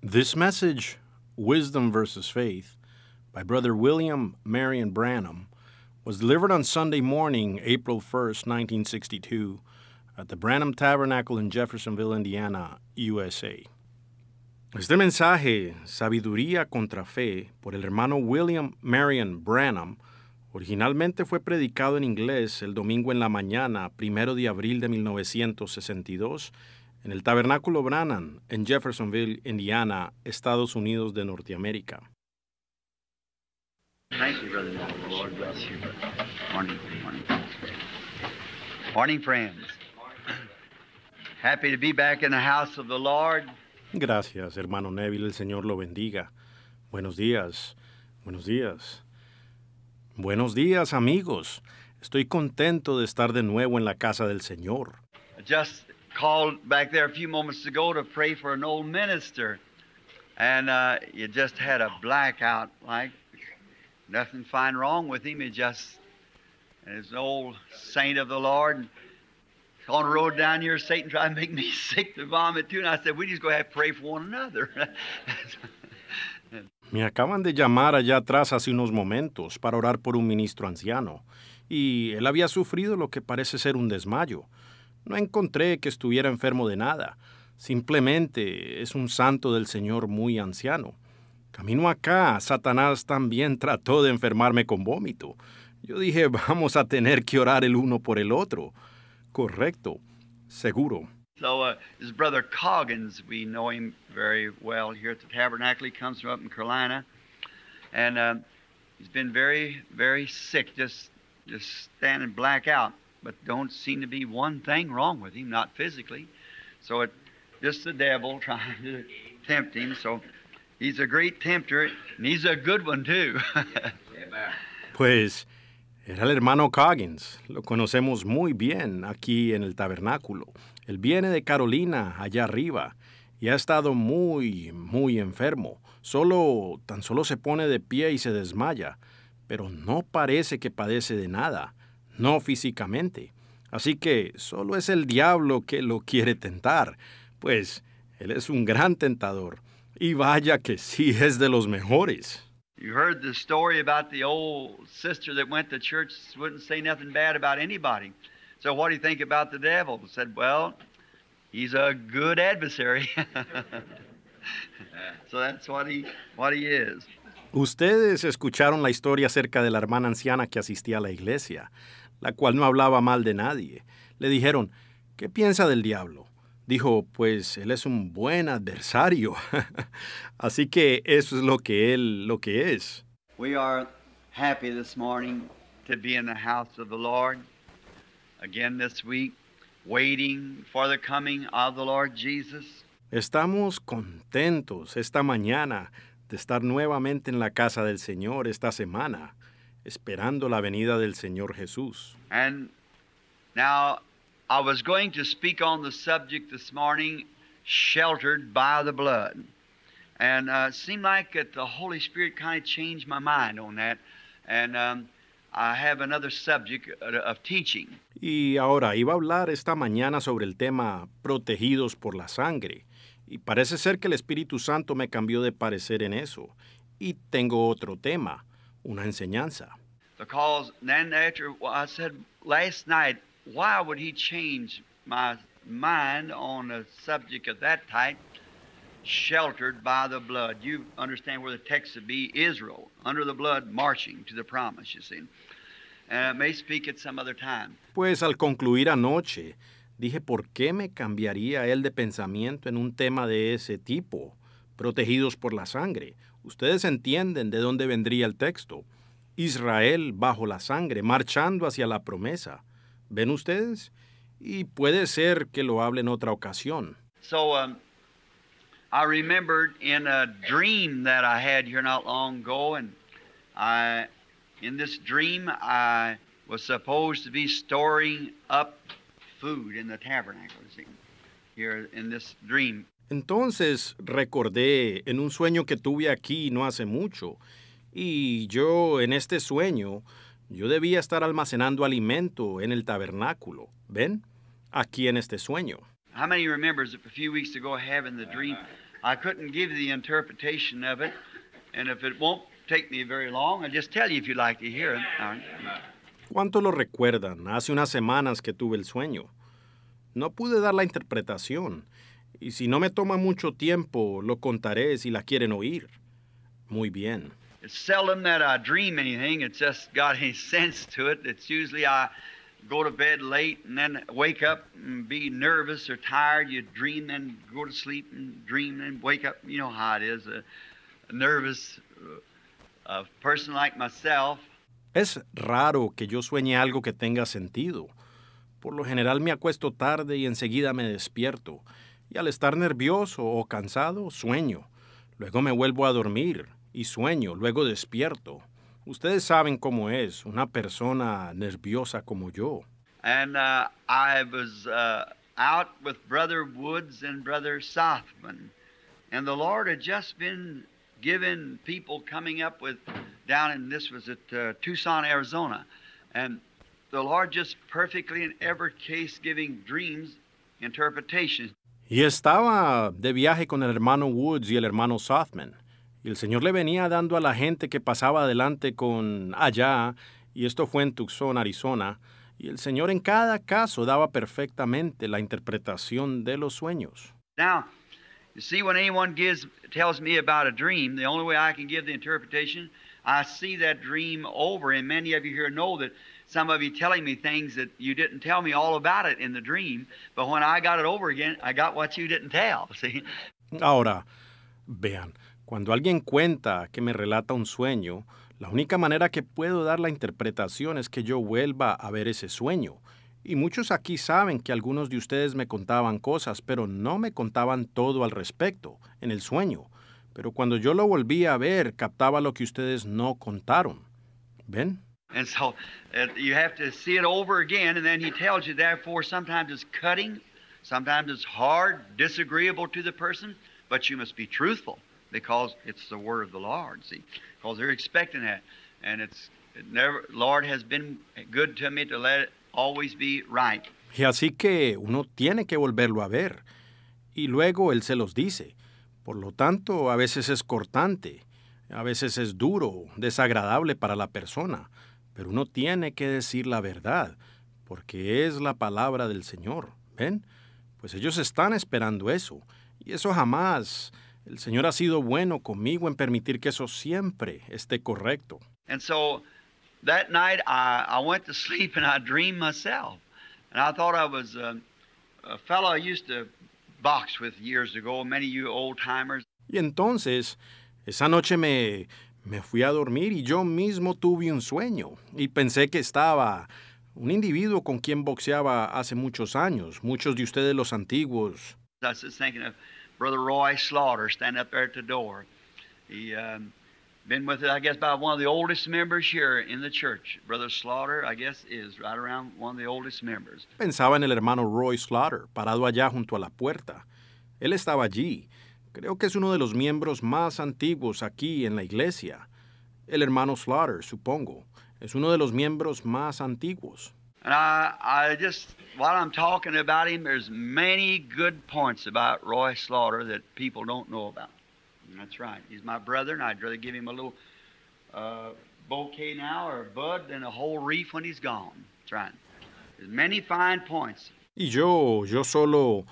This message, Wisdom versus Faith, by Brother William Marion Branham, was delivered on Sunday morning, April 1st, 1962, at the Branham Tabernacle in Jeffersonville, Indiana, USA. Este mensaje, Sabiduría contra Fe, por el hermano William Marion Branham, originalmente fue predicado en inglés el domingo en la mañana, primero de abril de 1962, en el Tabernáculo Brannan, en Jeffersonville, Indiana, Estados Unidos de Norteamérica. Gracias, hermano Neville. El Señor lo bendiga. Buenos días. Buenos días. Buenos días, amigos. Estoy contento de estar de nuevo en la casa del Señor called back there a few moments ago to pray for an old minister, and uh, you just had a blackout. Like nothing fine wrong with him. He just is an old saint of the Lord. And on the road down here, Satan tried to make me sick to vomit too, and I said, "We just go ahead and pray for one another." Me acaban de llamar allá atrás hace unos momentos para orar por un ministro anciano, y él había sufrido lo que parece ser un desmayo. No encontré que estuviera enfermo de nada. Simplemente es un santo del Señor muy anciano. Camino acá, Satanás también trató de enfermarme con vómito. Yo dije, vamos a tener que orar el uno por el otro. Correcto, seguro. So uh, his brother Coggins, we know him very well here at the Tabernacle. He comes from up in Carolina, and uh, he's been very, very sick, just just standing black out but don't seem to be one thing wrong with him, not physically. So it just the devil trying to tempt him. So he's a great tempter, and he's a good one too. pues era el hermano Coggins, lo conocemos muy bien aquí en el tabernáculo. Él viene de Carolina, allá arriba, y ha estado muy, muy enfermo. Solo, tan solo se pone de pie y se desmaya, pero no parece que padece de nada no físicamente. Así que solo es el diablo que lo quiere tentar, pues él es un gran tentador, y vaya que sí es de los mejores. You heard the story about the old sister that went to church, wouldn't say nothing bad about anybody. So what do you think about the devil? Said, well, he's a good adversary. so that's what he, what he is. Ustedes escucharon la historia acerca de la hermana anciana que asistía a la iglesia la cual no hablaba mal de nadie. Le dijeron, ¿qué piensa del diablo? Dijo, pues él es un buen adversario. Así que eso es lo que él lo que es. We are happy this morning to be in the house of the Lord again this week, waiting for the coming of the Lord Jesus. Estamos contentos esta mañana de estar nuevamente en la casa del Señor esta semana esperando la venida del Señor Jesús. And now I was going to speak on the subject this morning, sheltered by the blood. And uh, it seemed like that the Holy Spirit kind of changed my mind on that. And um, I have another subject uh, of teaching. Y ahora iba a hablar esta mañana sobre el tema protegidos por la sangre. Y parece ser que el Espíritu Santo me cambió de parecer en eso. Y tengo otro tema una enseñanza. Because then after I said last night, why would he change my mind on a subject of that type? Sheltered by the blood. You understand where the text would be Israel, under the blood, marching to the promise, you see. Uh, may speak at some other time. Pues al concluir anoche, dije, ¿por qué me cambiaría él de pensamiento en un tema de ese tipo, protegidos por la sangre? Ustedes entienden de dónde vendría el texto. Israel bajo la sangre, marchando hacia la promesa. ¿Ven ustedes? Y puede ser que lo hable en otra ocasión. So, um, I remembered in a dream that I had here not long ago, and I, in this dream, I was supposed to be storing up food in the tabernacle. here in this dream. Entonces recordé en un sueño que tuve aquí no hace mucho, y yo en este sueño, yo debía estar almacenando alimento en el tabernáculo, ¿ven? Aquí en este sueño. How ¿Cuánto lo recuerdan? Hace unas semanas que tuve el sueño. No pude dar la interpretación. Y si no me toma mucho tiempo, lo contaré si la quieren oír. Muy bien. It's seldom that I dream anything. It's just got any sense to it. It's usually I go to bed late and then wake up and be nervous or tired. You dream, then go to sleep and dream, and wake up. You know how it is. A, a nervous uh, a person like myself. Es raro que yo sueñe algo que tenga sentido. Por lo general me acuesto tarde y enseguida me despierto y al estar nervioso o cansado, sueño. Luego me vuelvo a dormir y sueño, luego despierto. Ustedes saben cómo es una persona nerviosa como yo. And uh, I was uh, out with Brother Woods and Brother Southman, and the Lord had just been giving people coming up with down in this was at uh, Tucson, Arizona, and the Lord just perfectly in every case giving dreams interpretations. Y estaba de viaje con el hermano Woods y el hermano Southman. Y el Señor le venía dando a la gente que pasaba adelante con allá, y esto fue en Tucson, Arizona, y el Señor en cada caso daba perfectamente la interpretación de los sueños. Now, you see when anyone gives tells me about a dream, the only way I can give the interpretation, I see that dream over and many of you here know that Ahora, vean, cuando alguien cuenta que me relata un sueño, la única manera que puedo dar la interpretación es que yo vuelva a ver ese sueño. Y muchos aquí saben que algunos de ustedes me contaban cosas, pero no me contaban todo al respecto, en el sueño. Pero cuando yo lo volví a ver, captaba lo que ustedes no contaron. ¿Ven? And so uh, you have to see it over again, and then he tells you, therefore, sometimes it's cutting, sometimes it's hard, disagreeable to the person, but you must be truthful because it's the word of the Lord, see, because they're expecting that. And it's it never, Lord has been good to me to let it always be right. Y así que uno tiene que volverlo a ver. Y luego él se los dice. Por lo tanto, a veces es cortante, a veces es duro, desagradable para la persona pero uno tiene que decir la verdad, porque es la palabra del Señor. ¿Ven? Pues ellos están esperando eso. Y eso jamás. El Señor ha sido bueno conmigo en permitir que eso siempre esté correcto. Y entonces, esa noche me me fui a dormir y yo mismo tuve un sueño y pensé que estaba un individuo con quien boxeaba hace muchos años, muchos de ustedes los antiguos. Pensaba en el hermano Roy Slaughter, parado allá junto a la puerta. Él estaba allí Creo que es uno de los miembros más antiguos aquí en la iglesia. El hermano Slaughter, supongo, es uno de los miembros más antiguos. And I, I just, while I'm talking about him, there's many good points about Roy Slaughter that people don't know about. that's right. He's my brother, and I'd rather give him a little uh, bouquet now or bud than a whole reef when he's gone. That's right. There's many fine points. Y yo, yo solo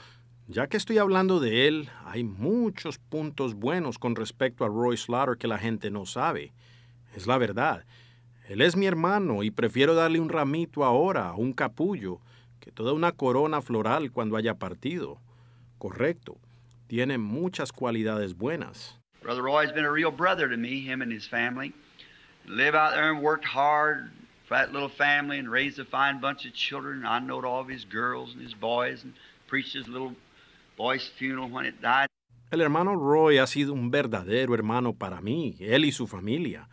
ya que estoy hablando de él, hay muchos puntos buenos con respecto a Roy Slaughter que la gente no sabe. Es la verdad. Él es mi hermano y prefiero darle un ramito ahora, un capullo, que toda una corona floral cuando haya partido. Correcto. Tiene muchas cualidades buenas. Brother Roy has been a real brother to me, him and his family. Live out there and worked hard for that little family and raised a fine bunch of children. I know all of his girls and his boys and preached his little el hermano Roy ha sido un verdadero hermano para mí, él y su familia.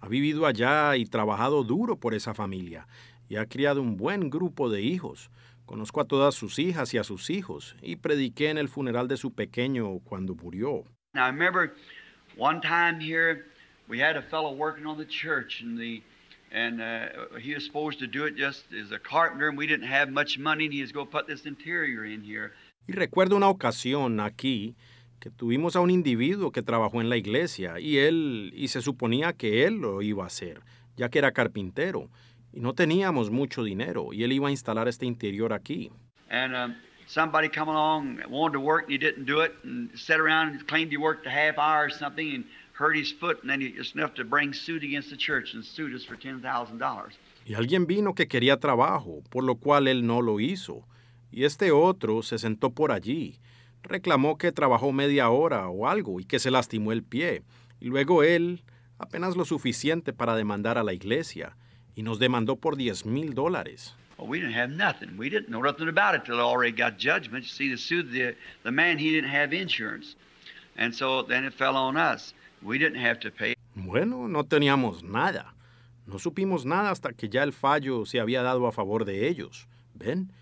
Ha vivido allá y trabajado duro por esa familia y ha criado un buen grupo de hijos. Conozco a todas sus hijas y a sus hijos y prediqué en el funeral de su pequeño cuando murió. he a carpenter and we didn't have much money and he put this interior in y recuerdo una ocasión aquí que tuvimos a un individuo que trabajó en la iglesia y él y se suponía que él lo iba a hacer, ya que era carpintero y no teníamos mucho dinero y él iba a instalar este interior aquí. Y alguien vino que quería trabajo, por lo cual él no lo hizo y este otro se sentó por allí. Reclamó que trabajó media hora o algo y que se lastimó el pie. Y luego él, apenas lo suficiente para demandar a la iglesia, y nos demandó por 10 mil dólares. Bueno, no teníamos nada. No supimos nada hasta que ya el fallo se había dado a favor de ellos. ¿Ven?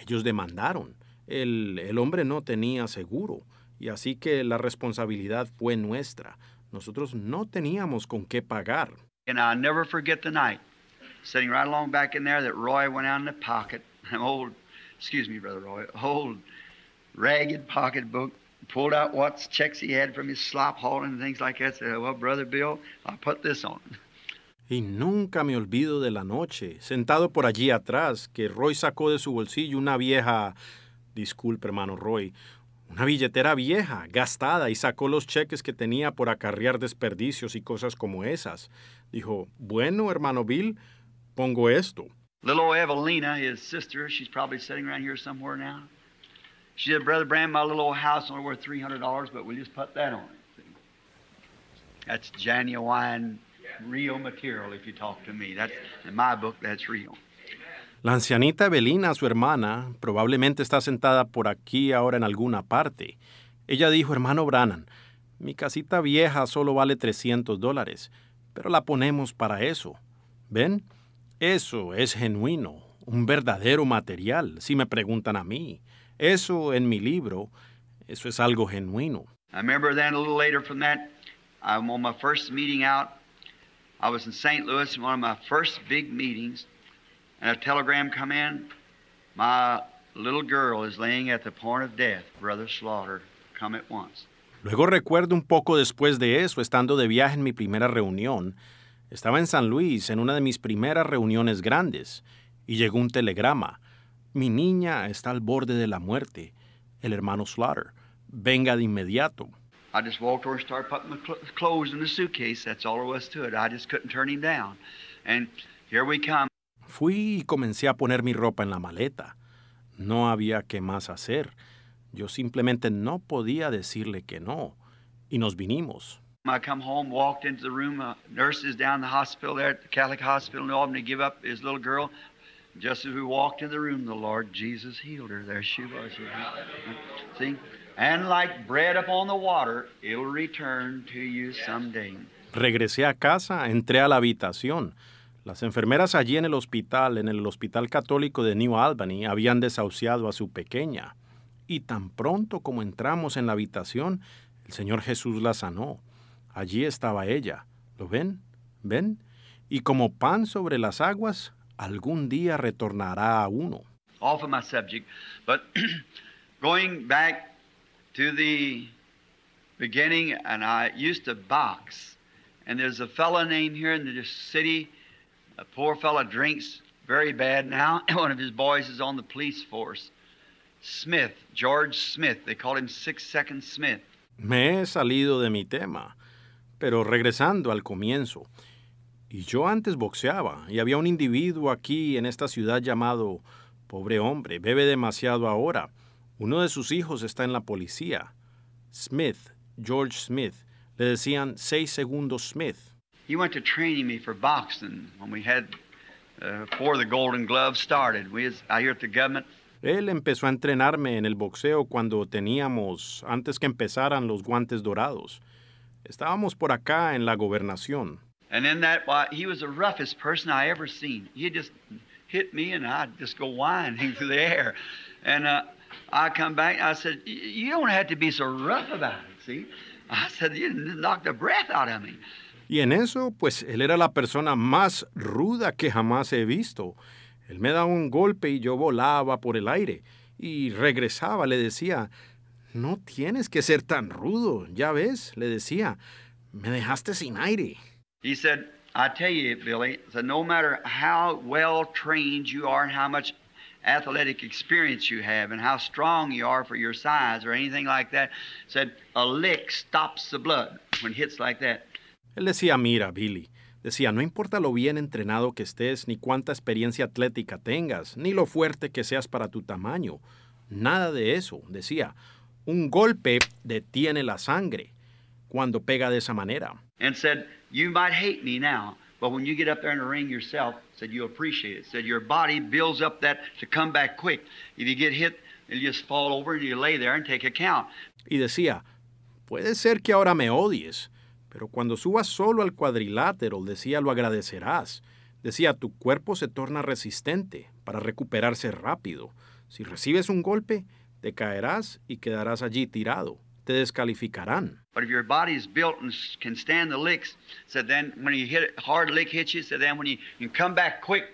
Ellos demandaron. El, el hombre no tenía seguro y así que la responsabilidad fue nuestra. Nosotros no teníamos con qué pagar. And I'll never forget the night, sitting right along back in there, that Roy went out in the pocket, an old, excuse me, Brother Roy, old ragged pocketbook, pulled out what checks he had from his slop haul and things like that. Said, well, Brother Bill, I'll put this on. Y nunca me olvido de la noche, sentado por allí atrás, que Roy sacó de su bolsillo una vieja... Disculpe, hermano Roy. Una billetera vieja, gastada, y sacó los cheques que tenía por acarrear desperdicios y cosas como esas. Dijo, bueno, hermano Bill, pongo esto. Little Evelina, his sister, she's probably sitting around here somewhere now. She said, Brother Bram, my little old house only worth $300, but we'll just put that on it. That's January real material if you talk to me. That's, in my real. La ancianita Evelina, su hermana, probablemente está sentada por aquí ahora en alguna parte. Ella dijo, hermano Brannan, mi casita vieja solo vale 300 dólares, pero la ponemos para eso. ¿Ven? Eso es genuino, un verdadero material, si me preguntan a mí. Eso en mi libro, eso es algo genuino. I remember then a little later from that, on my I was St. Louis my first big meetings, and a telegram in. My little girl is at the brother Slaughter. Come at once. Luego recuerdo un poco después de eso, estando de viaje en mi primera reunión. Estaba en San Luis, en una de mis primeras reuniones grandes, y llegó un telegrama. Mi niña está al borde de la muerte. El hermano Slaughter. Venga de inmediato. I just walked over and started putting my cl- clothes in the suitcase. That's all there was to it. I just couldn't turn him down. And here we come. Fui y comencé a poner mi ropa en la maleta. No había qué más hacer. Yo simplemente no podía decirle que no. Y nos vinimos. I come home, walked into the room. Uh, nurses down the hospital there at the Catholic Hospital in Albany give up his little girl. Just as we walked in the room, the Lord Jesus healed her. There she was. See? And like bread upon the water, return to you someday. Regresé a casa, entré a la habitación. Las enfermeras allí en el hospital, en el Hospital Católico de New Albany, habían desahuciado a su pequeña. Y tan pronto como entramos en la habitación, el Señor Jesús la sanó. Allí estaba ella. ¿Lo ven? ¿Ven? Y como pan sobre las aguas, algún día retornará a uno. my subject, but going back to the beginning, and I used to box. And there's a fellow named here in the city. A poor fellow drinks very bad now. One of his boys is on the police force. Smith, George Smith. They call him Six Second Smith. Me he salido de mi tema, pero regresando al comienzo. Y yo antes boxeaba, y había un individuo aquí en esta ciudad llamado Pobre hombre, bebe demasiado ahora. Uno de sus hijos está en la policía. Smith, George Smith. Le decían seis segundos Smith. He went to training me for boxing when we had, uh, before the Golden Glove started. We was out here at the government él empezó a entrenarme en el boxeo cuando teníamos, antes que empezaran los guantes dorados. Estábamos por acá en la gobernación. And I come back I said, You don't have to be so rough about it, see? I said, You knocked the breath out of me. Y en eso, pues él era la persona más ruda que jamás he visto. Él me daba un golpe y yo volaba por el aire. Y regresaba, le decía, no tienes que ser tan rudo, ya ves, le decía, me dejaste sin aire. He said, I tell you, Billy, that no matter how well trained you are and how much athletic experience you have and how strong you are for your size or anything like that. Said a lick stops the blood when it hits like that. Él decía, mira, Billy. Decía, no importa lo bien entrenado que estés, ni cuánta experiencia atlética tengas, ni lo fuerte que seas para tu tamaño. Nada de eso, decía. Un golpe detiene la sangre cuando pega de esa manera. And said, you might hate me now, but when you get up there in the ring yourself, y decía, puede ser que ahora me odies, pero cuando subas solo al cuadrilátero, decía, lo agradecerás. Decía, tu cuerpo se torna resistente para recuperarse rápido. Si recibes un golpe, te caerás y quedarás allí tirado descalificarán. But if your built can stand the licks, then when you hit hard lick then when you, come back quick,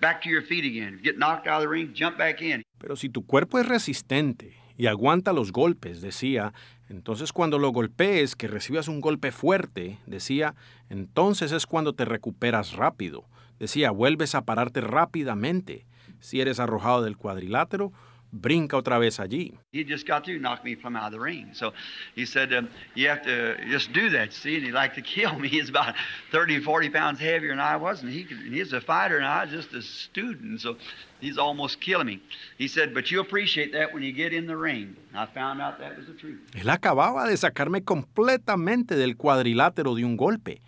back to your feet again. Get knocked out of the ring, jump back in. Pero si tu cuerpo es resistente y aguanta los golpes, decía, entonces cuando lo golpees, que recibas un golpe fuerte, decía, entonces es cuando te recuperas rápido. Decía, vuelves a pararte rápidamente. Si eres arrojado del cuadrilátero, brinca otra vez allí. He just got to knock me from out of the ring. So he said, um, you have to uh, just do that, see? And he liked to kill me. He's about 30, 40 pounds heavier than I was, and he he's a fighter, and I was just a student. So he's almost killing me. He said, but you appreciate that when you get in the ring. I found out that was the truth. Él acababa de sacarme completamente del cuadrilátero de un golpe.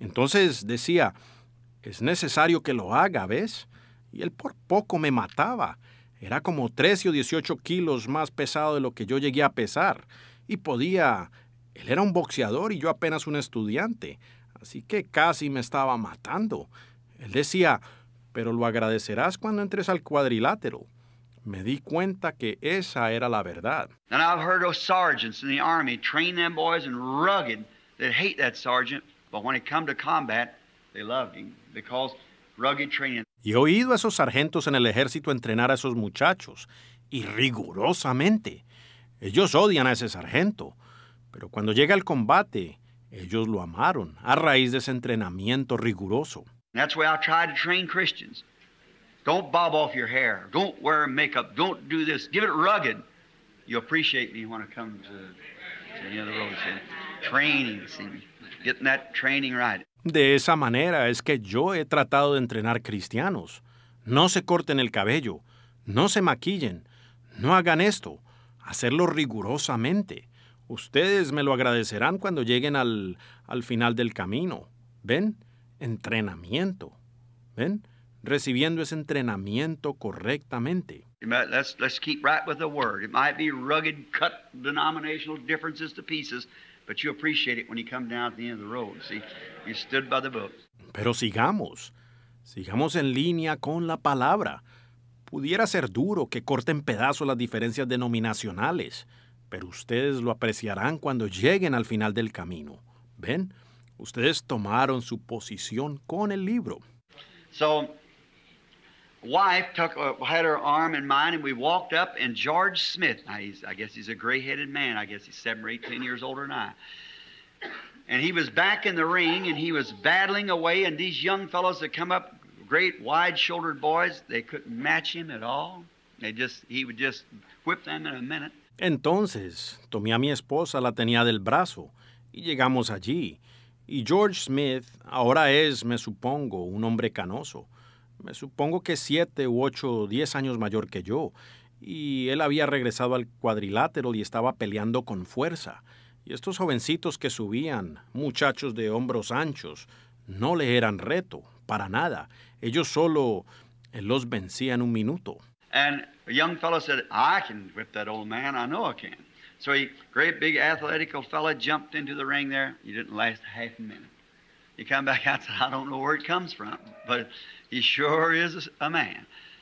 Entonces decía, es necesario que lo haga, ¿ves? Y él por poco me mataba. Era como 13 o 18 kilos más pesado de lo que yo llegué a pesar. Y podía... Él era un boxeador y yo apenas un estudiante. Así que casi me estaba matando. Él decía, pero lo agradecerás cuando entres al cuadrilátero. Me di cuenta que esa era la verdad. And I've heard of sergeants in the army train them boys and rugged that hate that sergeant, but when it come to combat, they loved him because y he oído a esos sargentos en el ejército entrenar a esos muchachos, y rigurosamente. Ellos odian a ese sargento, pero cuando llega el combate, ellos lo amaron a raíz de ese entrenamiento riguroso. That's why I try to train Christians. Don't bob off your hair. Don't wear makeup. Don't do this. Give it rugged. You appreciate me when I come to, the other road Training, see, getting that training right. De esa manera es que yo he tratado de entrenar cristianos. No se corten el cabello, no se maquillen, no hagan esto, hacerlo rigurosamente. Ustedes me lo agradecerán cuando lleguen al, final del camino. ¿Ven? Entrenamiento. ¿Ven? Recibiendo ese entrenamiento correctamente. keep right with the word. It rugged, cut denominational differences to pero sigamos. Sigamos en línea con la palabra. Pudiera ser duro que corten pedazos las diferencias denominacionales, pero ustedes lo apreciarán cuando lleguen al final del camino. ¿Ven? Ustedes tomaron su posición con el libro. wife took, uh, had her arm in mine, and we walked up, and George Smith, now he's, I guess he's a gray headed man, I guess he's seven or eight, ten years older than I. And he was back in the ring, and he was battling away, and these young fellows that come up, great wide shouldered boys, they couldn't match him at all. They just, he would just whip them in a minute. Entonces, tomé a mi esposa, la tenía del brazo, y llegamos allí. Y George Smith ahora es, me supongo, un hombre canoso. me supongo que siete u ocho o diez años mayor que yo, y él había regresado al cuadrilátero y estaba peleando con fuerza. Y estos jovencitos que subían, muchachos de hombros anchos, no le eran reto, para nada. Ellos solo eh, los vencían un minuto. And a young fellow said, I can whip that old man, I know I can. So a great big athletical fellow jumped into the ring there. He didn't last half a minute. He come back out and I don't know where it comes from, but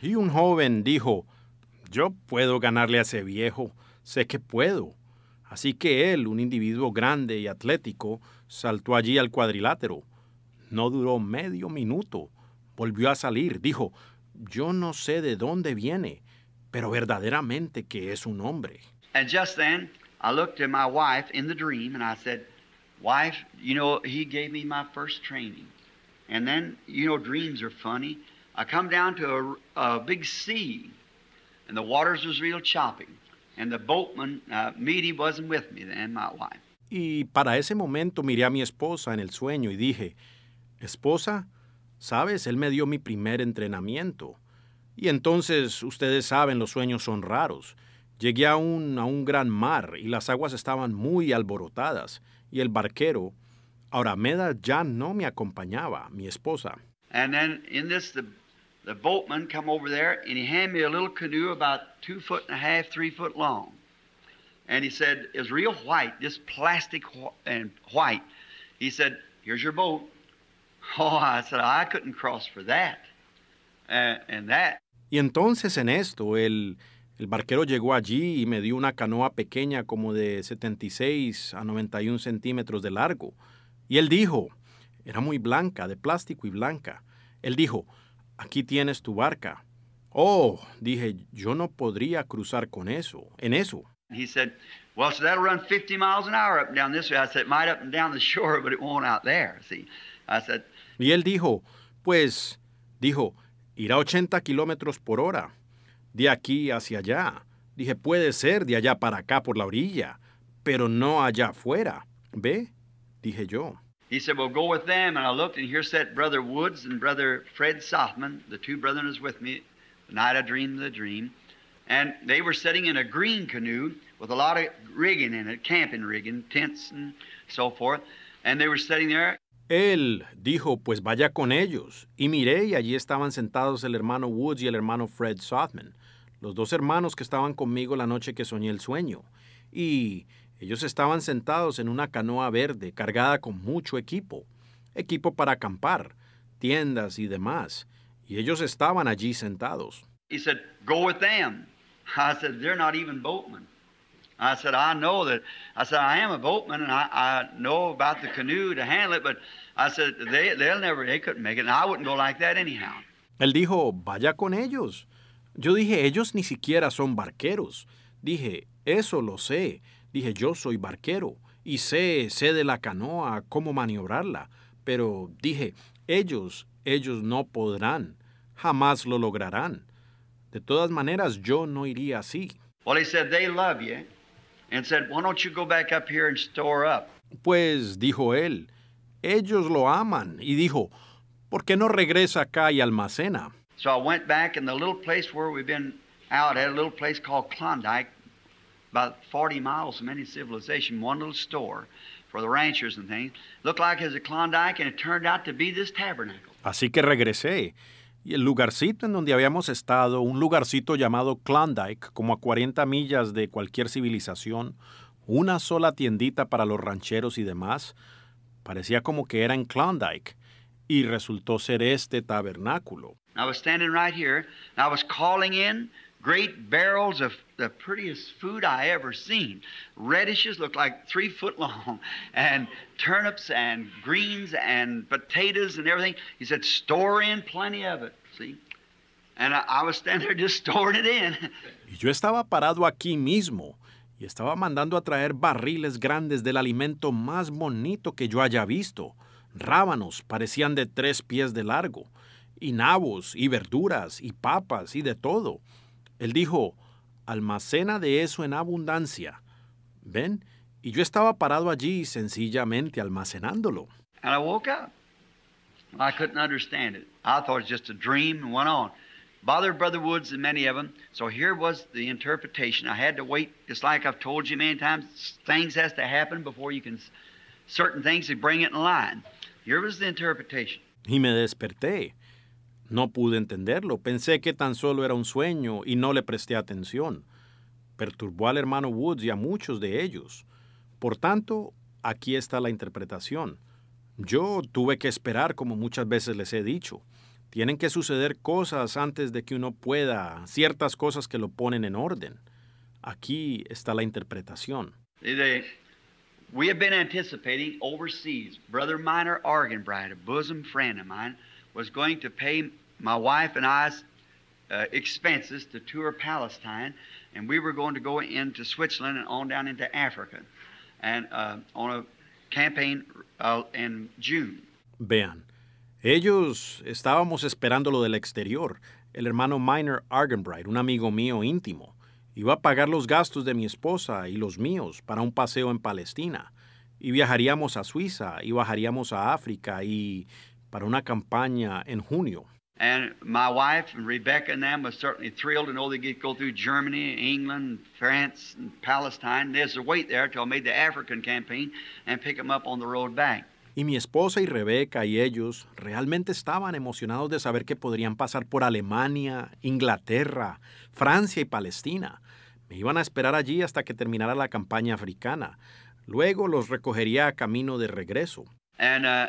y un joven dijo, yo puedo ganarle a ese viejo, sé que puedo. Así que él, un individuo grande y atlético, saltó allí al cuadrilátero. No duró medio minuto. Volvió a salir, dijo, yo no sé de dónde viene, pero verdaderamente que es un hombre. And just then, I looked at my wife in the dream and I said, wife, you know, he gave me my first training. Y para ese momento miré a mi esposa en el sueño y dije, esposa, sabes, él me dio mi primer entrenamiento. Y entonces, ustedes saben, los sueños son raros. Llegué a a un gran mar y las aguas estaban muy alborotadas y el barquero, Ahora, Meda ya no me acompañaba, mi esposa. And then in this, the, the boatman come over there and he handed me a little canoe about two foot and a half, three foot long. And he said, it's real white, this plastic and white. He said, here's your boat. Oh, I said, I couldn't cross for that. Uh, and that. Y entonces en esto, el, el barquero llegó allí y me dio una canoa pequeña como de 76 a 91 centímetros de largo. Y él dijo, era muy blanca, de plástico y blanca. Él dijo, aquí tienes tu barca. Oh, dije, yo no podría cruzar con eso, en eso. Y él dijo, pues, dijo, irá 80 kilómetros por hora, de aquí hacia allá. Dije, puede ser de allá para acá por la orilla, pero no allá afuera. ¿Ve? dije yo. He said, Well, go with them. And I looked, and here sat Brother Woods and Brother Fred Softman, the two brethren was with me the night I dreamed the dream. And they were sitting in a green canoe with a lot of rigging in it, camping rigging, tents and so forth. And they were sitting there. Él dijo, pues vaya con ellos. Y miré, y allí estaban sentados el hermano Woods y el hermano Fred Softman, los dos hermanos que estaban conmigo la noche que soñé el sueño. Y ellos estaban sentados en una canoa verde cargada con mucho equipo, equipo para acampar, tiendas y demás, y ellos estaban allí sentados. He said, "Go with them." I said, "They're not even boatmen." I said, "I know that." I said, "I am a boatman and I, I know about the canoe to handle it, but I said they they'll never they couldn't make it, and I wouldn't go like that anyhow." Él dijo, "Vaya con ellos." Yo dije, "Ellos ni siquiera son barqueros." Dije, "Eso lo sé." Dije, yo soy barquero y sé, sé de la canoa, cómo maniobrarla. Pero dije, ellos, ellos no podrán, jamás lo lograrán. De todas maneras, yo no iría así. Well, he said, they love you. And said, why don't you go back up Pues, dijo él, ellos lo aman. Y dijo, ¿por qué no regresa acá y almacena? So I went back and the little place where we've been out a little place called Klondike about 40 miles from any civilization, one little store for the ranchers and things. Looked like it was a Klondike and it turned out to be this tabernacle. Así que regresé. Y el lugarcito en donde habíamos estado, un lugarcito llamado Klondike, como a 40 millas de cualquier civilización, una sola tiendita para los rancheros y demás, parecía como que era en Klondike y resultó ser este tabernáculo. I was standing right here, and I was calling in great barrels of the prettiest food I ever seen. Radishes looked like three foot long, and turnips and greens and potatoes and everything. He said, store in plenty of it. See? And I, I was standing there just storing it in. Y yo estaba parado aquí mismo y estaba mandando a traer barriles grandes del alimento más bonito que yo haya visto. Rábanos parecían de tres pies de largo, y nabos, y verduras, y papas, y de todo. Él dijo, almacena de eso en abundancia. ¿Ven? Y yo estaba parado allí sencillamente almacenándolo. And I woke up. I couldn't understand it. I thought it was just a dream and went on. Bothered Brother Woods and many of them. So here was the interpretation. I had to wait, It's like I've told you many times, things has to happen before you can certain things to bring it in line. Here was the interpretation. Y me desperté. No pude entenderlo, pensé que tan solo era un sueño y no le presté atención. Perturbó al hermano Woods y a muchos de ellos. Por tanto, aquí está la interpretación. Yo tuve que esperar, como muchas veces les he dicho. Tienen que suceder cosas antes de que uno pueda, ciertas cosas que lo ponen en orden. Aquí está la interpretación. We have been anticipating overseas, Brother Minor Argenbright, a bosom friend of mine, was going to pay my wife and uh, expenses to tour Palestine, and we were going to go into Switzerland and on down into Africa, and uh, uh, Vean, ellos estábamos esperando lo del exterior. El hermano Minor Argenbright, un amigo mío íntimo, iba a pagar los gastos de mi esposa y los míos para un paseo en Palestina. Y viajaríamos a Suiza, y bajaríamos a África, y para una campaña en junio. Y mi esposa y Rebeca y ellos realmente estaban emocionados de saber que podrían pasar por Alemania, Inglaterra, Francia y Palestina. Me iban a esperar allí hasta que terminara la campaña africana. Luego los recogería a camino de regreso. Uh,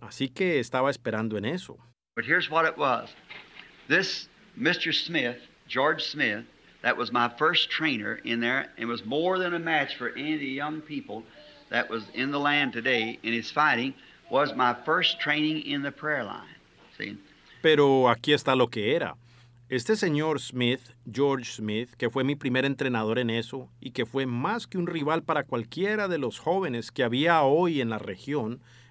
Así que estaba esperando en eso. But here's what it was. This Mr. Smith, George Smith, that was my first trainer in there and was more than a match for any of the young people that was in the land today in his fighting was my first training in the prayer line. Pero aquí está lo que era. Este señor Smith, George Smith, que fue mi primer entrenador en eso y que fue más que un rival para cualquiera de los jóvenes que había hoy en la región,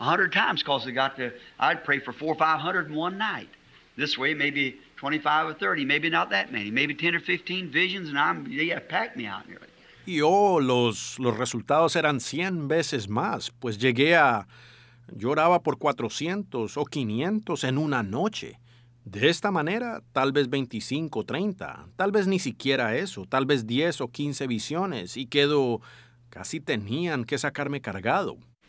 a hundred times because they got to, I'd pray for four or five hundred in one night. This way, maybe 25 or 30, maybe not that many, maybe 10 or 15 visions, and I'm, yeah, packed me out nearly. Y oh, los, los resultados eran 100 veces más, pues llegué a, lloraba por 400 o 500 en una noche. De esta manera, tal vez 25, 30, tal vez ni siquiera eso, tal vez 10 o 15 visiones, y quedo, casi tenían que sacarme cargado.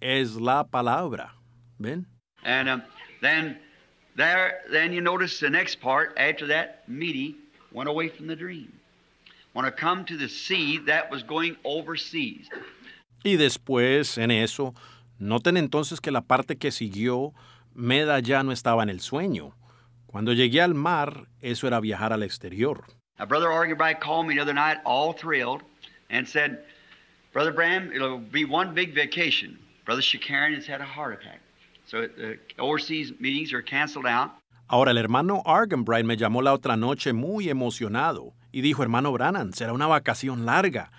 es la palabra. ¿Ven? And um, then there, then you notice the next part after that, Meaty went away from the dream. Want to come to the sea that was going overseas. Y después, en eso, noten entonces que la parte que siguió, Meda ya no estaba en el sueño. Cuando llegué al mar, eso era viajar al exterior. My brother Argybright called me the other night, all thrilled, and said, Brother Bram, it'll be one big vacation. Brother Shakarin has had a heart attack. So the uh, overseas meetings are canceled out. Ahora el hermano Argenbright me llamó la otra noche muy emocionado y dijo, hermano Brannan, será una vacación larga.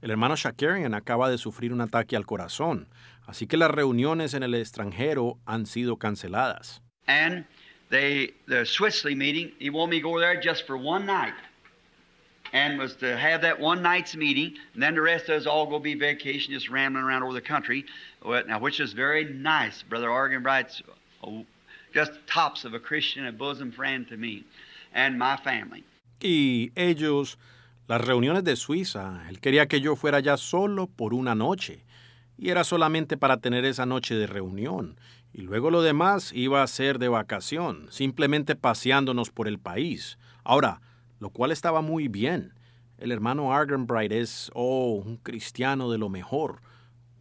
El hermano Shakarian acaba de sufrir un ataque al corazón, así que las reuniones en el extranjero han sido canceladas. And they, the Switzerland meeting, he wanted me to go there just for one night, and was to have that one night's meeting, and then the rest of us all go be vacation, just rambling around over the country. Y ellos, las reuniones de Suiza, él quería que yo fuera ya solo por una noche. Y era solamente para tener esa noche de reunión. Y luego lo demás iba a ser de vacación, simplemente paseándonos por el país. Ahora, lo cual estaba muy bien. El hermano Argenbright es, oh, un cristiano de lo mejor.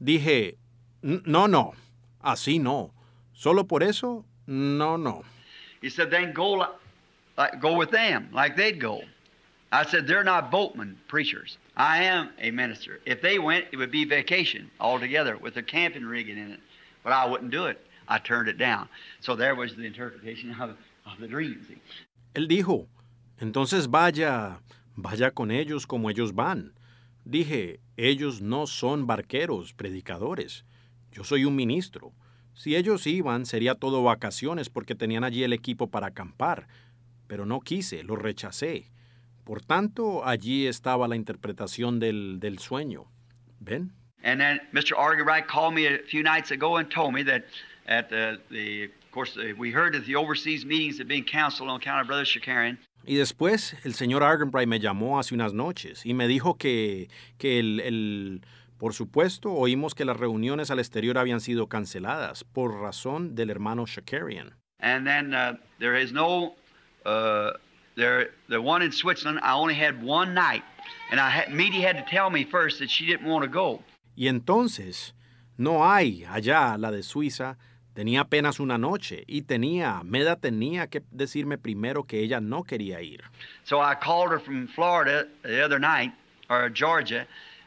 Dije, no, no, así no. Solo por eso, no, no. He said, then go, like, uh, go with them, like they'd go. I said, they're not boatmen preachers. I am a minister. If they went, it would be vacation altogether with a camping rigging in it. But I wouldn't do it. I turned it down. So there was the interpretation of, the dream. Él dijo, entonces vaya, vaya con ellos como ellos van. Dije, ellos no son barqueros, predicadores. Yo soy un ministro. Si ellos iban, sería todo vacaciones porque tenían allí el equipo para acampar. Pero no quise, lo rechacé. Por tanto, allí estaba la interpretación del, del sueño. ¿Ven? And then Mr. Argyright called me a few nights ago and told me that at the, the of course, we heard that the overseas meetings had been canceled on account of Brother Shakarin. Y después el señor Argenbright me llamó hace unas noches y me dijo que, el, por supuesto, oímos que las reuniones al exterior habían sido canceladas por razón del hermano Shakarian. Y entonces, no hay allá la de Suiza Tenía apenas una noche y tenía, Meda tenía que decirme primero que ella no quería ir. So I called her from Florida the other night, or Georgia,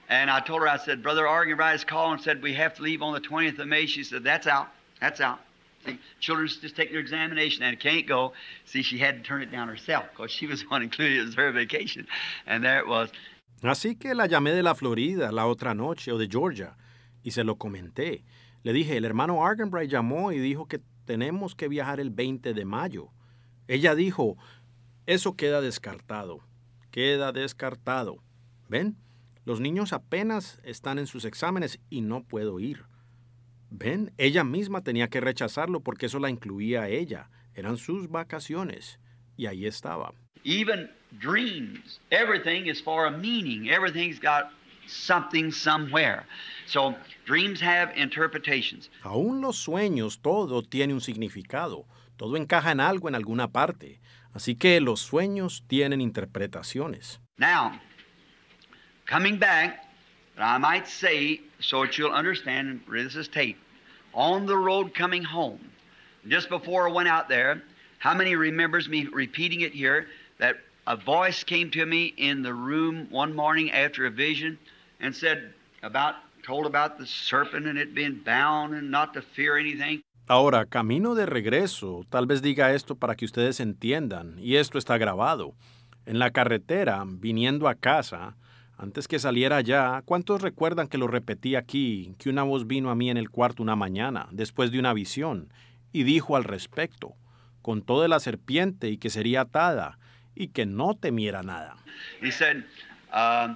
and I told her, I said, Brother Rice called and said, we have to leave on the 20th of May. She said, that's out, that's out. See, children's just taking their examination and can't go. See, she had to turn it down herself because she was the one included. It her vacation. And there it was. Así que la llamé de la Florida la otra noche, o de Georgia, y se lo comenté. Le dije, el hermano Argenbright llamó y dijo que tenemos que viajar el 20 de mayo. Ella dijo, eso queda descartado, queda descartado. ¿Ven? Los niños apenas están en sus exámenes y no puedo ir. ¿Ven? Ella misma tenía que rechazarlo porque eso la incluía a ella. Eran sus vacaciones. Y ahí estaba. Even dreams, everything is for a meaning. Everything's got something somewhere. So dreams have interpretations. Aún los sueños, todo tiene un significado. Todo encaja en algo en alguna parte. Así que los sueños tienen interpretaciones. Now, coming back, I might say, so that you'll understand, this is tape. On the road coming home, just before I went out there, how many remembers me repeating it here that a voice came to me in the room one morning after a vision? and said about told about the serpent and it being bound and not to fear anything. Ahora, camino de regreso, tal vez diga esto para que ustedes entiendan, y esto está grabado. En la carretera, viniendo a casa, antes que saliera ya, ¿cuántos recuerdan que lo repetí aquí, que una voz vino a mí en el cuarto una mañana, después de una visión, y dijo al respecto, con toda la serpiente y que sería atada, y que no temiera nada? Um,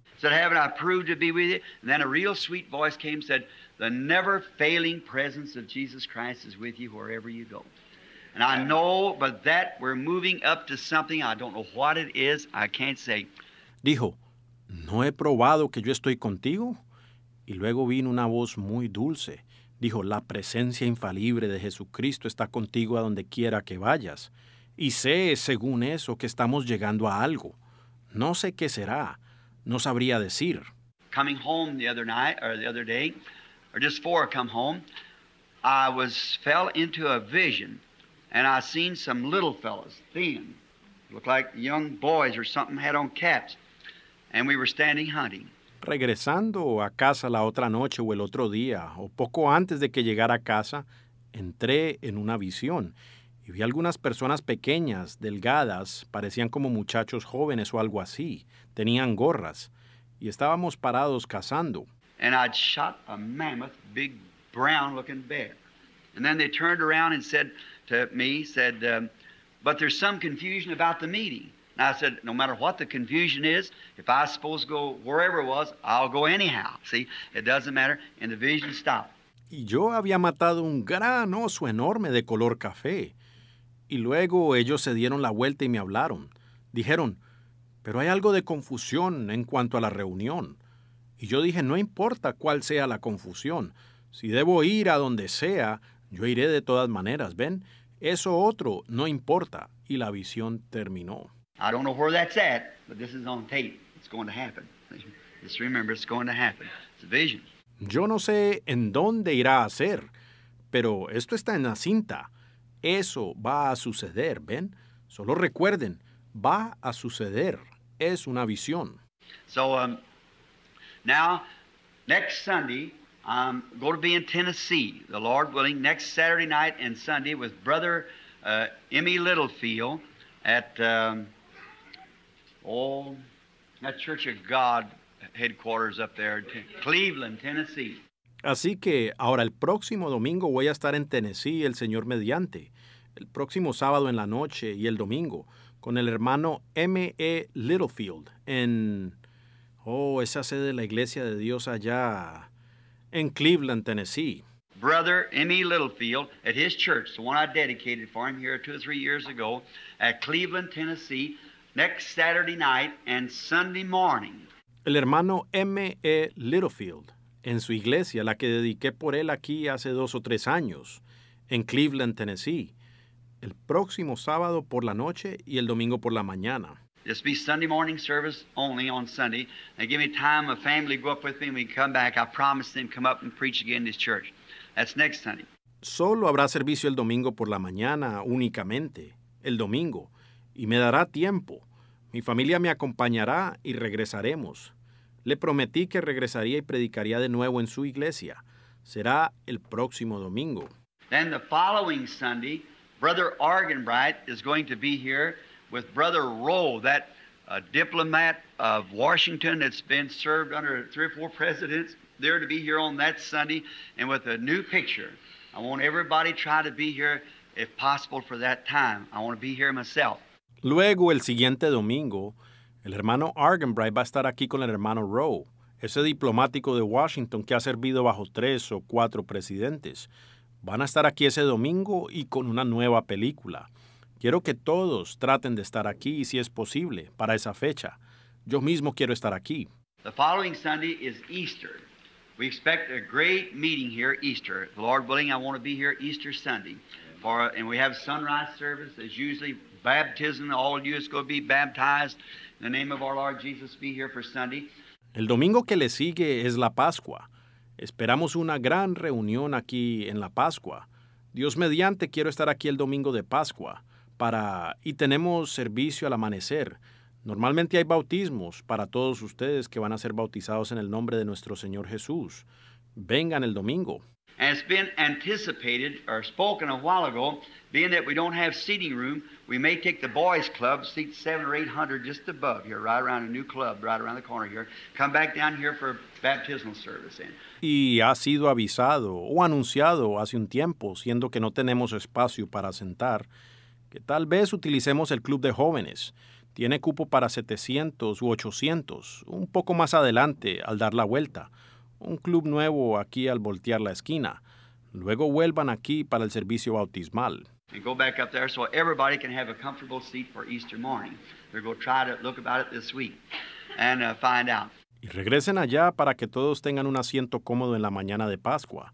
Said, Haven't I proved to be with you? And then a real sweet voice came said, The never failing presence of Jesus Christ is with you wherever you go. And I know, but that we're moving up to something I don't know what it is, I can't say. Dijo, ¿no he probado que yo estoy contigo? Y luego vino una voz muy dulce. Dijo, la presencia infalible de Jesucristo está contigo a donde quiera que vayas. Y sé, según eso, que estamos llegando a algo. No sé qué será, no sabría decir. Coming home the other night or the other day, or just before come home, I was fell into a vision, and I seen some little fellows, thin, looked like young boys or something, had on caps, and we were standing hunting. Regresando a casa la otra noche o el otro día, o poco antes de que llegara a casa, entré en una visión y vi algunas personas pequeñas, delgadas, parecían como muchachos jóvenes o algo así, tenían gorras, y estábamos parados cazando. And I'd shot a mammoth, big, brown-looking bear. And then they turned around and said to me, said, um, but there's some confusion about the meeting. And I said, no matter what the confusion is, if I supposed to go wherever it was, I'll go anyhow. See, it doesn't matter. And the vision stopped. Y yo había matado un gran oso enorme de color café. Y luego ellos se dieron la vuelta y me hablaron. Dijeron, pero hay algo de confusión en cuanto a la reunión. Y yo dije, no importa cuál sea la confusión, si debo ir a donde sea, yo iré de todas maneras, ¿ven? Eso otro no importa. Y la visión terminó. I don't know that's but this is on tape. It's going to happen. remember it's going to Yo no sé en dónde irá a ser, pero esto está en la cinta. Eso va a suceder, ¿ven? Solo recuerden, va a suceder. Es una visión. So um, now, next Sunday, I'm going to be in Tennessee, the Lord willing, next Saturday night and Sunday with Brother uh, Emmy Littlefield at, um, oh, that Church of God headquarters up there, Cleveland, Tennessee. Así que ahora el próximo domingo voy a estar en Tennessee, el Señor mediante, el próximo sábado en la noche y el domingo, con el hermano M. E. Littlefield en, oh, esa sede de la iglesia de Dios allá en Cleveland, Tennessee. Brother M. E. Littlefield at his church, the one I dedicated for him here two or three years ago at Cleveland, Tennessee, next Saturday night and Sunday morning. El hermano E. Littlefield en su iglesia, la que dediqué por él aquí hace dos o tres años, en Cleveland, Tennessee, el próximo sábado por la noche y el domingo por la mañana. Solo habrá servicio el domingo por la mañana únicamente, el domingo, y me dará tiempo. Mi familia me acompañará y regresaremos. Le prometí que regresaría y predicaría de nuevo en su iglesia. Será el próximo domingo. Then the following Sunday, Brother Argenbright is going to be here with Brother Rowe, that uh, diplomat of Washington that's been served under three or four presidents. There to be here on that Sunday and with a new picture. I want everybody try to be here if possible for that time. I want to be here myself. Luego el siguiente domingo el hermano Argenbright va a estar aquí con el hermano Rowe, ese diplomático de Washington que ha servido bajo tres o cuatro presidentes. Van a estar aquí ese domingo y con una nueva película. Quiero que todos traten de estar aquí, si es posible, para esa fecha. Yo mismo quiero estar aquí. The following Sunday is Easter. We expect a great meeting here Easter. The Lord willing, I want to be here Easter Sunday. For, and we have sunrise service as usually baptism. All of you is going to be baptized. El domingo que le sigue es la Pascua. Esperamos una gran reunión aquí en la Pascua. Dios mediante, quiero estar aquí el domingo de Pascua para y tenemos servicio al amanecer. Normalmente hay bautismos para todos ustedes que van a ser bautizados en el nombre de nuestro Señor Jesús. Vengan el domingo. been anticipated or spoken a while ago, being that we don't have seating room, y ha sido avisado o anunciado hace un tiempo, siendo que no tenemos espacio para sentar, que tal vez utilicemos el club de jóvenes. Tiene cupo para 700 u 800, un poco más adelante al dar la vuelta. Un club nuevo aquí al voltear la esquina. Luego vuelvan aquí para el servicio bautismal and go back up there so everybody can have a comfortable seat for Easter morning. They're going to try to look about it this week and uh, find out. Y regresen allá para que todos tengan un asiento cómodo en la mañana de Pascua.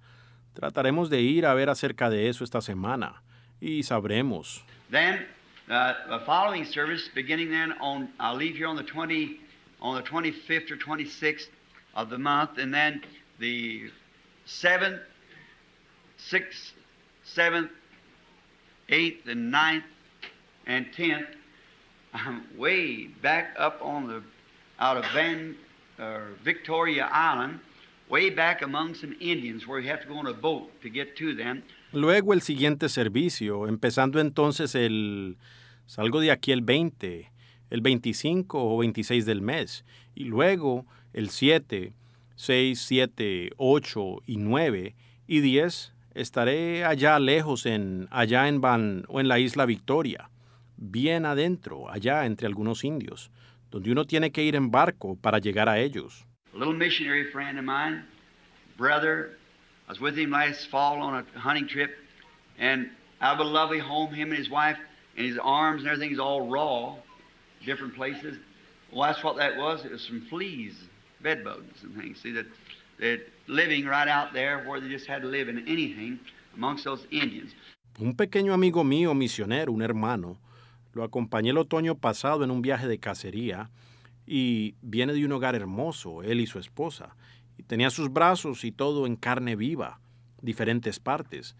Trataremos de ir a ver acerca de eso esta semana y sabremos. Then uh, the following service beginning then on I'll leave here on the 20 on the 25th or 26th of the month and then the 7th 6th 7th Luego el siguiente servicio, empezando entonces el salgo de aquí el 20, el 25 o 26 del mes y luego el 7, 6, 7, 8 y 9 y 10 Estaré allá lejos, en, allá en Van o en la isla Victoria, bien adentro, allá entre algunos indios, donde uno tiene que ir en barco para llegar a ellos. A little missionary friend of mine, brother, I was with him last fall on a hunting trip, and I have a lovely home, him and his wife, and his arms and everything is all raw, different places. Well, that's what that was. It was some fleas, bed bugs and things. See, that un pequeño amigo mío, misionero, un hermano, lo acompañé el otoño pasado en un viaje de cacería y viene de un hogar hermoso, él y su esposa. Y tenía sus brazos y todo en carne viva, diferentes partes.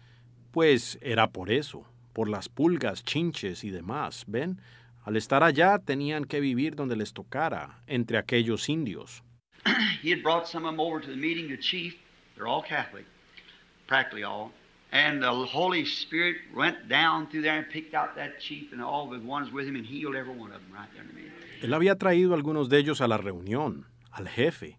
Pues era por eso, por las pulgas, chinches y demás, ¿ven? Al estar allá tenían que vivir donde les tocara, entre aquellos indios. he had brought some of them over to the meeting, the chief. They're all Catholic, practically all. And the Holy Spirit went down through there and picked out that chief and all the ones with him and healed every one of them right there in the meeting. Él había traído algunos de ellos a la reunión, al jefe.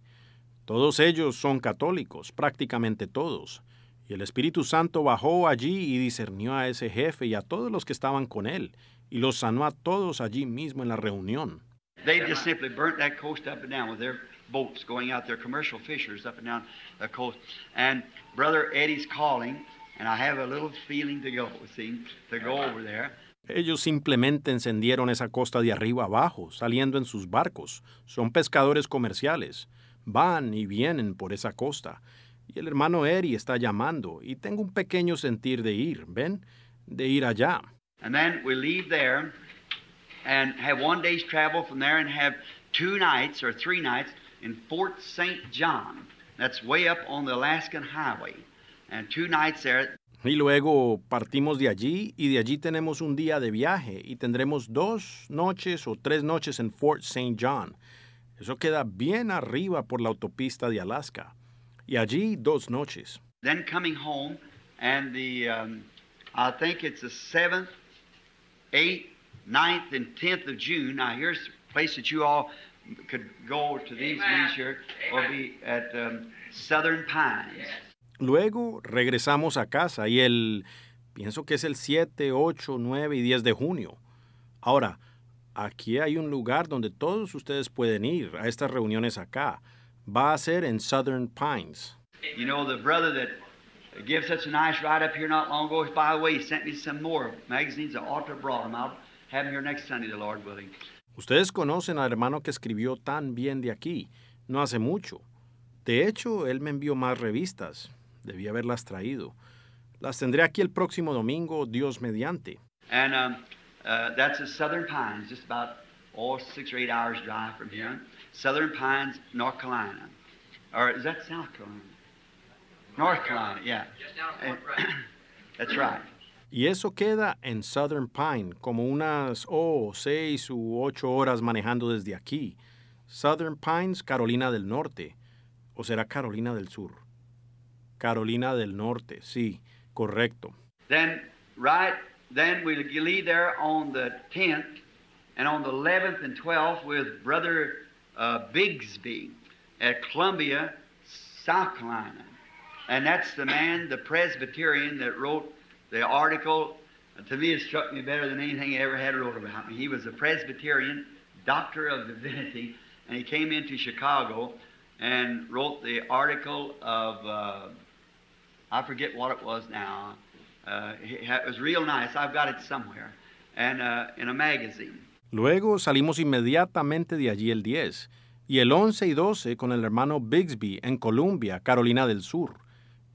Todos ellos son católicos, prácticamente todos. Y el Espíritu Santo bajó allí y discernió a ese jefe y a todos los que estaban con él, y los sanó a todos allí mismo en la reunión. They just simply burnt that coast up and down with their boats going out there, commercial fishers up and down the coast. And Brother Eddie's calling, and I have a little feeling to go, see, to go over there. Ellos simplemente encendieron esa costa de arriba abajo, saliendo en sus barcos. Son pescadores comerciales. Van y vienen por esa costa. Y el hermano Eri está llamando, y tengo un pequeño sentir de ir, ¿ven? De ir allá. And then we leave there and have one day's travel from there and have two nights or three nights in Fort St. John. That's way up on the Alaskan Highway. And two nights there. Y luego partimos de allí y de allí tenemos un día de viaje y tendremos dos noches o tres noches en Fort St. John. Eso queda bien arriba por la autopista de Alaska. Y allí dos noches. Then coming home and the um, I think it's the 7th, 8th, 9th and 10th of June. Now here's the place that you all could go to these leisure or be at um, Southern Pines. Luego regresamos a casa y el, pienso que es el 7, 8, 9 y 10 de junio. Ahora, aquí hay un lugar donde todos ustedes pueden ir a estas reuniones acá. Va a ser en Southern Pines. You know, the brother that gives such a nice ride up here not long ago, by the way, he sent me some more magazines. I ought to have brought them. I'll have them here next Sunday, the Lord willing. Ustedes conocen al hermano que escribió tan bien de aquí, no hace mucho. De hecho, él me envió más revistas. Debí haberlas traído. Las tendré aquí el próximo domingo, Dios mediante. And um, uh, that's the Southern Pines, just about all six or eight hours drive from here. Southern Pines, North Carolina, or is that South Carolina? North Carolina, yeah. that's right. Y eso queda en Southern Pine, como unas oh, seis u ocho horas manejando desde aquí. Southern Pines, Carolina del Norte. ¿O será Carolina del Sur? Carolina del Norte, sí, correcto. Then, right, then we'll leave there on the 10th, and on the 11th and 12th with Brother uh, Bigsby at Columbia, South Carolina. And that's the man, the Presbyterian, that wrote The article, uh, to me, it struck me better than anything he ever had wrote about me. He was a Presbyterian, doctor of divinity, and he came into Chicago and wrote the article of, uh, I forget what it was now. Uh, it was real nice. I've got it somewhere. And uh, in a magazine. Luego salimos inmediatamente de allí el 10 y el 11 y 12 con el hermano Bixby en Columbia, Carolina del Sur.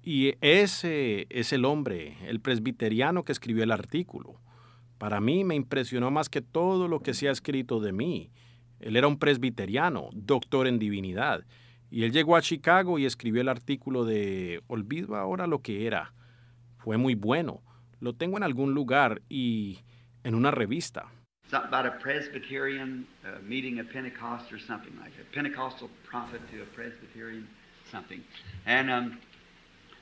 Y ese es el hombre, el presbiteriano que escribió el artículo. Para mí me impresionó más que todo lo que se ha escrito de mí. Él era un presbiteriano, doctor en divinidad, y él llegó a Chicago y escribió el artículo de Olvido ahora lo que era. Fue muy bueno. Lo tengo en algún lugar y en una revista. About a uh, meeting a Pentecostal prophet to a something. Um,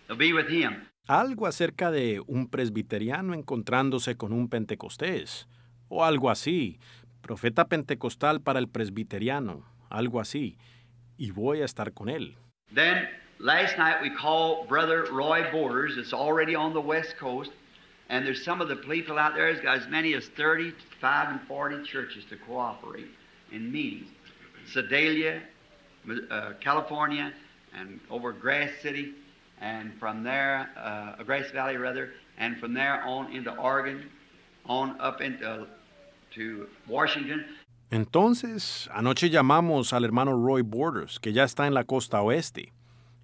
to be with him. Algo acerca de un presbiteriano encontrándose con un pentecostés, o algo así. Profeta pentecostal para el presbiteriano, algo así. Y voy a estar con él. Then last night we called Brother Roy Borders. It's already on the West Coast. And there's some of the people out there, there's got as many as 35 and 40 churches to cooperate in meetings. Sedalia, uh, California, and over Grass City and from there, uh, Grace Valley rather, and from there Oregon, on up into Washington. Entonces, anoche llamamos al hermano Roy Borders, que ya está en la costa oeste.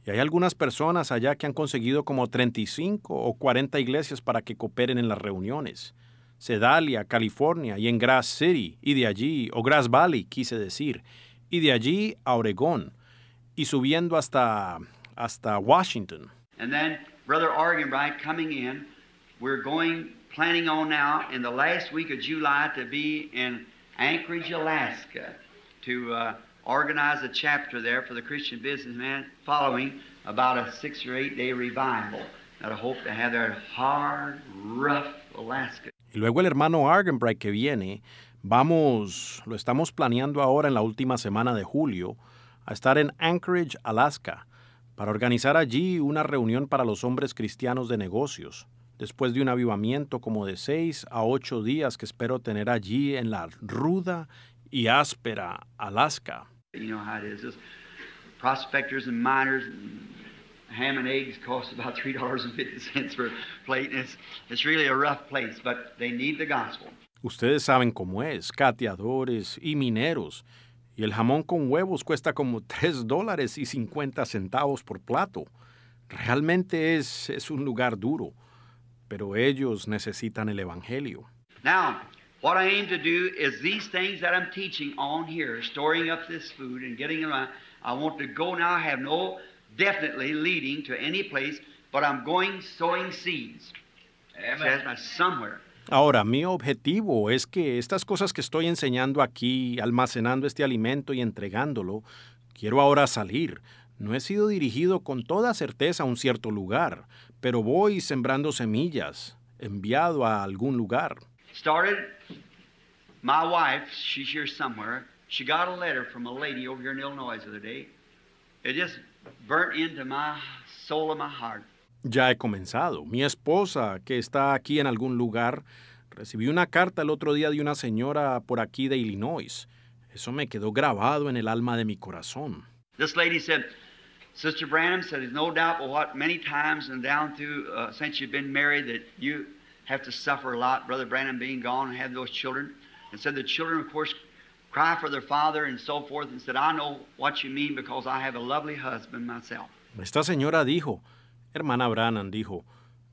Y hay algunas personas allá que han conseguido como 35 o 40 iglesias para que cooperen en las reuniones. Sedalia, California y en Grass City, y de allí, o Grass Valley, quise decir, y de allí a Oregón, y subiendo hasta hasta Washington. And then Brother Argenbright coming in, we're going, planning on now in the last week of July to be in Anchorage, Alaska, to uh, organize a chapter there for the Christian businessman following about a six or eight day revival that I hope to have there hard, rough Alaska. Y luego el hermano Argenbright que viene, vamos, lo estamos planeando ahora en la última semana de julio, a estar en Anchorage, Alaska. para organizar allí una reunión para los hombres cristianos de negocios, después de un avivamiento como de seis a ocho días que espero tener allí en la ruda y áspera Alaska. Ustedes saben cómo es, cateadores y mineros y el jamón con huevos cuesta como 3 dólares y 50 centavos por plato. Realmente es, es un lugar duro, pero ellos necesitan el Evangelio. Now, what I aim to do is these things that I'm teaching on here, storing up this food and getting it around, I want to go now, I have no definitely leading to any place, but I'm going sowing seeds. Amen. somewhere. Ahora, mi objetivo es que estas cosas que estoy enseñando aquí, almacenando este alimento y entregándolo, quiero ahora salir. No he sido dirigido con toda certeza a un cierto lugar, pero voy sembrando semillas, enviado a algún lugar. my wife, she's here somewhere. She got a letter from a lady over in Illinois the other day. It just burnt into my soul my heart. Ya he comenzado. Mi esposa, que está aquí en algún lugar, recibí una carta el otro día de una señora por aquí de Illinois. Eso me quedó grabado en el alma de mi corazón. This lady said, Sister Branham said, there's no doubt but what many times and down through uh, since you've been married that you have to suffer a lot, Brother Branham being gone and have those children. And said the children, of course, cry for their father and so forth. And said, I know what you mean because I have a lovely husband myself. Esta señora dijo, Hermana Brannan dijo,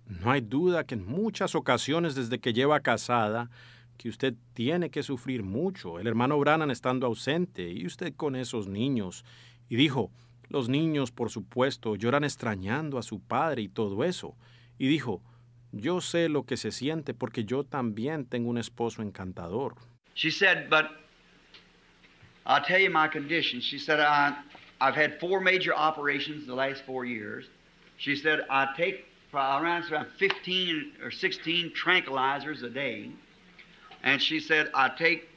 no hay duda que en muchas ocasiones desde que lleva casada, que usted tiene que sufrir mucho, el hermano Brannan estando ausente y usted con esos niños. Y dijo, los niños, por supuesto, lloran extrañando a su padre y todo eso. Y dijo, yo sé lo que se siente porque yo también tengo un esposo encantador. She said, but I'll tell you my condition. She said, I've had four major operations the last four years. She said, I take around 15 or 16 tranquilizers a day. And she said, I take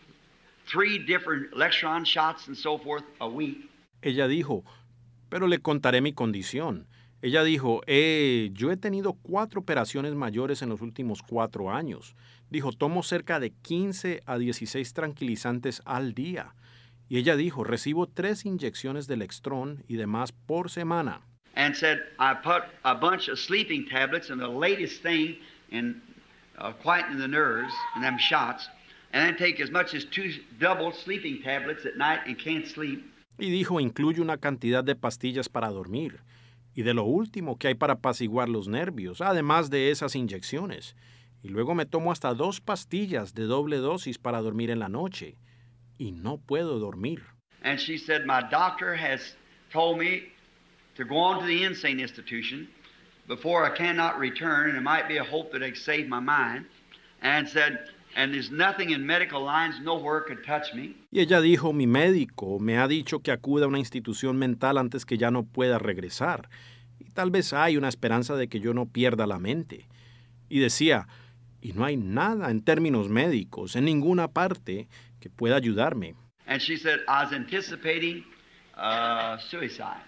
three different electron shots and so forth a week. Ella dijo, pero le contaré mi condición. Ella dijo, eh, yo he tenido cuatro operaciones mayores en los últimos cuatro años. Dijo, tomo cerca de 15 a 16 tranquilizantes al día. Y ella dijo, recibo tres inyecciones de Lextron y demás por semana and said, I put a bunch of sleeping tablets and the latest thing in uh, quieting the nerves and them shots, and then take as much as two double sleeping tablets at night and can't sleep. Y dijo, incluye una cantidad de pastillas para dormir y de lo último que hay para apaciguar los nervios, además de esas inyecciones. Y luego me tomo hasta dos pastillas de doble dosis para dormir en la noche y no puedo dormir. And she said, my doctor has told me to go on to the insane institution before I cannot return, and it might be a hope that I save my mind, and said, And there's nothing in medical lines, nowhere could touch me. Y ella dijo, mi médico me ha dicho que acuda a una institución mental antes que ya no pueda regresar. Y tal vez hay una esperanza de que yo no pierda la mente. Y decía, y no hay nada en términos médicos, en ninguna parte, que pueda ayudarme. And she said, I was anticipating uh, suicide.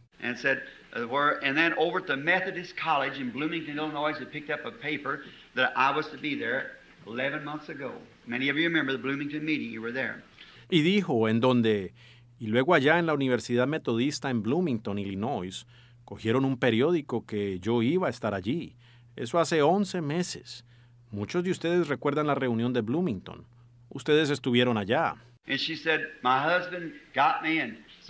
and said, uh, and then over at the Methodist College in Bloomington, Illinois, they picked up a paper that I was to be there 11 months ago. Many of you remember the Bloomington meeting, you were there. Y dijo en donde, y luego allá en la Universidad Metodista en Bloomington, Illinois, cogieron un periódico que yo iba a estar allí. Eso hace 11 meses. Muchos de ustedes recuerdan la reunión de Bloomington. Ustedes estuvieron allá. And she said, my husband got me and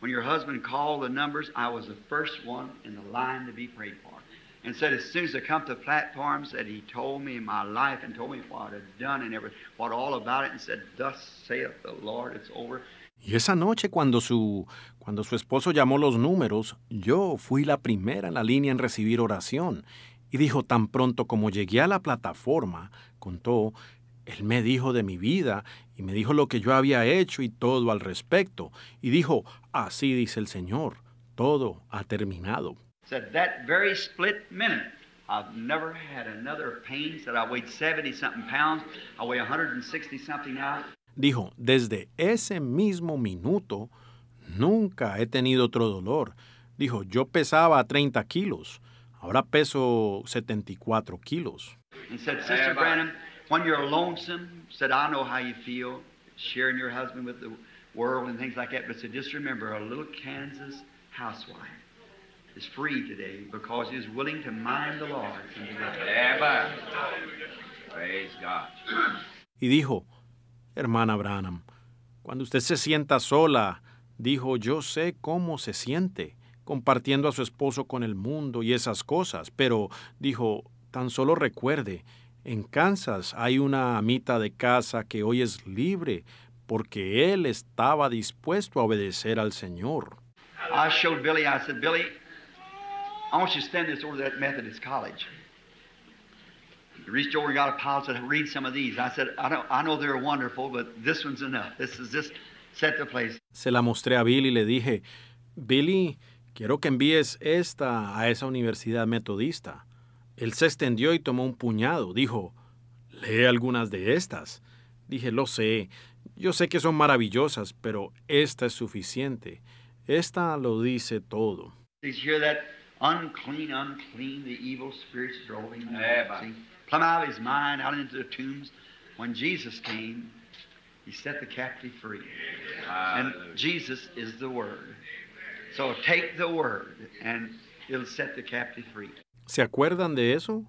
When your husband called the numbers, I was the first one in the line to be prayed for. And said as soon as I come to the platform, said he told me my life and told me what had done and everything, what all about it, and said, Thus saith the Lord, it's over. Y esa noche cuando su, cuando su esposo llamó los números, yo fui la primera en la línea en recibir oración. Y dijo, tan pronto como llegué a la plataforma, contó, él me dijo de mi vida y me dijo lo que yo había hecho y todo al respecto. Y dijo, así dice el Señor, todo ha terminado. Dijo, desde ese mismo minuto nunca he tenido otro dolor. Dijo, yo pesaba 30 kilos. Ahora peso 74 kilos. And Sister When you're lonesome, said, I know how you feel, sharing your husband with the world and things like that. But said, just remember, a little Kansas housewife is free today because she's willing to mind the Lord. Ever. Praise God. Y dijo, hermana Branham, cuando usted se sienta sola, dijo, yo sé cómo se siente compartiendo a su esposo con el mundo y esas cosas, pero dijo, tan solo recuerde en Kansas hay una amita de casa que hoy es libre porque él estaba dispuesto a obedecer al Señor. I showed Billy, I said, Billy, I want you to stand this over at Methodist College. He reached over and got a pile and said, read some of these. I said, I, don't, I know they're wonderful, but this one's enough. This is just set the place. Se la mostré a Billy y le dije, Billy, quiero que envíes esta a esa universidad metodista. Él se extendió y tomó un puñado. Dijo, lee algunas de estas. Dije, lo sé, yo sé que son maravillosas, pero esta es suficiente. Esta lo dice todo. the evil spirits plumb eh, out of his mind, out into the tombs. When Jesus came, he set the captive free. And Jesus is the Word. So take the Word, and it'll set the captive free. ¿Se acuerdan de eso?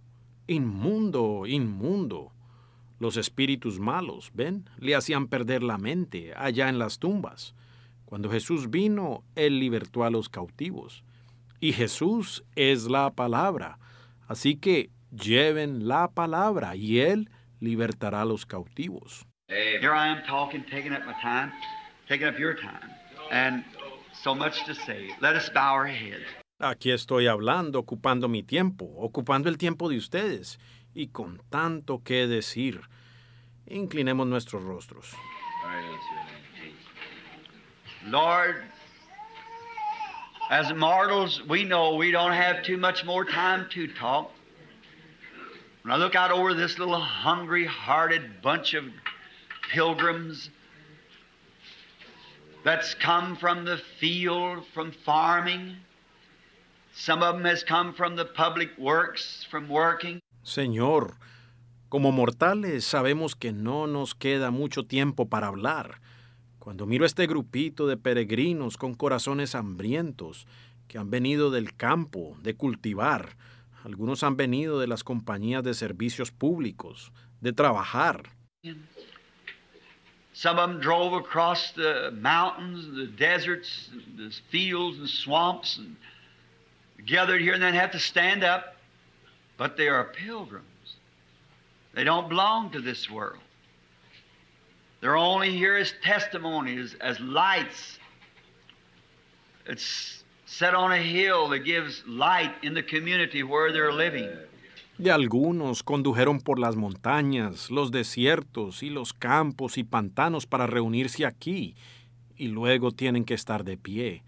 Inmundo, inmundo. Los espíritus malos, ven, le hacían perder la mente allá en las tumbas. Cuando Jesús vino, Él libertó a los cautivos. Y Jesús es la palabra. Así que lleven la palabra y Él libertará a los cautivos. Eh, here I am talking, taking up my time, taking up your time, and so much to say. Let us bow our Aquí estoy hablando, ocupando mi tiempo, ocupando el tiempo de ustedes, y con tanto que decir. Inclinemos nuestros rostros. Lord, as mortals, we know we don't have too much more time to talk. When I look out over this little hungry hearted bunch of pilgrims that's come from the field, from farming, Some of them come from the public works, from working. Señor, como mortales sabemos que no nos queda mucho tiempo para hablar. Cuando miro este grupito de peregrinos con corazones hambrientos que han venido del campo, de cultivar, algunos han venido de las compañías de servicios públicos, de trabajar. Some of them drove across the mountains, the deserts, the fields and swamps and gathered here and then have to stand up, but they are pilgrims. They don't belong to this world. They're only here as testimonies, as lights. It's set on a hill that gives light in the community where they're living. Y algunos condujeron por las montañas, los desiertos y los campos y pantanos para reunirse aquí, y luego tienen que estar de pie.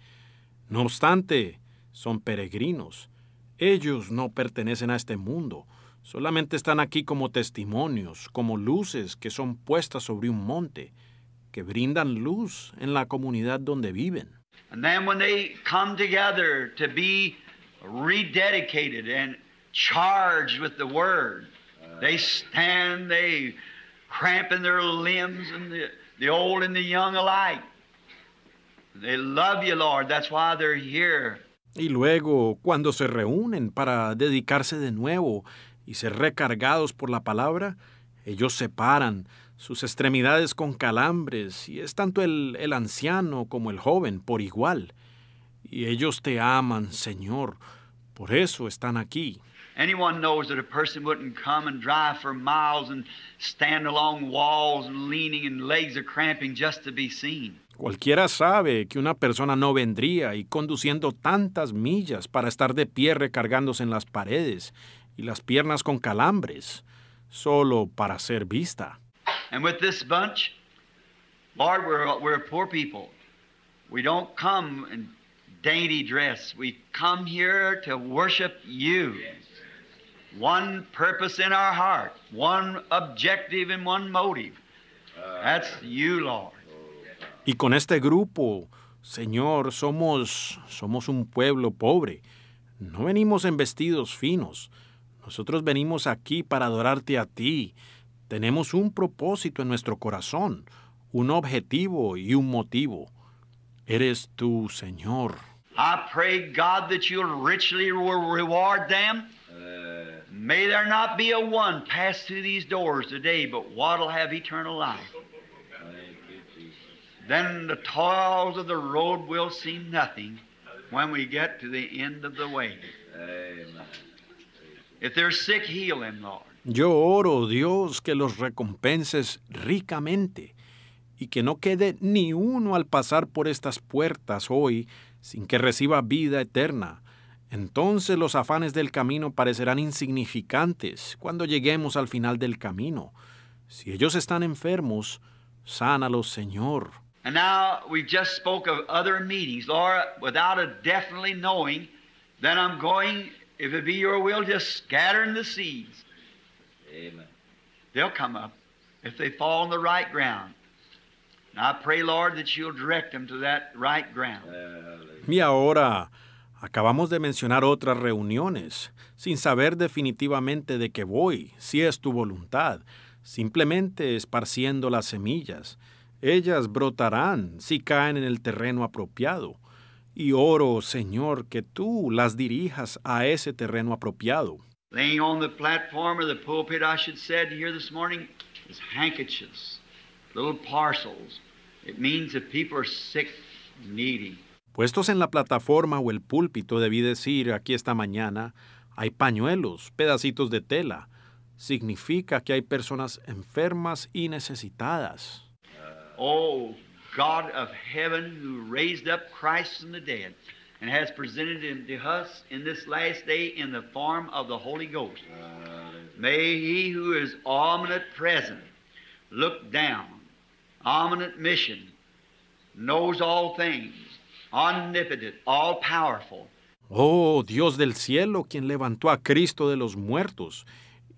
No obstante, son peregrinos. Ellos no pertenecen a este mundo, solamente están aquí como testimonios, como luces que son puestas sobre un monte, que brindan luz en la comunidad donde viven. And then when they come together to be rededicated and charged with the word, they stand, they cramp in their limbs, and the, the old and the young alike. They love you, Lord. That's why they're here. Y luego, cuando se reúnen para dedicarse de nuevo y ser recargados por la palabra, ellos separan sus extremidades con calambres, y es tanto el, anciano como el joven por igual. Y ellos te aman, Señor, por eso están aquí. Anyone knows that a person wouldn't come and drive for miles and stand along walls leaning and legs are cramping just to be seen. Cualquiera sabe que una persona no vendría y conduciendo tantas millas para estar de pie recargándose en las paredes y las piernas con calambres, solo para ser vista. And with this bunch, Lord, somos we're poor people. We don't come in dainty dress. We come here to worship you. One purpose in our heart, one objective and one motive. That's you, Lord. Y con este grupo, Señor, somos, somos un pueblo pobre. No venimos en vestidos finos. Nosotros venimos aquí para adorarte a ti. Tenemos un propósito en nuestro corazón, un objetivo y un motivo. Eres tú, Señor. I pray, God, that you'll richly reward them. May there not be a one pass through these doors today, but what'll have eternal life then the toils of the road will seem nothing when we get to the end of the way. If they're sick, heal them, Lord. Yo oro, Dios, que los recompenses ricamente y que no quede ni uno al pasar por estas puertas hoy sin que reciba vida eterna. Entonces los afanes del camino parecerán insignificantes cuando lleguemos al final del camino. Si ellos están enfermos, sánalos, Señor. And now we've just spoke of other meetings. Laura. without a definitely knowing, then I'm going, if it be your will, just scattering the seeds. Amen. They'll come up if they fall on the right ground. And I pray, Lord, that you'll direct them to that right ground. Y ahora acabamos de mencionar otras reuniones, sin saber definitivamente de qué voy, si es tu voluntad, simplemente esparciendo las semillas. ellas brotarán si caen en el terreno apropiado. Y oro, Señor, que tú las dirijas a ese terreno apropiado. Puestos en la plataforma o el púlpito, debí decir aquí esta mañana, hay pañuelos, pedacitos de tela. Significa que hay personas enfermas y necesitadas. Oh, God of heaven, who raised up Christ from the dead and has presented him to us in this last day in the form of the Holy Ghost. May he who is omnipresent look down, omnipotent mission, knows all things, omnipotent, all powerful. Oh, Dios del cielo, quien levantó a Cristo de los muertos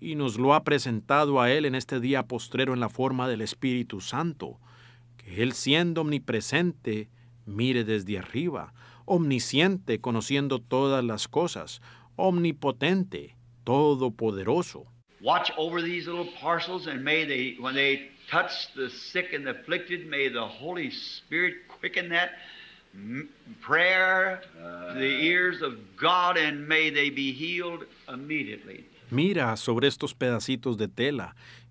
y nos lo ha presentado a Él en este día postrero en la forma del Espíritu Santo. que Él siendo omnipresente, mire desde arriba, omnisciente, conociendo todas las cosas, omnipotente, todopoderoso. Watch over these little parcels and may they, when they touch the sick and the afflicted, may the Holy Spirit quicken that prayer to the ah. ears of God and may they be healed immediately. Mira sobre estos pedacitos de tela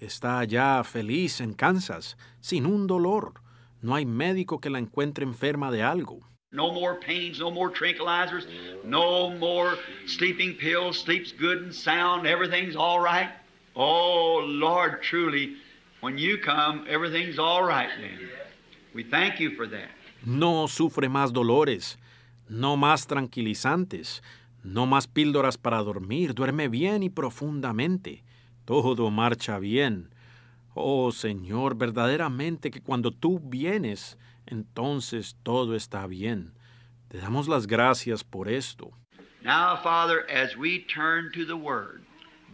Está allá feliz en Kansas, sin un dolor. No hay médico que la encuentre enferma de algo. No more pains, no more tranquilizers, no more sleeping pills. Sleeps good and sound. Everything's all right. Oh, Lord, truly, when you come, everything's all right then. We thank you for that. No sufre más dolores, no más tranquilizantes, no más píldoras para dormir. Duerme bien y profundamente todo marcha bien. Oh Señor, verdaderamente que cuando tú vienes, entonces todo está bien. Te damos las gracias por esto. Now, Father, as we turn to the Word,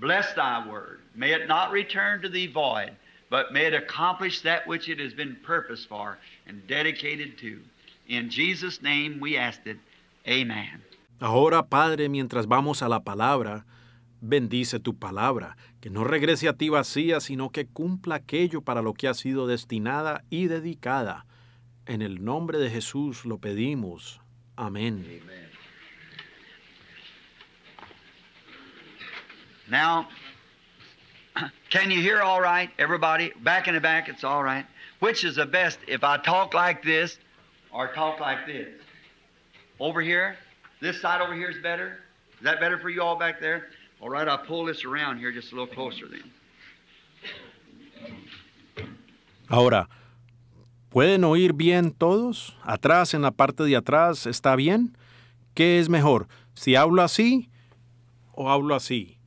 bless Thy Word. May it not return to Thee void, but may it accomplish that which it has been purposed for and dedicated to. In Jesus' name we ask it. Amen. Ahora, Padre, mientras vamos a la palabra, Bendice tu palabra, que no regrese a ti vacía, sino que cumpla aquello para lo que ha sido destinada y dedicada. En el nombre de Jesús lo pedimos. Amén. Now, can you hear all right, everybody? Back in the back, it's all right. Which is the best, if I talk like this or talk like this? Over here? This side over here is better? Is that better for you all back there? pull this around here just a little closer then. Ahora, ¿pueden oír bien todos? Atrás, en la parte de atrás, ¿está bien? ¿Qué es mejor? ¿Si hablo así o hablo así?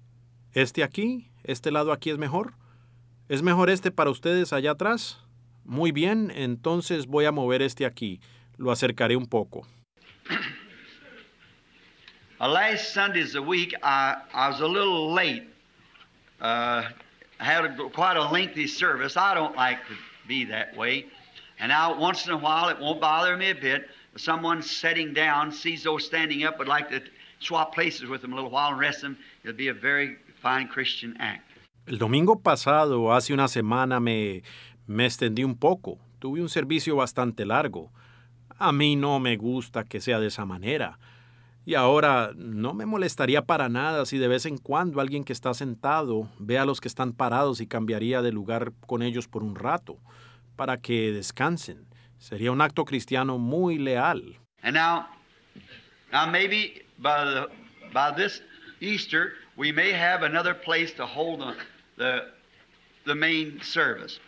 ¿Este aquí? ¿Este lado aquí es mejor? ¿Es mejor este para ustedes allá atrás? Muy bien, entonces voy a mover este aquí. Lo acercaré un poco. Uh, last Sundays a week, I, I was a little late. Uh, had a, quite a lengthy service. I don't like to be that way. And now, once in a while, it won't bother me a bit. Someone sitting down sees those standing up, would like to swap places with them a little while and rest them. It'll be a very fine Christian act. El domingo pasado, hace una semana, me, me extendí un poco. Tuve un servicio bastante largo. A mí no me gusta que sea de esa manera. Y ahora, no me molestaría para nada si de vez en cuando alguien que está sentado ve a los que están parados y cambiaría de lugar con ellos por un rato, para que descansen. Sería un acto cristiano muy leal. And now, now maybe by, the, by this Easter, we may have another place to hold the, the, the main service.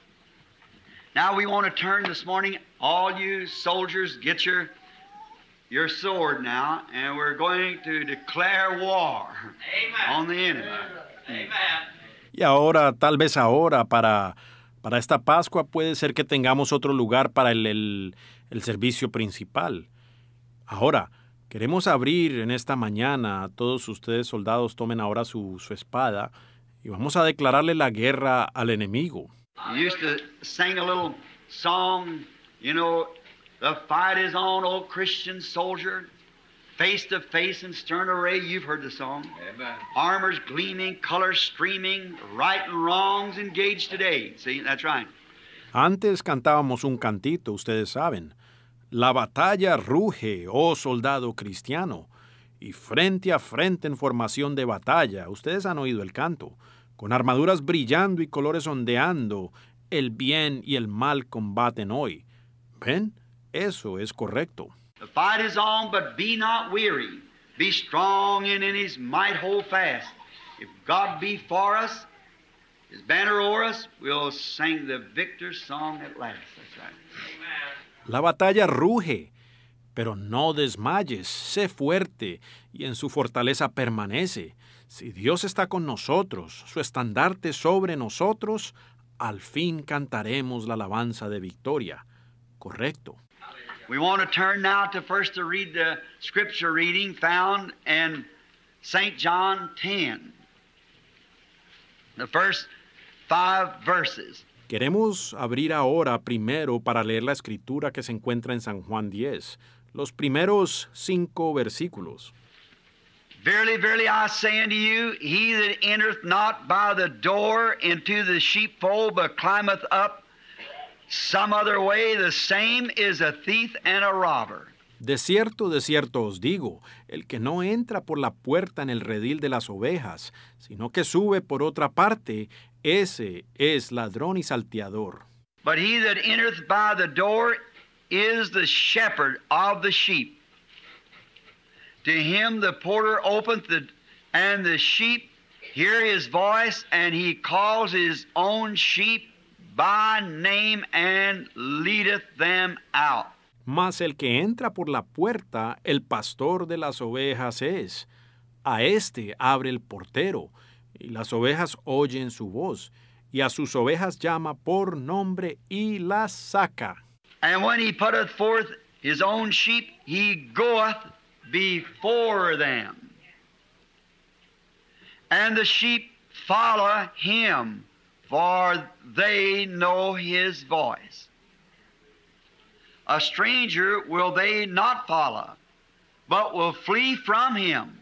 Now we want to turn this morning, all you soldiers, get your y ahora, tal vez ahora, para, para esta Pascua puede ser que tengamos otro lugar para el, el, servicio principal. Ahora, queremos abrir en esta mañana, a todos ustedes soldados tomen ahora su, espada y vamos a declararle la guerra al enemigo. used to The fight is on, Christian soldier. Face to face in stern array, you've heard the song. Armors gleaming, colors streaming, right and wrongs engaged today. See, that's right. Antes cantábamos un cantito, ustedes saben. La batalla ruge, oh soldado cristiano, y frente a frente en formación de batalla, ustedes han oído el canto, con armaduras brillando y colores ondeando, el bien y el mal combaten hoy. ¿Ven? Eso es correcto. La batalla ruge, pero no desmayes, sé fuerte y en su fortaleza permanece. Si Dios está con nosotros, su estandarte sobre nosotros, al fin cantaremos la alabanza de victoria. Correcto. We want to turn now to first to read the scripture reading found in St. John 10, the first five verses. Queremos abrir ahora primero para leer la escritura que se encuentra en San Juan 10, los primeros cinco versículos. Verily, verily, I say unto you, he that entereth not by the door into the sheepfold, but climbeth up Some other way the same is a thief and a robber. De cierto, de cierto os digo, el que no entra por la puerta en el redil de las ovejas, sino que sube por otra parte, ese es ladrón y salteador. But he that entereth by the door is the shepherd of the sheep. To him the porter openeth, the, and the sheep hear his voice, and he calls his own sheep by name and leadeth them out. Mas el que entra por la puerta, el pastor de las ovejas es. A éste abre el portero, y las ovejas oyen su voz, y a sus ovejas llama por nombre y las saca. And when he putteth forth his own sheep, he goeth before them. And the sheep follow him. for they know his voice. A stranger will they not follow, but will flee from him,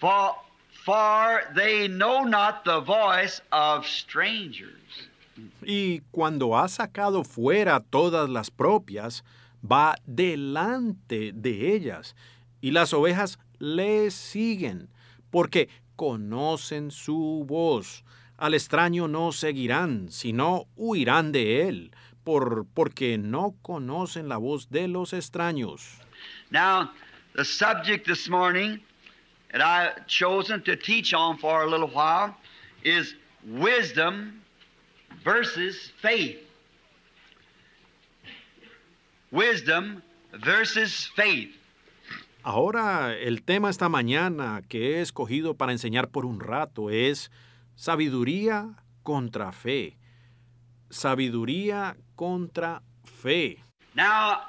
for, for they know not the voice of strangers. Y cuando ha sacado fuera todas las propias, va delante de ellas, y las ovejas le siguen, porque conocen su voz Al extraño no seguirán, sino huirán de él, por, porque no conocen la voz de los extraños. Now, the subject this morning chosen to teach on for a little while is wisdom versus faith. Wisdom versus faith. Ahora, el tema esta mañana que he escogido para enseñar por un rato es Sabiduría contra fe. Sabiduría contra fe. Now,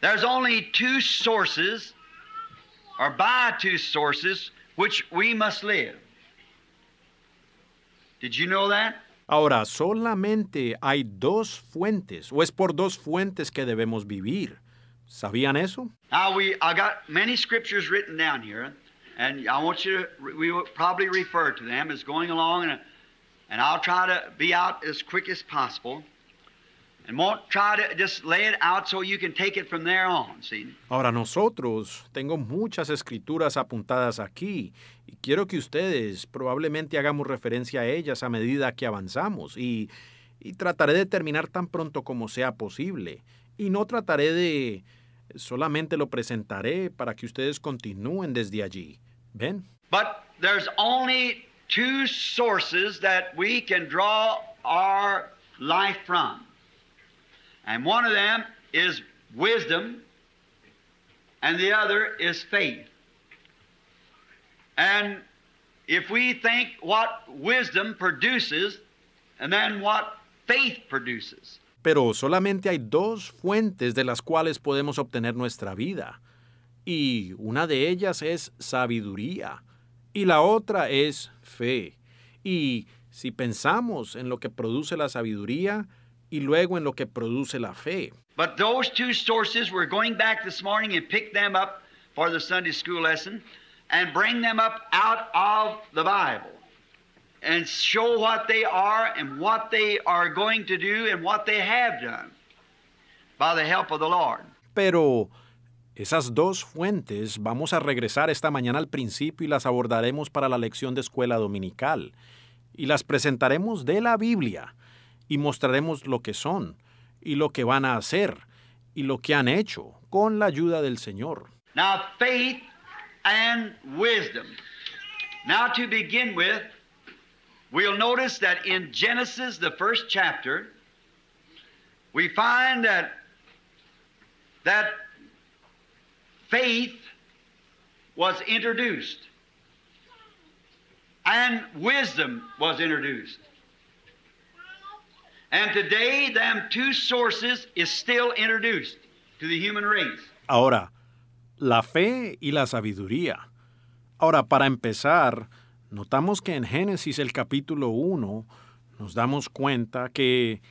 there's only two sources, or by two sources, which we must live. Did you know that? Ahora, solamente hay dos fuentes, o es por dos fuentes que debemos vivir. ¿Sabían eso? Now we, I got many scriptures written down here. Ahora nosotros tengo muchas escrituras apuntadas aquí y quiero que ustedes probablemente hagamos referencia a ellas a medida que avanzamos y, y trataré de terminar tan pronto como sea posible y no trataré de solamente lo presentaré para que ustedes continúen desde allí. Ben? But there's only two sources that we can draw our life from. And one of them is wisdom, and the other is faith. And if we think what wisdom produces and then what faith produces. Pero solamente hay dos fuentes de las cuales podemos obtener nuestra vida. y una de ellas es sabiduría y la otra es fe. Y si pensamos en lo que produce la sabiduría y luego en lo que produce la fe. But those two sources we're going back this morning and pick them up for the Sunday school lesson and bring them up out of the Bible and show what they are and what they are going to do and what they have done by the help of the Lord. Pero esas dos fuentes vamos a regresar esta mañana al principio y las abordaremos para la lección de escuela dominical. Y las presentaremos de la Biblia y mostraremos lo que son y lo que van a hacer y lo que han hecho con la ayuda del Señor. Now faith and wisdom. Now to begin with, we'll notice that in Genesis the first chapter, we find that that faith was introduced, and wisdom was introduced. And today, them two sources is still introduced to the human race. Ahora, la fe y la sabiduría. Ahora, para empezar, notamos que en Génesis el capítulo 1 nos damos cuenta que,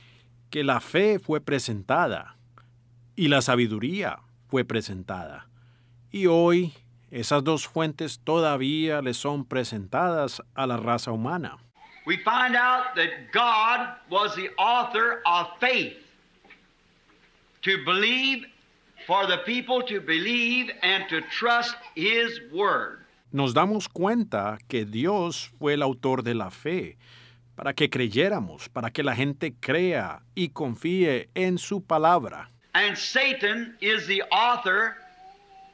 que la fe fue presentada y la sabiduría fue presentada. Y hoy esas dos fuentes todavía le son presentadas a la raza humana. Nos damos cuenta que Dios fue el autor de la fe para que creyéramos, para que la gente crea y confíe en su palabra. And Satan is the author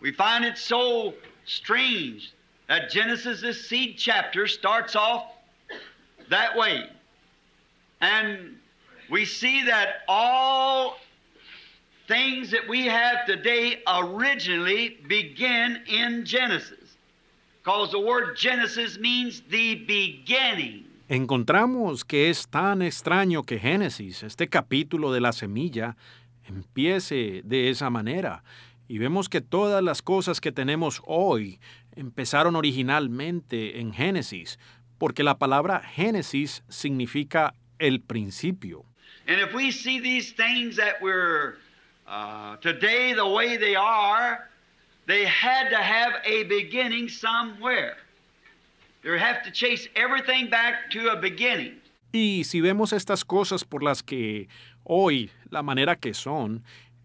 We find it so strange that Genesis, this seed chapter, starts off that way. And we see that all things that we have today originally begin in Genesis. Because the word Genesis means the beginning. Encontramos que es tan extraño que Génesis, este capítulo de la semilla, empiece de esa manera. y vemos que todas las cosas que tenemos hoy empezaron originalmente en Génesis, porque la palabra Génesis significa el principio. And if we see these things that we're uh, today the way they are, they had to have a beginning somewhere. have to chase everything back to a beginning. Y si vemos estas cosas por las que hoy, la manera que son,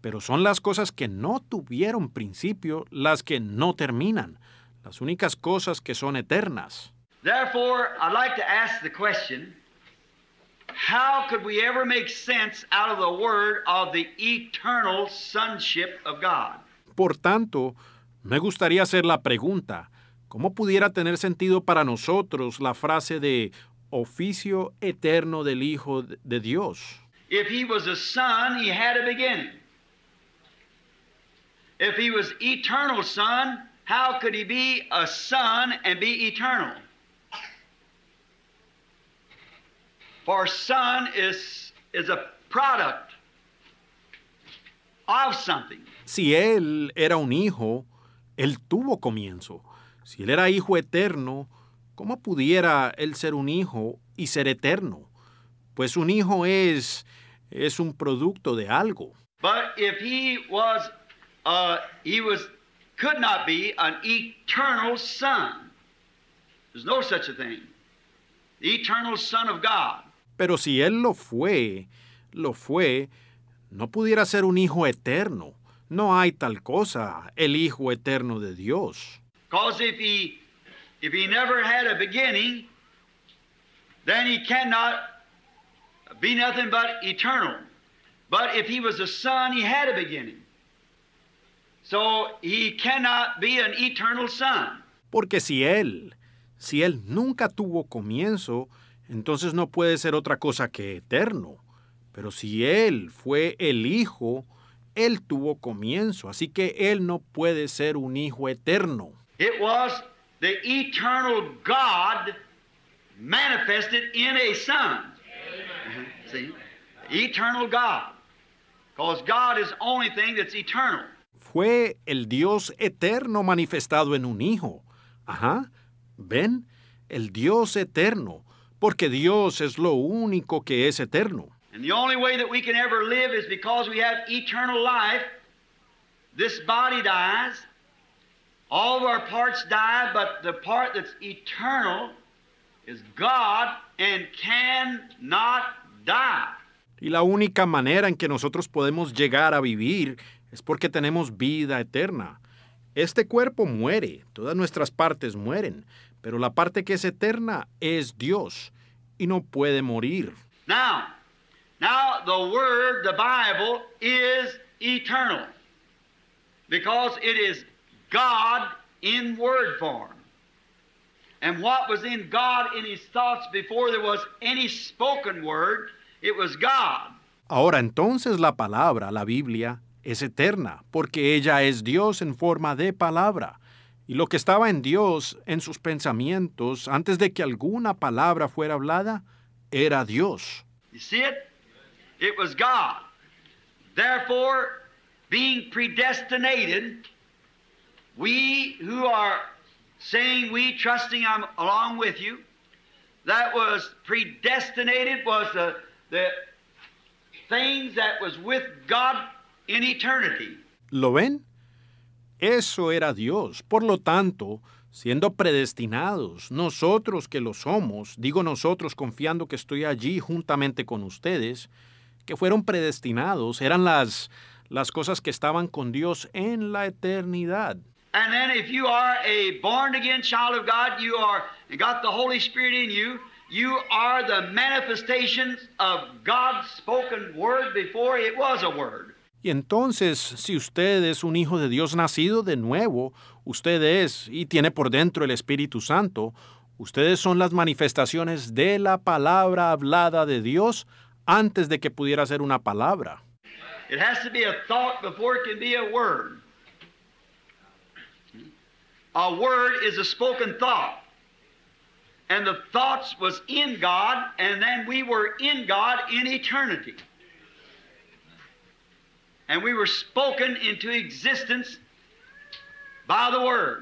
Pero son las cosas que no tuvieron principio las que no terminan, las únicas cosas que son eternas. Por tanto, me gustaría hacer la pregunta, ¿cómo pudiera tener sentido para nosotros la frase de oficio eterno del Hijo de Dios? If he was a son, he had son, Si él era un hijo, él tuvo comienzo. Si él era hijo eterno, ¿cómo pudiera él ser un hijo y ser eterno? Pues un hijo es es un producto de algo. But if he was uh, he was could not be an eternal son. There's no such a thing. The eternal son of God. Pero si él lo fue, lo fue, no pudiera ser un hijo eterno. No hay tal cosa, el hijo eterno de Dios. Because if he if he never had a beginning, then he cannot be nothing but eternal. But if he was a son, he had a beginning. So he cannot be an eternal son. Porque si él, si él nunca tuvo comienzo, entonces no puede ser otra cosa que eterno. Pero si él fue el hijo, él tuvo comienzo, así que él no puede ser un hijo eterno. It was the eternal God manifested in a son. See? Eternal God. Because God is the only thing that's eternal fue el Dios eterno manifestado en un hijo. Ajá, ven, el Dios eterno, porque Dios es lo único que es eterno. And the only way that we can ever live is because we have eternal life. This body dies, all of our parts die, but the part that's eternal is God and cannot die. Y la única manera en que nosotros podemos llegar a vivir es porque tenemos vida eterna. Este cuerpo muere, todas nuestras partes mueren, pero la parte que es eterna es Dios y no puede morir. Now, now the word, the Bible is eternal because it is God in word form. And what was in God in his thoughts before there was any spoken word, it was God. Ahora entonces la palabra, la Biblia, es eterna, porque ella es Dios en forma de palabra. Y lo que estaba en Dios, en sus pensamientos, antes de que alguna palabra fuera hablada, era Dios. You see it? It was God. Therefore, being predestinated, we who are saying we trusting I'm along with you, that was predestinated was the, the things that was with God in eternity. ¿Lo ven? Eso era Dios. Por lo tanto, siendo predestinados, nosotros que lo somos, digo nosotros confiando que estoy allí juntamente con ustedes, que fueron predestinados, eran las, las cosas que estaban con Dios en la eternidad. And then if you are a born again child of God, you are you got the Holy Spirit in you, you are the manifestations of God's spoken word before it was a word. Y entonces, si usted es un hijo de Dios nacido de nuevo, usted es y tiene por dentro el Espíritu Santo, ustedes son las manifestaciones de la palabra hablada de Dios antes de que pudiera ser una palabra. It has to be a thought before it can be a word. A word is a spoken thought. And the thoughts was in God, and then we were in God in eternity and we were spoken into existence by the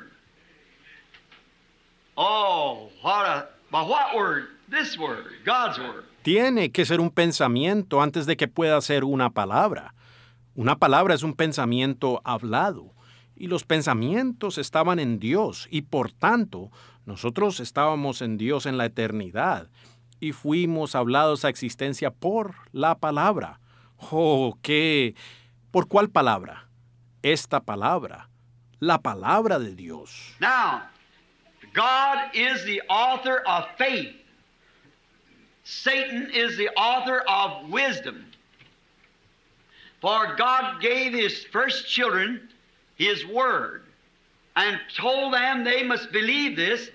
Oh, what a, by what word? Tiene que ser un pensamiento antes de que pueda ser una palabra. Una palabra es un pensamiento hablado. Y los pensamientos estaban en Dios, y por tanto, nosotros estábamos en Dios en la eternidad, y fuimos hablados a existencia por la palabra. ¡Oh, qué! ¿Por cuál palabra? Esta palabra, la palabra de Dios. Now, God is the author of faith. Satan is the author of wisdom. For God gave his first children his word and told them they must believe this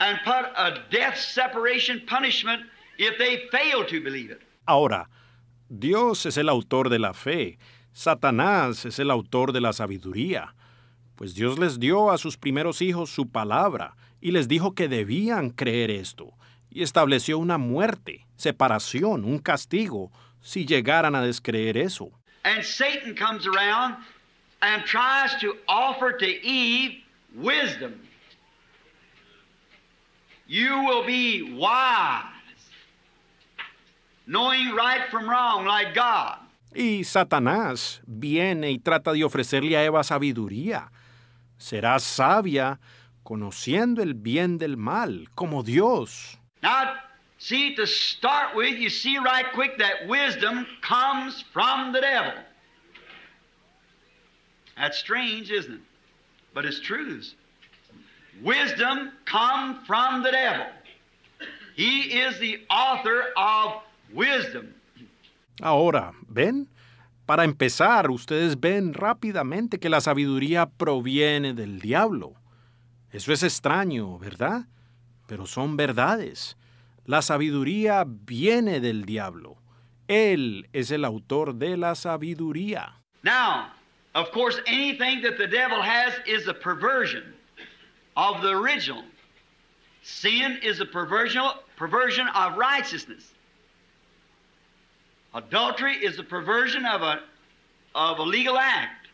and put a death separation punishment if they fail to believe it. Ahora, Dios es el autor de la fe. Satanás es el autor de la sabiduría, pues Dios les dio a sus primeros hijos su palabra y les dijo que debían creer esto, y estableció una muerte, separación, un castigo, si llegaran a descreer eso. And Satan comes around and tries to Eve wisdom. You will be wise, knowing right from wrong like God. Y Satanás viene y trata de ofrecerle a Eva sabiduría. Será sabia conociendo el bien del mal, como Dios. Now, see, to start with, you see right quick that wisdom comes from the devil. That's strange, isn't it? But it's truth. Wisdom comes from the devil. He is the author of wisdom. Ahora, ¿ven? Para empezar, ustedes ven rápidamente que la sabiduría proviene del diablo. Eso es extraño, ¿verdad? Pero son verdades. La sabiduría viene del diablo. Él es el autor de la sabiduría. Now, of course, anything that the devil has is a perversion of the original. Sin is a perversion, of righteousness. Adultery is the perversion of a, of legal act.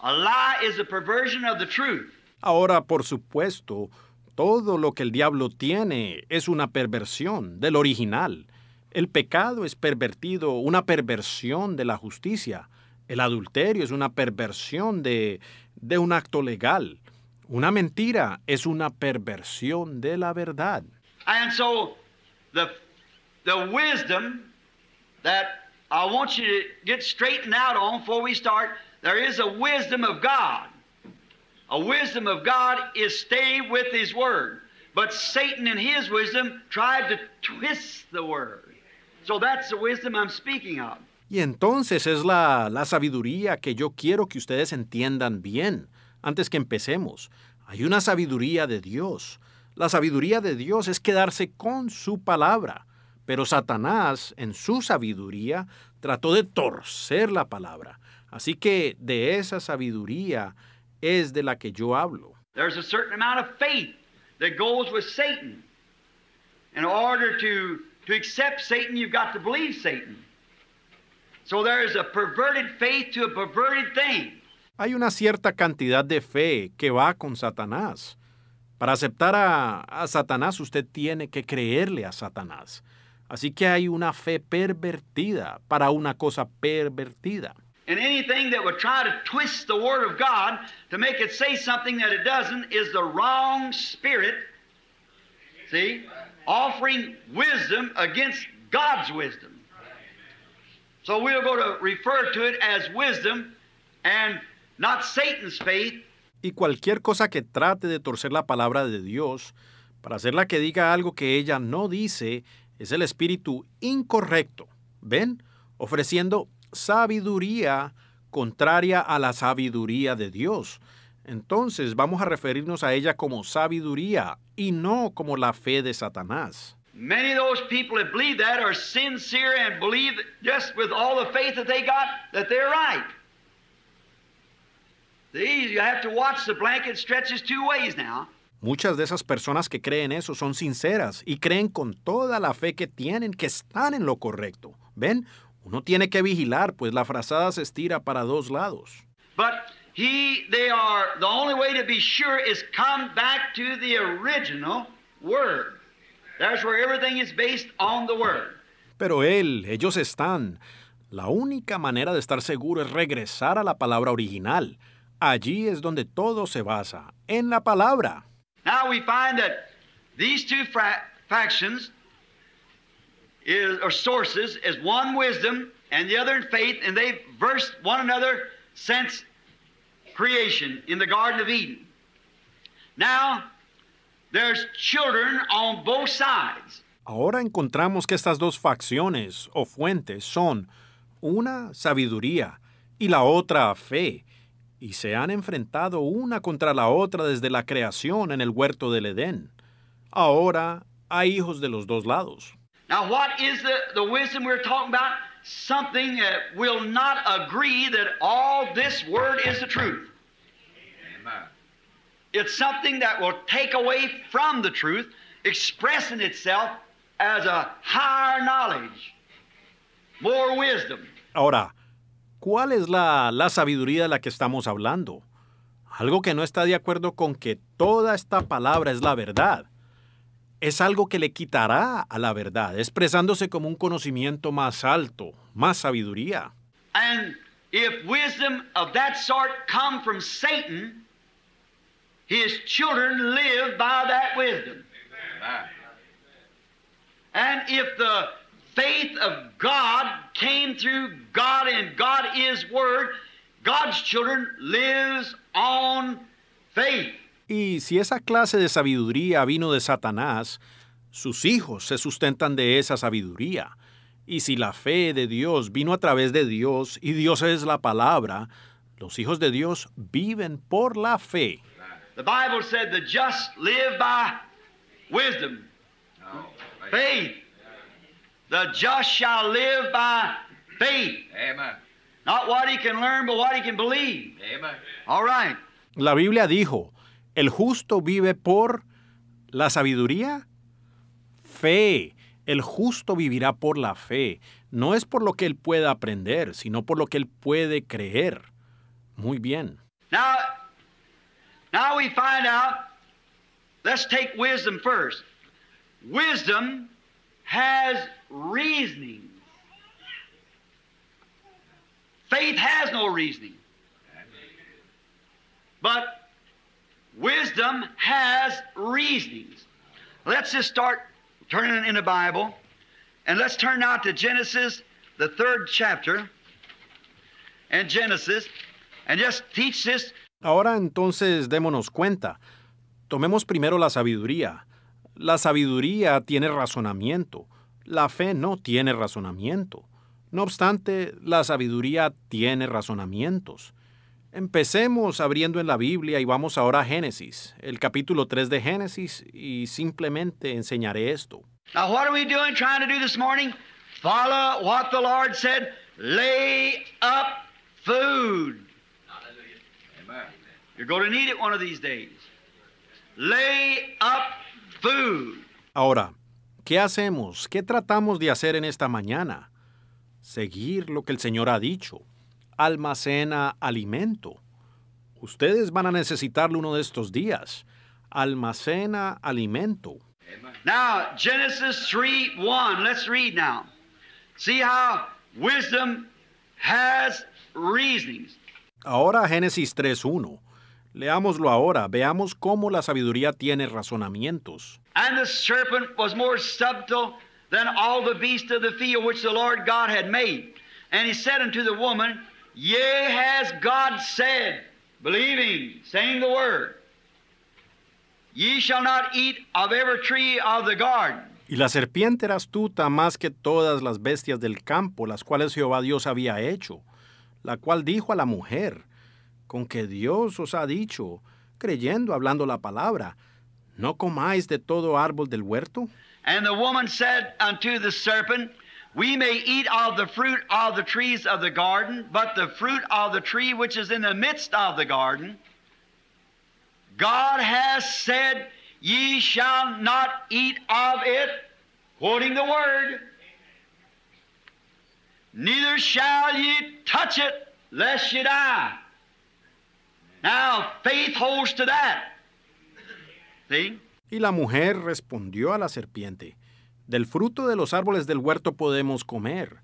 A lie is a perversion of the truth. Ahora, por supuesto, todo lo que el diablo tiene es una perversión del original. El pecado es pervertido, una perversión de la justicia. El adulterio es una perversión de, de un acto legal. Una mentira es una perversión de la verdad. And so the, the that I want you to get straightened out on before we start. There is a wisdom of God. A wisdom of God is stay with His Word. But Satan, in his wisdom, tried to twist the Word. So that's the wisdom I'm speaking of. Y entonces es la, la sabiduría que yo quiero que ustedes entiendan bien. Antes que empecemos, hay una sabiduría de Dios. La sabiduría de Dios es quedarse con su palabra. Pero Satanás, en su sabiduría, trató de torcer la palabra. Así que de esa sabiduría es de la que yo hablo. There's a certain amount of faith that goes with Satan. In order to, accept Satan, got to believe Satan. So there is a perverted faith to a perverted thing. Hay una cierta cantidad de fe que va con Satanás. Para aceptar a Satanás, usted tiene que creerle a Satanás. Así que hay una fe pervertida para una cosa pervertida. And anything that would try to twist the Word of God to make it say something that it doesn't is the wrong spirit, see, offering wisdom against God's wisdom. So we're going to refer to it as wisdom and not Satan's faith. Y cualquier cosa que trate de torcer la palabra de Dios para hacerla que diga algo que ella no dice es el espíritu incorrecto, ¿ven? Ofreciendo sabiduría contraria a la sabiduría de Dios. Entonces vamos a referirnos a ella como sabiduría y no como la fe de Satanás. Many of those people that believe that are sincere and believe just with all the faith that they got that they're right. These, you have to watch the blanket stretches two ways now. Muchas de esas personas que creen eso son sinceras y creen con toda la fe que tienen que están en lo correcto. ¿Ven? Uno tiene que vigilar, pues la frazada se estira para dos lados. Pero él, ellos están. La única manera de estar seguro es regresar a la palabra original. Allí es donde todo se basa, en la palabra. Now we find that these two fra- factions is, or sources is one wisdom and the other in faith, and they've versed one another since creation in the Garden of Eden. Now, there's children on both sides. Ahora encontramos que estas dos facciones o fuentes son una sabiduría y la otra fe y se han enfrentado una contra la otra desde la creación en el huerto del Edén. Ahora hay hijos de los dos lados. Now what is the, the wisdom we're talking about? Something that will not agree that all this word is the truth. It's something that will take away from the truth, expressing itself as a higher knowledge, more wisdom. Ahora, ¿Cuál es la, sabiduría de la que estamos hablando? Algo que no está de acuerdo con que toda esta palabra es la verdad. Es algo que le quitará a la verdad, expresándose como un conocimiento más alto, más sabiduría. And if wisdom of that sort come from Satan, his children live by that wisdom. And if the y si esa clase de sabiduría vino de Satanás, sus hijos se sustentan de esa sabiduría. Y si la fe de Dios vino a través de Dios y Dios es la palabra, los hijos de Dios viven por la fe. The Bible said the just live by wisdom. Oh, faith. The just shall live by faith. Amen. Not what he can learn, but what he can believe. Amen. All right. La Biblia dijo, el justo vive por la sabiduría, fe. El justo vivirá por la fe. No es por lo que él pueda aprender, sino por lo que él puede creer. Muy bien. Now, now we find out. Let's take wisdom first. Wisdom has reasoning. Faith has no reasoning. But wisdom has reasonings. Let's just start turning in the Bible and let's turn now to Genesis, the third chapter, and Genesis, and just teach this. Ahora entonces démonos cuenta. Tomemos primero la sabiduría. La sabiduría tiene razonamiento. la fe no tiene razonamiento. No obstante, la sabiduría tiene razonamientos. Empecemos abriendo en la Biblia y vamos ahora a Génesis, el capítulo 3 de Génesis, y simplemente enseñaré esto. Now what are we doing trying to do this morning? Follow what the Lord said, lay up food. Amen. You're going to need it one of these days. Lay up food. Ahora, ¿Qué hacemos? ¿Qué tratamos de hacer en esta mañana? Seguir lo que el Señor ha dicho. Almacena alimento. Ustedes van a necesitarlo uno de estos días. Almacena alimento. Let's read now. See how wisdom has Ahora Génesis 3.1. Leámoslo ahora, veamos cómo la sabiduría tiene razonamientos. Y la serpiente era astuta más que todas las bestias del campo, las cuales Jehová Dios había hecho, la cual dijo a la mujer, con que Dios os ha dicho, creyendo, hablando la palabra, ¿no comáis de todo árbol del huerto? And the woman said unto the serpent, We may eat of the fruit of the trees of the garden, but the fruit of the tree which is in the midst of the garden, God has said, Ye shall not eat of it, quoting the word, neither shall ye touch it, lest ye die. Now, faith holds to that. Y la mujer respondió a la serpiente, Del fruto de los árboles del huerto podemos comer,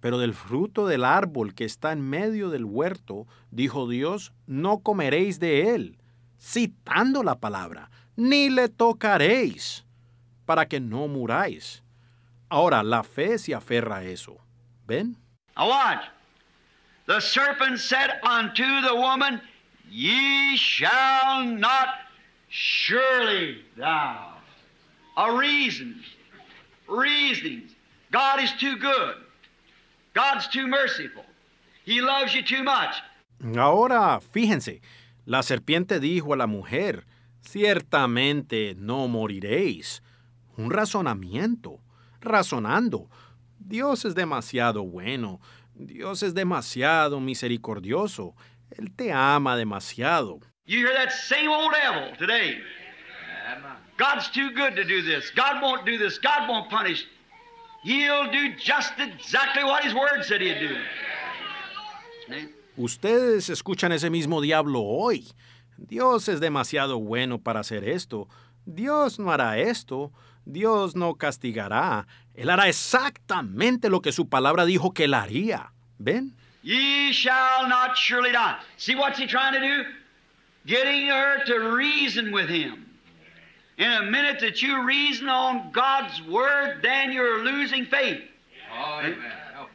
pero del fruto del árbol que está en medio del huerto, dijo Dios, no comeréis de él, citando la palabra, ni le tocaréis, para que no muráis. Ahora, la fe se aferra a eso. ¿Ven? watch. The serpent said unto the woman, Ye shall not surely die. A reason. God is too good. God's too merciful. He loves you too much. Ahora, fíjense, la serpiente dijo a la mujer, ciertamente no moriréis. Un razonamiento, razonando. Dios es demasiado bueno, Dios es demasiado misericordioso, él te ama demasiado. Ustedes escuchan ese mismo diablo hoy. Dios es demasiado bueno para hacer esto. Dios no hará esto. Dios no castigará. Él hará exactamente lo que su palabra dijo que él haría. ¿Ven? Ye shall not surely die. See what's he trying to do? Getting her to reason with him. In a minute that you reason on God's word, then you're losing faith. Amen.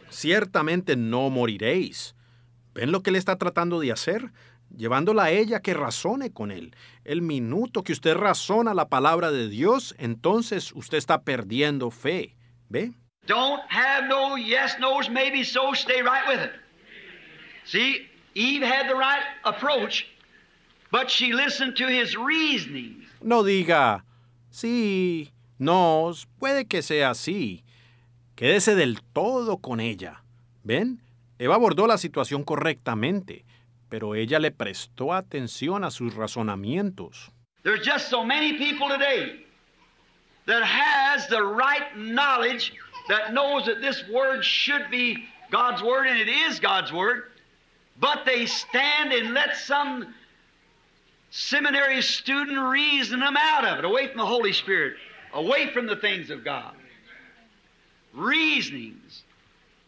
Ciertamente no moriréis. ¿Ven lo que le está tratando de hacer? Llevándola a ella que razone con él. El minuto que usted razona la palabra de Dios, entonces usted está perdiendo fe. ¿Ve? Don't have no yes, no's, maybe so, stay right with it. See, Eve had the right approach, but she listened to his reasoning. No diga, sí, no, puede que sea así. Quédese del todo con ella. ¿Ven? Eva abordó la situación correctamente, pero ella le prestó atención a sus razonamientos. There's just so many people today that has the right knowledge that knows that this word should be God's word and it is God's word. But they stand and let some seminary student reason them out of it, away from the Holy Spirit, away from the things of God. Reasonings.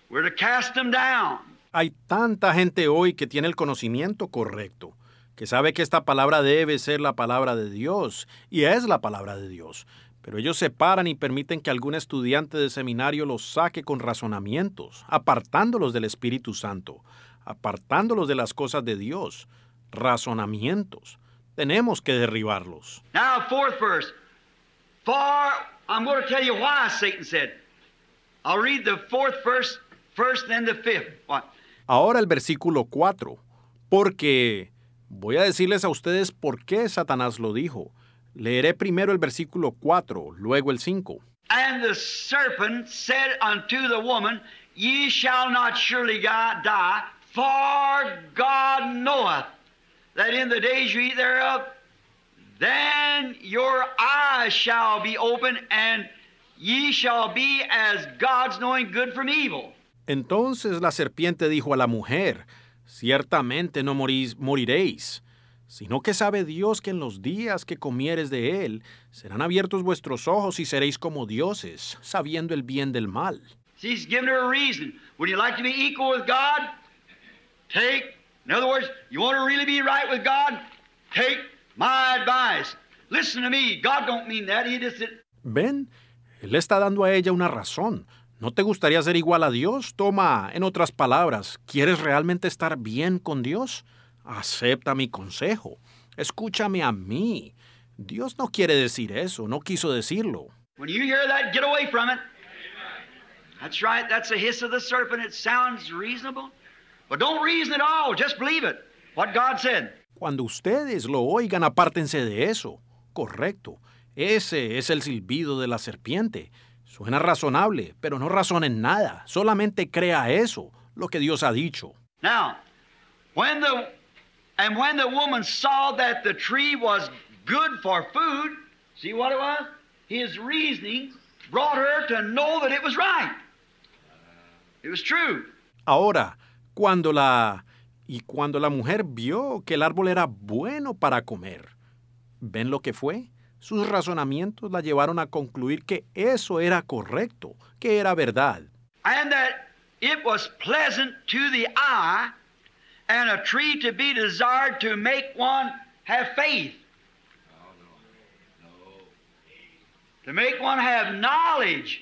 We're to cast them down. Hay tanta gente hoy que tiene el conocimiento correcto, que sabe que esta palabra debe ser la palabra de Dios, y es la palabra de Dios. Pero ellos se paran y permiten que algún estudiante de seminario los saque con razonamientos, apartándolos del Espíritu Santo apartándolos de las cosas de Dios, razonamientos. Tenemos que derribarlos. Ahora el versículo 4. Porque voy a decirles a ustedes por qué Satanás lo dijo. Leeré primero el versículo 4, luego el 5. Ye shall not surely die, For God knoweth that in the days you eat thereof, then your eyes shall be open and ye shall be as gods knowing good from evil. Entonces la serpiente dijo a la mujer, ciertamente no morís, moriréis, sino que sabe Dios que en los días que comieres de él serán abiertos vuestros ojos y seréis como dioses, sabiendo el bien del mal. She's given her a reason. Would you like to be equal with God? Take, in other words, you want to really be right with God? Take my advice. Listen to me. God don't mean that. He just Ben, él está dando a ella una razón. ¿No te gustaría ser igual a Dios? Toma, en otras palabras, ¿quieres realmente estar bien con Dios? Acepta mi consejo. Escúchame a mí. Dios no quiere decir eso, no quiso decirlo. When you hear that, get away from it. That's right, that's a hiss of the serpent. It sounds reasonable. But don't reason at all, just believe it. What God said. Cuando ustedes lo oigan, apártense de eso. Correcto. Ese es el silbido de la serpiente. Suena razonable, pero no razonen nada. Solamente crea eso, lo que Dios ha dicho. Now, when the and when the woman saw that the tree was good for food, see what it was? His reasoning brought her to know that it was right. It was true. Ahora, cuando la y cuando la mujer vio que el árbol era bueno para comer, ¿ven lo que fue? Sus razonamientos la llevaron a concluir que eso era correcto, que era verdad. And that it was pleasant to the eye and a tree to be desired to make one have faith. To make one have knowledge,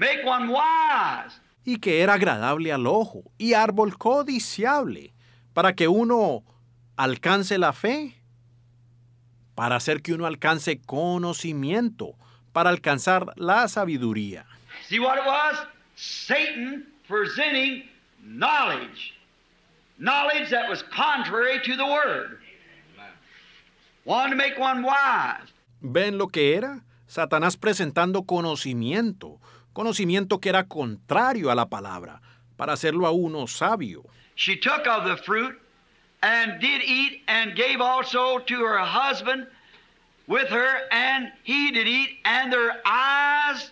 make one wise y que era agradable al ojo y árbol codiciable para que uno alcance la fe, para hacer que uno alcance conocimiento, para alcanzar la sabiduría. ¿Ven lo que era? Satanás presentando conocimiento, conocimiento que era contrario a la palabra, para hacerlo a uno sabio. She took of the fruit and did eat and gave also to her husband with her and he did eat and their eyes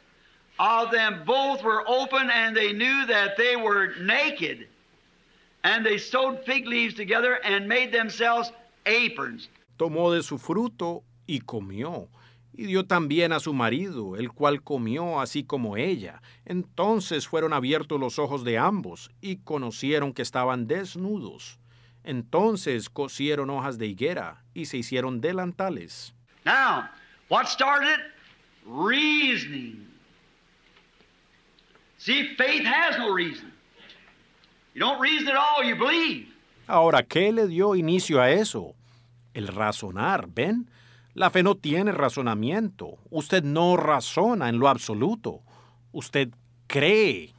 of them both were open and they knew that they were naked and they sewed fig leaves together and made themselves aprons. Tomó de su fruto y comió y dio también a su marido, el cual comió así como ella. Entonces fueron abiertos los ojos de ambos, y conocieron que estaban desnudos. Entonces cosieron hojas de higuera, y se hicieron delantales. Now, what started See, faith has no reason. You don't reason at all, you believe. Ahora, ¿qué le dio inicio a eso? El razonar, ¿ven? La fe no tiene razonamiento. Usted no razona en lo absoluto. Usted cree.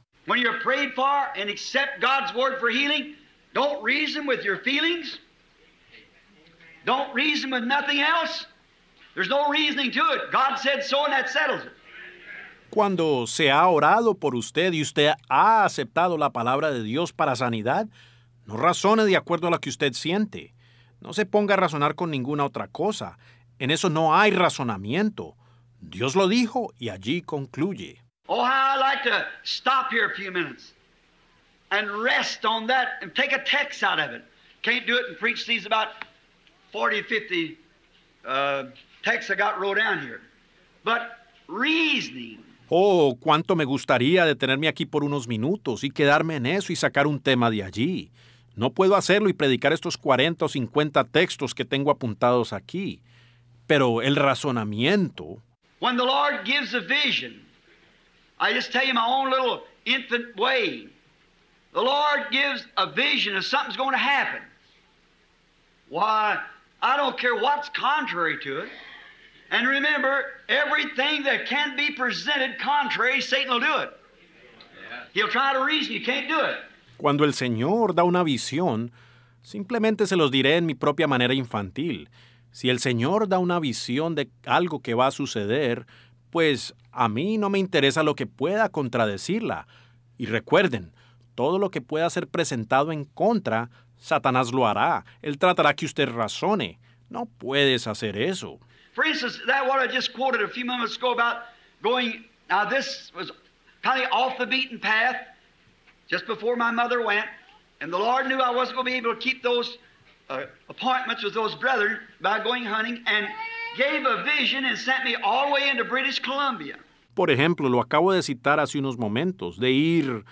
Cuando se ha orado por usted y usted ha aceptado la palabra de Dios para sanidad, no razone de acuerdo a lo que usted siente. No se ponga a razonar con ninguna otra cosa. En eso no hay razonamiento. Dios lo dijo y allí concluye. Oh, like to stop here a few minutes and rest on that and take a text out of it. Can't do it and preach these about 40, 50 uh, texts I got down here. But reasoning Oh, cuánto me gustaría detenerme aquí por unos minutos y quedarme en eso y sacar un tema de allí. No puedo hacerlo y predicar estos 40 o 50 textos que tengo apuntados aquí. Pero el razonamiento. When the Lord gives a vision, I just tell you my own little infant way. The Lord gives a vision of something's going to happen. Why, I don't care what's contrary to it. And remember, everything that can be presented contrary, Satan will do it. He'll try to reason you can't do it. Cuando el Señor da una visión, simplemente se los diré en mi propia manera infantil. Si el Señor da una visión de algo que va a suceder, pues a mí no me interesa lo que pueda contradecirla. Y recuerden, todo lo que pueda ser presentado en contra, Satanás lo hará. Él tratará que usted razone. No puedes hacer eso. For instance, that what I just quoted a few moments ago about going, now this was kind of off the beaten path just before my mother went, and the Lord knew I wasn't going to be able to keep those por ejemplo, lo acabo de citar hace unos momentos, de ir...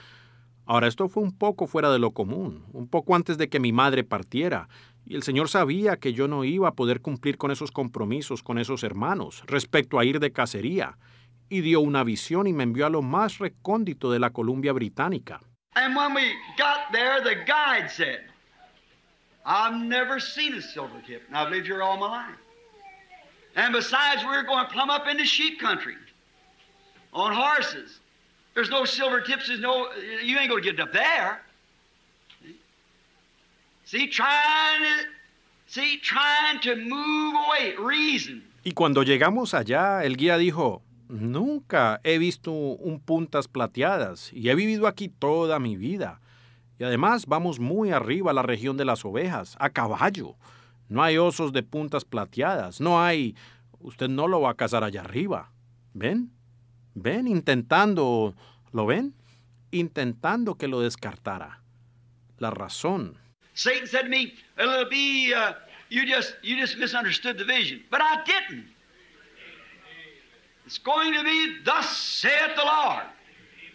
Ahora, esto fue un poco fuera de lo común, un poco antes de que mi madre partiera, y el Señor sabía que yo no iba a poder cumplir con esos compromisos con esos hermanos respecto a ir de cacería, y dio una visión y me envió a lo más recóndito de la Columbia Británica. And when got there, the guide I've never seen a silver tip, and I've lived here all my life. And besides, we're going plumb up into sheep country on horses. There's no silver tips. There's no. You ain't going to get up there. See, trying to, see, trying to move away reason. Y cuando llegamos allá, el guía dijo, nunca he visto un puntas plateadas y he vivido aquí toda mi vida. Y además vamos muy arriba a la región de las ovejas, a caballo. No hay osos de puntas plateadas, no hay... Usted no lo va a cazar allá arriba. ¿Ven? ¿Ven? Intentando... ¿Lo ven? Intentando que lo descartara. La razón. Satan said to me, it'll be, uh, you, just, you just misunderstood the vision. But I didn't. It's going to be, thus saith the Lord.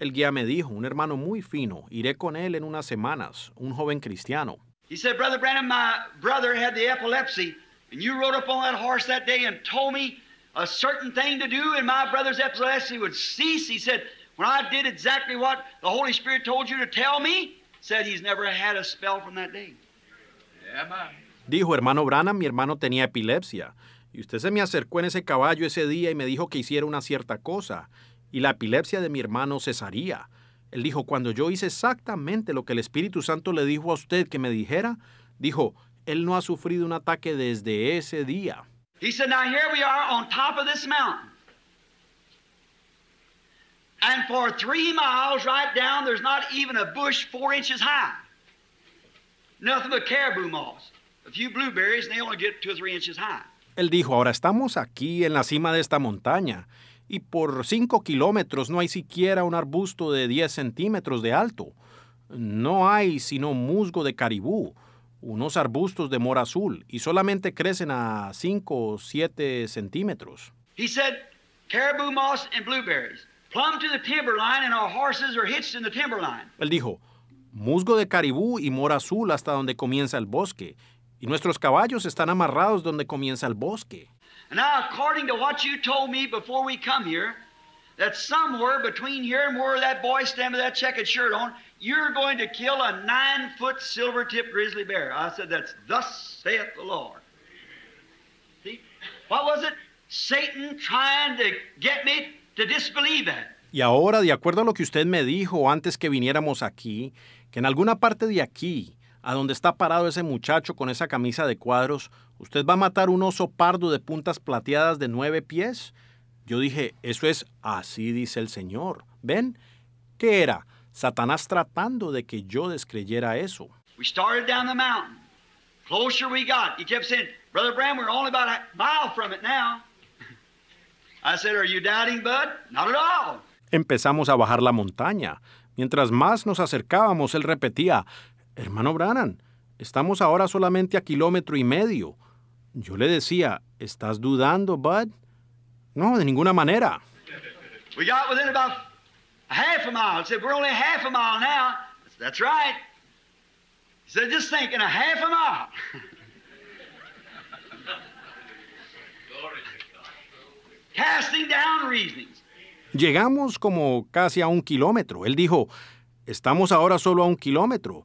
El guía me dijo, un hermano muy fino, iré con él en unas semanas, un joven cristiano. He said, Brother Branham, my brother had the epilepsy, and you rode up on that horse that day and told me a certain thing to do, and my brother's epilepsy would cease. He said, when I did exactly what the Holy Spirit told you to tell me, said he's never had a spell from that day. Yeah, Dijo, hermano Branham, mi hermano tenía epilepsia. Y usted se me acercó en ese caballo ese día y me dijo que hiciera una cierta cosa y la epilepsia de mi hermano cesaría. Él dijo, cuando yo hice exactamente lo que el Espíritu Santo le dijo a usted que me dijera, dijo, él no ha sufrido un ataque desde ese día. Él dijo, ahora estamos aquí en la cima de esta montaña y por 5 kilómetros no hay siquiera un arbusto de 10 centímetros de alto. No hay sino musgo de caribú, unos arbustos de mora azul, y solamente crecen a 5 o 7 centímetros. He Él dijo, musgo de caribú y mora azul hasta donde comienza el bosque, y nuestros caballos están amarrados donde comienza el bosque. And Now, according to what you told me before we come here, that somewhere between here and where that boy standing with that checkered shirt on, you're going to kill a nine foot silver tipped grizzly bear. I said, That's thus saith the Lord. See, what was it? Satan trying to get me to disbelieve that. Y ahora, de acuerdo a lo que usted me dijo antes que viniéramos aquí, que en alguna parte de aquí a donde está parado ese muchacho con esa camisa de cuadros, ¿usted va a matar un oso pardo de puntas plateadas de nueve pies? Yo dije, eso es así dice el Señor. ¿Ven? ¿Qué era? Satanás tratando de que yo descreyera eso. Empezamos a bajar la montaña. Mientras más nos acercábamos, él repetía, hermano Brannan, estamos ahora solamente a kilómetro y medio. Yo le decía, ¿estás dudando, Bud? No, de ninguna manera. Llegamos como casi a un kilómetro. Él dijo, estamos ahora solo a un kilómetro.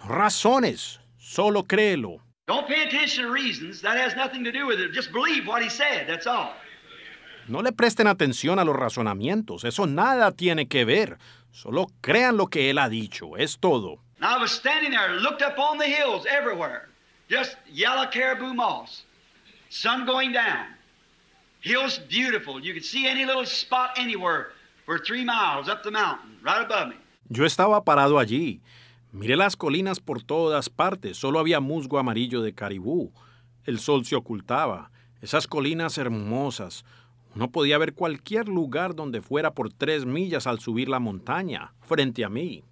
No razones, solo créelo. Don't pay attention to reasons. That has nothing to do with it. Just believe what he said. That's all. No le presten atención a los razonamientos. Eso nada tiene que ver. Solo crean lo que él ha dicho. Es todo. Now I was standing there, looked up on the hills everywhere. Just yellow caribou moss. Sun going down. Hills beautiful. You could see any little spot anywhere for three miles up the mountain, right above me. Yo estaba parado allí. Miré las colinas por todas partes, solo había musgo amarillo de caribú. El sol se ocultaba, esas colinas hermosas. No podía ver cualquier lugar donde fuera por tres millas al subir la montaña, frente a mí.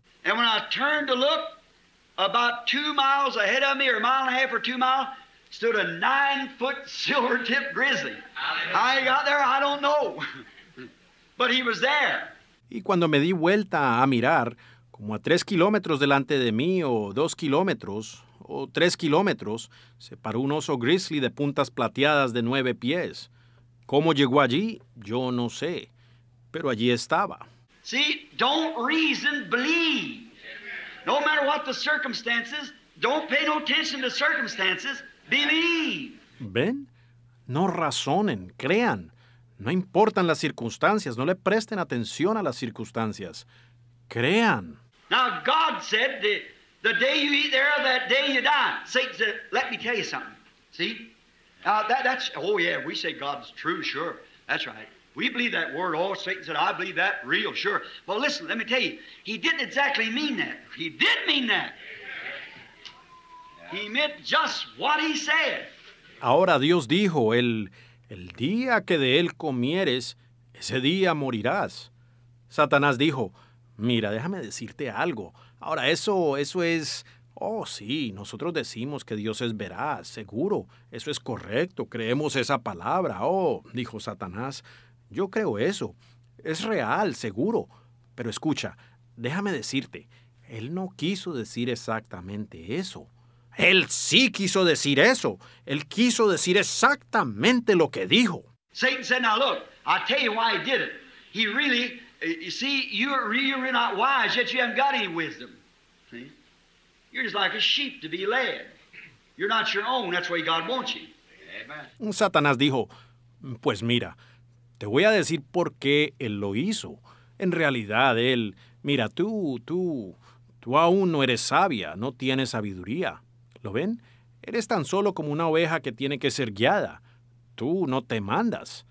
Y cuando me di vuelta a mirar, como a tres kilómetros delante de mí, o dos kilómetros, o tres kilómetros, se paró un oso grizzly de puntas plateadas de nueve pies. ¿Cómo llegó allí? Yo no sé, pero allí estaba. See, don't reason, believe. No matter what the circumstances, don't pay no attention to circumstances, believe. ¿Ven? No razonen, crean. No importan las circunstancias, no le presten atención a las circunstancias. Crean. Now, God said, the, the day you eat there, that day you die. Satan said, let me tell you something. See? now that, that's, oh yeah, we say God's true, sure. That's right. We believe that word. Oh, Satan said, I believe that real, sure. Well, listen, let me tell you, he didn't exactly mean that. He did mean that. He meant just what he said. Ahora Dios dijo, el, el día que de él comieres, ese día morirás. Satanás dijo, Mira, déjame decirte algo. Ahora, eso, eso es... Oh, sí, nosotros decimos que Dios es veraz, seguro, eso es correcto, creemos esa palabra. Oh, dijo Satanás, yo creo eso, es real, seguro. Pero escucha, déjame decirte, él no quiso decir exactamente eso. Él sí quiso decir eso. Él quiso decir exactamente lo que dijo. Satan said, now look, I'll tell you why he did it. He really Satanás dijo, pues mira, te voy a decir por qué él lo hizo. En realidad, él, mira, tú, tú, tú aún no eres sabia, no tienes sabiduría. ¿Lo ven? Eres tan solo como una oveja que tiene que ser guiada. Tú no te mandas.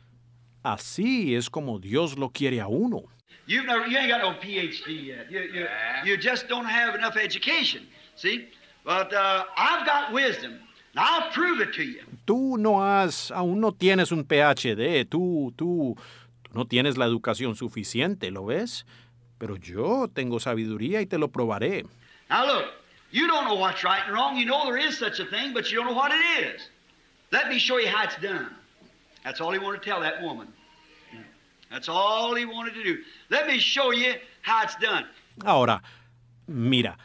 Así es como Dios lo quiere a uno. You've never, you ain't got no PhD yet. You, you, yeah. you just don't have enough education. See? But uh, I've got wisdom. I'll prove it to you. Tú no has, aún no tienes un PhD. Tú, tú, tú no tienes la educación suficiente, ¿lo ves? Pero yo tengo sabiduría y te lo probaré. Now look, you don't know what's right and wrong. You know there is such a thing, but you don't know what it is. Let me show you how it's done. That's all he wanted to tell that woman. That's all he wanted to do. Let me show you how it's done. Ahora, mira,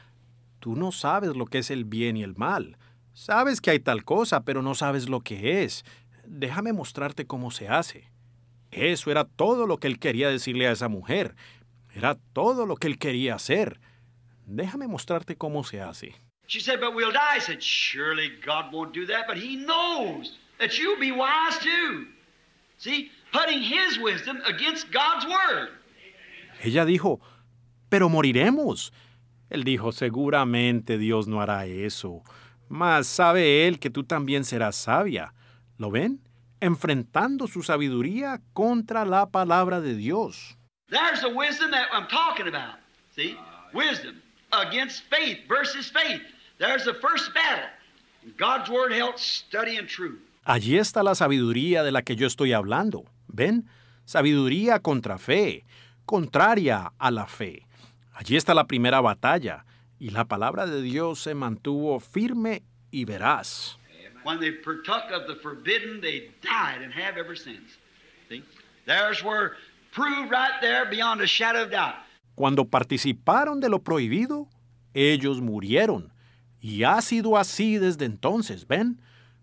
tú no sabes lo que es el bien y el mal. Sabes que hay tal cosa, pero no sabes lo que es. Déjame mostrarte cómo se hace. Eso era todo lo que él quería decirle a esa mujer. Era todo lo que él quería hacer. Déjame mostrarte cómo se hace. She said, but die. surely God won't do that, but he knows that you'll be wise too. See, ella dijo, pero moriremos. Él dijo, seguramente Dios no hará eso, mas sabe Él que tú también serás sabia. ¿Lo ven? Enfrentando su sabiduría contra la palabra de Dios. There's the wisdom I'm talking about. Wisdom against faith versus faith. There's the first battle. God's word study and truth. Allí está la sabiduría de la que yo estoy hablando. ¿Ven? Sabiduría contra fe, contraria a la fe. Allí está la primera batalla, y la palabra de Dios se mantuvo firme y veraz. of the forbidden, they and have ever since. proved right there beyond a shadow of doubt. Cuando participaron de lo prohibido, ellos murieron. Y ha sido así desde entonces, ¿ven?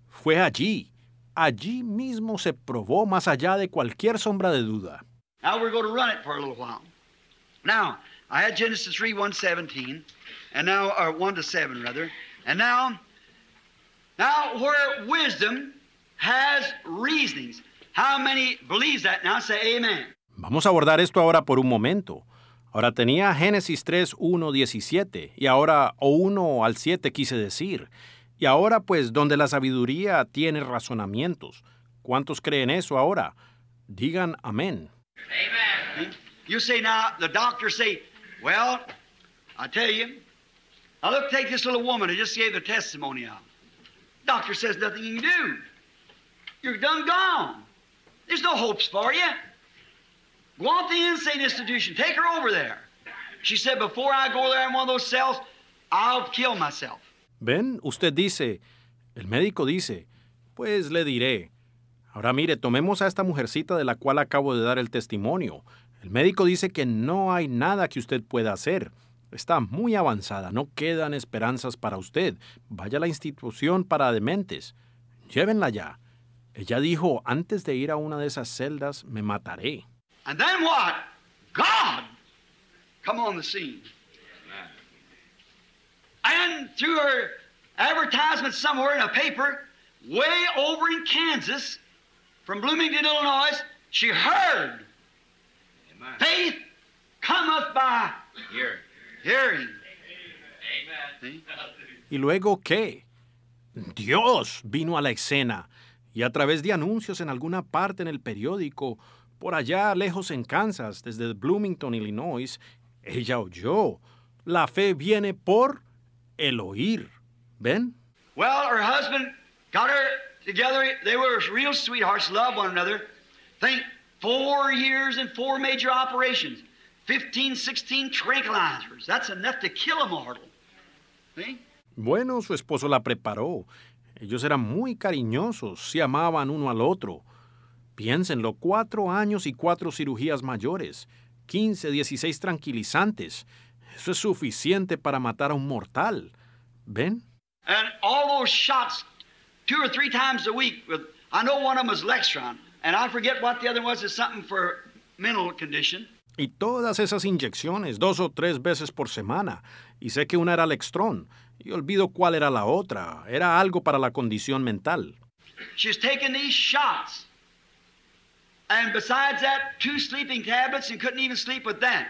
Fue allí, allí mismo se probó más allá de cualquier sombra de duda. Now we're going to run it for a little while. Now, I had Genesis 3, 1, 17, and now, uh, or 1 to 7 rather, and now, now where wisdom has reasonings. How many believes that now? Say amen. Vamos a abordar esto ahora por un momento. Ahora tenía Génesis 3, 1, 17 y ahora o 1 al 7 quise decir. Y ahora pues donde la sabiduría tiene razonamientos. ¿Cuántos creen eso ahora? Digan amén. Amen. You see now, the doctor say, well, I tell you, now look, take this little woman who just gave the testimony out. Doctor says nothing you can do. You're done gone. There's no hopes for you. Go on to the insane institution. Take her over there. She said, before I go there in one of those cells, I'll kill myself. Ven, usted dice, el médico dice, pues le diré. Ahora mire, tomemos a esta mujercita de la cual acabo de dar el testimonio. El médico dice que no hay nada que usted pueda hacer. Está muy avanzada, no quedan esperanzas para usted. Vaya a la institución para dementes. Llévenla ya. Ella dijo, antes de ir a una de esas celdas, me mataré. And then what? God come on the scene. ¿Y luego qué? Dios vino a la escena y a través de anuncios en alguna parte en el periódico, por allá lejos en Kansas, desde Bloomington, Illinois, ella oyó, la fe viene por el oír. ¿Ven? Well, her husband got her together. They were real sweethearts, loved one another. Think four years and four major operations, 15, 16 tranquilizers. That's enough to kill a mortal. ¿Sí? Bueno, su esposo la preparó. Ellos eran muy cariñosos, se amaban uno al otro. Piénsenlo, cuatro años y cuatro cirugías mayores, 15, 16 tranquilizantes, eso es suficiente para matar a un mortal. ¿Ven? And all those shots, two or three times a week. With, I know one of them was Lexron, and I forget what the other was. It's something for mental condition. Y todas esas inyecciones, dos o tres veces por semana. Y sé que una era Lextron, y olvido cuál era la otra. Era algo para la condición mental. She's taking these shots. And besides that, two sleeping tablets and couldn't even sleep with that.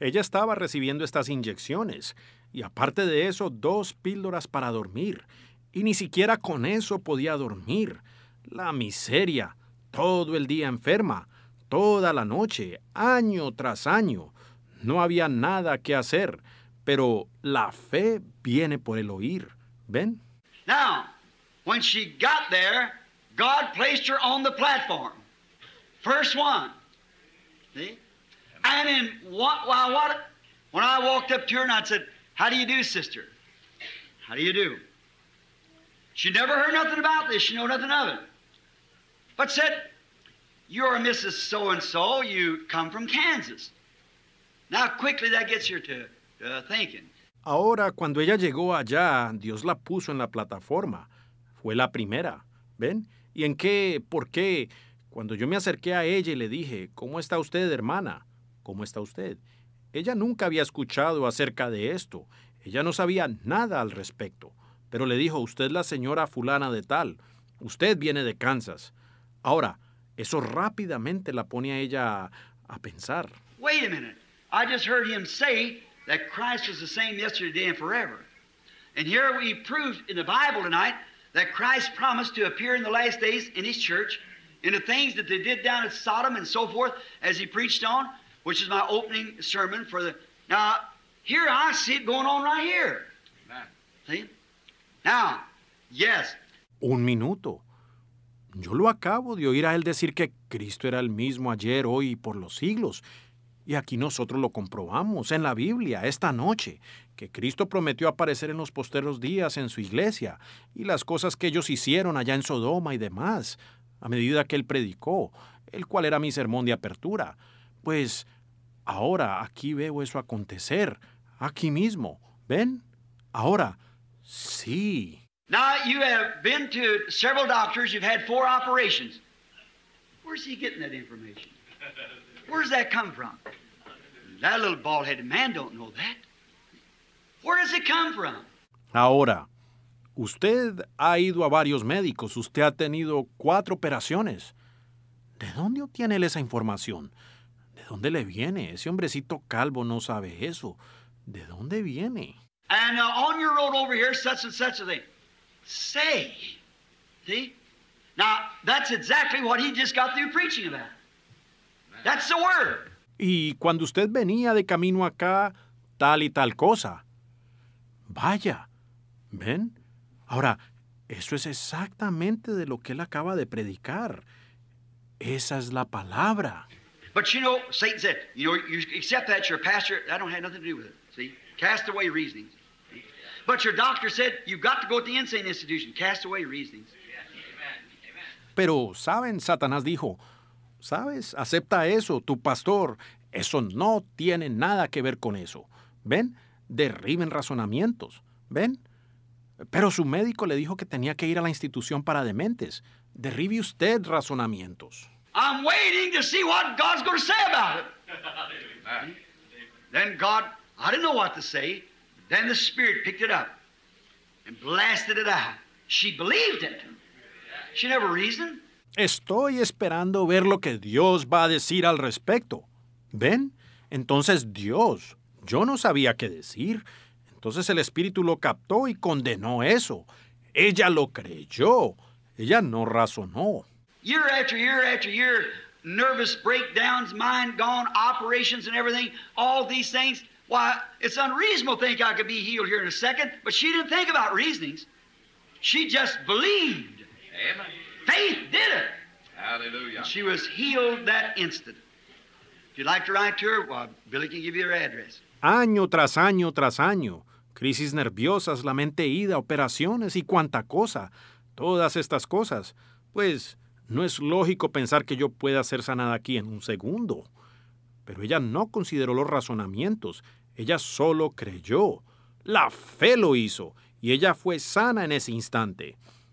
Ella estaba recibiendo estas inyecciones y aparte de eso, dos píldoras para dormir. Y ni siquiera con eso podía dormir. La miseria, todo el día enferma, toda la noche, año tras año. No había nada que hacer, pero la fe viene por el oír. Ben? Now, when she got there, God placed her on the platform. First one. See? And in what, why, what, when I walked up to her and I said, How do you do, sister? How do you do? She never heard nothing about this. She know nothing of it. But said, You're Mrs. So and so. You come from Kansas. Now, quickly, that gets her to uh, thinking. Ahora, cuando ella llegó allá, Dios la puso en la plataforma. Fue la primera. ¿Ven? ¿Y en qué? ¿Por qué? Cuando yo me acerqué a ella y le dije, ¿cómo está usted, hermana? ¿Cómo está usted? Ella nunca había escuchado acerca de esto. Ella no sabía nada al respecto. Pero le dijo, usted es la señora fulana de tal. Usted viene de Kansas. Ahora, eso rápidamente la pone a ella a, pensar. Wait a minute. I just heard him say that Christ was the same yesterday, and forever. And here we proved in the Bible tonight that Christ promised to appear in the last days in his church, in the things that they did down at Sodom and so forth, as he preached on, which is my opening sermon for the. Now, here I see it going on right here. See? Now, yes. Un minuto. Yo lo acabo de oír a él decir que Cristo era el mismo ayer, hoy y por los siglos. Y aquí nosotros lo comprobamos en la Biblia esta noche, que Cristo prometió aparecer en los posteros días en su iglesia y las cosas que ellos hicieron allá en Sodoma y demás, a medida que él predicó, el cual era mi sermón de apertura. Pues ahora aquí veo eso acontecer, aquí mismo. ¿Ven? Ahora, sí. Now you have been to several doctors, you've had four operations. Where's he getting that Where's that come from? That little bald-headed man don't know that. Where does it come from? Ahora, usted ha ido a varios médicos, usted ha tenido cuatro operaciones. ¿De dónde obtiene él esa información? ¿De dónde le viene? Ese hombrecito calvo no sabe eso. ¿De dónde viene? And uh, on your road over here, such and such a thing. Say, see? Now, that's exactly what he just got through preaching about. That's the word. Y cuando usted venía de camino acá, tal y tal cosa. Vaya, ¿ven? Ahora, eso es exactamente de lo que él acaba de predicar. Esa es la palabra. But you know, Satan said, you know, you accept that your pastor, I don't have nothing to do with it. See, cast away reasonings. But your doctor said you've got to go to the insane institution. Cast away reasonings. Pero saben, Satanás dijo, ¿sabes? Acepta eso, tu pastor. Eso no tiene nada que ver con eso. ¿Ven? Derriben razonamientos. ¿Ven? Pero su médico le dijo que tenía que ir a la institución para dementes. Derribe usted razonamientos. I'm waiting to see what God's going to say about it. Then God, I didn't know what to say. Then the Spirit picked it up and blasted it out. She believed it. She never reasoned. Estoy esperando ver lo que Dios va a decir al respecto. ¿Ven? Entonces Dios, yo no sabía qué decir. Entonces el Espíritu lo captó y condenó eso. Ella lo creyó. Ella no razonó. Year after year after year, nervous breakdowns, mind gone, operations and everything, all these things. Why, it's unreasonable to think I could be healed here in a second, but she didn't think about reasonings. She just believed. Amen. Faith did it. Hallelujah. she was healed that instant. If you'd like to write to her, Billy can give you her address. Año tras año tras año, crisis nerviosas, la mente ida, operaciones y cuánta cosa. Todas estas cosas. Pues no es lógico pensar que yo pueda ser sanada aquí en un segundo. Pero ella no consideró los razonamientos, ella solo creyó. La fe lo hizo y ella fue sana en ese instante.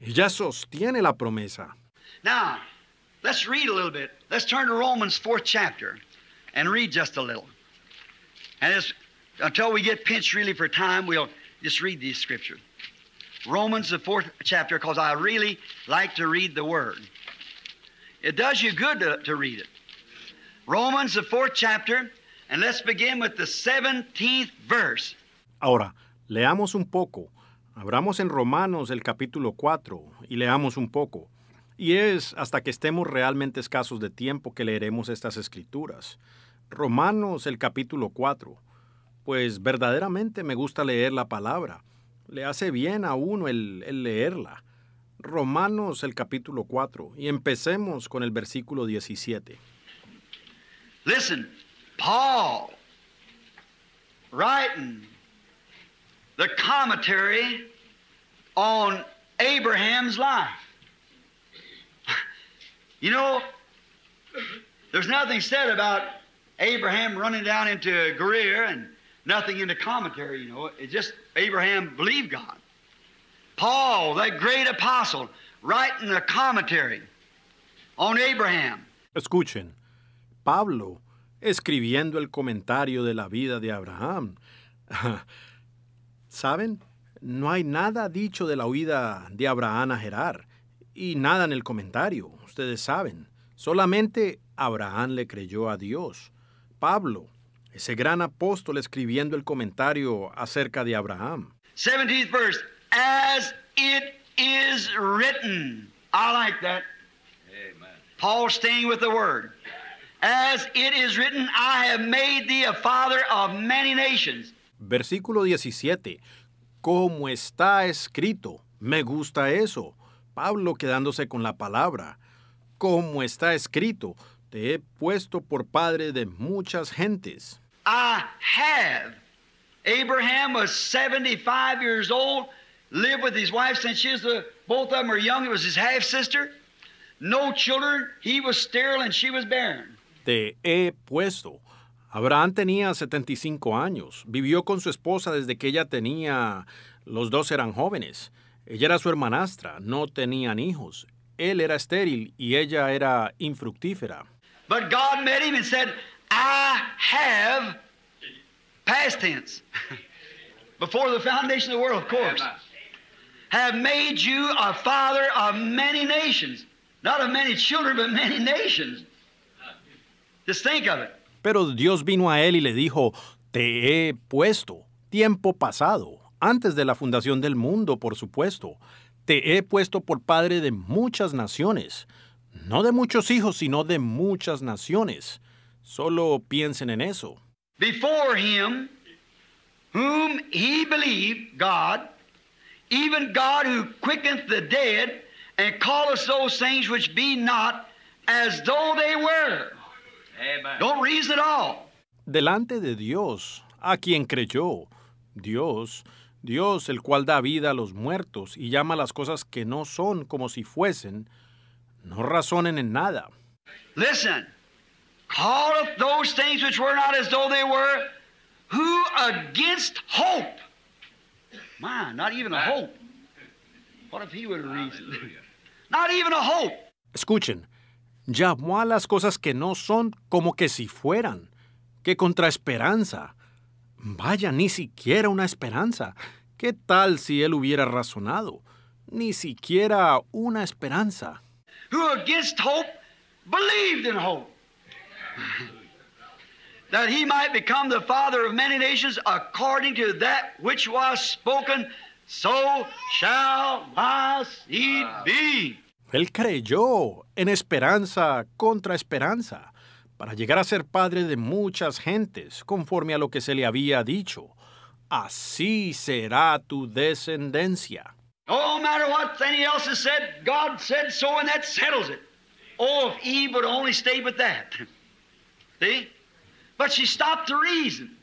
ya sostiene la promesa. Now, let's read a little bit. Let's turn to Romans 4 chapter and read just a little. And until we get pinched really for time, we'll just read these scriptures. Romans, the fourth chapter, because I really like to read the Word. It does you good to, read it. Romans, the fourth chapter, and let's begin with the 17 verse. Ahora, leamos un poco. Abramos en Romanos el capítulo 4 y leamos un poco. Y es hasta que estemos realmente escasos de tiempo que leeremos estas escrituras. Romanos el capítulo 4. Pues verdaderamente me gusta leer la palabra. Le hace bien a uno el, leerla. Romanos el capítulo 4 y empecemos con el versículo 17. Listen, Paul writing the commentary on Abraham's life. You know, there's nothing said about Abraham running down into Greer and nothing in the commentary, you know. It's just Abraham believed God. Paul, that great apostle, writing a commentary on Abraham. Escuchen, Pablo escribiendo el comentario de la vida de Abraham. ¿Saben? No hay nada dicho de la huida de Abraham a Gerar y nada en el comentario, ustedes saben. Solamente Abraham le creyó a Dios. Pablo, ese gran apóstol escribiendo el comentario acerca de Abraham. 17 as it is written. I like that. Paul staying with the word. As it is written, I have made thee a father of many nations. Versículo 17 como está escrito. Me gusta eso. Pablo quedándose con la palabra. Como está escrito, te he puesto por padre de muchas gentes. I have. Abraham was 75 years old, lived with his wife since she was the, both of them were young. It was his half sister. No children. He was sterile and she was barren. Te he puesto Abraham tenía 75 años, vivió con su esposa desde que ella tenía, los dos eran jóvenes. Ella era su hermanastra, no tenían hijos. Él era estéril y ella era infructífera. But God met him and said, I have past tense. Before the foundation of the world, of course. Have made you a father of many nations. Not of many children, but many nations. Just think of it. Pero Dios vino a él y le dijo, te he puesto, tiempo pasado, antes de la fundación del mundo, por supuesto, te he puesto por padre de muchas naciones, no de muchos hijos, sino de muchas naciones. Solo piensen en eso. Before him, whom he believed, God, even God who the dead and calleth those things which be not as though they were. Don't reason at all. Delante de Dios, a quien creyó, Dios, Dios el cual da vida a los muertos y llama las cosas que no son como si fuesen, no razonen en nada. Listen, call up those things which were not as though they were, who against hope. Man, not even a hope. What if he would reason? Not even a hope. Escuchen, llamó a las cosas que no son como que si fueran. ¡Qué esperanza. Vaya, ni siquiera una esperanza. ¿Qué tal si él hubiera razonado? Ni siquiera una esperanza. Who against hope believed in hope. That he might become the father of many nations according to that which was spoken, so shall my seed be. Él creyó en esperanza contra esperanza para llegar a ser padre de muchas gentes, conforme a lo que se le había dicho. Así será tu descendencia. No matter what any else has said, God said so, and that settles it. Oh, if Eve would only stay with that. See? But she stopped to reason.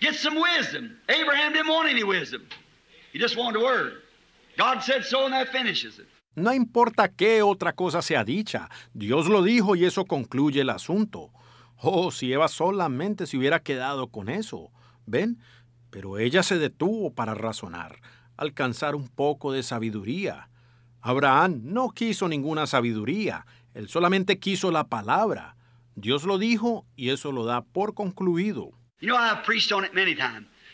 Get some wisdom. Abraham didn't want any wisdom. He just wanted a word. God said so, and that finishes it. No importa qué otra cosa sea dicha, Dios lo dijo y eso concluye el asunto. Oh, si Eva solamente se hubiera quedado con eso. ¿Ven? Pero ella se detuvo para razonar, alcanzar un poco de sabiduría. Abraham no quiso ninguna sabiduría, él solamente quiso la palabra. Dios lo dijo y eso lo da por concluido. You know, on it many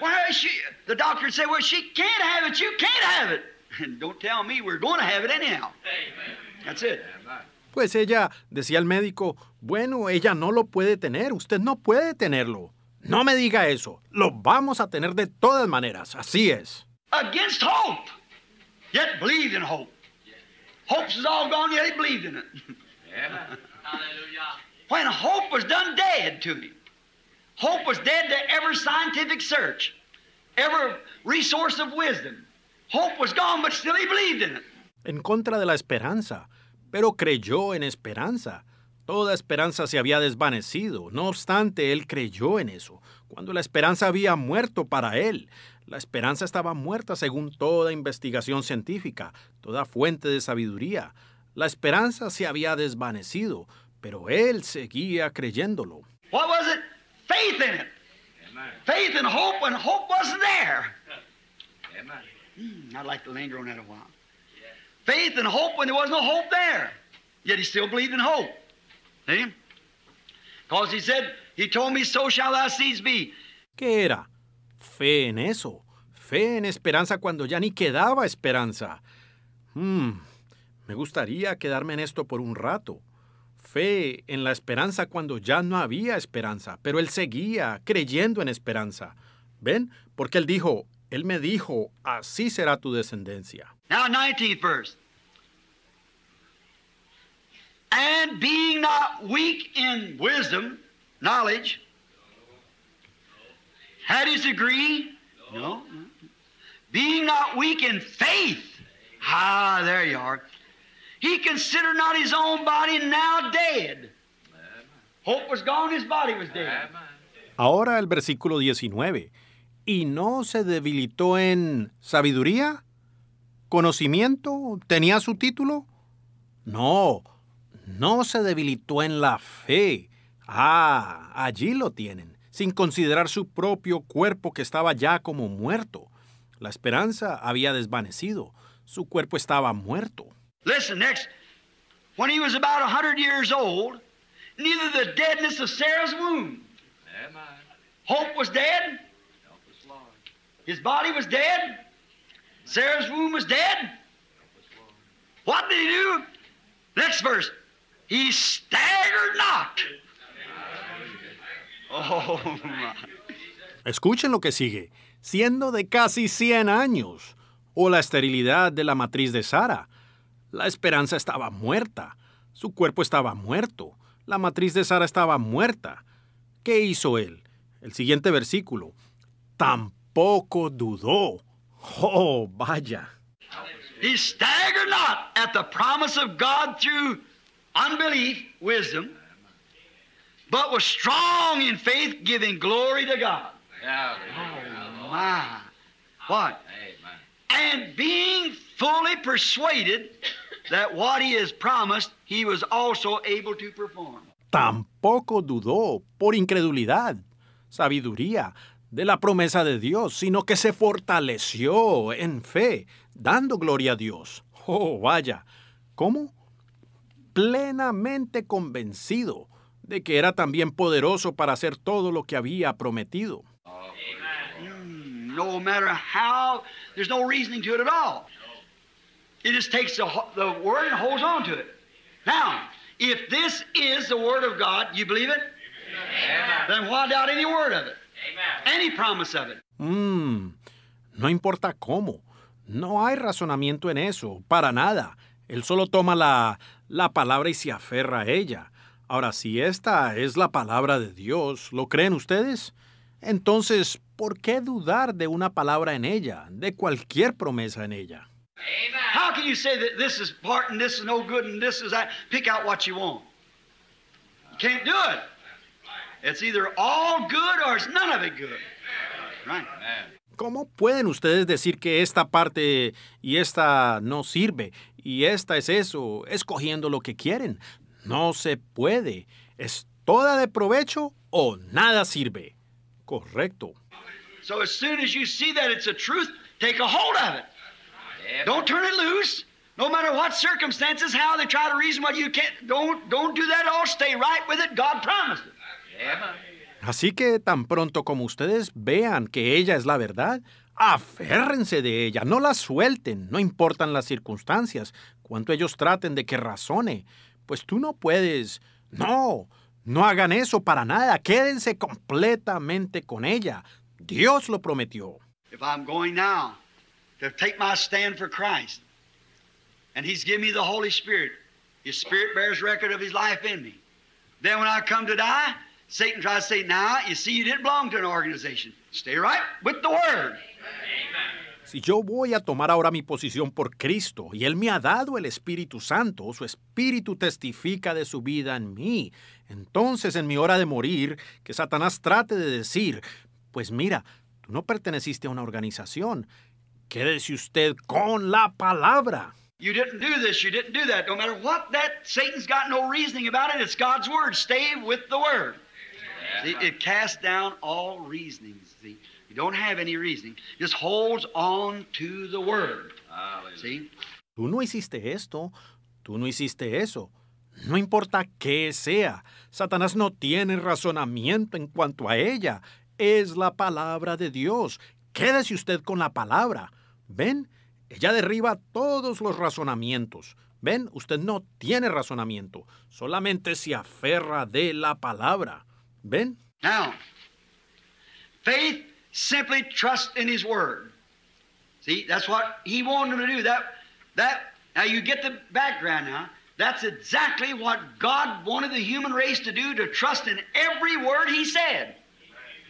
Well, she, the doctor said, Well, she can't have it. You can't have it. And don't tell me we're going to have it anyhow. That's it. Pues ella, decía al médico, bueno, ella no lo puede tener, usted no puede tenerlo. No me diga eso, lo vamos a tener de todas maneras, así es. Against hope, yet believed in hope. Hope's is all gone, yet he believed in it. Yeah. Hallelujah. When hope was done dead to me. Hope was dead to scientific search, resource of wisdom. Hope was gone, but still he believed in it. En contra de la esperanza, pero creyó en esperanza. Toda esperanza se había desvanecido, no obstante, él creyó en eso, cuando la esperanza había muerto para él. La esperanza estaba muerta según toda investigación científica, toda fuente de sabiduría. La esperanza se había desvanecido, pero él seguía creyéndolo. What was it? faith in it. Faith and hope, and hope wasn't there. Amen. Mm, I'd like to linger on that a while. Yeah. Faith and hope when there was no hope there. Yet he still believed in hope. See? Because he said, He told me, so shall thy seeds be. ¿Qué era? Fe en eso. Fe en esperanza cuando ya ni quedaba esperanza. Hmm, me gustaría quedarme en esto por un rato en la esperanza cuando ya no había esperanza, pero él seguía creyendo en esperanza. ¿Ven? Porque él dijo, él me dijo, así será tu descendencia. Now 19th verse. And being not weak in wisdom, knowledge, had his degree? No. no. Being not weak in faith. Ah, there you are. He not his own body now dead. Hope was gone, his body was dead. Ahora el versículo 19. Y no se debilitó en sabiduría, conocimiento, tenía su título. No, no se debilitó en la fe. Ah, allí lo tienen, sin considerar su propio cuerpo que estaba ya como muerto. La esperanza había desvanecido, su cuerpo estaba muerto. Listen next. When he was about 100 years old, neither the deadness of Sarah's womb. Hope was dead. His body was dead. Sarah's womb was dead. What did he do? Next verse. He staggered not. Oh, my. Escuchen lo que sigue. Siendo de casi 100 años, o la esterilidad de la matriz de Sara La esperanza estaba muerta. Su cuerpo estaba muerto. La matriz de Sara estaba muerta. ¿Qué hizo él? El siguiente versículo. Tampoco dudó. Oh, vaya. He staggered not at the promise of God through unbelief, wisdom, but was strong in faith, giving glory to God. Oh, my. What? And being Tampoco dudó por incredulidad, sabiduría de la promesa de Dios, sino que se fortaleció en fe, dando gloria a Dios. Oh, vaya, ¿cómo? Plenamente convencido de que era también poderoso para hacer todo lo que había prometido. Mm, no matter how, no reasoning to it at It just takes the, word and holds on to it. Now, if this is the word of God, you believe it? Then why doubt any word of it? Any promise of it? Mm, no importa cómo. No hay razonamiento en eso, para nada. Él solo toma la, la palabra y se aferra a ella. Ahora, si esta es la palabra de Dios, ¿lo creen ustedes? Entonces, ¿por qué dudar de una palabra en ella, de cualquier promesa en ella? Amen. How can you say that this is part and this is no good and this is that? Pick out what you want. You can't do it. It's either all good or it's none of it good. Right. ¿Cómo pueden ustedes decir que esta parte y esta no sirve y esta es eso, escogiendo lo que quieren? No se puede. Es toda de provecho o nada sirve. Correcto. So as soon as you see that it's a truth, take a hold of it. Don't turn it loose. No matter what circumstances, how they try to reason you can't, don't, do that Stay right with it. God Así que tan pronto como ustedes vean que ella es la verdad, aférrense de ella, no la suelten, no importan las circunstancias, cuanto ellos traten de que razone. Pues tú no puedes. No, no hagan eso para nada, quédense completamente con ella. Dios lo prometió to take my stand for Christ. And He's given me the Holy Spirit. His Spirit bears record of His life in me. Then when I come to die, Satan tries to say, Now, you see, you didn't belong to an organization. Stay right with the Word. Si yo voy a tomar ahora mi posición por Cristo y Él me ha dado el Espíritu Santo, su Espíritu testifica de su vida en mí, entonces en mi hora de morir, que Satanás trate de decir, pues mira, tú no perteneciste a una organización, Quédese usted con la palabra. You didn't do this, you didn't do that. No matter what that, Satan's got no reasoning about it. It's God's word. Stay with the word. See, it casts down all reasonings. See, you don't have any reasoning. Just holds on to the word. See? Tú no hiciste esto, tú no hiciste eso. No importa qué sea, Satanás no tiene razonamiento en cuanto a ella. Es la palabra de Dios. Quédese usted con la palabra. ¿Ven? Ella derriba todos los razonamientos. ¿Ven? Usted no tiene razonamiento, solamente se aferra de la palabra. ¿Ven? Now, faith simply trust in his word. See, that's what he wanted them to do. That that now you get the background now. That's exactly what God wanted the human race to do, to trust in every word he said.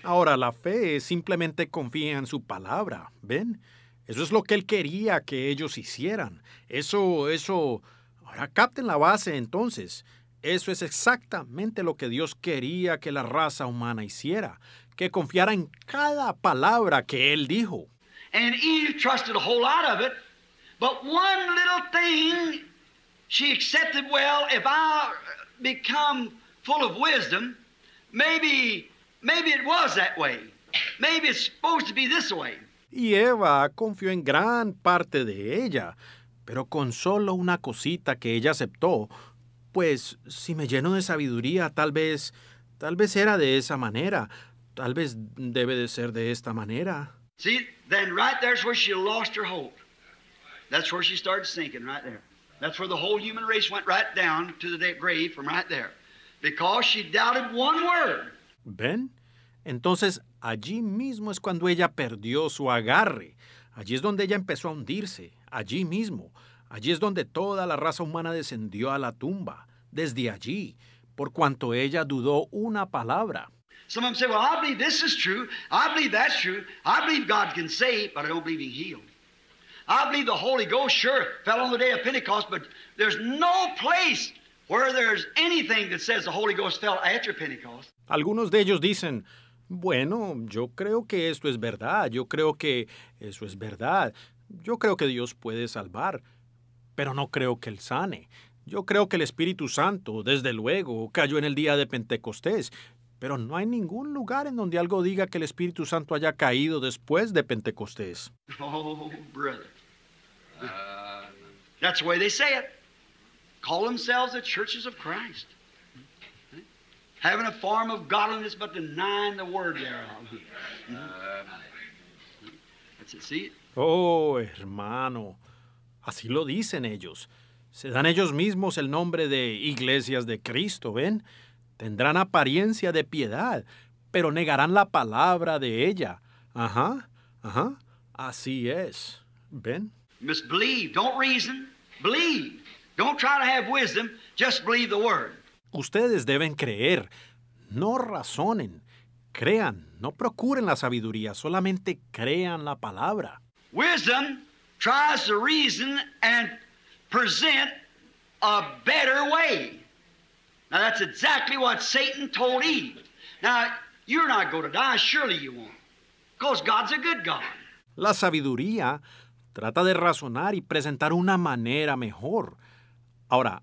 Ahora la fe es simplemente confía en su palabra, ¿ven? Eso es lo que él quería que ellos hicieran. Eso, eso, ahora capten la base entonces. Eso es exactamente lo que Dios quería que la raza humana hiciera, que confiara en cada palabra que él dijo. And Eve trusted a whole lot of it, but one little thing she accepted well, if I become full of wisdom, maybe maybe it was that way. Maybe it's supposed to be this way y Eva confió en gran parte de ella, pero con solo una cosita que ella aceptó, pues si me lleno de sabiduría, tal vez, tal vez era de esa manera, tal vez debe de ser de esta manera. See, then right there's where she lost her hope. That's where she started sinking right there. That's where the whole human race went right down to the grave from right there. Because she doubted one word. Ben, Entonces Allí mismo es cuando ella perdió su agarre. Allí es donde ella empezó a hundirse. Allí mismo. Allí es donde toda la raza humana descendió a la tumba. Desde allí, por cuanto ella dudó una palabra. them say, well, I believe this is true. I believe that's true. I believe God can save, but I don't believe He healed. I believe the Holy Ghost sure fell on the day of Pentecost, but there's no place where there's anything that says the Holy Ghost fell after Pentecost. Algunos de ellos dicen, bueno, yo creo que esto es verdad, yo creo que eso es verdad, yo creo que Dios puede salvar, pero no creo que Él sane. Yo creo que el Espíritu Santo, desde luego, cayó en el día de Pentecostés, pero no hay ningún lugar en donde algo diga que el Espíritu Santo haya caído después de Pentecostés. Oh, brother. Uh, that's the way they say it. Call themselves the churches of Christ having a form of godliness, but denying the word thereof. That's it. See Oh, hermano, así lo dicen ellos. Se dan ellos mismos el nombre de iglesias de Cristo, ¿ven? Tendrán apariencia de piedad, pero negarán la palabra de ella. Ajá, ajá, así es. ¿Ven? Misbelieve, don't reason, believe. Don't try to have wisdom, just believe the word. Ustedes deben creer, no razonen. Crean, no procuren la sabiduría, solamente crean la palabra. Wisdom tries to reason and present a better way. Now that's exactly what Satan told Eve. Now, you're not going to die, surely you won't. Because God's a good God. La sabiduría trata de razonar y presentar una manera mejor. Ahora,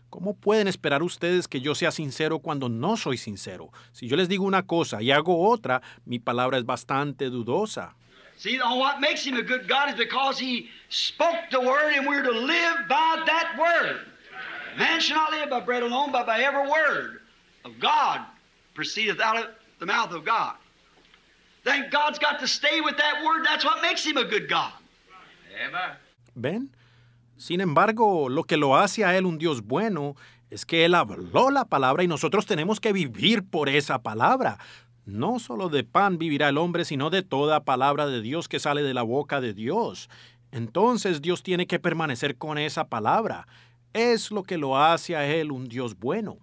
¿Cómo pueden esperar ustedes que yo sea sincero cuando no soy sincero? Si yo les digo una cosa y hago otra, mi palabra es bastante dudosa. See, what makes him a good God is because he spoke the word and we're to live by that word. Man shall not live by bread alone, but by every word of God proceedeth out of the mouth of God. Then God's got to stay with that word. That's what makes him a good God. Amen. Ben, sin embargo, lo que lo hace a Él un Dios bueno es que Él habló la palabra y nosotros tenemos que vivir por esa palabra. No solo de pan vivirá el hombre, sino de toda palabra de Dios que sale de la boca de Dios. Entonces Dios tiene que permanecer con esa palabra. Es lo que lo hace a Él un Dios bueno.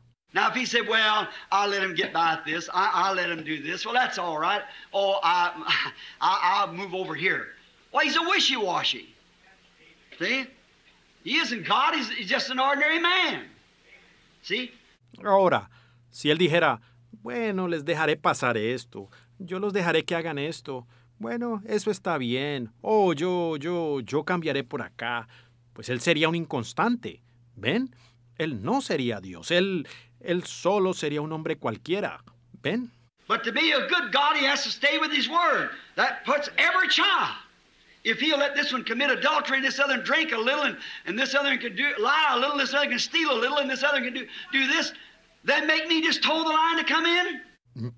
Ahora, si él dijera, bueno, les dejaré pasar esto, yo los dejaré que hagan esto, bueno, eso está bien, oh, yo, yo, yo cambiaré por acá, pues él sería un inconstante, ¿ven? Él no sería Dios, él, él solo sería un hombre cualquiera, ¿ven? But to be a good God, he has to stay with his word. That puts every child If let this one commit adultery, and this other drink a little, and, this other can do a little, this other can steal a little, and this other can do, this, make me just the to come in?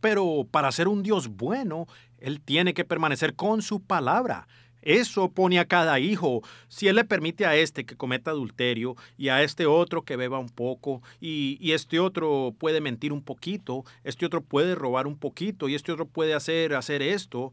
Pero para ser un Dios bueno, él tiene que permanecer con su palabra. Eso pone a cada hijo. Si Él le permite a este que cometa adulterio y a este otro que beba un poco y, este otro puede mentir un poquito, este otro puede robar un poquito y este otro puede hacer, hacer esto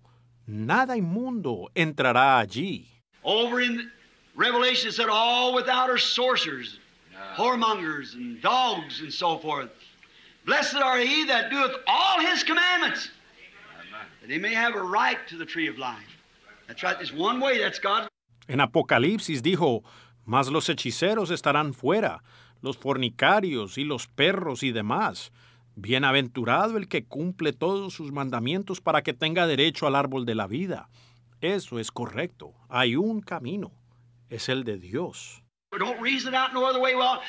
nada inmundo entrará allí. Over in Revelation it said all without are sorcerers, whoremongers, and dogs, and so forth. Blessed are he that doeth all his commandments, that he may have a right to the tree of life. That's right. There's one way. That's God. En Apocalipsis dijo, mas los hechiceros estarán fuera, los fornicarios y los perros y demás Bienaventurado el que cumple todos sus mandamientos para que tenga derecho al árbol de la vida. Eso es correcto. Hay un camino. Es el de Dios. Don't reason out no other way. Well,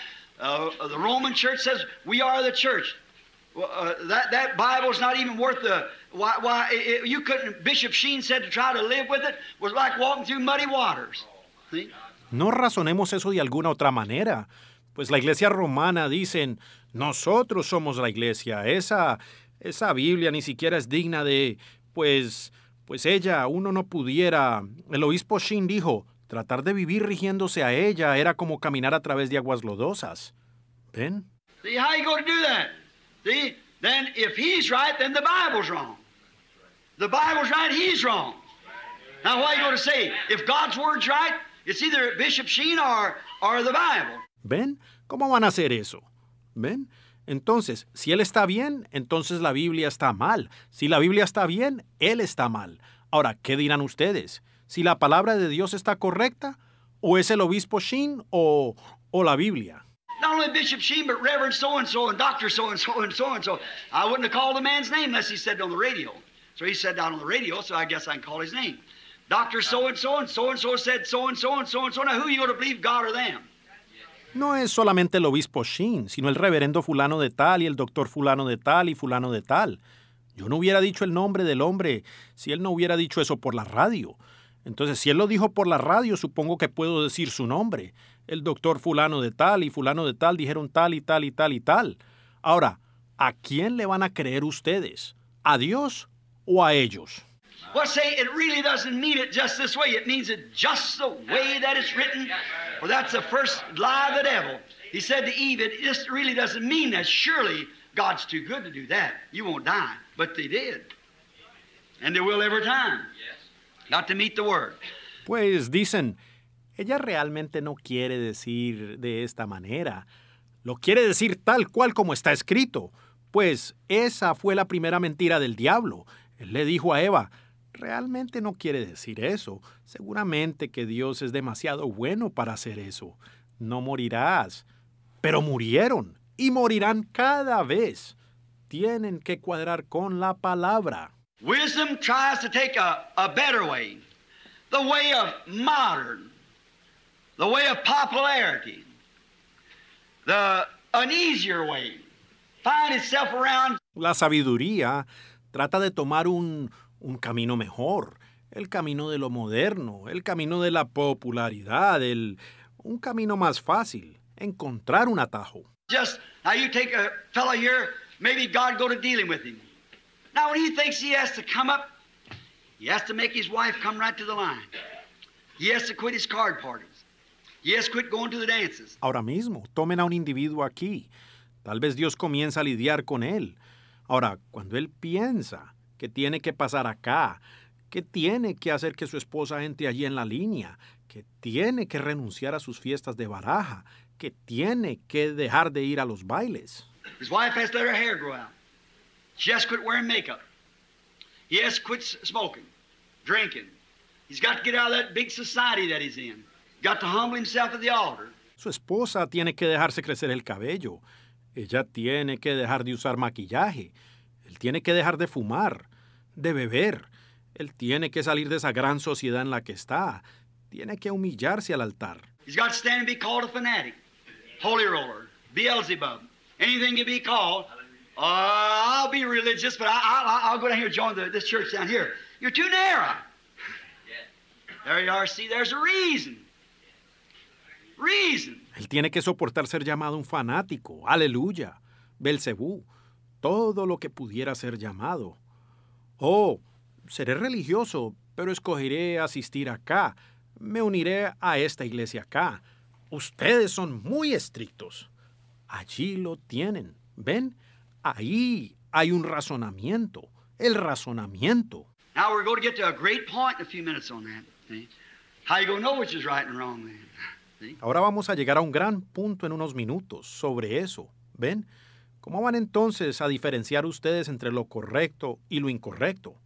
uh, the Roman church says we are the church. Uh, that that Bible's not even worth the why why you couldn't Bishop Sheen said to try to live with it was like walking through muddy waters. See? No razonemos eso de alguna otra manera, pues la Iglesia romana dicen nosotros somos la iglesia. Esa, esa Biblia ni siquiera es digna de, pues, pues ella, uno no pudiera. El obispo Shin dijo, tratar de vivir rigiéndose a ella era como caminar a través de aguas lodosas. ¿Ven? See how you going to do that? See, then if he's right, then the Bible's wrong. The Bible's right, he's wrong. Now what are you going to say? If God's word's right, it's either Bishop Sheen or, or the Bible. ¿Ven? ¿Cómo van a hacer eso? ¿Ven? Entonces, si Él está bien, entonces la Biblia está mal. Si la Biblia está bien, Él está mal. Ahora, ¿qué dirán ustedes? ¿Si la palabra de Dios está correcta? ¿O es el obispo Sheen o, o la Biblia? Not only Bishop Sheen, but Reverend so and so and Doctor so and so and so and so. I wouldn't have called the man's name unless he said it on the radio. So he said down on the radio, so I guess I can call his name. Doctor so and so and so and so said so and so and so and so. Now who you going to believe, God or them? No es solamente el obispo Sheen, sino el reverendo fulano de tal y el doctor fulano de tal y fulano de tal. Yo no hubiera dicho el nombre del hombre si él no hubiera dicho eso por la radio. Entonces, si él lo dijo por la radio, supongo que puedo decir su nombre. El doctor fulano de tal y fulano de tal dijeron tal y tal y tal y tal. Ahora, ¿a quién le van a creer ustedes? ¿A Dios o a ellos? Well, say it really doesn't mean it just this way. It means it just the way that it's written. Well, that's the first lie of the devil. He said to Eve, it just really doesn't mean that. Surely God's too good to do that. You won't die. But they did. And they will every time. Not to meet the word. Pues dicen, ella realmente no quiere decir de esta manera. Lo quiere decir tal cual como está escrito. Pues esa fue la primera mentira del diablo. Él le dijo a Eva, realmente no quiere decir eso. Seguramente que Dios es demasiado bueno para hacer eso. No morirás. Pero murieron y morirán cada vez. Tienen que cuadrar con la palabra. Wisdom tries to take a, better way, the way of modern, the way of popularity, the way. Find itself around. La sabiduría trata de tomar un, un camino mejor, el camino de lo moderno, el camino de la popularidad, el, un camino más fácil, encontrar un atajo. Just now you take a fellow here, maybe God go to dealing with him. Now when he thinks he has to come up, he has to make his wife come right to the line. He has to quit his card parties. He has to quit going to the dances. Ahora mismo, tomen a un individuo aquí. Tal vez Dios comienza a lidiar con él. Ahora, cuando él piensa qué tiene que pasar acá, que tiene que hacer que su esposa entre allí en la línea, que tiene que renunciar a sus fiestas de baraja, que tiene que dejar de ir a los bailes. Su esposa tiene que dejarse crecer el cabello. Ella tiene que dejar de usar maquillaje. Él tiene que dejar de fumar de beber. Él tiene que salir de esa gran sociedad en la que está. Tiene que humillarse al altar. He's got to stand and be called a fanatic, holy roller, Beelzebub, anything can be called. Uh, I'll be religious, but I, I, I'll go down here and join this church down here. You're too narrow. There you are. See, there's a reason. Reason. Él tiene que soportar ser llamado un fanático. Aleluya. Belcebú. Todo lo que pudiera ser llamado oh, seré religioso, pero escogeré asistir acá, me uniré a esta iglesia acá. Ustedes son muy estrictos. Allí lo tienen, ¿ven? Ahí hay un razonamiento, el razonamiento. Ahora vamos a llegar a un gran punto en unos minutos sobre eso, ¿ven? ¿Cómo van entonces a diferenciar ustedes entre lo correcto y lo incorrecto?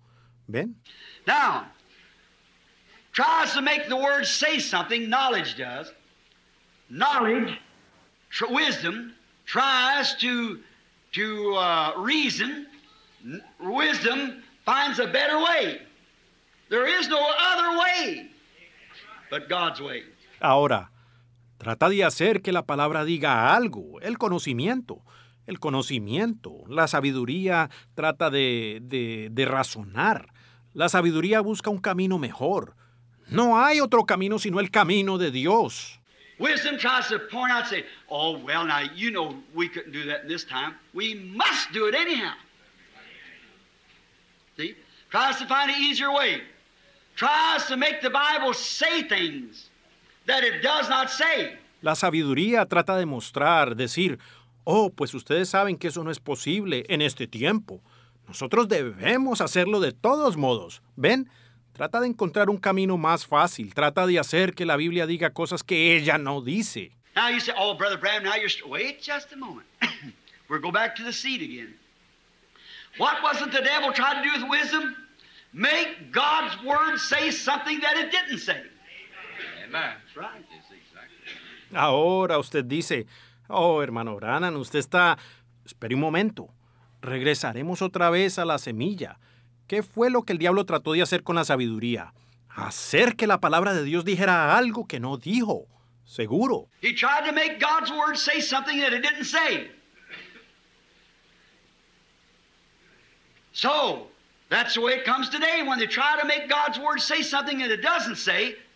¿Ven? Now, tries to make the word say something, knowledge does. Knowledge, tr wisdom, tries to, to uh, reason. wisdom finds a better way. There is no other way but God's way. Ahora, trata de hacer que la palabra diga algo, el conocimiento el conocimiento. La sabiduría trata de, de, de razonar. La sabiduría busca un camino mejor. No hay otro camino sino el camino de Dios. Wisdom tries to point out, say, "Oh well, now you know we couldn't do that in this time. We must do it anyhow." See, tries to find an easier way. Tries to make the Bible say things that it does not say. La sabiduría trata de mostrar, decir, Oh, pues ustedes saben que eso no es posible en este tiempo. Nosotros debemos hacerlo de todos modos. ¿Ven? Trata de encontrar un camino más fácil. Trata de hacer que la Biblia diga cosas que ella no dice. Now you say, oh, Brother Bram, now you're... Wait just a moment. we'll go back to the seed again. What was it the devil tried to do with wisdom? Make God's word say something that it didn't say. Amen. That's right. That's exactly. Ahora usted dice... Oh, hermano Branan, usted está... Espere un momento. Regresaremos otra vez a la semilla. ¿Qué fue lo que el diablo trató de hacer con la sabiduría? Hacer que la palabra de Dios dijera algo que no dijo. Seguro. He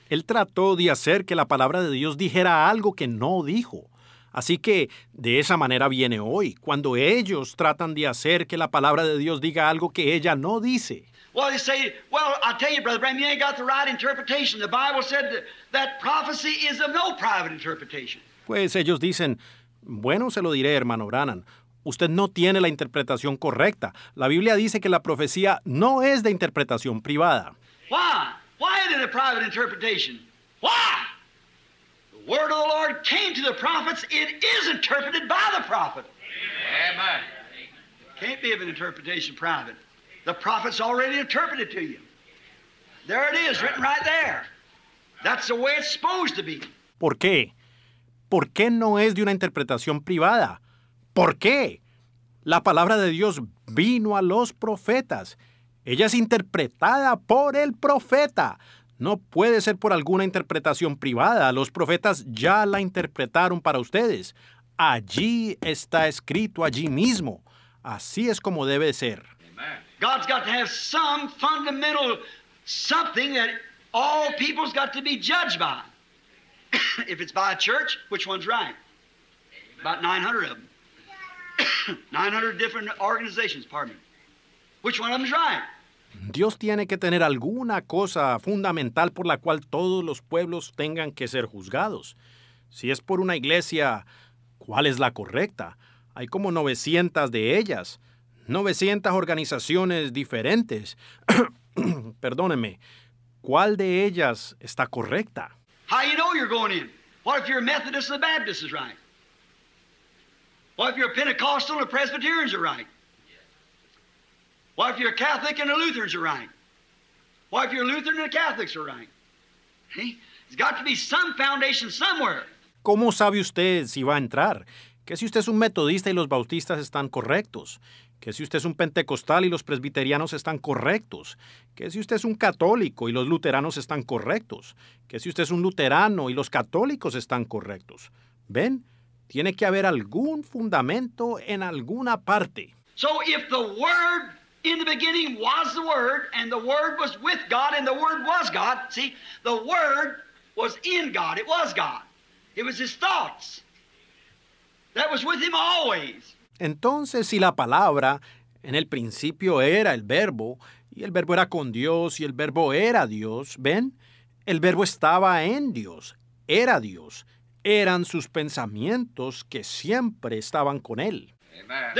Él trató de hacer que la palabra de Dios dijera algo que no dijo. Así que de esa manera viene hoy, cuando ellos tratan de hacer que la palabra de Dios diga algo que ella no dice. Pues ellos dicen, bueno, se lo diré, hermano Brannan. Usted no tiene la interpretación correcta. La Biblia dice que la profecía no es de interpretación privada. Why? Why is it a private interpretation? Why? word of the Lord came to the prophets, it is interpreted by the prophet. Amen. It can't be of an interpretation private. The prophet's already interpreted to you. There it is, written right there. That's the way it's supposed to be. ¿Por qué? ¿Por qué no es de una interpretación privada? ¿Por qué? La palabra de Dios vino a los profetas. Ella es interpretada por el profeta. No puede ser por alguna interpretación privada. Los profetas ya la interpretaron para ustedes. Allí está escrito, allí mismo. Así es como debe ser. God's got que have some fundamental something that all people's got to be judged by. if it's by a church, which one's right? About 900 of them. 900 different organizations, pardon me. Which one right? Dios tiene que tener alguna cosa fundamental por la cual todos los pueblos tengan que ser juzgados. Si es por una iglesia, ¿cuál es la correcta? Hay como 900 de ellas, 900 organizaciones diferentes. Perdóneme, ¿cuál de ellas está correcta? What if Methodist is right? What if Pentecostal or right? ¿Cómo sabe usted si va a entrar? Que si usted es un metodista y los bautistas están correctos. Que si usted es un pentecostal y los presbiterianos están correctos. Que si usted es un católico y los luteranos están correctos. Que si usted es un luterano y los católicos están correctos. ¿Ven? Tiene que haber algún fundamento en alguna parte. So if the word In the beginning was the Word, and the Word was with God, and the Word was God. See, the Word was in God. It was God. It was His thoughts. That was with Him always. Entonces, si la palabra en el principio era el verbo, y el verbo era con Dios, y el verbo era Dios, ¿ven? El verbo estaba en Dios, era Dios. Eran sus pensamientos que siempre estaban con Él. Amen.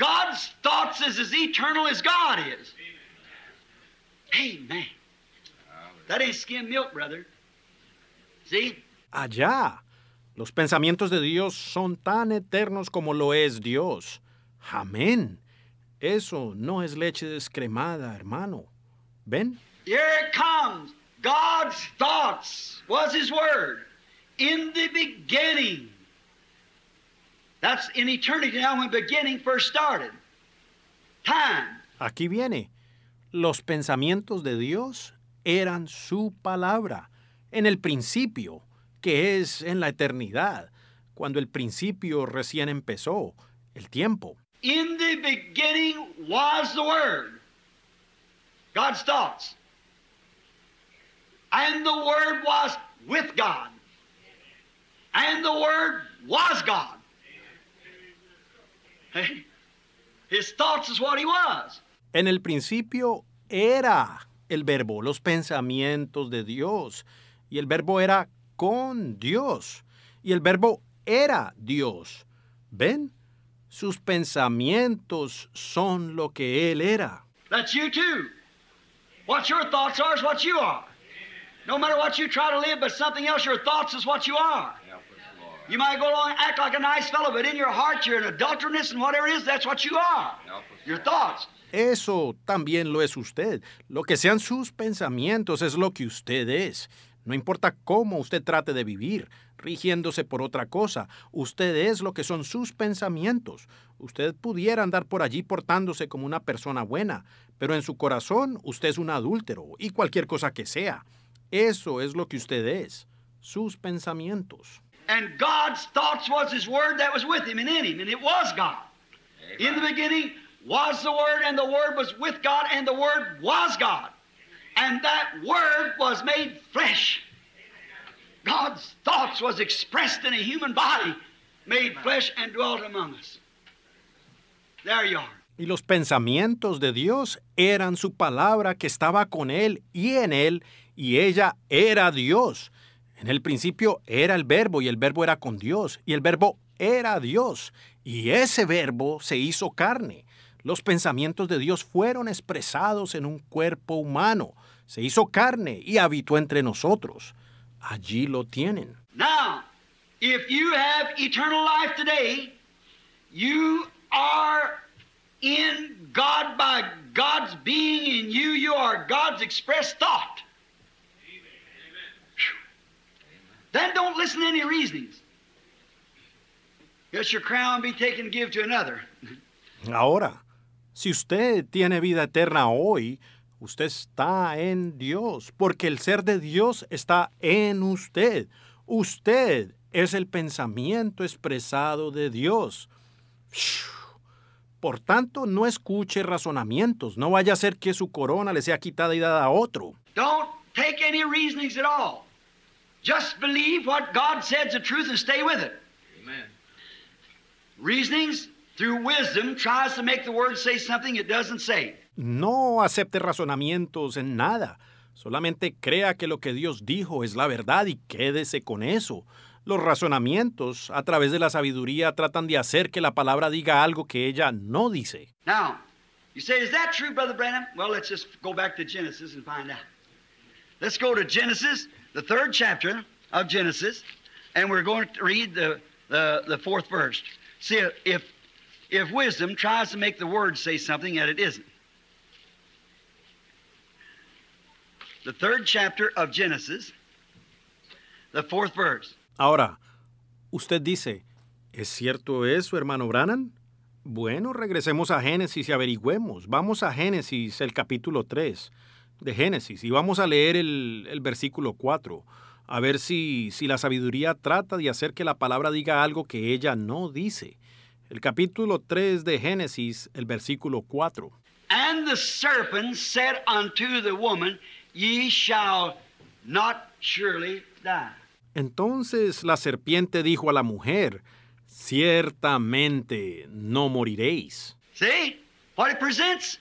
God's thoughts is as eternal as God is. Amen. That ain't skim milk, brother. See? Allá. Los pensamientos de Dios son tan eternos como lo es Dios. Amén. Eso no es leche descremada, hermano. ¿Ven? Here it comes. God's thoughts was his word. In the beginning. That's in eternity now when beginning first started. Time. Aquí viene. Los pensamientos de Dios eran su palabra en el principio, que es en la eternidad, cuando el principio recién empezó, el tiempo. In the beginning was the word. God's thoughts. And the word was with God. And the word was God. His thoughts is what he was. En el principio era el verbo, los pensamientos de Dios. Y el verbo era con Dios. Y el verbo era Dios. ¿Ven? Sus pensamientos son lo que Él era. That's you too. What your thoughts are is what you are. No matter what you try to live, but something else, your thoughts is what you are. You go act like a nice fellow, in your heart you're an and whatever is, that's what you are. Pues your thoughts. Eso también lo es usted. Lo que sean sus pensamientos es lo que usted es. No importa cómo usted trate de vivir, rigiéndose por otra cosa, usted es lo que son sus pensamientos. Usted pudiera andar por allí portándose como una persona buena, pero en su corazón usted es un adúltero y cualquier cosa que sea. Eso es lo que usted es, sus pensamientos. And God's thoughts was His Word that was with Him and in Him, and it was God. Amen. In the beginning was the Word, and the Word was with God, and the Word was God. And that Word was made flesh. God's thoughts was expressed in a human body, made flesh and dwelt among us. There you are. Y los pensamientos de Dios eran su palabra que estaba con él y en él, y ella era Dios. En el principio era el verbo y el verbo era con Dios y el verbo era Dios y ese verbo se hizo carne. Los pensamientos de Dios fueron expresados en un cuerpo humano. Se hizo carne y habitó entre nosotros. Allí lo tienen. Now, if you have eternal life today, you are in God by God's being in you. You are God's Ahora, si usted tiene vida eterna hoy, usted está en Dios, porque el ser de Dios está en usted. Usted es el pensamiento expresado de Dios. Por tanto, no escuche razonamientos. No vaya a ser que su corona le sea quitada y dada a otro. Don't take any Just believe what God is the truth and stay with it. Amen. Reasonings through wisdom tries to make the word say something it doesn't say. No acepte razonamientos en nada. Solamente crea que lo que Dios dijo es la verdad y quédese con eso. Los razonamientos a través de la sabiduría tratan de hacer que la palabra diga algo que ella no dice. Now, you say, is that true, Brother Branham? Well, let's just go back to Genesis and find out. Let's go to Genesis the third chapter of Genesis, and we're going to read the, the, the fourth verse. See, if, if wisdom tries to make the word say something that it isn't, the third chapter of Genesis, the fourth verse. Ahora, usted dice, ¿es cierto eso, hermano Brannan? Bueno, regresemos a Génesis y averigüemos. Vamos a Génesis, el capítulo 3. de Génesis. Y vamos a leer el, versículo 4, a ver si, si la sabiduría trata de hacer que la palabra diga algo que ella no dice. El capítulo 3 de Génesis, el versículo 4. And the serpent said unto the woman, Ye shall not surely die. Entonces la serpiente dijo a la mujer, Ciertamente no moriréis. See what it presents.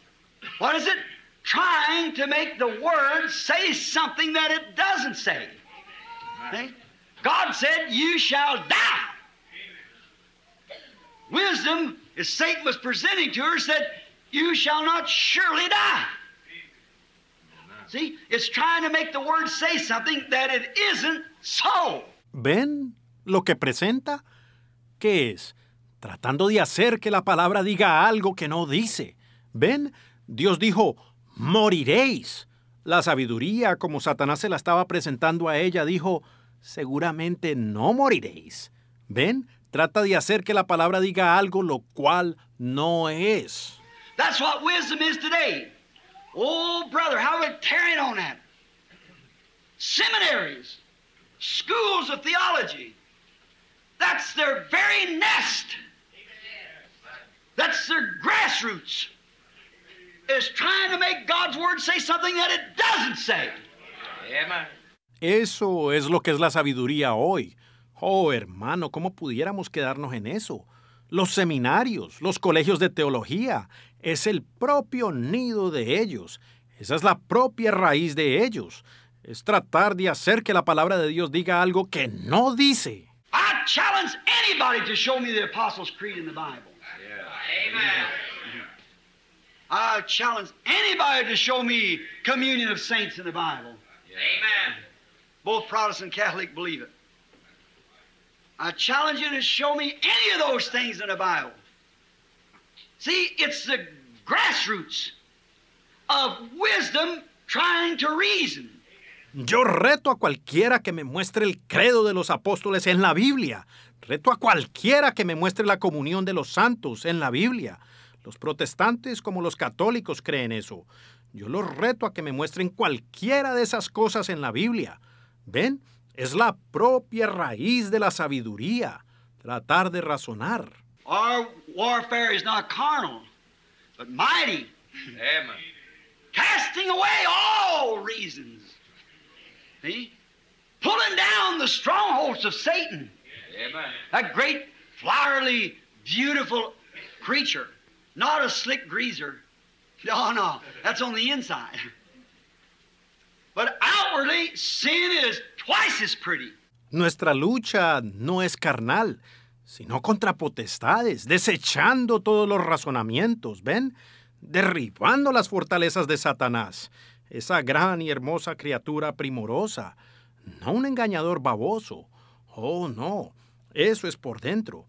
What is it? trying to make the Word say something that it doesn't say. God said, You shall die. Wisdom, as Satan was presenting to her, said, You shall not surely die. See, it's trying to make the word say something that it isn't so. ¿Ven lo que presenta? ¿Qué es? Tratando de hacer que la palabra diga algo que no dice. ¿Ven? Dios dijo, moriréis. La sabiduría, como Satanás se la estaba presentando a ella, dijo, seguramente no moriréis. ¿Ven? Trata de hacer que la palabra diga algo lo cual no es. That's what wisdom is today. Oh, brother, how we carrying on that. Seminaries, schools of theology. That's their very nest. That's their grassroots. Eso es lo que es la sabiduría hoy. Oh, hermano, ¿cómo pudiéramos quedarnos en eso? Los seminarios, los colegios de teología, es el propio nido de ellos. Esa es la propia raíz de ellos. Es tratar de hacer que la palabra de Dios diga algo que no dice. I challenge anybody to show me communion of saints in the Bible. Amen. Both Protestant and Catholic believe it. I challenge you to show me any of those things in the Bible. See, it's the grassroots of wisdom trying to reason. Yo reto a cualquiera que me muestre el credo de los apóstoles en la Biblia. Reto a cualquiera que me muestre la comunión de los santos en la Biblia. Los protestantes como los católicos creen eso. Yo los reto a que me muestren cualquiera de esas cosas en la Biblia. ¿Ven? Es la propia raíz de la sabiduría, tratar de razonar. Our warfare is not carnal, but mighty. Amen. Casting away all reasons. See? Pulling down the strongholds of Satan. That great, flowery, beautiful creature. Not a slick greaser. No, oh, no, that's on the inside. But outwardly, sin is twice as pretty. Nuestra lucha no es carnal, sino contra potestades, desechando todos los razonamientos, ¿ven? Derribando las fortalezas de Satanás, esa gran y hermosa criatura primorosa, no un engañador baboso. Oh, no, eso es por dentro.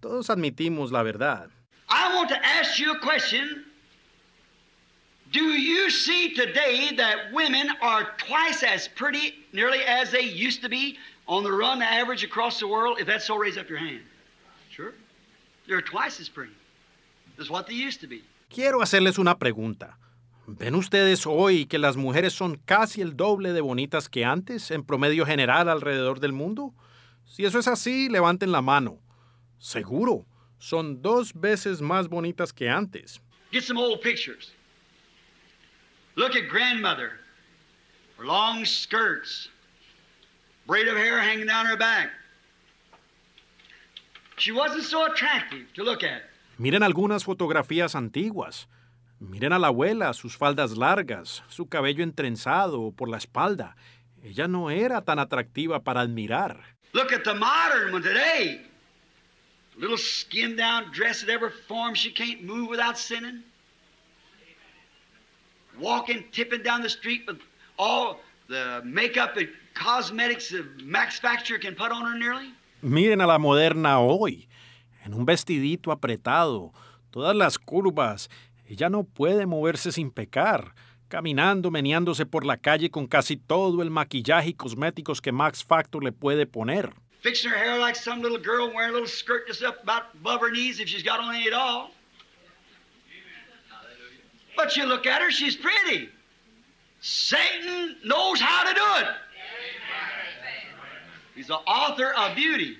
Todos admitimos la verdad. Quiero hacerles una pregunta. ¿Ven ustedes hoy que las mujeres son casi el doble de bonitas que antes, en promedio general alrededor del mundo? Si eso es así, levanten la mano. Seguro, son dos veces más bonitas que antes. long skirts, Miren algunas fotografías antiguas. Miren a la abuela, sus faldas largas, su cabello entrenzado por la espalda. Ella no era tan atractiva para admirar. Look at the modern little skin down dress of ever form she can't move without sinning walking tipping down the street with all the makeup and cosmetics the max factor can put on her nearly miren a la moderna hoy en un vestidito apretado todas las curvas ella no puede moverse sin pecar caminando, meneándose por la calle con casi todo el maquillaje y cosméticos que Max Factor le puede poner fixing her hair like some little girl wearing a little skirt just up about above her knees if she's got on any at all. But you look at her, she's pretty. Satan knows how to do it. He's the author of beauty,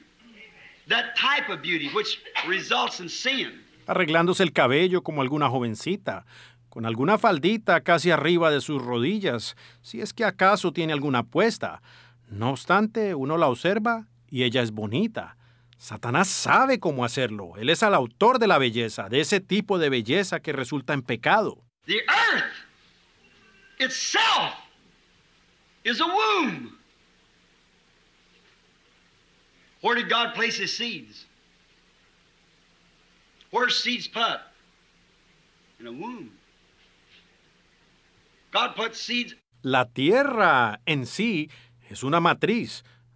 that type of beauty which results in sin. Arreglándose el cabello como alguna jovencita, con alguna faldita casi arriba de sus rodillas, si es que acaso tiene alguna puesta. No obstante, uno la observa y ella es bonita. Satanás sabe cómo hacerlo. Él es el autor de la belleza, de ese tipo de belleza que resulta en pecado. itself is a womb. Where did God place his seeds? seeds put? In a womb. God seeds. La tierra en sí es una matriz.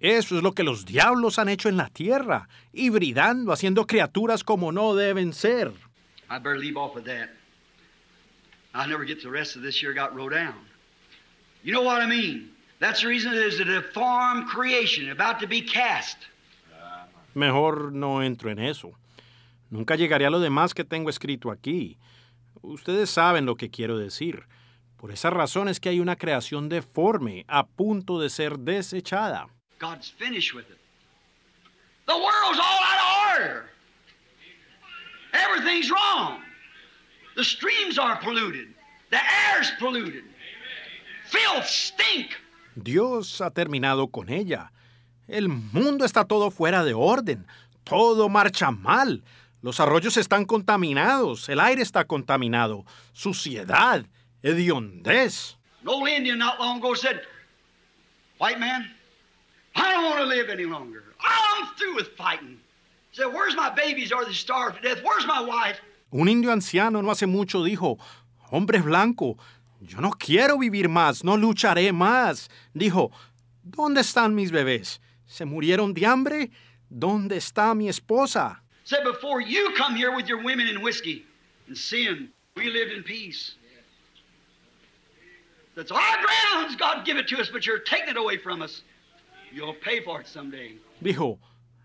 Eso es lo que los diablos han hecho en la tierra, hibridando, haciendo criaturas como no deben ser. Mejor no entro en eso. Nunca llegaré a lo demás que tengo escrito aquí. Ustedes saben lo que quiero decir. Por esa razón es que hay una creación deforme a punto de ser desechada. God's finished with it. The world's all out of order. Everything's wrong. The streams are polluted. The air's polluted. Filth stink. Dios ha terminado con ella. El mundo está todo fuera de orden. Todo marcha mal. Los arroyos están contaminados. El aire está contaminado. Suciedad, hediondez. No Indian not long ago said, White man, I don't want to live any longer. I'm through with fighting. He said, Where's my babies? Are they starved to death? Where's my wife? Un indio anciano no hace mucho dijo, Hombre blanco, yo no quiero vivir más, no lucharé más. Dijo, ¿dónde están mis bebés? ¿Se murieron de hambre? ¿Dónde está mi esposa? Said before you come here with your women and whiskey and sin, we lived in peace. That's our grounds. God give it to us, but you're taking it away from us. Dijo,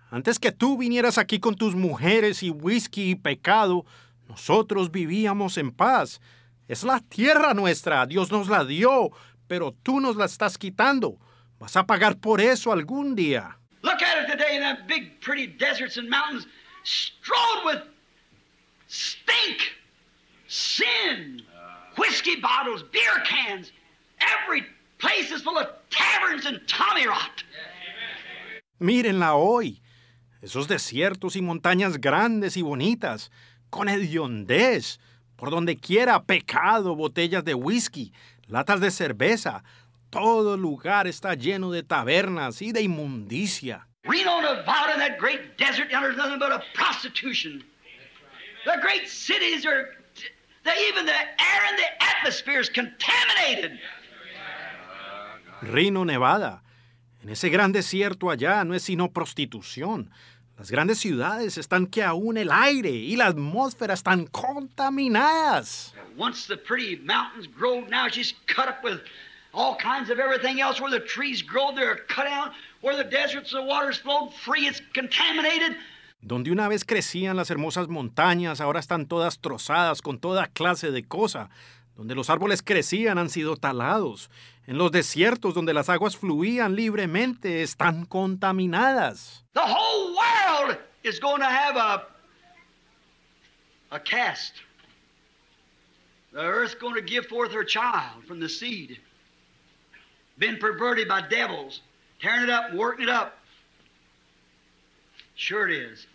antes que tú vinieras aquí con tus mujeres y whisky y pecado, nosotros vivíamos en paz. Es la tierra nuestra, Dios nos la dio, pero tú nos la estás quitando. Vas a pagar por eso algún día. Look at it today in that big, pretty deserts and mountains strewn with stink, sin, ah. whiskey bottles, beer cans, every place is full of taverns and Tommy Rot. Mírenla hoy. Esos desiertos y montañas grandes y bonitas, con hediondez, por donde quiera pecado, botellas de whisky, latas de cerveza. Todo lugar está lleno de tabernas y de inmundicia. Reno, Nevada, that great desert, there's nothing but a prostitution. The great cities are, the, even the air and the atmosphere is contaminated. Reno, Nevada. En ese gran desierto allá no es sino prostitución. Las grandes ciudades están que aún el aire y la atmósfera están contaminadas. Donde una vez crecían las hermosas montañas, ahora están todas trozadas con toda clase de cosa donde los árboles crecían han sido talados, en los desiertos donde las aguas fluían libremente están contaminadas. The whole world is going to have a a cast. The earth's going to give forth her child from the seed. Been perverted by devils, tearing it up, and working it up. Sure it is.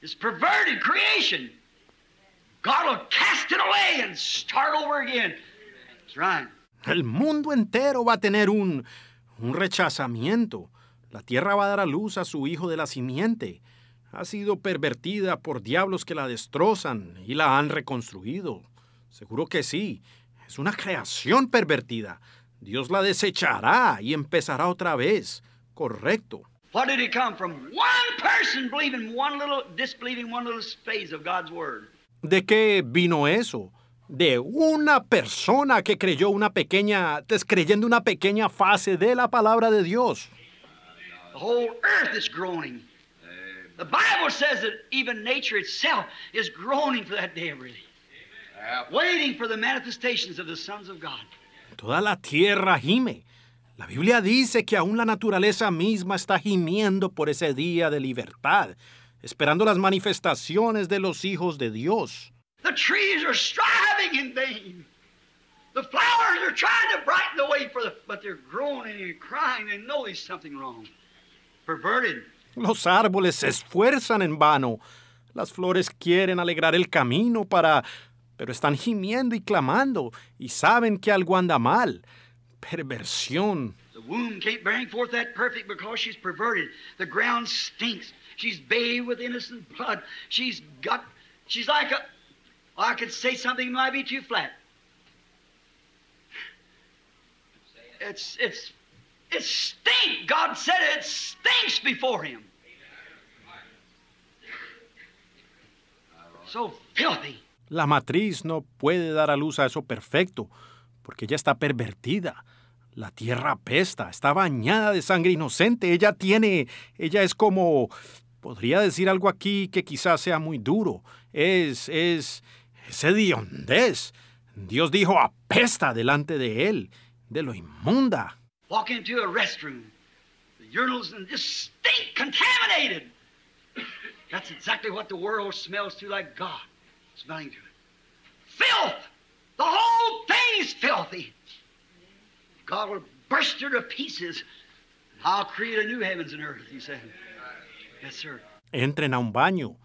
It's perverted creation. El mundo entero va a tener un, un rechazamiento. La tierra va a dar a luz a su hijo de la simiente. Ha sido pervertida por diablos que la destrozan y la han reconstruido. Seguro que sí. Es una creación pervertida. Dios la desechará y empezará otra vez. Correcto. ¿De qué vino eso? De una persona que creyó una pequeña, descreyendo una pequeña fase de la palabra de Dios. Toda la tierra gime. La Biblia dice que aún la naturaleza misma está gimiendo por ese día de libertad esperando las manifestaciones de los hijos de Dios. The trees are striving in vain. The flowers are trying to brighten the way for the, but they're groaning and crying. They know there's something wrong. Perverted. Los árboles se esfuerzan en vano. Las flores quieren alegrar el camino para, pero están gimiendo y clamando y saben que algo anda mal. Perversión. The womb can't bring forth that perfect because she's perverted. The ground stinks. She's bathed with innocent blood. She's got, she's like a, I could say something might be too flat. It's, it's, it stinks. God said it stinks before him. So filthy. La matriz no puede dar a luz a eso perfecto, porque ya está pervertida. La tierra apesta, está bañada de sangre inocente. Ella tiene, ella es como, Podría decir algo aquí que quizás sea muy duro. Es, es, es hediondez. Dios dijo apesta delante de él, de lo inmunda. Walk into a restroom. The urinals and just stink contaminated. That's exactly what the world smells to like God smelling to it. Filth! The whole thing's filthy. God will burst you to pieces. I'll create a new heavens and earth, he said. Entren a un baño,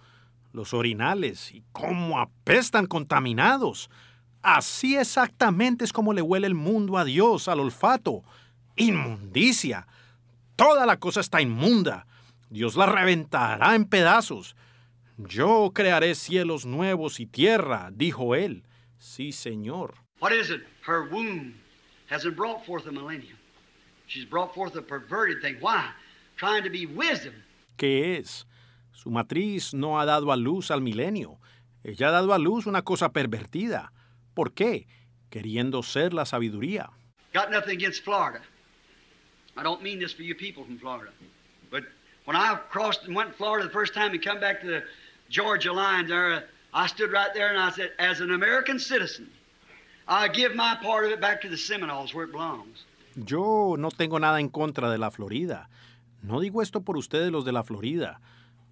los orinales, y cómo apestan contaminados. Así exactamente es como le huele el mundo a Dios, al olfato. Inmundicia. Toda la cosa está inmunda. Dios la reventará en pedazos. Yo crearé cielos nuevos y tierra, dijo él. Sí, Señor. What is it? Her womb hasn't brought forth a millennium. She's brought forth a perverted thing. Why? Trying to be wisdom ¿Qué es? Su matriz no ha dado a luz al milenio. Ella ha dado a luz una cosa pervertida. ¿Por qué? Queriendo ser la sabiduría. Got nothing against Florida. I don't mean this for you people from Florida. But when I crossed and went to Florida the first time and come back to the Georgia line there, I stood right there and I said, as an American citizen, I give my part of it back to the Seminoles where it belongs. Yo no tengo nada en contra de la Florida. No digo esto por ustedes los de la Florida,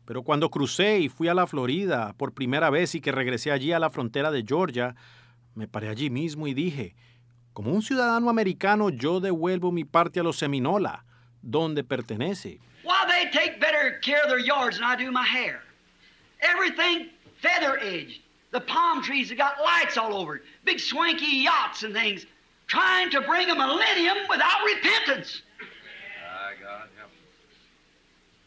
pero cuando crucé y fui a la Florida por primera vez y que regresé allí a la frontera de Georgia, me paré allí mismo y dije, como un ciudadano americano yo devuelvo mi parte a los Seminola, donde pertenece. Why they take better care of their yards than I do my hair. Everything feather edged. The palm trees have got lights all over it. Big swanky yachts and things. Trying to bring a millennium without repentance.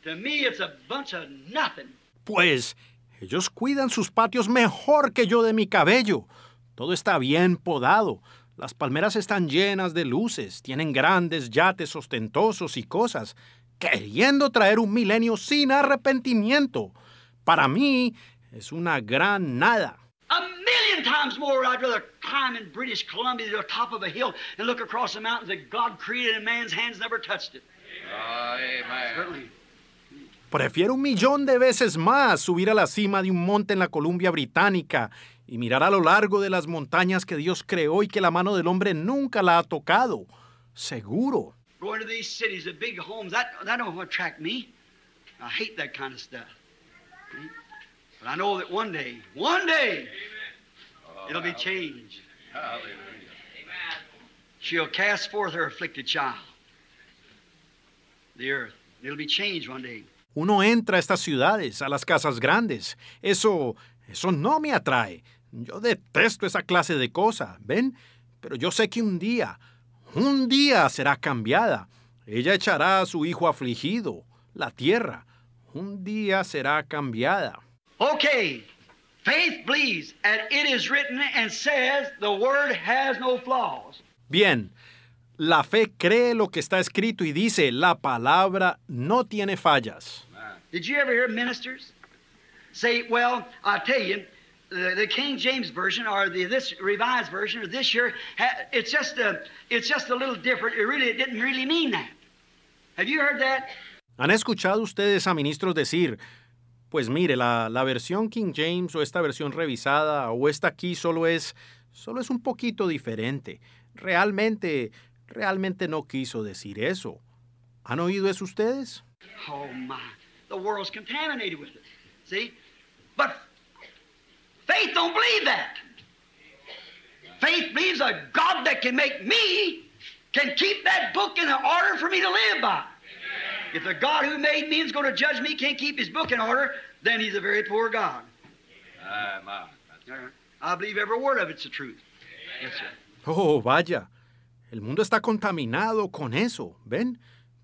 To me it's a bunch of nothing. Pues ellos cuidan sus patios mejor que yo de mi cabello. Todo está bien podado. Las palmeras están llenas de luces, tienen grandes yates ostentosos y cosas, queriendo traer un milenio sin arrepentimiento. Para mí es una gran nada. A million times more I'd rather climb in British Columbia to the top of a hill and look across the mountains that God created and man's hands never touched it. Amen. Certainly. Prefiero un millón de veces más subir a la cima de un monte en la Columbia Británica y mirar a lo largo de las montañas que Dios creó y que la mano del hombre nunca la ha tocado. Seguro. Going a estas ciudades, the big homes, that, that me. I hate that kind of stuff. But I know that one day, one day, it'll be changed. She'll cast forth her afflicted child, the earth. It'll be changed one day. Uno entra a estas ciudades, a las casas grandes. Eso, eso no me atrae. Yo detesto esa clase de cosa, ¿ven? Pero yo sé que un día, un día será cambiada. Ella echará a su hijo afligido, la tierra. Un día será cambiada. Ok, faith please, and it is written and says the word has no flaws. Bien, la fe cree lo que está escrito y dice, la palabra no tiene fallas. Did you ever hear ministers say, well, I tell you, the, the King James version or the this revised version or this year, it's just a, it's just a little different. It really it didn't really mean that. Have you heard that? ¿Han escuchado ustedes a ministros decir, pues mire, la, la versión King James o esta versión revisada o esta aquí solo es, solo es un poquito diferente. Realmente realmente no quiso decir eso. ¿Han oído eso ustedes? Oh my, the world's contaminated with it. See? But faith don't believe that. Faith believes a God that can make me can keep that book in order for me to live by. If the God who made me is going to judge me can't keep his book in order, then he's a very poor God. Amen. Ah, I believe every word of it's the truth. Yes, sir. Oh, vaya. El mundo está contaminado con eso, ¿ven?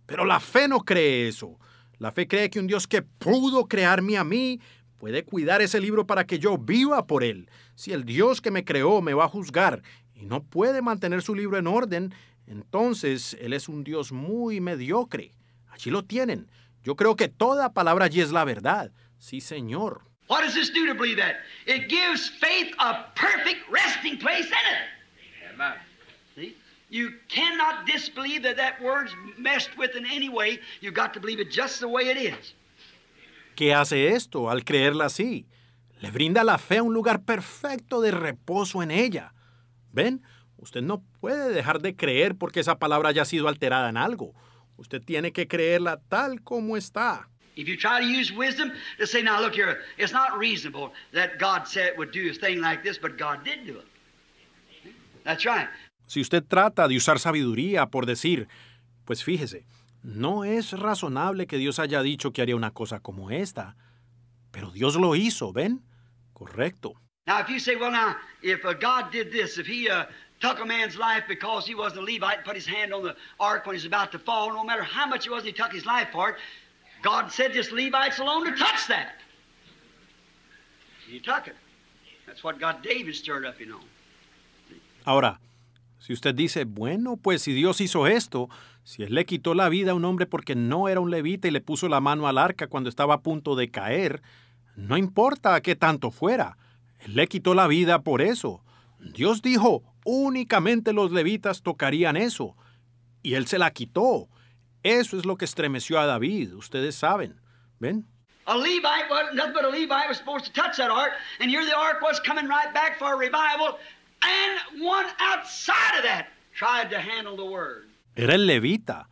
Pero la fe no cree eso. La fe cree que un Dios que pudo crearme a mí puede cuidar ese libro para que yo viva por él. Si el Dios que me creó me va a juzgar y no puede mantener su libro en orden, entonces Él es un Dios muy mediocre. Allí lo tienen. Yo creo que toda palabra allí es la verdad. Sí, Señor. a You cannot disbelieve that that word's messed with in any way. You've got to believe it just the way it is. ¿Qué hace esto al creerla así? Le brinda la fe un lugar perfecto de reposo en ella. ¿Ven? Usted no puede dejar de creer porque esa palabra haya sido alterada en algo. Usted tiene que creerla tal como está. If you try to use wisdom to say, now look here, it's not reasonable that God said it would do a thing like this, but God did do it. That's right. Si usted trata de usar sabiduría por decir, pues fíjese, no es razonable que Dios haya dicho que haría una cosa como esta, pero Dios lo hizo, ¿ven? Correcto. Now, if you say, well, now, if uh, God did this, if He uh, took a man's life because he was a Levite and put his hand on the ark when he's about to fall, no matter how much it was he took his life for it, God said just Levites alone to touch that. He took it. That's what got David stirred up, you know. Ahora, si usted dice, bueno, pues si Dios hizo esto, si Él le quitó la vida a un hombre porque no era un levita y le puso la mano al arca cuando estaba a punto de caer, no importa qué tanto fuera, Él le quitó la vida por eso. Dios dijo, únicamente los levitas tocarían eso, y Él se la quitó. Eso es lo que estremeció a David, ustedes saben. ¿Ven? A Levite, nothing but a Levite was supposed to touch that ark, and here the ark was coming right back for a revival, and one outside of that tried to handle the word. Era el levita.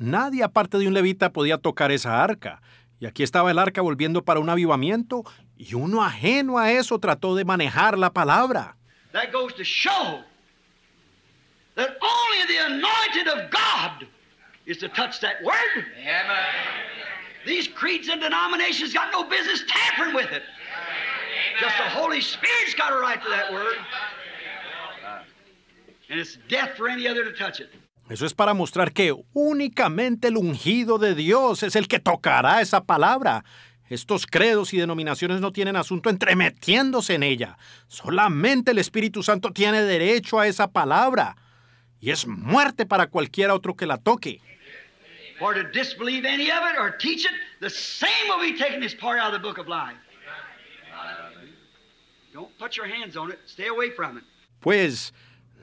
Nadie aparte de un levita podía tocar esa arca. Y aquí estaba el arca volviendo para un avivamiento y uno ajeno a eso trató de manejar la palabra. That goes to show that only the anointed of God is to touch that word. Amen. These creeds and denominations got no business tampering with it. Amen. Just the Holy Spirit's got a right to that word. Eso es para mostrar que únicamente el ungido de Dios es el que tocará esa palabra. Estos credos y denominaciones no tienen asunto entremetiéndose en ella. Solamente el Espíritu Santo tiene derecho a esa palabra. Y es muerte para cualquier otro que la toque. Pues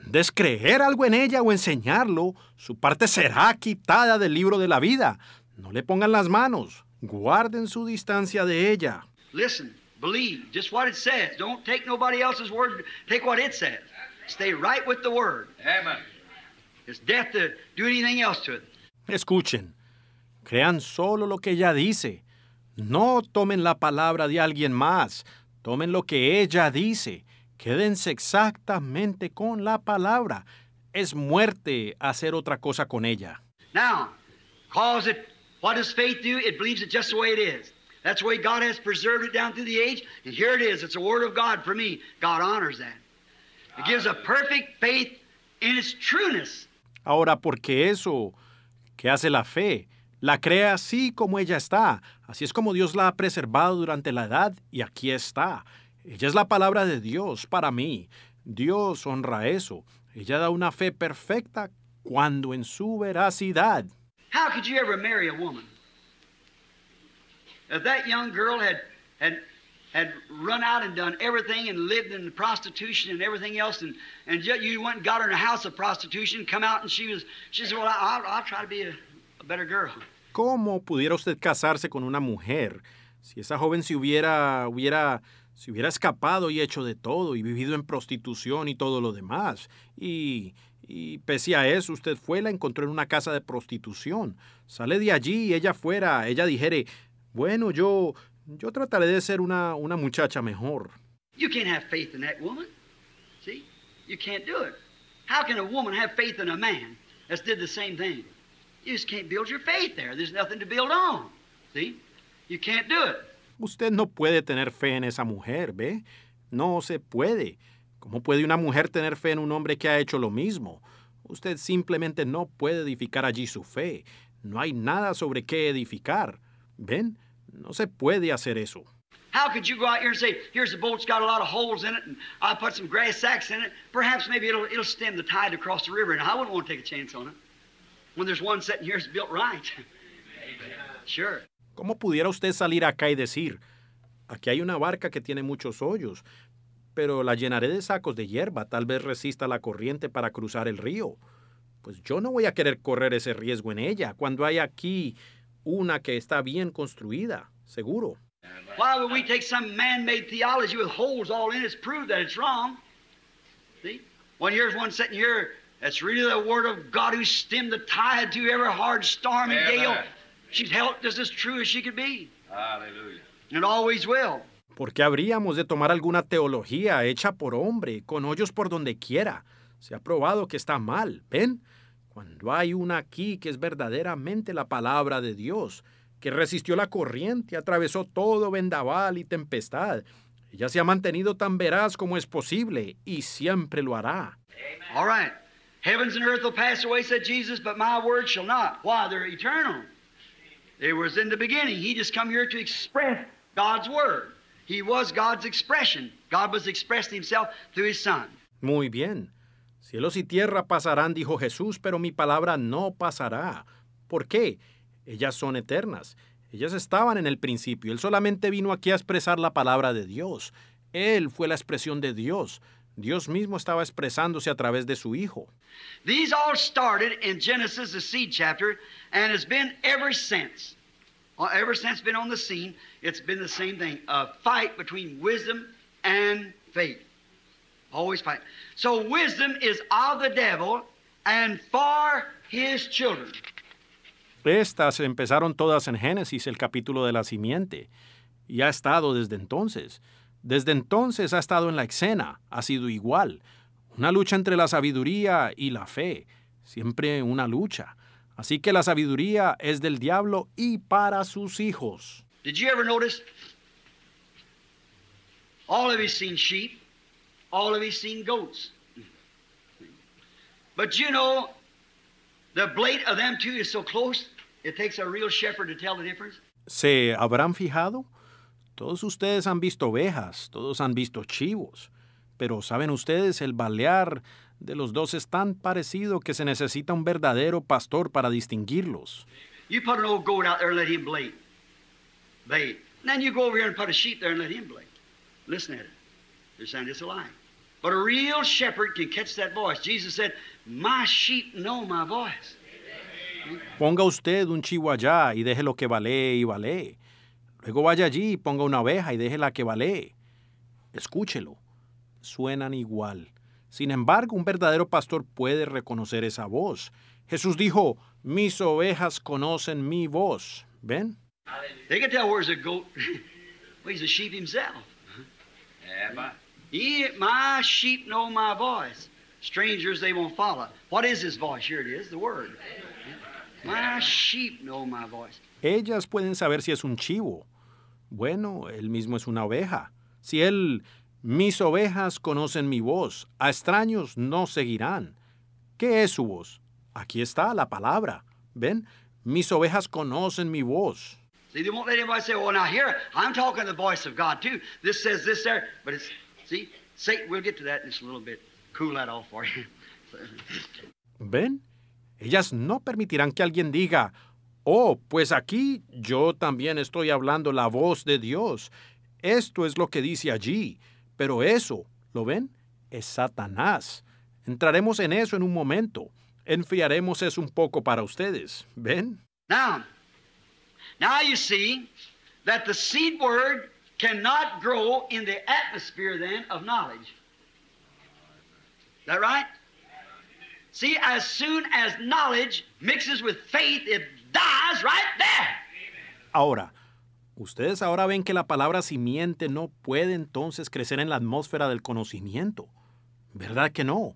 descreer algo en ella o enseñarlo, su parte será quitada del libro de la vida. No le pongan las manos, guarden su distancia de ella. Escuchen, crean solo lo que ella dice. No tomen la palabra de alguien más, tomen lo que ella dice. Quédense exactamente con la palabra. Es muerte hacer otra cosa con ella. Now, calls it what does faith do? It believes it just the way it is. That's the way God has preserved it down through the age, and here it is. It's a word of God for me. God honors that. It gives a perfect faith in its trueness. Ahora, porque eso que hace la fe, la crea así como ella está. Así es como Dios la ha preservado durante la edad y aquí está. Ella es la palabra de Dios para mí. Dios honra eso. Ella da una fe perfecta cuando en su veracidad. How could you ever marry a woman? If that young girl had, had, had run out and done everything and lived in prostitution and everything else, and, and you went and got her in a house of prostitution, come out and she was, she said, well, I'll, I'll try to be a, a better girl. ¿Cómo pudiera usted casarse con una mujer si esa joven se hubiera, hubiera si hubiera escapado y hecho de todo, y vivido en prostitución y todo lo demás. Y, y pese a eso, usted fue, la encontró en una casa de prostitución. Sale de allí y ella fuera, ella dijere, bueno, yo, yo trataré de ser una, una muchacha mejor. You can't have faith in that woman. See? You can't do it. How can a woman have faith in a man that's did the same thing? You just can't build your faith there. There's nothing to build on. See? You can't do it. Usted no puede tener fe en esa mujer, ¿ve? No se puede. ¿Cómo puede una mujer tener fe en un hombre que ha hecho lo mismo? Usted simplemente no puede edificar allí su fe. No hay nada sobre qué edificar. ¿Ven? No se puede hacer eso. How could you go out here and say, here's a boat's got a lot of holes in it, and I put some grass sacks in it. Perhaps maybe it'll, it'll stem the tide across the river, and I wouldn't want to take a chance on it. When there's one sitting here that's built right. sure. ¿Cómo pudiera usted salir acá y decir, aquí hay una barca que tiene muchos hoyos, pero la llenaré de sacos de hierba, tal vez resista la corriente para cruzar el río? Pues yo no voy a querer correr ese riesgo en ella, cuando hay aquí una que está bien construida, seguro. Why would we take some man-made theology with holes all in it? It's proved that it's wrong. See? One here's one sitting here. That's really the word of God who stemmed the tide to every hard storm and gale porque ¿Por qué habríamos de tomar alguna teología hecha por hombre, con hoyos por donde quiera? Se ha probado que está mal, ¿ven? Cuando hay una aquí que es verdaderamente la palabra de Dios, que resistió la corriente, atravesó todo vendaval y tempestad, ella se ha mantenido tan veraz como es posible y siempre lo hará. All right. Heavens and earth will pass away, said Jesus, but my word shall not. Why? They're eternal. It was in the beginning. He just come here to express God's word. He was God's expression. God was expressing himself through his son. Muy bien. Cielos y tierra pasarán, dijo Jesús, pero mi palabra no pasará. ¿Por qué? Ellas son eternas. Ellas estaban en el principio. Él solamente vino aquí a expresar la palabra de Dios. Él fue la expresión de Dios. Dios mismo estaba expresándose a través de su hijo. These all started in Genesis the seed chapter and has been ever since. ever since been on the scene, it's been the same thing, a fight between wisdom and faith. Always fight. So wisdom is of the devil and for his children. Estas empezaron todas en Génesis, el capítulo de la simiente, y ha estado desde entonces. Desde entonces ha estado en la escena, ha sido igual. Una lucha entre la sabiduría y la fe, siempre una lucha. Así que la sabiduría es del diablo y para sus hijos. Did you ever notice? All of you seen sheep, all of you seen goats. But you know, the blade of them two is so close, it takes a real shepherd to tell the difference. ¿Se habrán fijado? Todos ustedes han visto ovejas, todos han visto chivos, pero ¿saben ustedes el balear de los dos es tan parecido que se necesita un verdadero pastor para distinguirlos? You put an old goat out there and let him bleat. Bleat. then you go over here and put a sheep there and let him bleat. Listen at it. They're saying it's a lie. But a real shepherd can catch that voice. Jesus said, My sheep know my voice. Ponga usted un chivo allá y déjelo que balee y balee. Luego vaya allí y ponga una oveja y déjela que balee. Escúchelo. Suenan igual. Sin embargo, un verdadero pastor puede reconocer esa voz. Jesús dijo, mis ovejas conocen mi voz. ¿Ven? They can tell where's a goat. well, he's a sheep himself. Yeah, but... my sheep know my voice. Strangers, they won't follow. What is his voice? Here it is, the word. My sheep know my voice. Ellas pueden saber si es un chivo. Bueno, él mismo es una oveja. Si él, mis ovejas conocen mi voz, a extraños no seguirán. ¿Qué es su voz? Aquí está la palabra. ¿Ven? Mis ovejas conocen mi voz. See, ¿Ven? Ellas no permitirán que alguien diga, Oh, pues aquí yo también estoy hablando la voz de Dios. Esto es lo que dice allí. Pero eso, ¿lo ven? Es Satanás. Entraremos en eso en un momento. Enfriaremos eso un poco para ustedes. ¿Ven? Now, now you see that the seed word cannot grow in the atmosphere then of knowledge. Is that right? See, as soon as knowledge mixes with faith, it Ahora, ustedes ahora ven que la palabra simiente no puede entonces crecer en la atmósfera del conocimiento. ¿Verdad que no?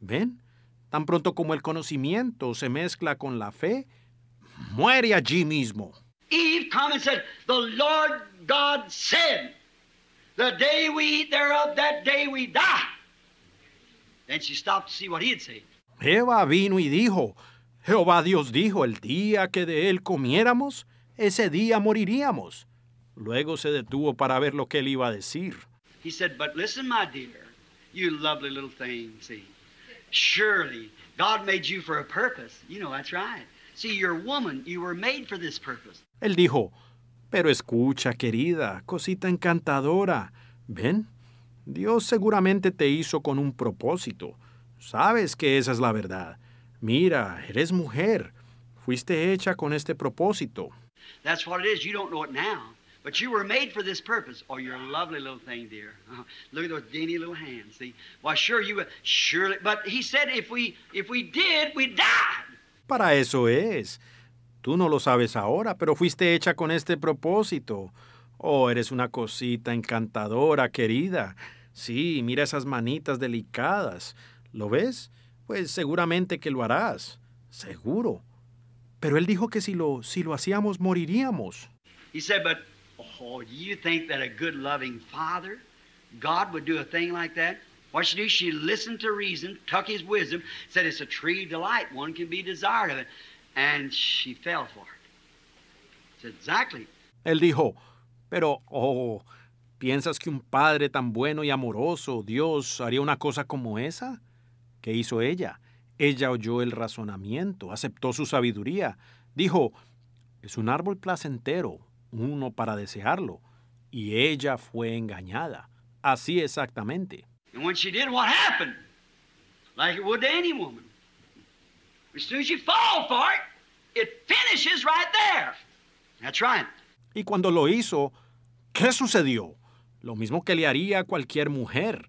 ¿Ven? Tan pronto como el conocimiento se mezcla con la fe, muere allí mismo. Eve Eva vino y dijo, Jehová Dios dijo, el día que de él comiéramos, ese día moriríamos. Luego se detuvo para ver lo que él iba a decir. Él dijo, pero escucha, querida, cosita encantadora. Ven, Dios seguramente te hizo con un propósito. Sabes que esa es la verdad. Mira, eres mujer. Fuiste hecha con este propósito. That's what it is. You don't know it now, but you were made for this purpose. Oh, you're a lovely little thing, dear. look at those dainty little hands. See, why, sure you surely. But he said, if we if we did, we'd die. Para eso es. Tú no lo sabes ahora, pero fuiste hecha con este propósito. Oh, eres una cosita encantadora, querida. Sí, mira esas manitas delicadas. ¿Lo ves? Pues seguramente que lo harás, seguro. Pero él dijo que si lo, si lo hacíamos moriríamos. He said, but oh, you think that a good loving father, God would do a thing like that? What she do? She listened to reason, took his wisdom, said it's a tree of delight, one can be desired of it, and she fell for it. exactly. Él dijo, pero oh, ¿piensas que un padre tan bueno y amoroso, Dios, haría una cosa como esa? ¿Qué hizo ella? Ella oyó el razonamiento, aceptó su sabiduría. Dijo, es un árbol placentero, uno para desearlo. Y ella fue engañada. Así exactamente. Y cuando lo hizo, ¿qué sucedió? Lo mismo que le haría a cualquier mujer.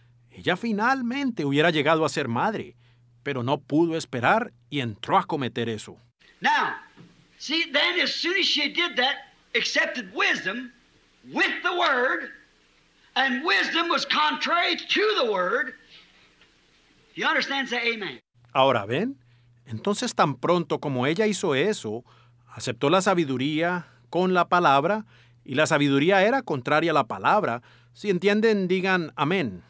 Ella finalmente hubiera llegado a ser madre, pero no pudo esperar y entró a cometer eso. Ahora ven, entonces tan pronto como ella hizo eso, aceptó la sabiduría con la palabra, y la sabiduría era contraria a la palabra. Si entienden, digan amén.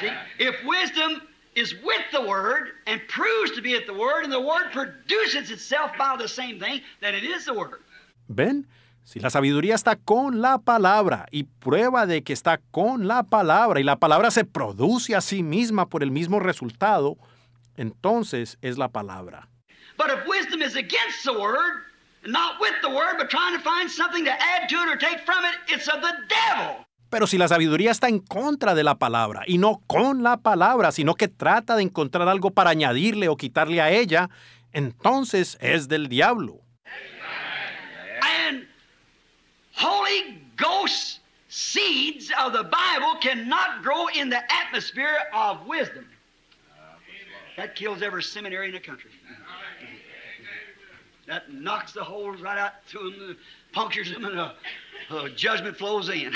See, if wisdom is with the Word and proves to be at the Word, and the Word produces itself by the same thing, then it is the Word. Ben, Si la sabiduría está con la palabra y prueba de que está con la palabra y la palabra se produce a sí misma por el mismo resultado, entonces es la palabra. But if wisdom is against the word, not with the word, but trying to find something to add to it or take from it, it's of the devil. Pero si la sabiduría está en contra de la palabra, y no con la palabra, sino que trata de encontrar algo para añadirle o quitarle a ella, entonces es del diablo. And Holy Ghost seeds of the Bible cannot grow in the atmosphere of wisdom. That kills every seminary in the country. That knocks the holes right out through them, punctures them, and the uh, judgment flows in.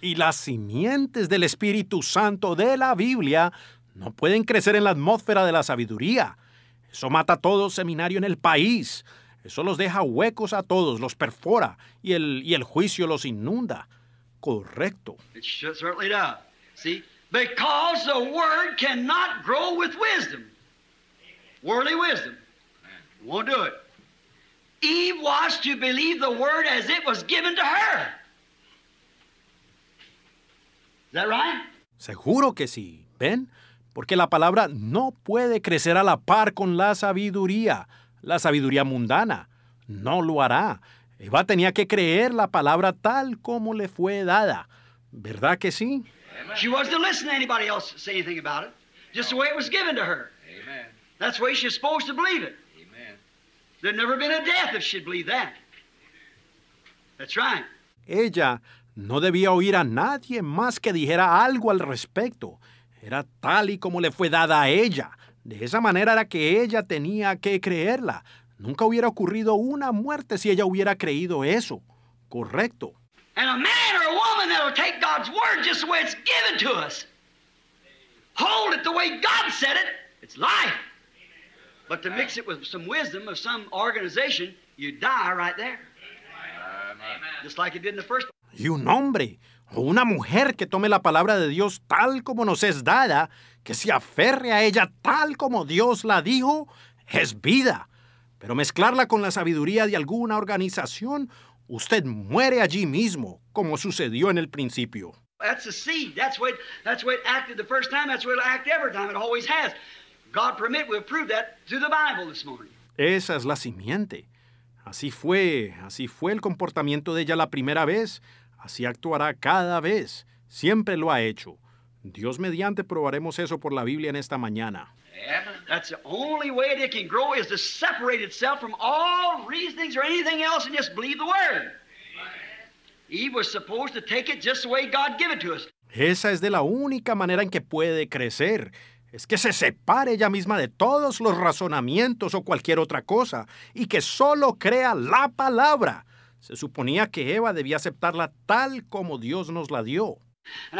Y las simientes del Espíritu Santo de la Biblia no pueden crecer en la atmósfera de la sabiduría. Eso mata todo seminario en el país. Eso los deja huecos a todos, los perfora y el, y el juicio los inunda. Correcto. Because the word cannot grow with wisdom. Worldly wisdom. Won't do it. Eve was to believe the word as it was given to her. Right? Seguro que sí. ¿Ven? Porque la palabra no puede crecer a la par con la sabiduría, la sabiduría mundana. No lo hará. Eva tenía que creer la palabra tal como le fue dada. ¿Verdad que sí? She wasn't listening to anybody else say anything about it. Just the way it was given to her. Amen. That's the way she's supposed to believe it. Amen. There'd never been a death if she'd believed that. That's right. Ella no debía oír a nadie más que dijera algo al respecto. Era tal y como le fue dada a ella. De esa manera era que ella tenía que creerla. Nunca hubiera ocurrido una muerte si ella hubiera creído eso. Correcto. And a man or a woman that'll take God's word just the way it's given to us. Hold it the way God said it, it's life. But to mix it with some wisdom of some organization, you die right there. Just like it did in the first y un hombre o una mujer que tome la palabra de Dios tal como nos es dada, que se aferre a ella tal como Dios la dijo, es vida. Pero mezclarla con la sabiduría de alguna organización, usted muere allí mismo, como sucedió en el principio. Esa es la simiente. Así fue, así fue el comportamiento de ella la primera vez Así actuará cada vez. Siempre lo ha hecho. Dios mediante probaremos eso por la Biblia en esta mañana. Esa es de la única manera en que puede crecer. Es que se separe ella misma de todos los razonamientos o cualquier otra cosa y que solo crea la palabra. Se suponía que Eva debía aceptarla tal como Dios nos la dio. Y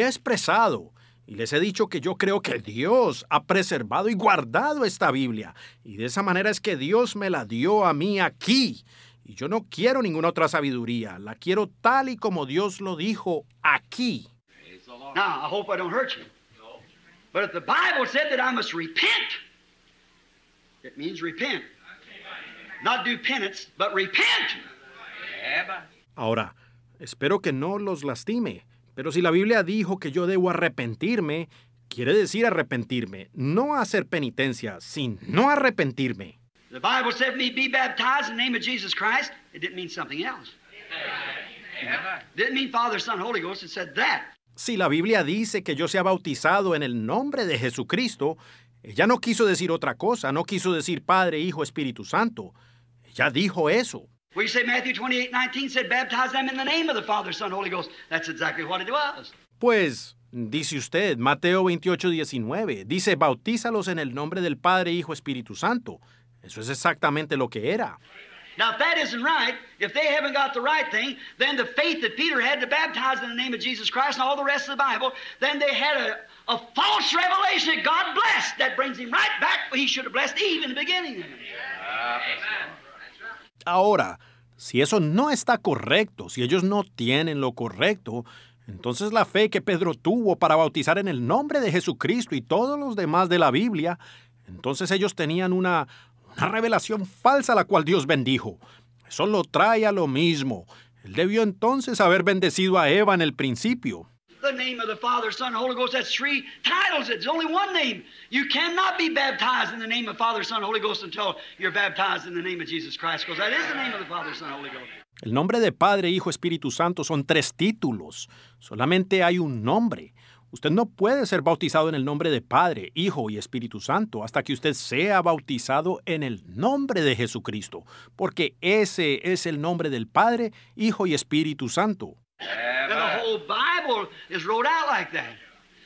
he expresado y les he dicho que yo creo que Dios ha preservado y guardado esta Biblia. Y de esa manera es que Dios me la dio a mí aquí. Y yo no quiero ninguna otra sabiduría, la quiero tal y como Dios lo dijo aquí. I hope I don't hurt you. But if the Bible said that I must repent, it means repent. Not do penance, but repent. Ahora, espero que no los lastime, pero si la Biblia dijo que yo debo arrepentirme, quiere decir arrepentirme, no hacer penitencia, sino arrepentirme. The Bible said for me, be baptized in the name of Jesus Christ. It didn't mean something else. Didn't mean Father, Son, Holy Ghost. It said that. Si la Biblia dice que yo sea bautizado en el nombre de Jesucristo, ella no quiso decir otra cosa, no quiso decir Padre, Hijo, Espíritu Santo. Ella dijo eso. We say Matthew 28, said, baptize them in the name of the Father, Son, Holy Ghost. That's exactly what it was. Pues, dice usted, Mateo 28, 19, dice, bautízalos en el nombre del Padre, Hijo, Espíritu Santo. Eso es exactamente lo que era. Now, if that isn't right, if they haven't got the right thing, then the faith that Peter had to baptize in the name of Jesus Christ and all the rest of the Bible, then they had a, a false revelation that God blessed that brings him right back where he should have blessed Eve in the beginning. Ahora, si eso no está correcto, si ellos no tienen lo correcto, entonces la fe que Pedro tuvo para bautizar en el nombre de Jesucristo y todos los demás de la Biblia, entonces ellos tenían una una revelación falsa la cual Dios bendijo. Eso lo trae a lo mismo. Él debió entonces haber bendecido a Eva en el principio. The name of the Father, Son, Holy Ghost, that's three titles. It's only one name. You cannot be baptized in the name of Father, Son, Holy Ghost until you're baptized in the name of Jesus Christ, because that is the name of the Father, Son, Holy Ghost. El nombre de Padre, Hijo, Espíritu Santo son tres títulos. Solamente hay un nombre. Usted no puede ser bautizado en el nombre de Padre, Hijo y Espíritu Santo hasta que usted sea bautizado en el nombre de Jesucristo, porque ese es el nombre del Padre, Hijo y Espíritu Santo.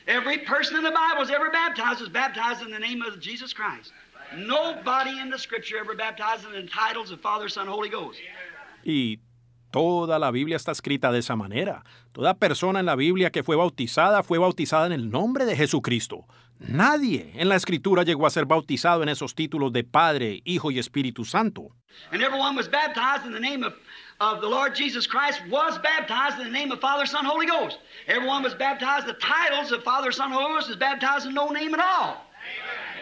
Every person in the Bible is ever baptized was baptized in the name of Jesus Christ. Nobody in the Scripture ever baptized in the titles of Father, Son, Holy Ghost. Toda la Biblia está escrita de esa manera. Toda persona en la Biblia que fue bautizada fue bautizada en el nombre de Jesucristo. Nadie en la Escritura llegó a ser bautizado en esos títulos de Padre, Hijo y Espíritu Santo. of the Lord Jesus Christ was baptized in the name of Father, Son, Holy Ghost. Everyone was baptized. The titles of Father, Son, Holy Ghost was baptized in no name at all.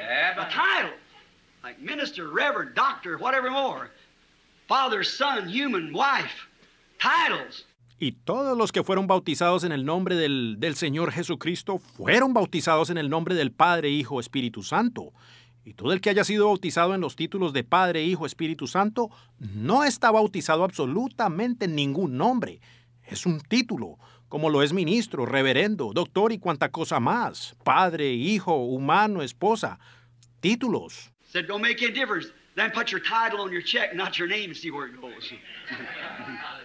Amen. A title, like minister, reverend, doctor, whatever more. Father, son, human, wife. Y todos los que fueron bautizados en el nombre del, del, Señor Jesucristo fueron bautizados en el nombre del Padre, Hijo, Espíritu Santo. Y todo el que haya sido bautizado en los títulos de Padre, Hijo, Espíritu Santo, no está bautizado absolutamente en ningún nombre. Es un título, como lo es ministro, reverendo, doctor y cuanta cosa más. Padre, hijo, humano, esposa. Títulos. don't make difference. put your title on your check, not your name,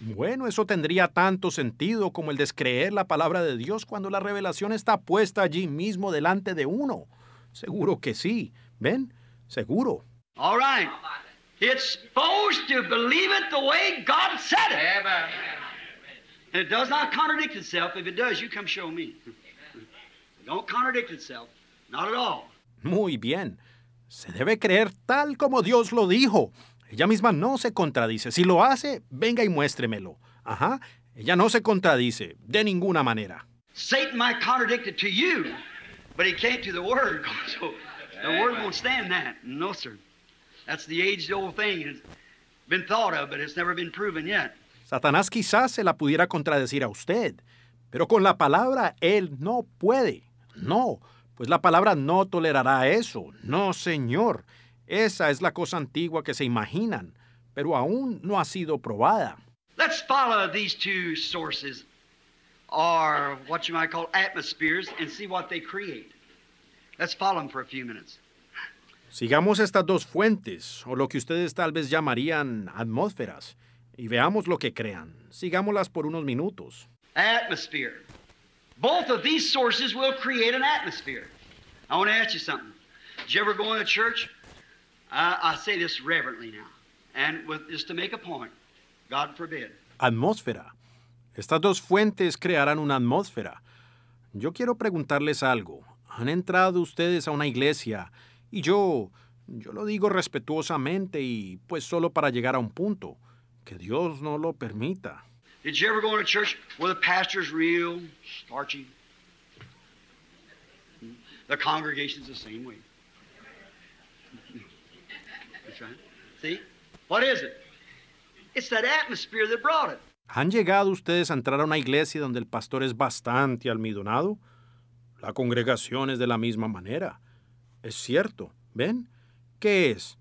Bueno, eso tendría tanto sentido como el descreer la palabra de Dios cuando la revelación está puesta allí mismo delante de uno. Seguro que sí. ¿Ven? Seguro. All right. It's supposed to believe it the way God said it. It does not contradict itself. If it does, you come show me. Don't contradict itself. Not at all. Muy bien. Se debe creer tal como Dios lo dijo. Ella misma no se contradice. Si lo hace, venga y muéstremelo. Ajá. Ella no se contradice de ninguna manera. Satanás quizás se la pudiera contradecir a usted, pero con la palabra él no puede. No, pues la palabra no tolerará eso. No, señor. Esa es la cosa antigua que se imaginan, pero aún no ha sido probada. Let's follow these two sources, or what you might call atmospheres, and see what they create. Let's follow them for a few minutes. Sigamos estas dos fuentes, o lo que ustedes tal vez llamarían atmósferas, y veamos lo que crean. Sigámoslas por unos minutos. Atmosphere. Both of these sources will create an atmosphere. I want to ask you something. Did you ever go in a church Atmósfera. Estas dos fuentes crearán una atmósfera. Yo quiero preguntarles algo. Han entrado ustedes a una iglesia y yo, yo lo digo respetuosamente y pues solo para llegar a un punto, que Dios no lo permita. real The congregation's the same way. See? What is it? It's that atmosphere that brought it. ¿Han llegado ustedes a entrar a una iglesia donde el pastor es bastante almidonado? La congregación es de la misma manera. Es cierto, ¿ven? ¿Qué es?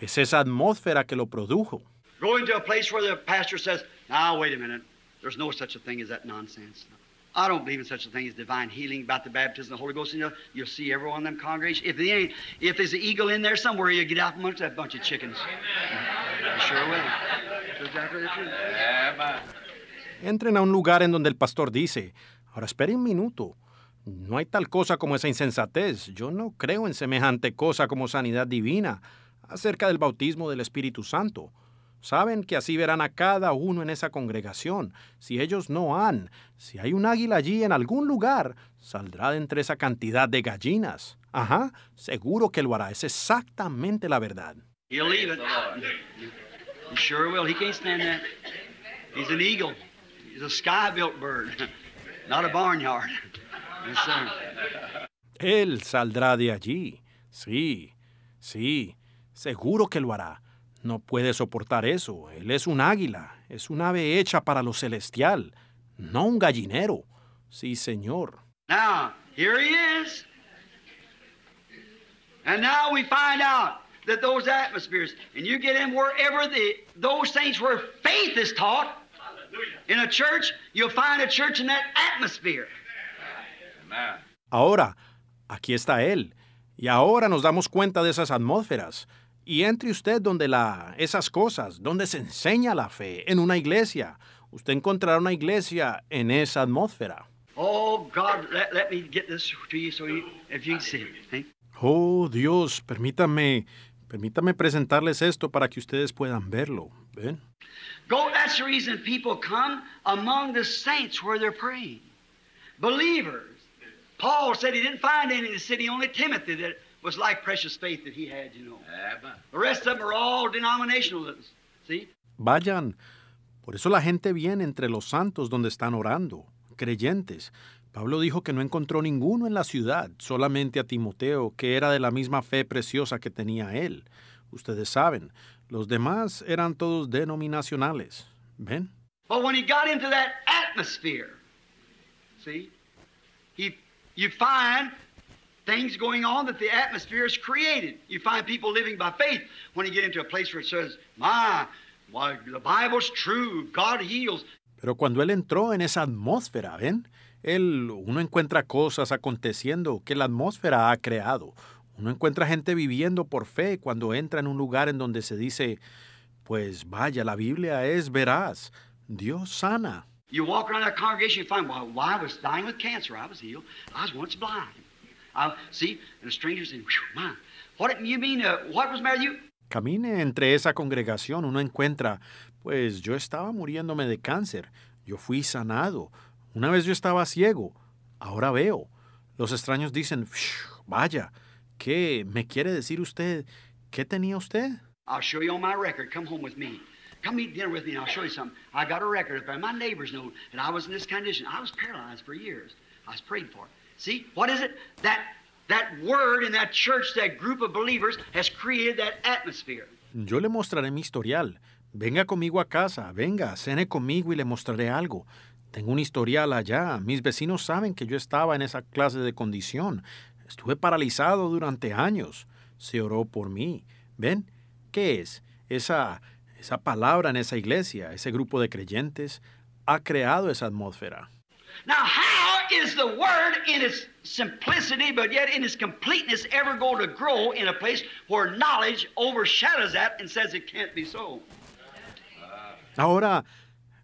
Es esa atmósfera que lo produjo. Going to a place where the pastor says, "Now wait a minute. There's no such a thing as that nonsense." I don't believe in such a thing as divine healing about the baptism of the Holy Ghost. You know, you'll see everyone in them congregations. If, there ain't, if there's an eagle in there somewhere, you'll get out amongst that bunch of chickens. You sure will. Exactly Entren a un lugar en donde el pastor dice, ahora espere un minuto. No hay tal cosa como esa insensatez. Yo no creo en semejante cosa como sanidad divina acerca del bautismo del Espíritu Santo. Saben que así verán a cada uno en esa congregación. Si ellos no han, si hay un águila allí en algún lugar, saldrá de entre esa cantidad de gallinas. Ajá, seguro que lo hará. Es exactamente la verdad. Él saldrá de allí. Sí, sí, seguro que lo hará no puede soportar eso. Él es un águila, es un ave hecha para lo celestial, no un gallinero. Sí, señor. Now, here he is. And now we find out that those atmospheres, and you get in wherever the, those things where faith is taught, in a church, you'll find a church in that atmosphere. Amen. Ahora, aquí está él. Y ahora nos damos cuenta de esas atmósferas. Y entre usted donde la, esas cosas, donde se enseña la fe, en una iglesia. Usted encontrará una iglesia en esa atmósfera. Oh Dios, permítame, permítame presentarles esto para que ustedes puedan verlo. ¿Ven? Go, that's the reason people come among the saints where they're praying. Believers. Paul said he didn't find any in the city, only Timothy that was like precious faith that he had, you know. Ah, The rest of em Vayan. Por eso la gente viene entre los santos donde están orando, creyentes. Pablo dijo que no encontró ninguno en la ciudad, solamente a Timoteo, que era de la misma fe preciosa que tenía él. Ustedes saben, los demás eran todos denominacionales. ¿Ven? But when he got into that atmosphere, things going on that the atmosphere has created. You find people living by faith when you get into a place where it says, My, my the Bible's true, God heals. Pero cuando él entró en esa atmósfera, ¿ven? Él, uno encuentra cosas aconteciendo que la atmósfera ha creado. Uno encuentra gente viviendo por fe cuando entra en un lugar en donde se dice, pues vaya, la Biblia es veraz, Dios sana. You walk around our congregation and find, well, well, I was dying with cancer, I was healed, I was once blind. I'll, see, and strangers, in, whew, man, what you mean, uh, what was matter you? Camine entre esa congregación, uno encuentra, pues yo estaba muriéndome de cáncer, yo fui sanado, una vez yo estaba ciego, ahora veo. Los extraños dicen, vaya, ¿qué me quiere decir usted? ¿Qué tenía usted? I'll show you on my record. Come home with me. Come eat dinner with me and I'll show you something. I got a record of My neighbors know that I was in this condition. I was paralyzed for years. I was prayed for. It what is it? That, word in that church, that group of believers has created that atmosphere. Yo le mostraré mi historial. Venga conmigo a casa, venga, cene conmigo y le mostraré algo. Tengo un historial allá. Mis vecinos saben que yo estaba en esa clase de condición. Estuve paralizado durante años. Se oró por mí. ¿Ven? ¿Qué es? Esa, esa palabra en esa iglesia, ese grupo de creyentes, ha creado esa atmósfera is the Word in its simplicity, but yet in its completeness, ever go to grow in a place where knowledge overshadows that and says it can't be so? Ahora,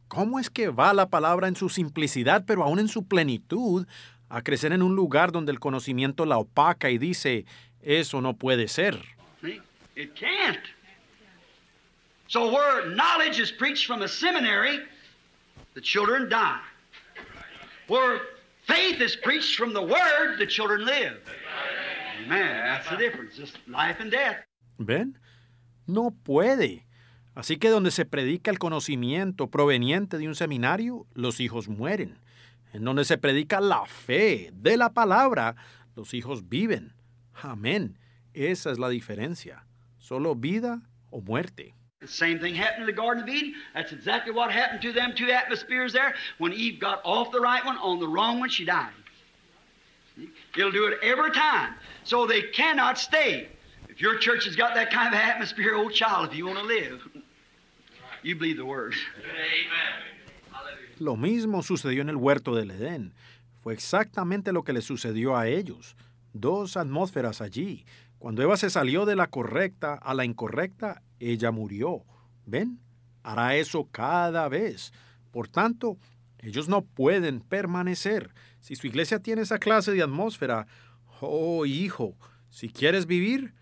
¿cómo es que va la palabra en su simplicidad, pero aún en su plenitud, a crecer en un lugar donde el conocimiento la opaca y dice, eso no puede ser? ¿Sí? It can't. So where knowledge is preached from a seminary, the children die. Where faith is preached from the word, the children live. Amen. ¿Ven? No puede. Así que donde se predica el conocimiento proveniente de un seminario, los hijos mueren. En donde se predica la fe de la palabra, los hijos viven. Amén. Esa es la diferencia. Solo vida o muerte. The same thing happened in the Garden of Eden. That's exactly what happened to them two atmospheres there. When Eve got off the right one, on the wrong one, she died. It'll do it every time. So they cannot stay. If your church has got that kind of atmosphere, old child, if you want to live, you believe the word. Lo mismo sucedió en el huerto del Edén. Fue exactamente lo que le sucedió a ellos. Dos atmósferas allí. Cuando Eva se salió de la correcta a la incorrecta, ella murió. ¿Ven? Hará eso cada vez. Por tanto, ellos no pueden permanecer. Si su iglesia tiene esa clase de atmósfera, oh hijo, si quieres vivir,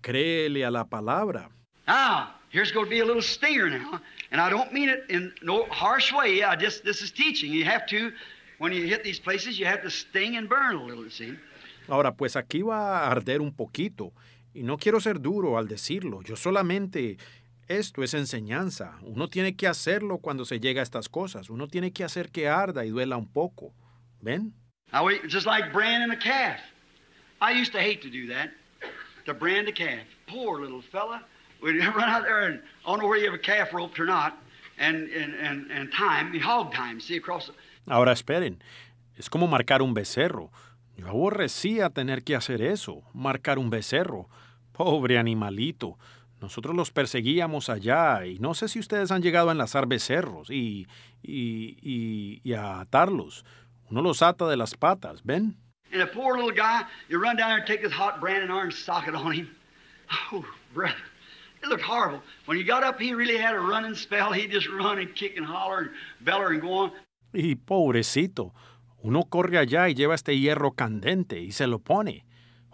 créele a la palabra. Ah, here's going to be a little stinger now, and I don't mean it in no harsh way. I just this is teaching. You have to when you hit these places, you have to sting and burn a little, see. Ahora, pues aquí va a arder un poquito. Y no quiero ser duro al decirlo, yo solamente... Esto es enseñanza. Uno tiene que hacerlo cuando se llega a estas cosas. Uno tiene que hacer que arda y duela un poco. ¿Ven? I ah, wait, just like branding a calf. I used to hate to do that, to brand a calf. Poor little fella. We'd run out there and I don't know where you have a calf roped or not, and, and, and, and time, hog time, see across the... Ahora esperen, es como marcar un becerro. Yo aborrecía tener que hacer eso, marcar un becerro. Pobre animalito. Nosotros los perseguíamos allá y no sé si ustedes han llegado a enlazar becerros y, y, y, y a atarlos. Uno los ata de las patas, ¿ven? And a poor little guy, you run down there and take this hot brand and orange socket on him. Oh, brother, it looked horrible. When he got up, he really had a running spell. He'd just run and kick and holler and beller and go on. Y pobrecito. Uno corre allá y lleva este hierro candente y se lo pone.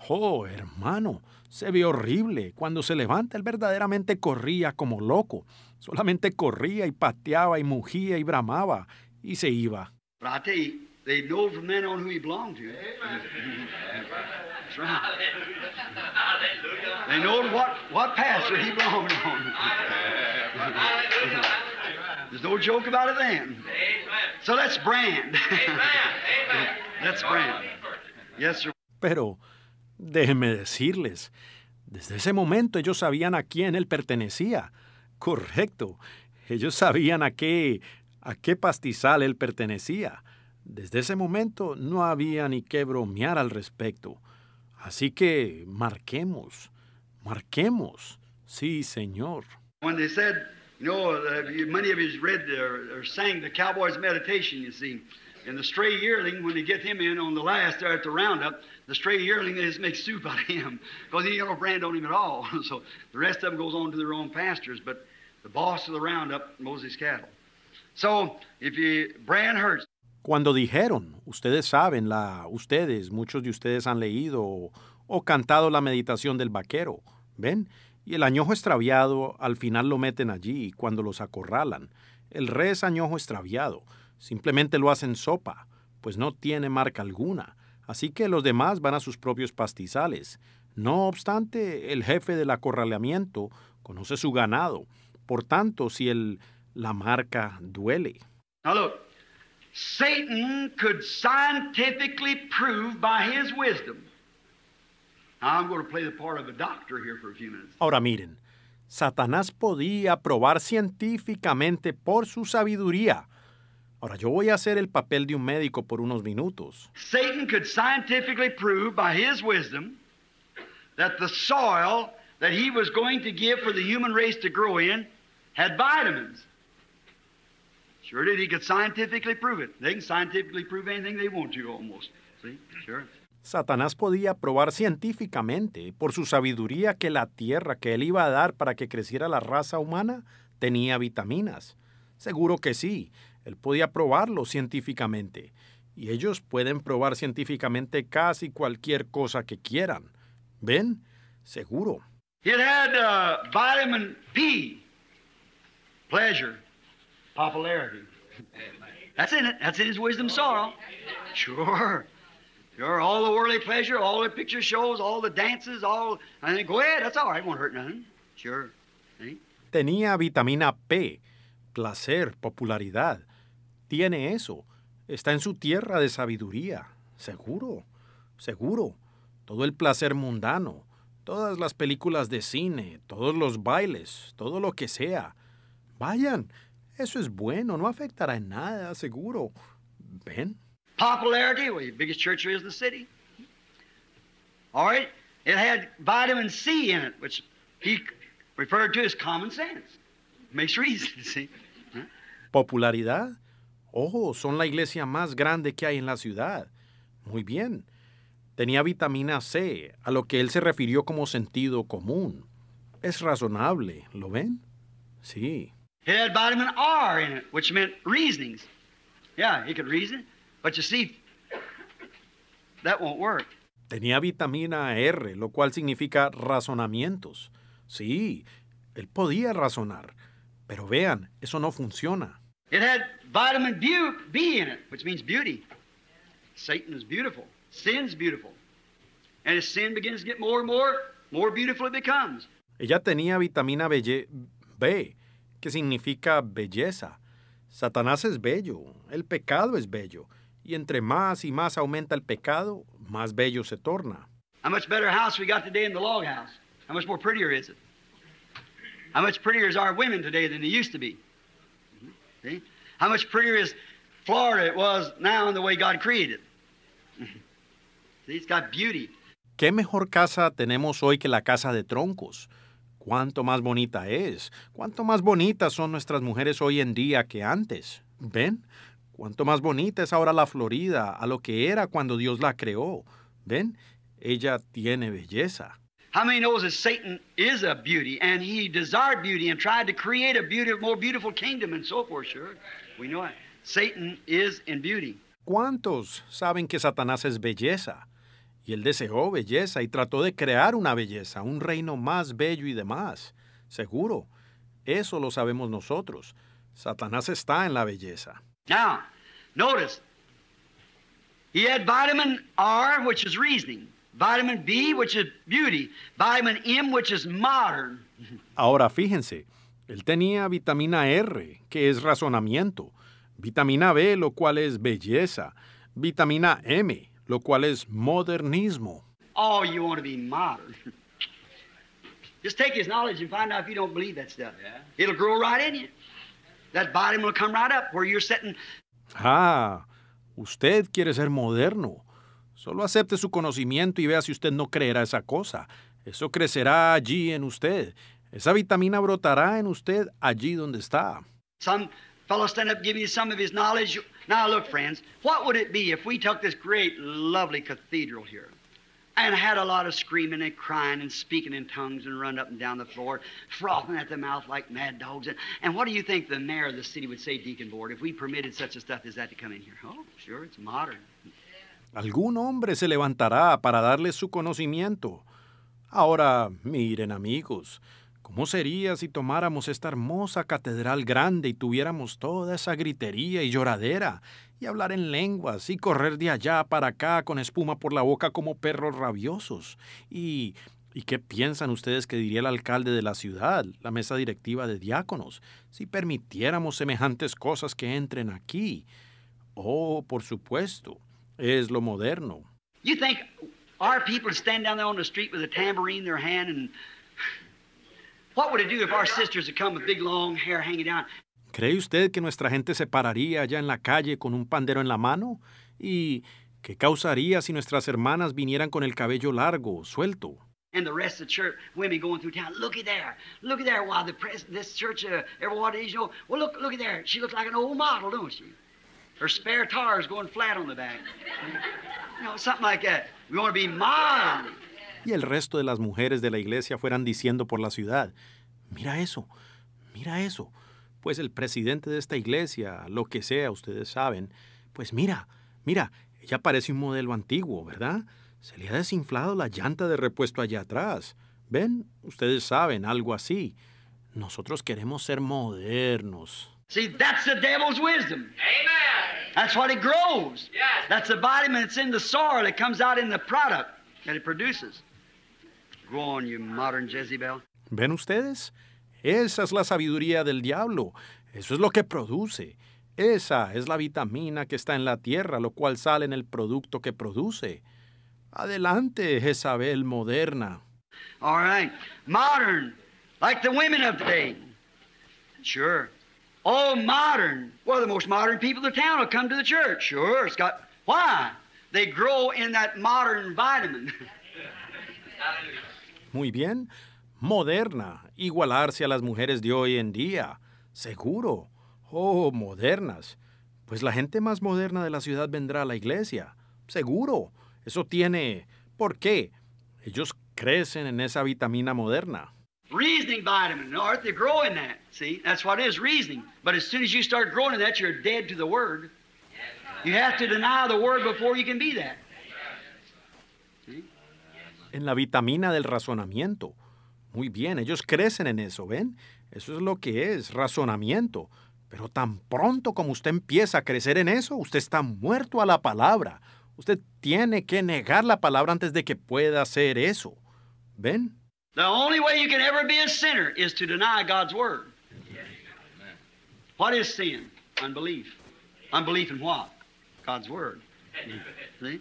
¡Oh, hermano! Se ve horrible. Cuando se levanta, él verdaderamente corría como loco. Solamente corría y pateaba y mugía y bramaba y se iba no joke about it then. So brand. brand. Pero déjenme decirles, desde ese momento ellos sabían a quién él pertenecía. Correcto. Ellos sabían a qué a qué pastizal él pertenecía. Desde ese momento no había ni que bromear al respecto. Así que marquemos, marquemos. Sí, Señor. Cuando You know, uh, many of you read or, or sang the Cowboys Meditation, you see. And the stray yearling, when they get him in on the last there at the roundup, the stray yearling, they just make soup out of him because he ain't got no brand on him at all. so the rest of them goes on to their own pastures, but the boss of the roundup mows his cattle. So if you, brand hurts. Cuando dijeron, ustedes saben, la, ustedes, muchos de ustedes han leído o, o cantado la meditación del vaquero, ¿ven? Y el añojo extraviado al final lo meten allí cuando los acorralan. El res añojo extraviado. Simplemente lo hacen sopa, pues no tiene marca alguna. Así que los demás van a sus propios pastizales. No obstante, el jefe del acorralamiento conoce su ganado. Por tanto, si el, la marca duele. Now look, Satan could scientifically prove by his wisdom I'm going to play the part of a doctor here for a few minutes. Ahora miren, Satanás podía probar científicamente por su sabiduría. Ahora yo voy a hacer el papel de un médico por unos minutos. Satan could scientifically prove by his wisdom that the soil that he was going to give for the human race to grow in had vitamins. Sure did. He could scientifically prove it. They can scientifically prove anything they want to almost. See? Sure. Satanás podía probar científicamente, por su sabiduría, que la tierra que él iba a dar para que creciera la raza humana tenía vitaminas. Seguro que sí, él podía probarlo científicamente. Y ellos pueden probar científicamente casi cualquier cosa que quieran. ¿Ven? Seguro. It had uh, vitamin pleasure, popularity. That's in it. That's in his wisdom sorrow. Sure all the worldly pleasure, all the picture shows, all the dances, all. go ahead, that's all won't hurt Sure. Tenía vitamina P, placer, popularidad. Tiene eso. Está en su tierra de sabiduría. Seguro, seguro. Todo el placer mundano, todas las películas de cine, todos los bailes, todo lo que sea. Vayan, eso es bueno, no afectará en nada, seguro. Ven, Popularity, well, the biggest church there is in the city. All right? It had vitamin C in it, which he referred to as common sense. Makes reason, see? Popularidad. Ojo, son la iglesia más grande que hay en la ciudad. Muy bien. Tenía vitamina C, a lo que él se refirió como sentido común. Es razonable, ¿lo ven? Sí. It had vitamin R in it, which meant reasonings. Yeah, he could reason. But you see, that won't work. Tenía vitamina R, lo cual significa razonamientos. Sí, él podía razonar, pero vean, eso no funciona. It had vitamin B in it, which means beauty. Satan is beautiful. Sin's beautiful. And as sin begins to get more and more, more beautiful it becomes. Ella tenía vitamina B, que significa belleza. Satanás es bello, el pecado es bello, y entre más y más aumenta el pecado, más bello se torna. How much better house we got today in the log house? How much more prettier is it? How much prettier is our women today than they used to be? See? How much prettier is Florida it was now in the way God created it? See, it's got beauty. ¿Qué mejor casa tenemos hoy que la casa de troncos? ¿Cuánto más bonita es? ¿Cuánto más bonitas son nuestras mujeres hoy en día que antes? ¿Ven? Cuánto más bonita es ahora la Florida a lo que era cuando Dios la creó. ¿Ven? Ella tiene belleza. ¿Cuántos saben que Satanás es belleza? Y él deseó belleza y trató de crear una belleza, un reino más bello y demás. Seguro, eso lo sabemos nosotros. Satanás está en la belleza. Now, notice, he had vitamin R, which is reasoning, vitamin B, which is beauty, vitamin M, which is modern. Ahora fíjense, él tenía vitamina R, que es razonamiento, vitamina B, lo cual es belleza, vitamina M, lo cual es modernismo. Oh, you want to be modern. Just take his knowledge and find out if you don't believe that stuff. Yeah. It'll grow right in you. That bottom will come right up where you're sitting. Ah, usted quiere ser moderno. Solo acepte su conocimiento y vea si usted no creerá esa cosa. Eso crecerá allí en usted. Esa vitamina brotará en usted allí donde está. Some fellow stand up give you some of his knowledge. Now look, friends, what would it be if we took this great, lovely cathedral here? and had a lot of screaming and crying and speaking in tongues and running up and down the floor, frothing at the mouth like mad dogs. And, and what do you think the mayor of the city would say, Deacon Board, if we permitted such a stuff as that to come in here? Oh, sure, it's modern. Algún hombre se levantará para darle su conocimiento. Ahora, miren amigos, ¿cómo sería si tomáramos esta hermosa catedral grande y tuviéramos toda esa gritería y lloradera y hablar en lenguas y correr de allá para acá con espuma por la boca como perros rabiosos. ¿Y, qué piensan ustedes que diría el alcalde de la ciudad, la mesa directiva de diáconos, si permitiéramos semejantes cosas que entren aquí? Oh, por supuesto, es lo moderno. You think our people stand street with a tambourine in their hand and what would do if our sisters had come big long hair hanging down ¿Cree usted que nuestra gente se pararía allá en la calle con un pandero en la mano? ¿Y qué causaría si nuestras hermanas vinieran con el cabello largo, suelto? Y el resto de las mujeres de la iglesia fueran diciendo por la ciudad, mira eso, mira eso pues el presidente de esta iglesia, lo que sea, ustedes saben, pues mira, mira, ella parece un modelo antiguo, ¿verdad? Se le ha desinflado la llanta de repuesto allá atrás. ¿Ven? Ustedes saben, algo así. Nosotros queremos ser modernos. See, that's the devil's wisdom. Amen. That's what it grows. Yes. That's the and it's in the soil that comes out in the product that it produces. Go on, you modern Jezebel. ¿Ven ustedes? Esa es la sabiduría del diablo. Eso es lo que produce. Esa es la vitamina que está en la tierra, lo cual sale en el producto que produce. Adelante, Jezabel moderna. All right. Modern, like the women of today. Sure. Oh, modern. Well, the most modern people of the town will come to the church. Sure, it's got. Why? They grow in that modern vitamin. Muy bien moderna, igualarse a las mujeres de hoy en día, seguro. Oh, modernas. Pues la gente más moderna de la ciudad vendrá a la iglesia, seguro. Eso tiene... ¿Por qué? Ellos crecen en esa vitamina moderna. En la vitamina del razonamiento. Muy bien, ellos crecen en eso, ¿ven? Eso es lo que es, razonamiento. Pero tan pronto como usted empieza a crecer en eso, usted está muerto a la palabra. Usted tiene que negar la palabra antes de que pueda hacer eso. ¿Ven? The only way you can ever be a sinner is to deny God's word. What is sin? Unbelief. Unbelief in what? God's word. See?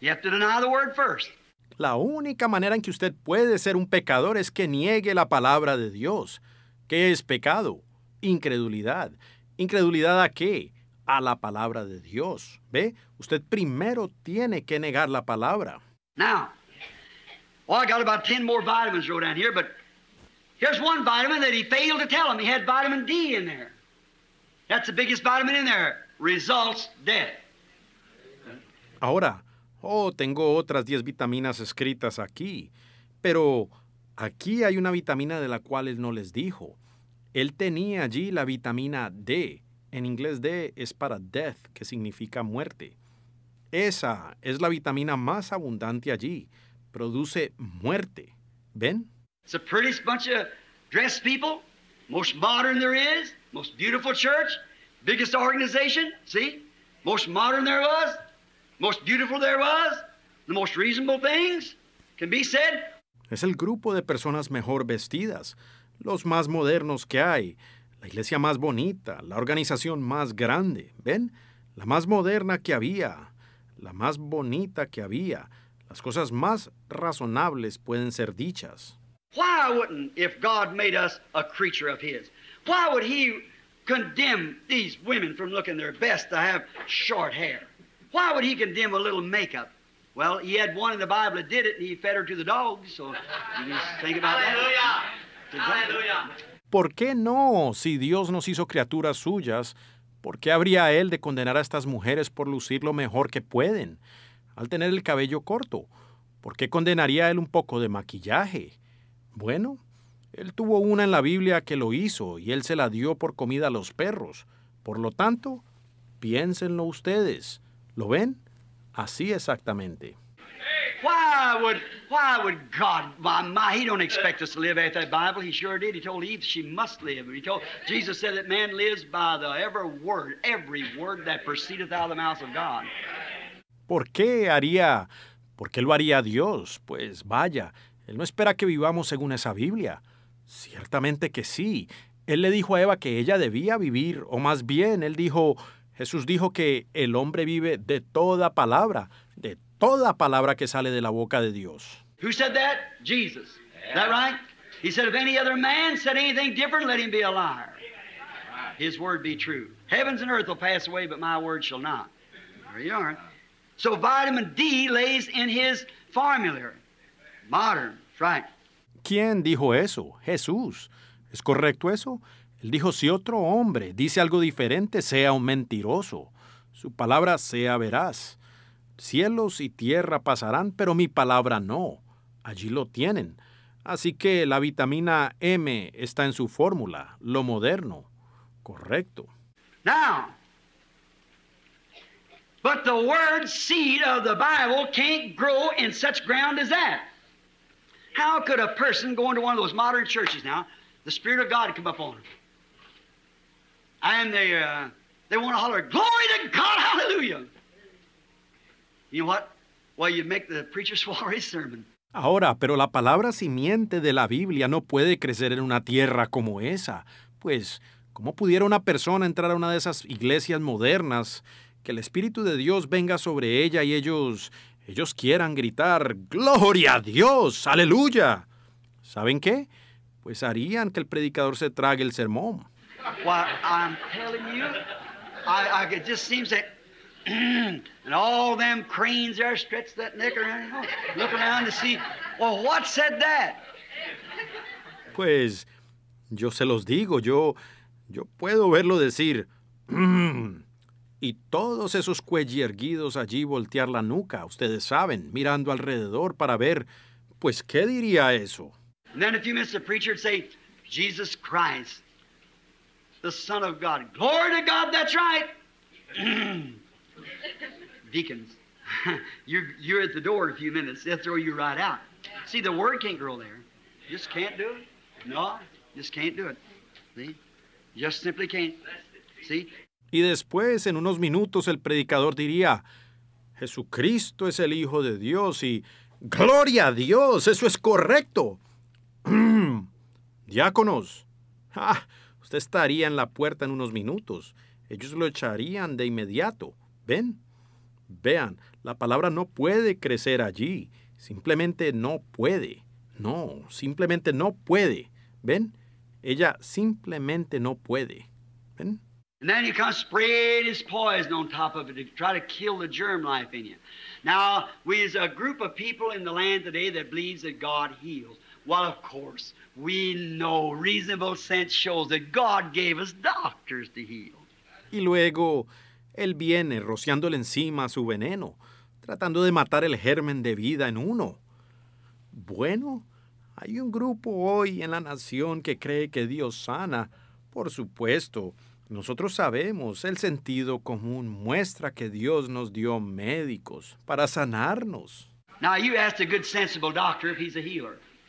You have to deny the word first. La única manera en que usted puede ser un pecador es que niegue la palabra de Dios. ¿Qué es pecado? Incredulidad. ¿Incredulidad a qué? A la palabra de Dios. ¿Ve? Usted primero tiene que negar la palabra. Now, well, I got about 10 more vitamins wrote down here, but here's one vitamin that he failed to tell him. He had vitamin D in there. That's the biggest vitamin in there. Results death. Ahora, Oh, tengo otras 10 vitaminas escritas aquí. Pero aquí hay una vitamina de la cual él no les dijo. Él tenía allí la vitamina D. En inglés D es para death, que significa muerte. Esa es la vitamina más abundante allí. Produce muerte. ¿Ven? It's a prettiest bunch of dressed people, most modern there is, most beautiful church, biggest organization, see? Most modern there was, most beautiful there was, the most reasonable things can be said. Es el grupo de personas mejor vestidas, los más modernos que hay, la iglesia más bonita, la organización más grande, ¿ven? La más moderna que había, la más bonita que había. Las cosas más razonables pueden ser dichas. Why wouldn't, if God made us a creature of His, why would He condemn these women from looking their best to have short hair? ¿Por qué no? Si Dios nos hizo criaturas suyas, ¿por qué habría él de condenar a estas mujeres por lucir lo mejor que pueden, al tener el cabello corto? ¿Por qué condenaría él un poco de maquillaje? Bueno, él tuvo una en la Biblia que lo hizo y él se la dio por comida a los perros. Por lo tanto, piénsenlo ustedes. ¿Lo ven? Así exactamente. Why would, why would God, my, my, he don't expect us to live after that Bible. He sure did. He told Eve she must live. He told, Jesus said that man lives by the every word, every word that proceedeth out of the mouth of God. ¿Por qué haría, por qué lo haría Dios? Pues vaya, Él no espera que vivamos según esa Biblia. Ciertamente que sí. Él le dijo a Eva que ella debía vivir, o más bien, Él dijo, Jesús dijo que el hombre vive de toda palabra, de toda palabra que sale de la boca de Dios. Who said that? Jesus. Is that right? He said if any other man said anything different, let him be a liar. His word be true. Heavens and earth will pass away, but my word shall not. There you are. So vitamin D lays in his formulary. Modern, right. ¿Quién dijo eso? Jesús. ¿Es correcto eso? dijo, si otro hombre dice algo diferente, sea un mentiroso, su palabra sea veraz. Cielos y tierra pasarán, pero mi palabra no. Allí lo tienen. Así que la vitamina M está en su fórmula, lo moderno. Correcto. Now, but the word seed of the Bible can't grow in such ground as that. How could a person go into one of those modern churches now, the Spirit of God come upon them? Ahora, pero la palabra simiente de la Biblia no puede crecer en una tierra como esa. Pues, ¿cómo pudiera una persona entrar a una de esas iglesias modernas, que el Espíritu de Dios venga sobre ella y ellos, ellos quieran gritar, Gloria a Dios, aleluya? ¿Saben qué? Pues harían que el predicador se trague el sermón. Why, I'm telling you, I, I it just seems that, and all them cranes there stretch that neck around, look around to see, well, what said that? Pues, yo se los digo, yo, yo puedo verlo decir, y todos esos cuellos erguidos allí voltear la nuca, ustedes saben, mirando alrededor para ver, pues, ¿qué diría eso? And then if you missed the preacher, say, Jesus Christ the Son of God. Glory to God, that's right. Deacons, you're, you're at the door in a few minutes. They'll throw you right out. See, the word can't grow there. Just can't do it. No, just can't do it. See? Just simply can't. See? Y después, en unos minutos, el predicador diría, Jesucristo es el Hijo de Dios y gloria a Dios, eso es correcto. Diáconos, ah, Usted estaría en la puerta en unos minutos. Ellos lo echarían de inmediato. ¿Ven? Vean, la palabra no puede crecer allí. Simplemente no puede. No, simplemente no puede. ¿Ven? Ella simplemente no puede. ¿Ven? And then you come spread this poison on top of it to try to kill the germ life in you. Now, we is a group of people in the land today that believes that God heals. Y luego él viene rociándole encima su veneno, tratando de matar el germen de vida en uno. Bueno, hay un grupo hoy en la nación que cree que Dios sana. Por supuesto, nosotros sabemos, el sentido común muestra que Dios nos dio médicos para sanarnos. a sensible doctor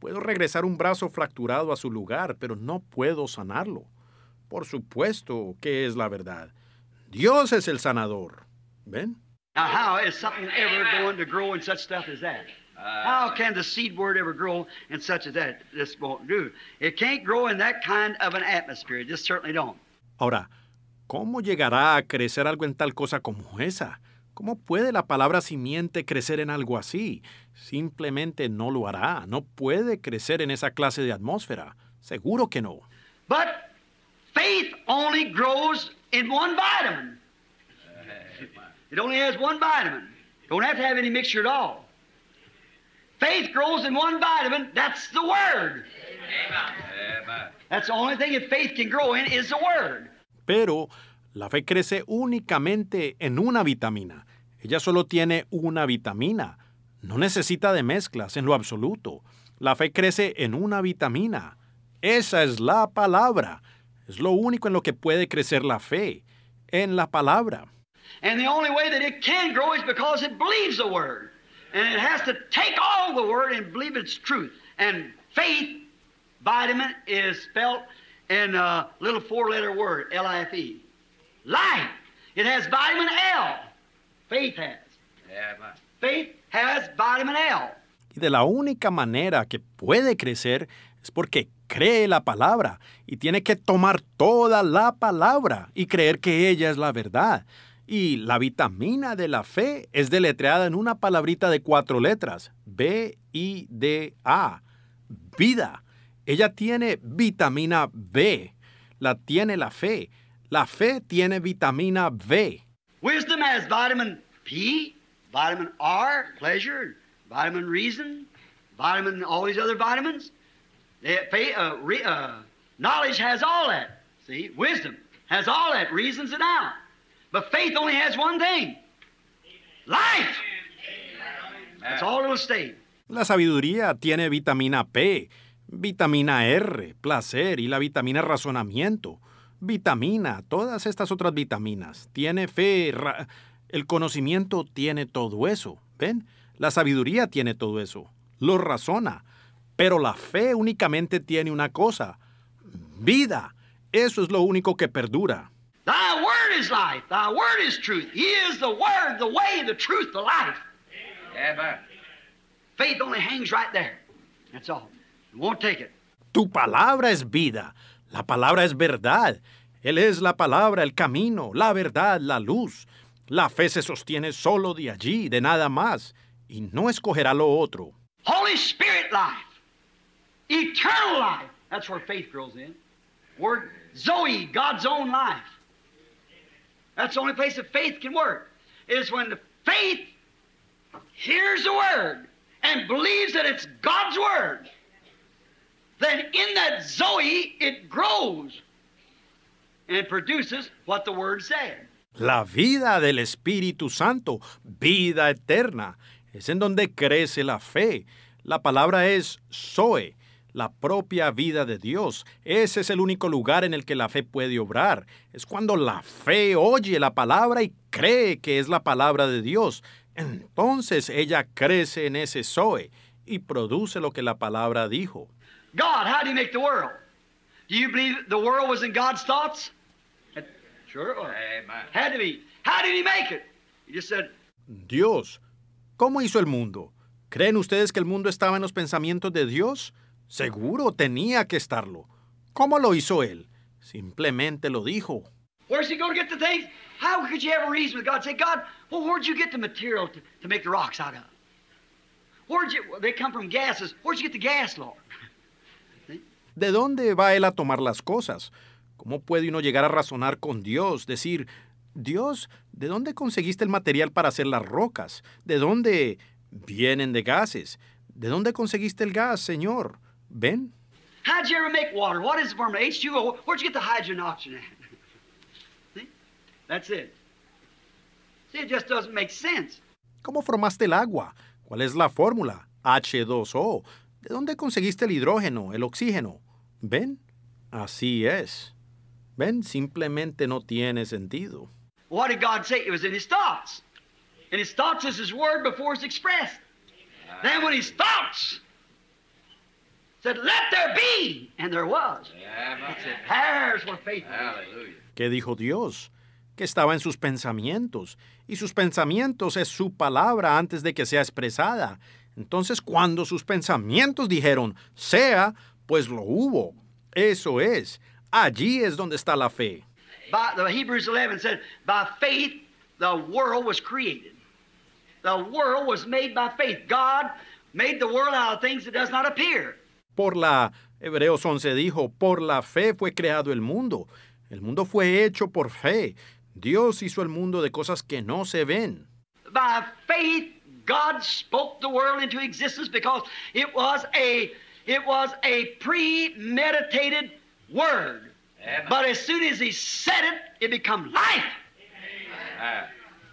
Puedo regresar un brazo fracturado a su lugar, pero no puedo sanarlo. Por supuesto que es la verdad. Dios es el sanador. ¿Ven? Now, how is something ever going to grow in such stuff as that? How uh, can the seed word ever grow in such as that? This won't do. It can't grow in that kind of an atmosphere. It certainly don't. Ahora, ¿cómo llegará a crecer algo en tal cosa como esa? ¿Cómo puede la palabra simiente crecer en algo así? Simplemente no lo hará. No puede crecer en esa clase de atmósfera. Seguro que no. Pero la fe crece únicamente en una vitamina, ella solo tiene una vitamina. No necesita de mezclas en lo absoluto. La fe crece en una vitamina. Esa es la palabra. Es lo único en lo que puede crecer la fe, en la palabra. And the only way that it can grow is because it believes the word. And it has to take all the word and believe its truth. And faith, vitamin, is spelt in a little four letter word, L I F E. Life. It has vitamin L has. has Y de la única manera que puede crecer es porque cree la palabra y tiene que tomar toda la palabra y creer que ella es la verdad. Y la vitamina de la fe es deletreada en una palabrita de cuatro letras, B-I-D-A, vida. Ella tiene vitamina B, la tiene la fe. La fe tiene vitamina B. Wisdom has vitamin P, vitamin R, pleasure, vitamin reason, vitamin, all these other vitamins. They, uh, re, uh, knowledge has all that. See, wisdom has all that, reasons it out. But faith only has one thing life. That's all it'll stay. La sabiduría tiene vitamina P, vitamina R, placer y la vitamina razonamiento. vitamina, todas estas otras vitaminas. Tiene fe, el conocimiento tiene todo eso. ¿Ven? La sabiduría tiene todo eso. Lo razona. Pero la fe únicamente tiene una cosa. Vida. Eso es lo único que perdura. Thy word is life. word is truth. He is the word, the way, the truth, the life. Faith only hangs right there. all. won't take it. Tu palabra es vida. La palabra es verdad. Él es la palabra, el camino, la verdad, la luz. La fe se sostiene solo de allí, de nada más, y no escogerá lo otro. Holy Spirit life, eternal life. That's where faith grows in. Word Zoe, God's own life. That's the only place that faith can work. Is when the faith hears the word and believes that it's God's word. La vida del Espíritu Santo, vida eterna, es en donde crece la fe. La palabra es Zoe, la propia vida de Dios. Ese es el único lugar en el que la fe puede obrar. Es cuando la fe oye la palabra y cree que es la palabra de Dios. Entonces ella crece en ese Zoe y produce lo que la palabra dijo. God, how did He make the world? Do you believe the world was in God's thoughts? Sure Amen. Had to be. How did He make it? He just said. Dios, ¿cómo hizo el mundo? ¿Creen ustedes que el mundo estaba en los pensamientos de Dios? Seguro tenía que estarlo. ¿Cómo lo hizo él? Simplemente lo dijo. Where's he going to get the things? How could you ever reason with God? Say, God, well, where'd you get the material to, to make the rocks out of? Where'd you? Well, they come from gases. Where'd you get the gas, Lord? ¿De dónde va él a tomar las cosas? ¿Cómo puede uno llegar a razonar con Dios? Decir, Dios, ¿de dónde conseguiste el material para hacer las rocas? ¿De dónde vienen de gases? ¿De dónde conseguiste el gas, Señor? ¿Ven? you make water? What is formula? H2O. get the hydrogen ¿Cómo formaste el agua? ¿Cuál es la fórmula? H2O. ¿De dónde conseguiste el hidrógeno, el oxígeno? ¿Ven? Así es. ¿Ven? Simplemente no tiene sentido. What did God say? It was in his thoughts. In his thoughts is his word before it's expressed. Then when his thoughts said, let there be, and there was. There's faith ¿Qué dijo Dios? Que estaba en sus pensamientos. Y sus pensamientos es su palabra antes de que sea expresada. Entonces, cuando sus pensamientos dijeron sea, pues lo hubo. Eso es, allí es donde está la fe. By, the Hebrews 11 said, by faith the world was created. The world was made by faith. God made the world out of things that does not appear. Por la Hebreos 11 dijo, por la fe fue creado el mundo. El mundo fue hecho por fe. Dios hizo el mundo de cosas que no se ven. By faith God spoke the world into existence because it was a It was a premeditated word. But as soon as he said it, it became life.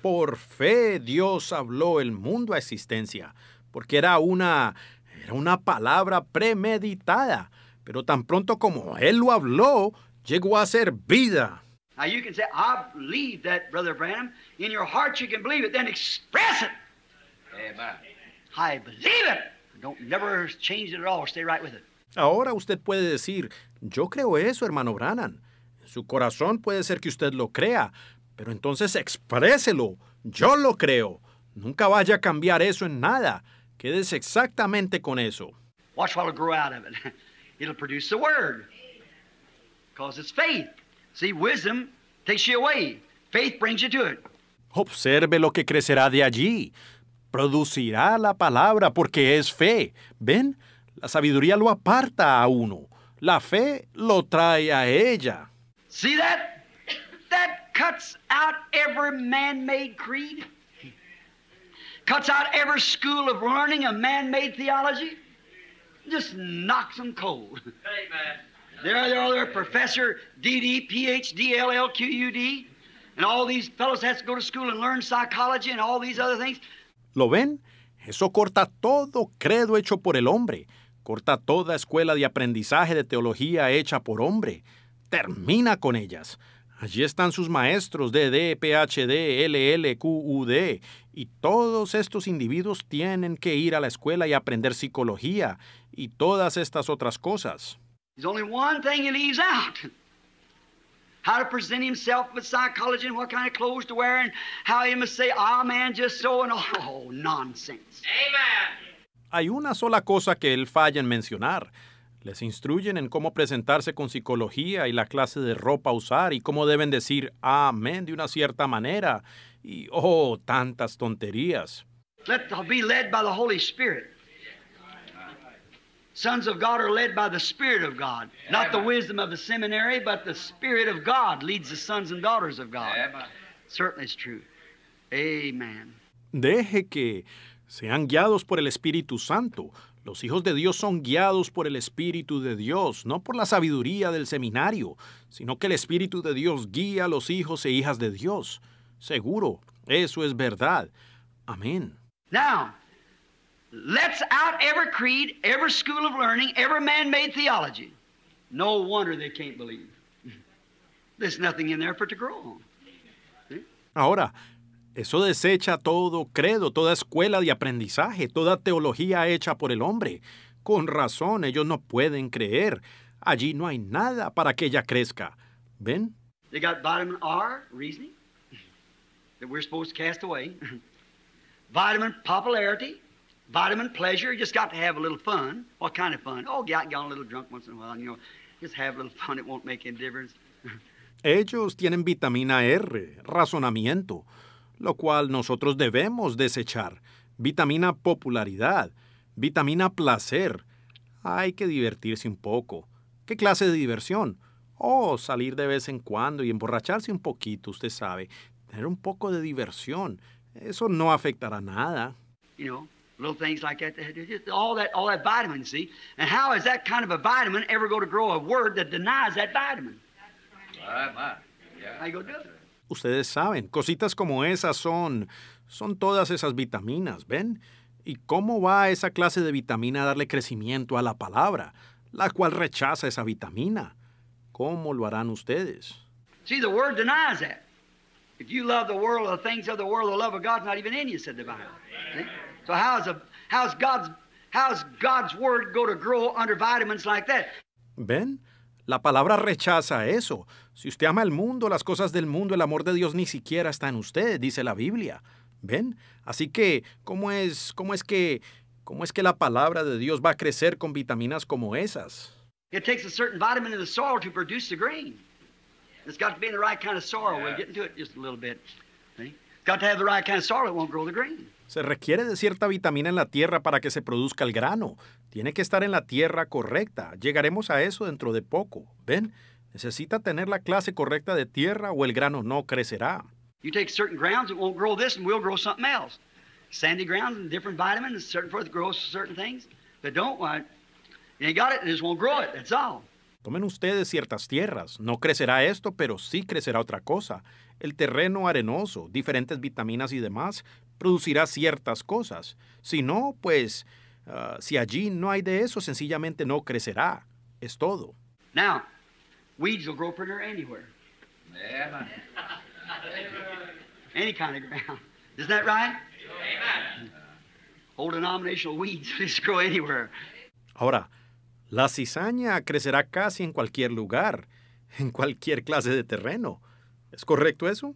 Por fe Dios habló el mundo a existencia, porque era una era una palabra premeditada, pero tan pronto como él lo habló, llegó a ser vida. Now you can say, I believe that, Brother Branham. In your heart you can believe it, then express it. Amen. I believe it. Ahora usted puede decir, yo creo eso, hermano Brannan. su corazón puede ser que usted lo crea, pero entonces expréselo. Yo lo creo. Nunca vaya a cambiar eso en nada. Quédese exactamente con eso. Watch what'll grow out of it. It'll produce the word. Because it's faith. See, wisdom takes you away. Faith brings you to it. Observe lo que crecerá de allí producirá la palabra porque es fe. ¿Ven? La sabiduría lo aparta a uno. La fe lo trae a ella. See that? That cuts out every man-made creed. Cuts out every school of learning a man-made theology. Just knocks them cold. There There, all their Professor DD, PhD, L.L.Q.U.D. and all these fellows have to go to school and learn psychology and all these other things. ¿Lo ven? Eso corta todo credo hecho por el hombre, corta toda escuela de aprendizaje de teología hecha por hombre, termina con ellas. Allí están sus maestros DD, PhD, LLQUD, y todos estos individuos tienen que ir a la escuela y aprender psicología y todas estas otras cosas how to present himself with psychology what kind of clothes to wear and how he must say ah, just so oh, nonsense. Amen. Hay una sola cosa que él falla en mencionar. Les instruyen en cómo presentarse con psicología y la clase de ropa usar y cómo deben decir amén ah, de una cierta manera y oh, tantas tonterías. Holy Sons of God are led by the Spirit of God. Not the wisdom of the seminary, but the Spirit of God leads the sons and daughters of God. Certainly true. Amen. Deje que sean guiados por el Espíritu Santo. Los hijos de Dios son guiados por el Espíritu de Dios, no por la sabiduría del seminario, sino que el Espíritu de Dios guía a los hijos e hijas de Dios. Seguro, eso es verdad. Amén lets out every creed, every school of learning, every man made theology. No wonder they can't believe. There's nothing in there for it to grow Ahora, eso desecha todo credo, toda escuela de aprendizaje, toda teología hecha por el hombre. Con razón, ellos no pueden creer. Allí no hay nada para que ella crezca. ¿Ven? They got vitamin R, reasoning, that we're supposed to cast away. vitamin popularity, vitamin pleasure. You just got to have a little fun. What kind of fun? Oh, got, got a little drunk once in a while. you know, just have a little fun. It won't make any difference. Ellos tienen vitamina R, razonamiento, lo cual nosotros debemos desechar. Vitamina popularidad, vitamina placer. Hay que divertirse un poco. ¿Qué clase de diversión? Oh, salir de vez en cuando y emborracharse un poquito, usted sabe. Tener un poco de diversión. Eso no afectará nada. You know. little things like that. All that, all that vitamin, C. And how is that kind of a vitamin ever going to grow a word that denies that vitamin? Ustedes saben, cositas como esas son, son todas esas vitaminas, ¿ven? ¿Y cómo va esa clase de vitamina a darle crecimiento a la palabra, la cual rechaza esa vitamina? ¿Cómo lo harán ustedes? See, the word denies that. If you love the world or the things of the world, the love of God's not even in you, said the Bible. See? So how's a how's God's how's God's word go to grow under vitamins like that? Ben, La palabra rechaza eso. Si usted ama el mundo, las cosas del mundo, el amor de Dios ni siquiera está en usted, dice la Biblia. ¿Ven? Así que, ¿cómo es, cómo es que, cómo es que la palabra de Dios va a crecer con vitaminas como esas? It takes a certain vitamin in the soil to produce the grain. It's got to be in the right kind of soil. We'll get into it just a little bit. See? It's got to have the right kind of soil. It won't grow the grain. Se requiere de cierta vitamina en la tierra para que se produzca el grano. Tiene que estar en la tierra correcta. Llegaremos a eso dentro de poco. ¿Ven? Necesita tener la clase correcta de tierra o el grano no crecerá. Tomen ustedes ciertas tierras. No crecerá esto, pero sí crecerá otra cosa. El terreno arenoso, diferentes vitaminas y demás, producirá ciertas cosas. Si no, pues ah, si allí no hay de eso, sencillamente no crecerá. Es todo. Ahora, la cizaña crecerá casi en cualquier lugar, en cualquier clase de terreno. ¿Es correcto eso?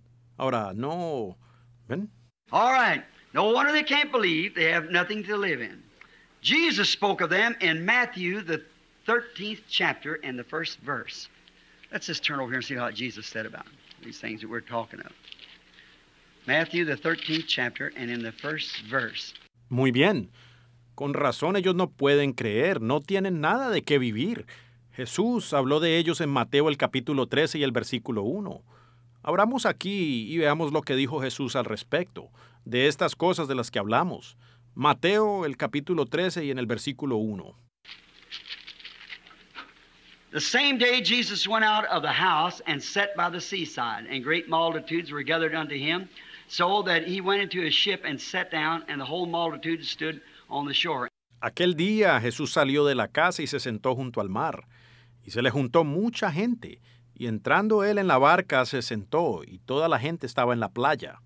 Ahora, no. ¿Ven? All right. No wonder they can't believe they have nothing to live in. Jesus spoke of them in Matthew, the 13th chapter, and the first verse. Let's just turn over here and see what Jesus said about these things that we're talking of. Matthew, the 13th chapter, and in the first verse. Muy bien. Con razón ellos no pueden creer, no tienen nada de qué vivir. Jesús habló de ellos en Mateo el capítulo 13 y el versículo 1. Abramos aquí y veamos lo que dijo Jesús al respecto de estas cosas de las que hablamos. Mateo el capítulo 13 y en el versículo 1. The same day Jesus went out of the house and sat by the seaside, and great multitudes were gathered unto him, so that he went into a ship and sat down, and the whole multitude stood on the shore. Aquel día Jesús salió de la casa y se sentó junto al mar, y se le juntó mucha gente, y entrando él en la barca se sentó, y toda la gente estaba en la playa.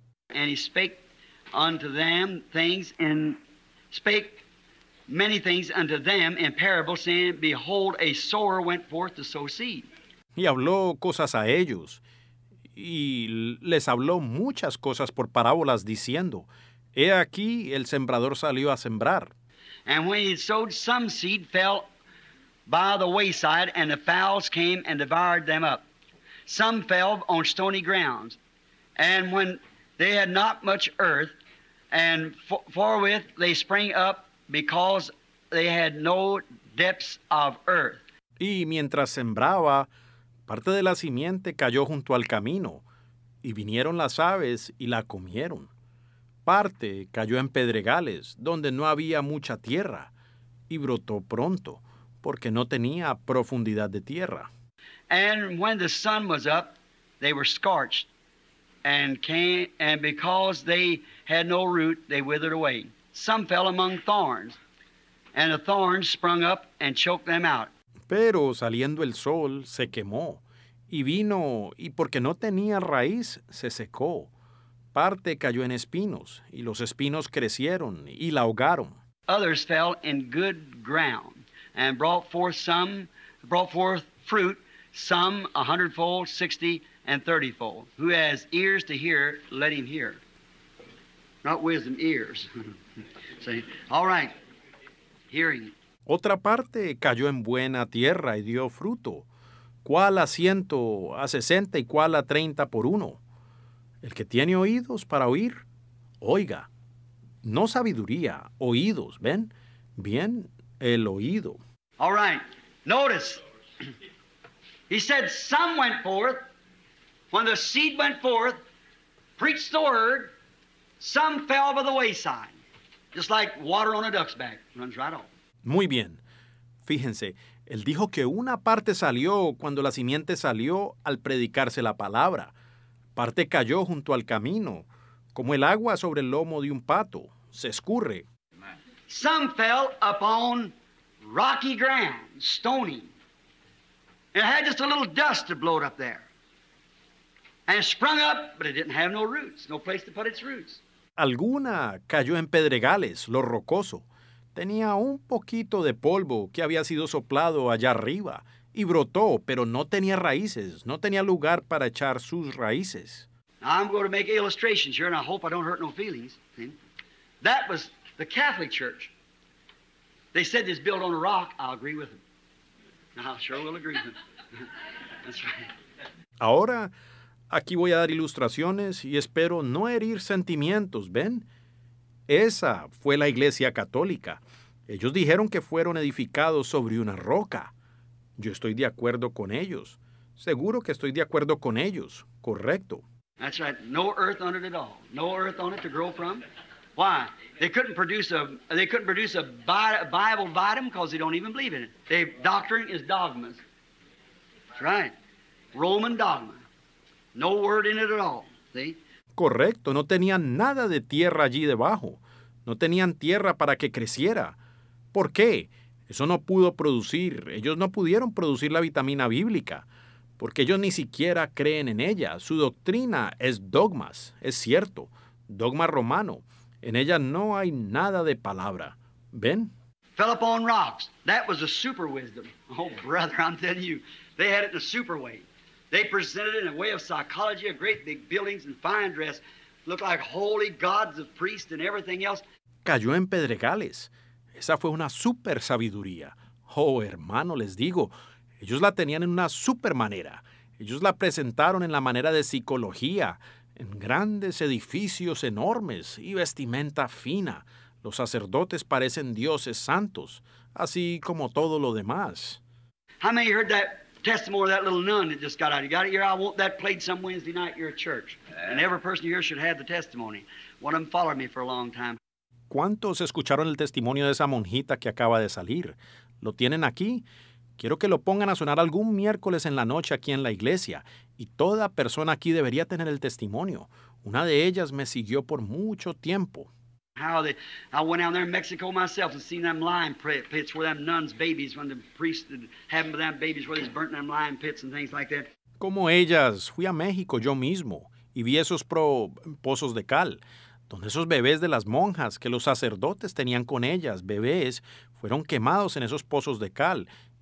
Y habló cosas a ellos, y les habló muchas cosas por parábolas, diciendo, He aquí el sembrador salió a sembrar by the wayside, and the fowls came and devoured them up. Some fell on stony grounds, and when they had not much earth, and for, forthwith they sprang up because they had no depths of earth. Y mientras sembraba, parte de la simiente cayó junto al camino, y vinieron las aves y la comieron. Parte cayó en pedregales, donde no había mucha tierra, y brotó pronto porque no tenía profundidad de tierra. And when the sun was up, they were scorched, and and because they had no root, they withered away. Some fell among thorns, and the thorns sprung up and choked them out. Pero saliendo el sol se quemó, y vino, y porque no tenía raíz, se secó. Parte cayó en espinos, y los espinos crecieron y la ahogaron. Others fell in good ground and brought forth some, brought forth fruit, some a hundredfold, sixty, and thirtyfold. Who has ears to hear, let him hear. Not wisdom, ears. See? All right. Hearing. Otra parte cayó en buena tierra y dio fruto. ¿Cuál a ciento, a sesenta y cuál a treinta por uno? El que tiene oídos para oír, oiga. No sabiduría, oídos, ¿ven? Bien, el oído. All right. Notice. He said some went forth when the seed went forth, preached the word, some fell by the wayside. Just like water on a duck's back, runs right off. Muy bien. Fíjense, él dijo que una parte salió cuando la simiente salió al predicarse la palabra. Parte cayó junto al camino, como el agua sobre el lomo de un pato, se escurre, Some fell upon rocky ground, stony. It had just a little dust to blow it up there. And it sprung up, but it didn't have no roots, no place to put its roots. Alguna cayó en pedregales, lo rocoso. Tenía un poquito de polvo que había sido soplado allá arriba y brotó, pero no tenía raíces, no tenía lugar para echar sus raíces. Now I'm going to make illustrations here and I hope I don't hurt no feelings. That was The Catholic Church, they said built on a rock. agree with them. Ahora, aquí voy a dar ilustraciones y espero no herir sentimientos, ¿ven? Esa fue la Iglesia Católica. Ellos dijeron que fueron edificados sobre una roca. Yo estoy de acuerdo con ellos. Seguro que estoy de acuerdo con ellos. Correcto. That's right. No earth it all. No earth on it to grow from. Why? They couldn't produce a Bible because they don't even believe in it. Their doctrine is dogmas. right. Roman dogma. No word in it at all. Correcto, no tenían nada de tierra allí debajo. No tenían tierra para que creciera. ¿Por qué? Eso no pudo producir, ellos no pudieron producir la vitamina bíblica, porque ellos ni siquiera creen en ella. Su doctrina es dogmas, es cierto, dogma romano en ella no hay nada de palabra. ¿Ven? Fell upon rocks. That was a super wisdom. Oh, brother, I'm telling you, they had it in a super way. They presented it in a way of psychology, of great big buildings and fine dress. Looked like holy gods of priests and everything else. Cayó en pedregales. Esa fue una super sabiduría. Oh, hermano, les digo, ellos la tenían en una super manera. Ellos la presentaron en la manera de psicología, en grandes edificios enormes y vestimenta fina. Los sacerdotes parecen dioses santos, así como todo lo demás. How many heard that testimony of that little nun that just got out? You got it here? I want that played some Wednesday night at your church. And every person here should have the testimony. One of them followed me for a long time. ¿Cuántos escucharon el testimonio de esa monjita que acaba de salir? Lo tienen aquí Quiero que lo pongan a sonar algún miércoles en la noche aquí en la iglesia, y toda persona aquí debería tener el testimonio. Una de ellas me siguió por mucho tiempo. Como ellas, fui a México yo mismo y vi esos pozos de cal, donde esos bebés de las monjas que los sacerdotes tenían con ellas, bebés, fueron quemados en esos pozos de cal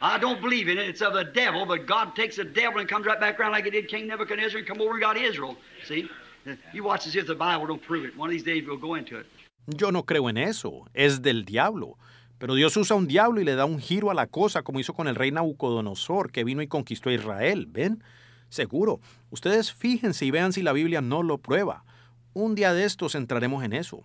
I don't believe in it. It's of the devil, but God takes the devil and comes right back around like he did King Nebuchadnezzar and come over and got Israel. See? You watch as if the Bible don't prove it. One of these days we'll go into it. Yo no creo en eso. Es del diablo. Pero Dios usa un diablo y le da un giro a la cosa, como hizo con el rey Nabucodonosor, que vino y conquistó a Israel. ¿Ven? Seguro. Ustedes fíjense y vean si la Biblia no lo prueba. Un día de estos entraremos en eso.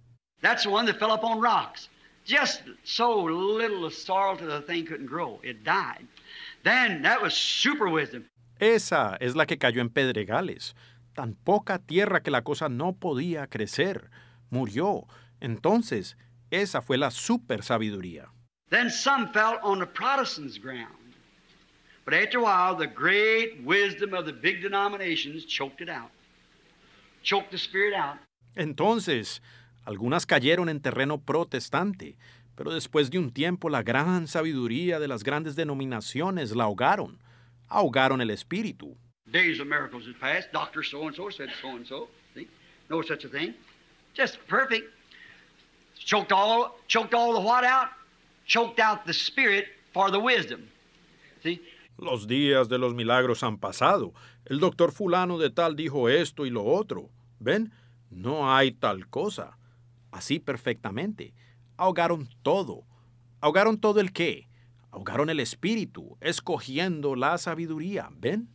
That's the one that fell up on rocks. Just so little of sorrel to the thing couldn't grow. It died. Then that was super wisdom. Esa es la que cayó en pedregales. Tan poca tierra que la cosa no podía crecer. Murió. Entonces, esa fue la super sabiduría. Then some fell on the Protestants' ground. But after a while, the great wisdom of the big denominations choked it out, choked the spirit out. Entonces, Algunas cayeron en terreno protestante, pero después de un tiempo la gran sabiduría de las grandes denominaciones la ahogaron, ahogaron el espíritu. Days of miracles so and so said so and so. No such a thing. Just perfect. Choked all, choked all the what out? Choked out the spirit for the wisdom. Los días de los milagros han pasado. El doctor fulano de tal dijo esto y lo otro. ¿Ven? No hay tal cosa así perfectamente. Ahogaron todo. ¿Ahogaron todo el qué? Ahogaron el espíritu, escogiendo la sabiduría. ¿Ven?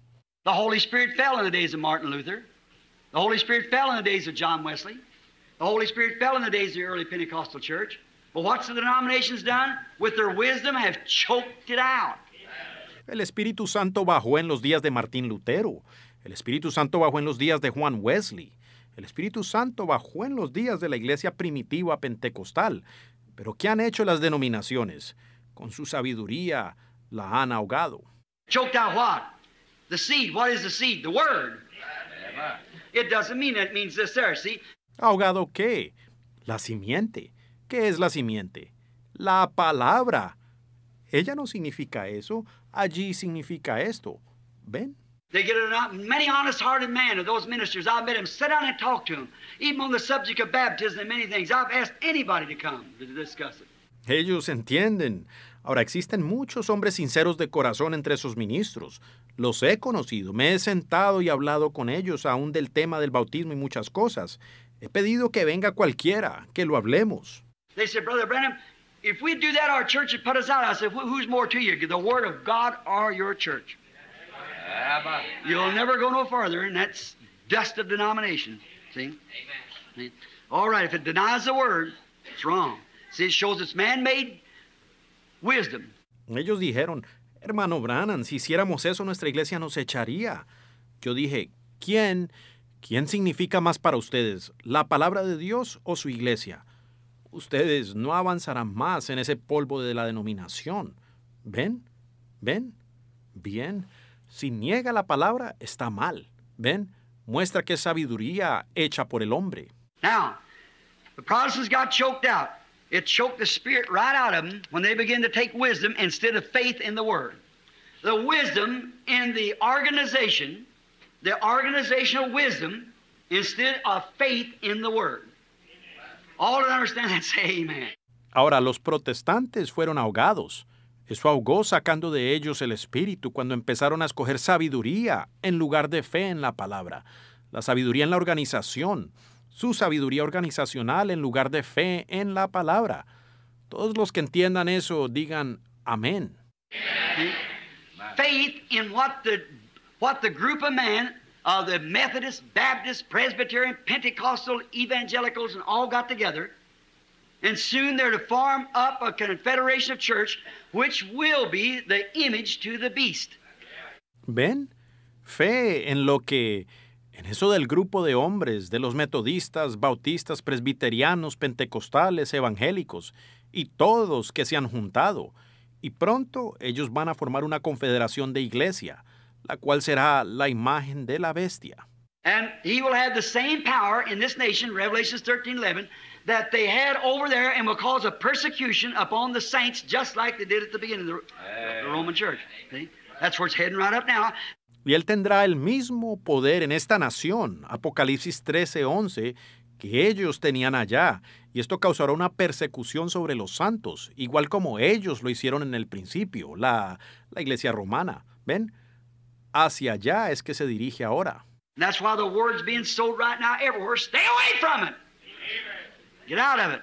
The Holy Spirit fell in the days of Martin Luther. The Holy Spirit fell in the days of John Wesley. The Holy Spirit fell in the days of the early Pentecostal church. But what's the denominations done? With their wisdom have choked it out. El Espíritu Santo bajó en los días de Martín Lutero. El Espíritu Santo bajó en los días de Juan Wesley. El Espíritu Santo bajó en los días de la iglesia primitiva pentecostal. Pero ¿qué han hecho las denominaciones? Con su sabiduría la han ahogado. Choked out what? The seed. What is the seed? The word. It doesn't mean it means this ¿Ahogado qué? La simiente. ¿Qué es la simiente? La palabra. Ella no significa eso. Allí significa esto. ¿Ven? They get it out. Many honest-hearted men of those ministers, I've met him, sit down and talk to him, even on the subject of baptism and many things. I've asked anybody to come to discuss it. Ellos entienden. Ahora, existen muchos hombres sinceros de corazón entre sus ministros. Los he conocido, me he sentado y hablado con ellos aún del tema del bautismo y muchas cosas. He pedido que venga cualquiera, que lo hablemos. They said, Brother Branham, if we do that, our church would put us out. I said, who's more to you, the Word of God or your church? You'll never go no that's if it denies the word, it's wrong. shows it's man-made wisdom. Ellos dijeron, hermano Brannan, si hiciéramos eso, nuestra iglesia nos echaría. Yo dije, ¿quién? ¿Quién significa más para ustedes, la palabra de Dios o su iglesia? Ustedes no avanzarán más en ese polvo de la denominación. ¿Ven? ¿Ven? Bien. Si niega la palabra, está mal. ¿Ven? Muestra que es sabiduría hecha por el hombre. Now, the Protestants got choked out. It choked the spirit right out of them when they began to take wisdom instead of faith in the word. The wisdom in the organization, the organizational wisdom instead of faith in the word. All that understand that say amen. Ahora los protestantes fueron ahogados eso ahogó sacando de ellos el espíritu cuando empezaron a escoger sabiduría en lugar de fe en la palabra, la sabiduría en la organización, su sabiduría organizacional en lugar de fe en la palabra. Todos los que entiendan eso digan amén. Faith in what the, group of men, the Methodist, Baptist, Presbyterian, Pentecostal, evangelicals and all got together And soon they're to form up a confederation of church, which will be the image to the beast. ¿Ven? Fe en lo que, en eso del grupo de hombres, de los metodistas, bautistas, presbiterianos, pentecostales, evangélicos, y todos que se han juntado. Y pronto ellos van a formar una confederación de iglesia, la cual será la imagen de la bestia. And he will have the same power in this nation, Revelations 13, 11, that they had over there and will cause a persecution upon the saints just like they did at the beginning of the, the eh. Roman church. See? That's where it's heading right up now. Y él tendrá el mismo poder en esta nación, Apocalipsis 13:11, que ellos tenían allá, y esto causará una persecución sobre los santos, igual como ellos lo hicieron en el principio, la, la iglesia romana. ¿Ven? Hacia allá es que se dirige ahora. That's why the word's being sold right now everywhere. Stay away from it. Get out of it.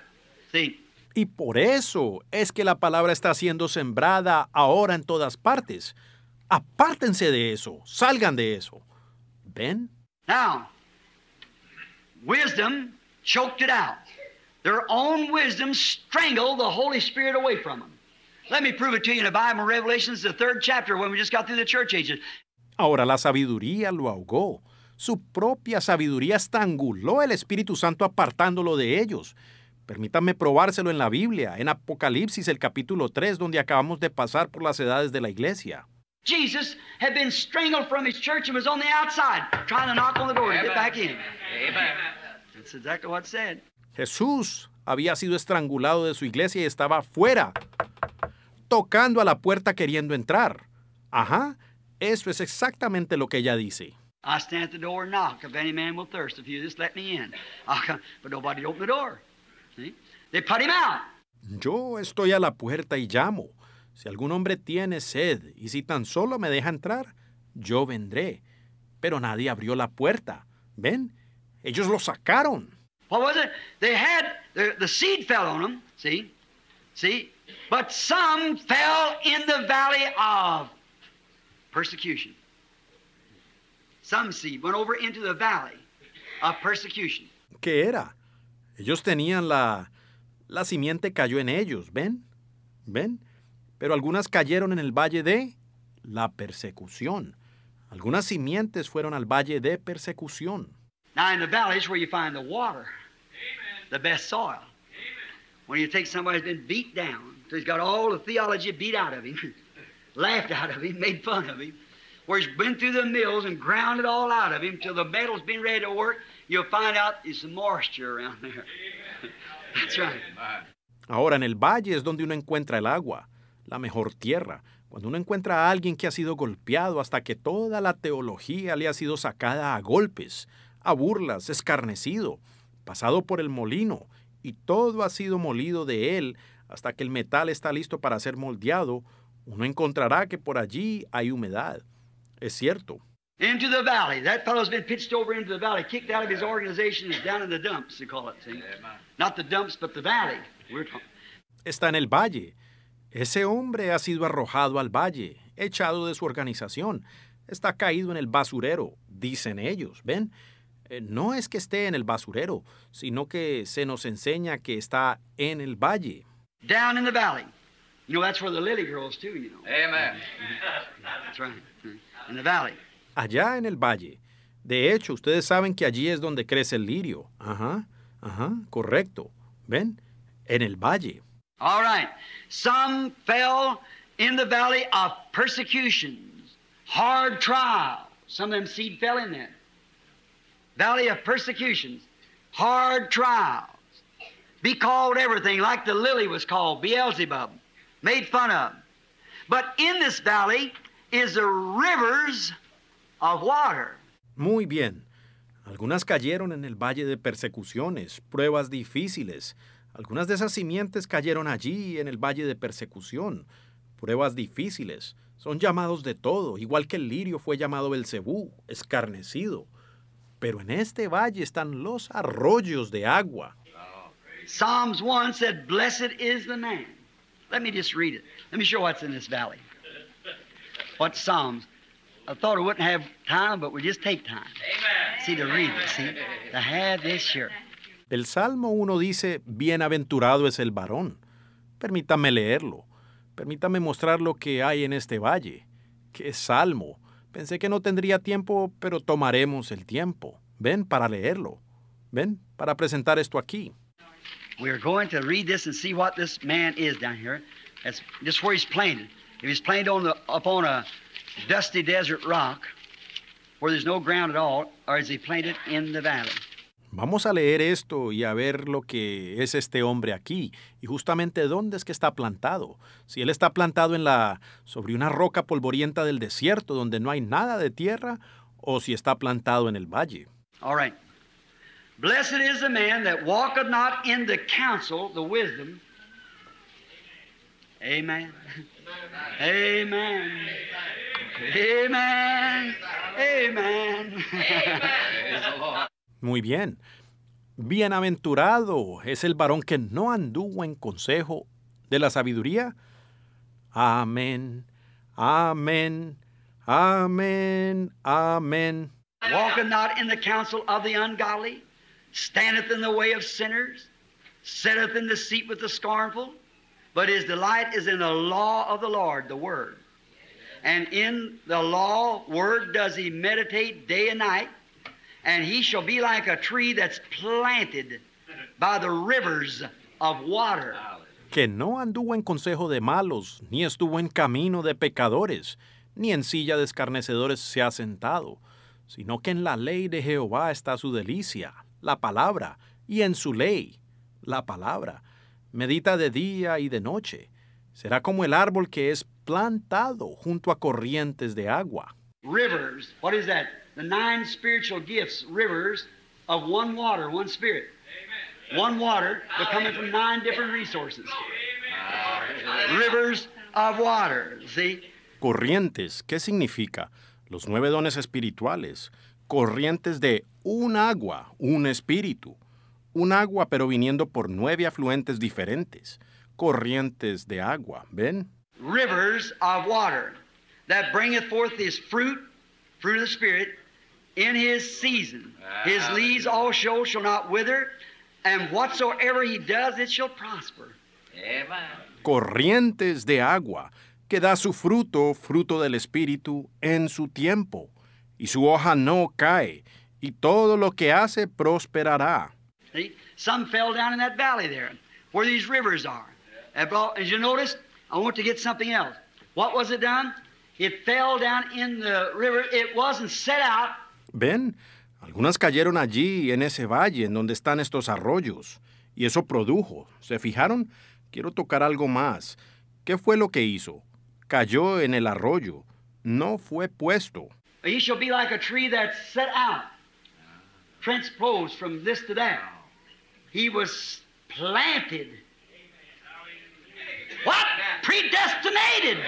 Sí. Y por eso es que la palabra está siendo sembrada ahora en todas partes. Apártense de eso, salgan de eso. ¿Ven? Now, wisdom choked it out. Their own wisdom strangled the Holy Spirit away from them. Let me prove it to you in the Bible, Revelations, the third chapter, when we just got through the church ages. Ahora la sabiduría lo ahogó. Su propia sabiduría estranguló el Espíritu Santo apartándolo de ellos. Permítanme probárselo en la Biblia, en Apocalipsis el capítulo 3, donde acabamos de pasar por las edades de la iglesia. Jesús había sido estrangulado de su iglesia y estaba fuera, tocando a la puerta queriendo entrar. Ajá, eso es exactamente lo que ella dice. I stand at the door and knock. If any man will thirst of you, just let me in. but nobody opened the door. See? They put him out. Yo estoy a la puerta y llamo. Si algún hombre tiene sed y si tan solo me deja entrar, yo vendré. Pero nadie abrió la puerta. ¿Ven? Ellos lo sacaron. What was it? They had the, the seed fell on them, see? See? But some fell in the valley of persecution. Some went over into the valley of persecution. ¿Qué era? Ellos tenían la la simiente cayó en ellos, ¿ven? ¿Ven? Pero algunas cayeron en el valle de la persecución. Algunas simientes fueron al valle de persecución. Now in the valley where you find the water, Amen. the best soil. Amen. When you take somebody who's been beat down, so he's got all the theology beat out of him, laughed out of him, made fun of him, Ahora en el valle es donde uno encuentra el agua, la mejor tierra. Cuando uno encuentra a alguien que ha sido golpeado hasta que toda la teología le ha sido sacada a golpes, a burlas, escarnecido, pasado por el molino, y todo ha sido molido de él hasta que el metal está listo para ser moldeado, uno encontrará que por allí hay humedad. Es cierto. Into the valley. That fellow's been pitched over into the valley, kicked out of his organization, is down in the dumps, they call it. See? Not the dumps, but the valley. We're Está en el valle. Ese hombre ha sido arrojado al valle, echado de su organización. Está caído en el basurero, dicen ellos. ¿Ven? Eh, no es que esté en el basurero, sino que se nos enseña que está en el valle. Down in the valley. You know, that's where the lily grows too, you know. Amen. That's right. Allá en el valle. De hecho, ustedes saben que allí es donde crece el lirio. Ajá, ajá, correcto. ¿Ven? En el valle. All right. Some fell in the valley of persecutions, hard trials. Some of them seed fell in there. Valley of persecutions, hard trials. Be called everything, like the lily was called, Beelzebub, made fun of. But in this valley, Muy bien. Algunas cayeron en el valle de persecuciones, pruebas difíciles. Algunas de esas simientes cayeron allí, en el valle de persecución, pruebas difíciles. Son llamados de todo, igual que el lirio fue llamado el cebú, escarnecido. Pero en este valle están los arroyos de agua. Psalms 1 said, Blessed is the name. Let me just read it. Let me show what's in this valley what Psalms. I thought I wouldn't have time, but we'll just take time. Amen. See, to read see, this El Salmo 1 dice, Bienaventurado es el varón. Permítame leerlo. Permítame mostrar lo que hay en este valle. ¡Qué salmo! Pensé que no tendría tiempo, pero tomaremos el tiempo. Ven para leerlo. Ven para presentar esto aquí. are going to read this and see what this man is down here. That's just where he's planted. If it's planted on upon a dusty desert rock where there's no ground at all, or is he planted in the valley? Vamos a leer esto y a ver lo que es este hombre aquí y justamente dónde es que está plantado. Si él está plantado en la sobre una roca polvorienta del desierto donde no hay nada de tierra o si está plantado en el valle. All right. Blessed is the man that walketh not in the counsel the wisdom. Amen. Amen. Amen. Amen. Muy bien. Bienaventurado es el varón que no anduvo en consejo de la sabiduría. Amén. Amén. Amén. Amén. Walketh not in the counsel of the ungodly, standeth in the way of sinners, sitteth in the seat with the scornful. But his delight is in the law of the Lord, the Word. And in the law, Word, does he meditate day and night. And he shall be like a tree that's planted by the rivers of water. Que no anduvo en consejo de malos, ni estuvo en camino de pecadores, ni en silla de escarnecedores se ha sentado, sino que en la ley de Jehová está su delicia, la palabra, y en su ley, la palabra medita de día y de noche. Será como el árbol que es plantado junto a corrientes de agua. Rivers, what is that? The nine spiritual gifts, rivers of one water, one spirit. Amen. One water, but coming from nine different resources. Rivers of water, see? Corrientes, ¿qué significa? Los nueve dones espirituales, corrientes de un agua, un espíritu un agua, pero viniendo por nueve afluentes diferentes, corrientes de agua, ¿ven? Rivers of water that bringeth forth his fruit, fruit of the Spirit, in his season. His ah. leaves also shall not wither, and whatsoever he does, it shall prosper. Corrientes de agua que da su fruto, fruto del Espíritu, en su tiempo, y su hoja no cae, y todo lo que hace prosperará. See? Some fell down in that valley there where these rivers are. as you notice, I want to get something else. What was it done? It fell down in the river. It wasn't set out. Ben, algunas cayeron allí en ese valle en donde están estos arroyos. Y eso produjo. ¿Se fijaron? Quiero tocar algo más. ¿Qué fue lo que hizo? Cayó en el arroyo. No fue puesto. He shall be like a tree that's set out, transposed from this to that. He was planted. What? Predestinated.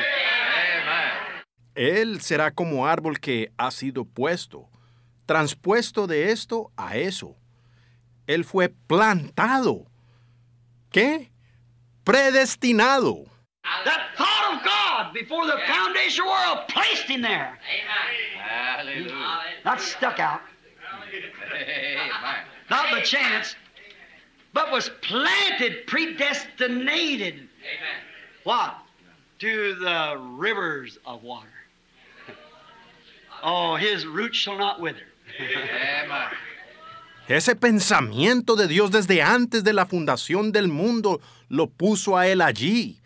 Él será como árbol que ha sido puesto, transpuesto de esto a eso. Él fue plantado. ¿Qué? Predestinado. That thought of God before the foundation of the world placed him there. Amen. Hallelujah. That stuck out. Amen. Not the chance but planted, predestinated. To the rivers of oh, his shall not wither. Ese pensamiento de Dios desde antes de la fundación del mundo lo puso a él allí.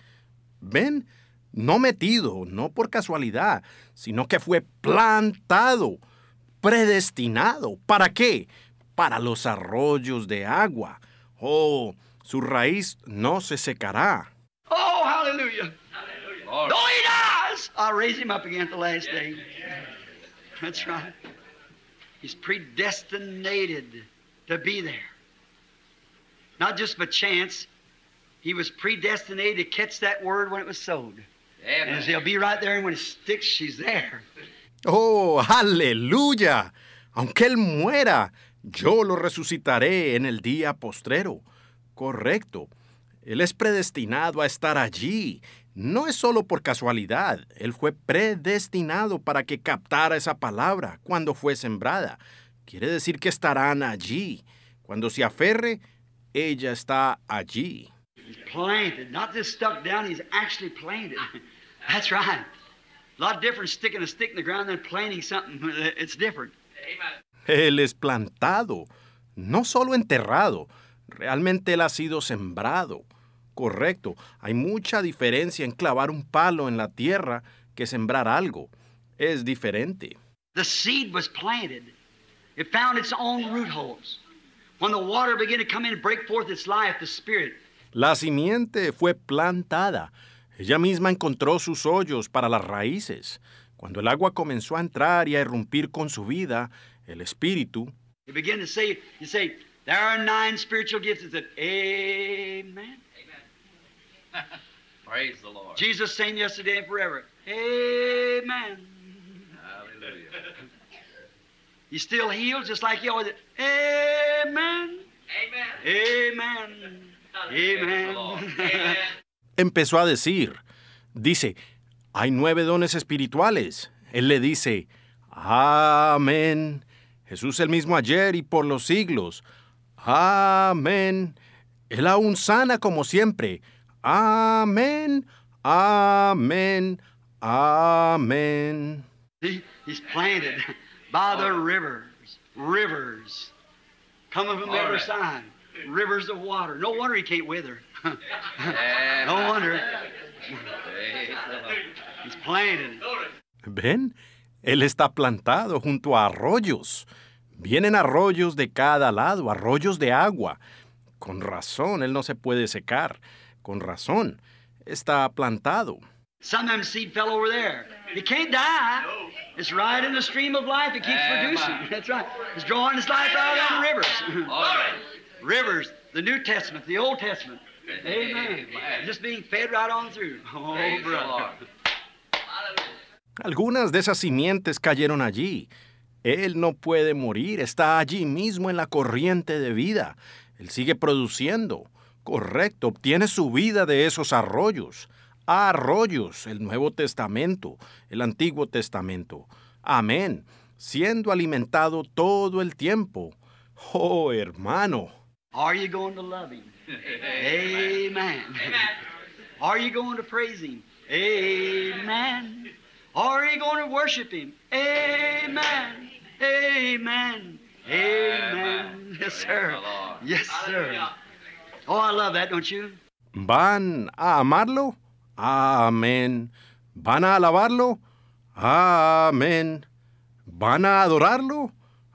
¿Ven? No metido, no por casualidad, sino que fue plantado, predestinado. ¿Para qué? Para los arroyos de agua Oh, su raíz no se secará. Oh, hallelujah. hallelujah. Though he dies, I'll raise him up again at the last yes. day. That's right. He's predestinated to be there. Not just by chance. He was predestinated to catch that word when it was sowed. Amen. And he'll be right there, and when it sticks, she's there. Oh, hallelujah. Aunque él muera, yo lo resucitaré en el día postrero. Correcto. Él es predestinado a estar allí. No es solo por casualidad. Él fue predestinado para que captara esa palabra cuando fue sembrada. Quiere decir que estarán allí. Cuando se aferre, ella está allí. lot sticking a stick in the ground than planting something. It's different. Él es plantado, no solo enterrado, realmente él ha sido sembrado. Correcto, hay mucha diferencia en clavar un palo en la tierra que sembrar algo. Es diferente. The seed was planted. It found its own root holes. When the water began to come and break forth its life, the spirit. La simiente fue plantada. Ella misma encontró sus hoyos para las raíces. Cuando el agua comenzó a entrar y a irrumpir con su vida, el espíritu. You begin to say, you say, there are nine spiritual gifts. It's an amen. Amen. Praise the Lord. Jesus same yesterday and forever. Amen. Hallelujah. He still heals just like he always did. Amen. Amen. Amen. Amen. Empezó a decir, dice, hay nueve dones espirituales. Él le dice, amén. Jesús el mismo ayer y por los siglos. Amén. Él aún sana como siempre. Amén. Amén. Amén. he's planted by the rivers, rivers, coming from every right. side, rivers of water. No wonder he can't wither. Eh, no wonder. Eh. He's planted. Ben? Él está plantado junto a arroyos. Vienen arroyos de cada lado, arroyos de agua. Con razón, Él no se puede secar. Con razón, está plantado. Sometimes seed fell over there. It can't die. It's right in the stream of life. It keeps eh, producing. That's right. It's drawing its life out the eh, rivers. rivers, the New Testament, the Old Testament. Eh, Amen. Just being fed right on through. Oh, brother. Algunas de esas simientes cayeron allí. Él no puede morir, está allí mismo en la corriente de vida. Él sigue produciendo. Correcto, obtiene su vida de esos arroyos. Arroyos, el Nuevo Testamento, el Antiguo Testamento. Amén. Siendo alimentado todo el tiempo. Oh, hermano. Are you going to love him? Amen. Are you going to Are you going to worship him? Amen. Amen. Amen. Yes, sir. Yes, sir. Oh, I love that, don't you? ¿Van a amarlo? Amén. ¿Van a alabarlo? Amén. ¿Van a adorarlo?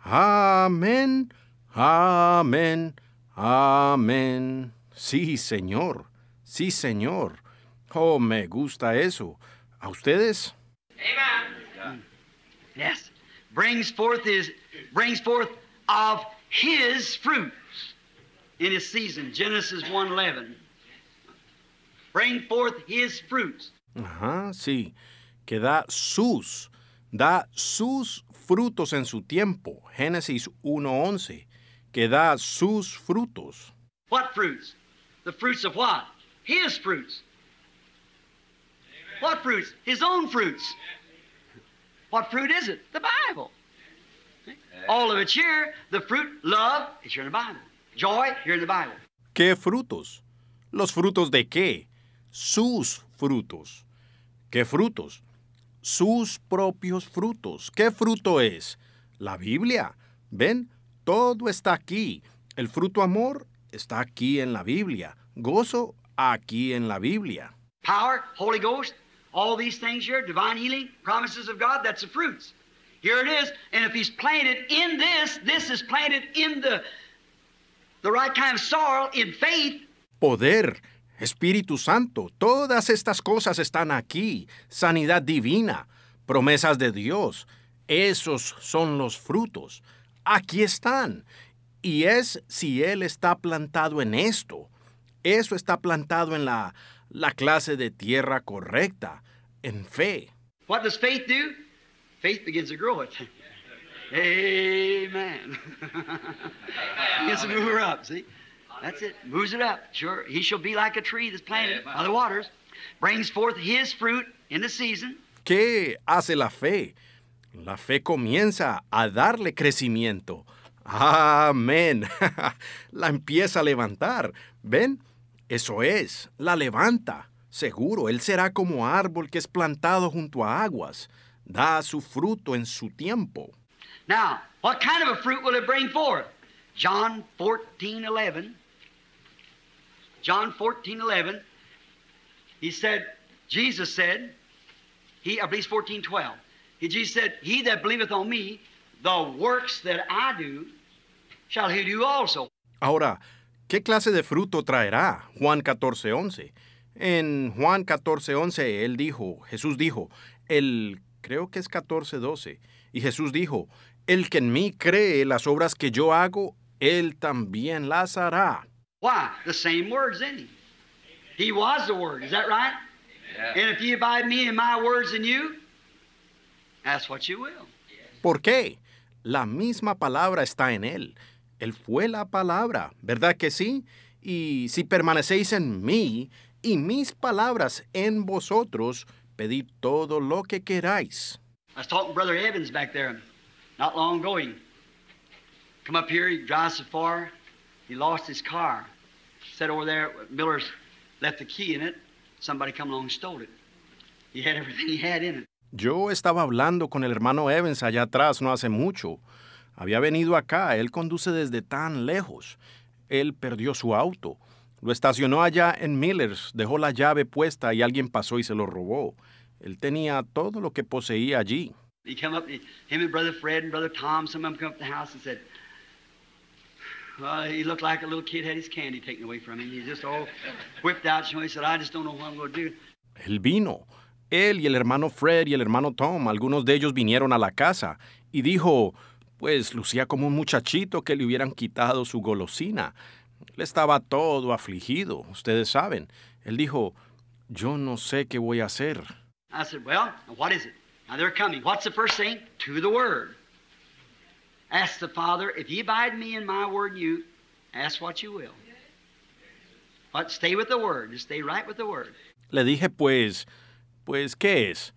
Amén. Amén. Amén. Sí, Señor. Sí, Señor. Oh, me gusta eso. ¿A ustedes? Amen. Mm. Yes. Brings forth his brings forth of his fruits in his season. Genesis 11. Bring forth his fruits. Ajá, sí. Que da sus da sus frutos en su tiempo. Génesis 1:11. Que da sus frutos. What fruits? The fruits of what? His fruits. What fruits? His own fruits. What fruit is it? The Bible. Eh. All of it's here. The fruit, love, is here in the Bible. Joy, here in the Bible. ¿Qué frutos? ¿Los frutos de qué? Sus frutos. ¿Qué frutos? Sus propios frutos. ¿Qué fruto es? La Biblia. ¿Ven? Todo está aquí. El fruto amor está aquí en la Biblia. Gozo aquí en la Biblia. Power, Holy Ghost, All these things here, divine healing, promises of God, that's the fruits. Here it is. And if he's planted in this, this is planted in the, the right kind of soil, in faith. Poder, Espíritu Santo, todas estas cosas están aquí. Sanidad divina, promesas de Dios. Esos son los frutos. Aquí están. Y es si Él está plantado en esto. Eso está plantado en la la clase de tierra correcta en fe. What does faith do? Faith begins to grow it. Amen. begins to move her up, see? That's it. Moves it up. Sure. He shall be like a tree that's planted by the waters, brings forth his fruit in the season. ¿Qué hace la fe? La fe comienza a darle crecimiento. Amén. la empieza a levantar. ¿Ven? Eso es, la levanta. Seguro, él será como árbol que es plantado junto a aguas. Da su fruto en su tiempo. Now, what kind of a fruit will it bring forth? John 14, 11. John 14, 11. He said, Jesus said, he, at least 14, 12. He, Jesus said, He that believeth on me, the works that I do, shall he do also. Ahora, ¿Qué clase de fruto traerá? Juan 14:11. En Juan 14:11 él dijo, Jesús dijo, el creo que es 14:12, y Jesús dijo, el que en mí cree las obras que yo hago, él también las hará. Why? The same words in him. He was the word, is that right? And if you abide me and my words in you, that's what you will. ¿Por qué? La misma palabra está en él. Él fue la palabra, ¿verdad que sí? Y si permanecéis en mí y mis palabras en vosotros, pedid todo lo que queráis. I was talking to Brother Evans back there not long ago. come up here, he drives so far, he lost his car. Said over there, Miller's left the key in it. Somebody come along and stole it. He had everything he had in it. Yo estaba hablando con el hermano Evans allá atrás no hace mucho había venido acá, él conduce desde tan lejos. Él perdió su auto. Lo estacionó allá en Millers, dejó la llave puesta y alguien pasó y se lo robó. Él tenía todo lo que poseía allí. Él vino. Él y el hermano Fred y el hermano Tom, algunos de ellos vinieron a la casa y dijo, pues lucía como un muchachito que le hubieran quitado su golosina. Le estaba todo afligido, ustedes saben. Él dijo, yo no sé qué voy a hacer. I said, well, what is it? Now they're coming. What's the first thing? To the Word. Ask the Father, if ye abide me and my Word you, ask what you will. But stay with the Word. stay right with the Word. Le dije, pues, pues, ¿qué es?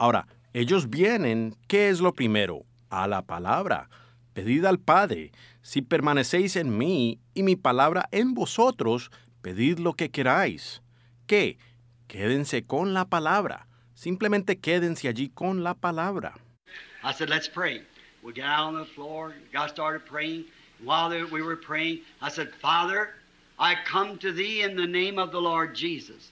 Ahora, ellos vienen, ¿qué es lo primero? a la palabra. Pedid al Padre, si permanecéis en mí y mi palabra en vosotros, pedid lo que queráis. ¿Qué? Quédense con la palabra. Simplemente quédense allí con la palabra. I said, let's pray. We got out on the floor, God started praying. While we were praying, I said, Father, I come to thee in the name of the Lord Jesus.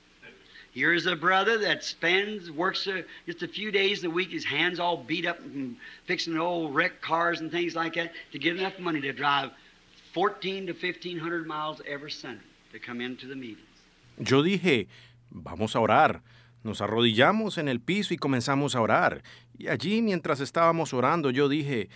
Here's a brother that spends, works uh, just a few days a week, his hands all beat up and fixing old wrecked cars and things like that to get enough money to drive 14 to 1500 miles every Sunday to come into the meetings. Yo dije, vamos a orar. Nos arrodillamos en el piso y comenzamos a orar. Y allí, mientras estábamos orando, yo dije,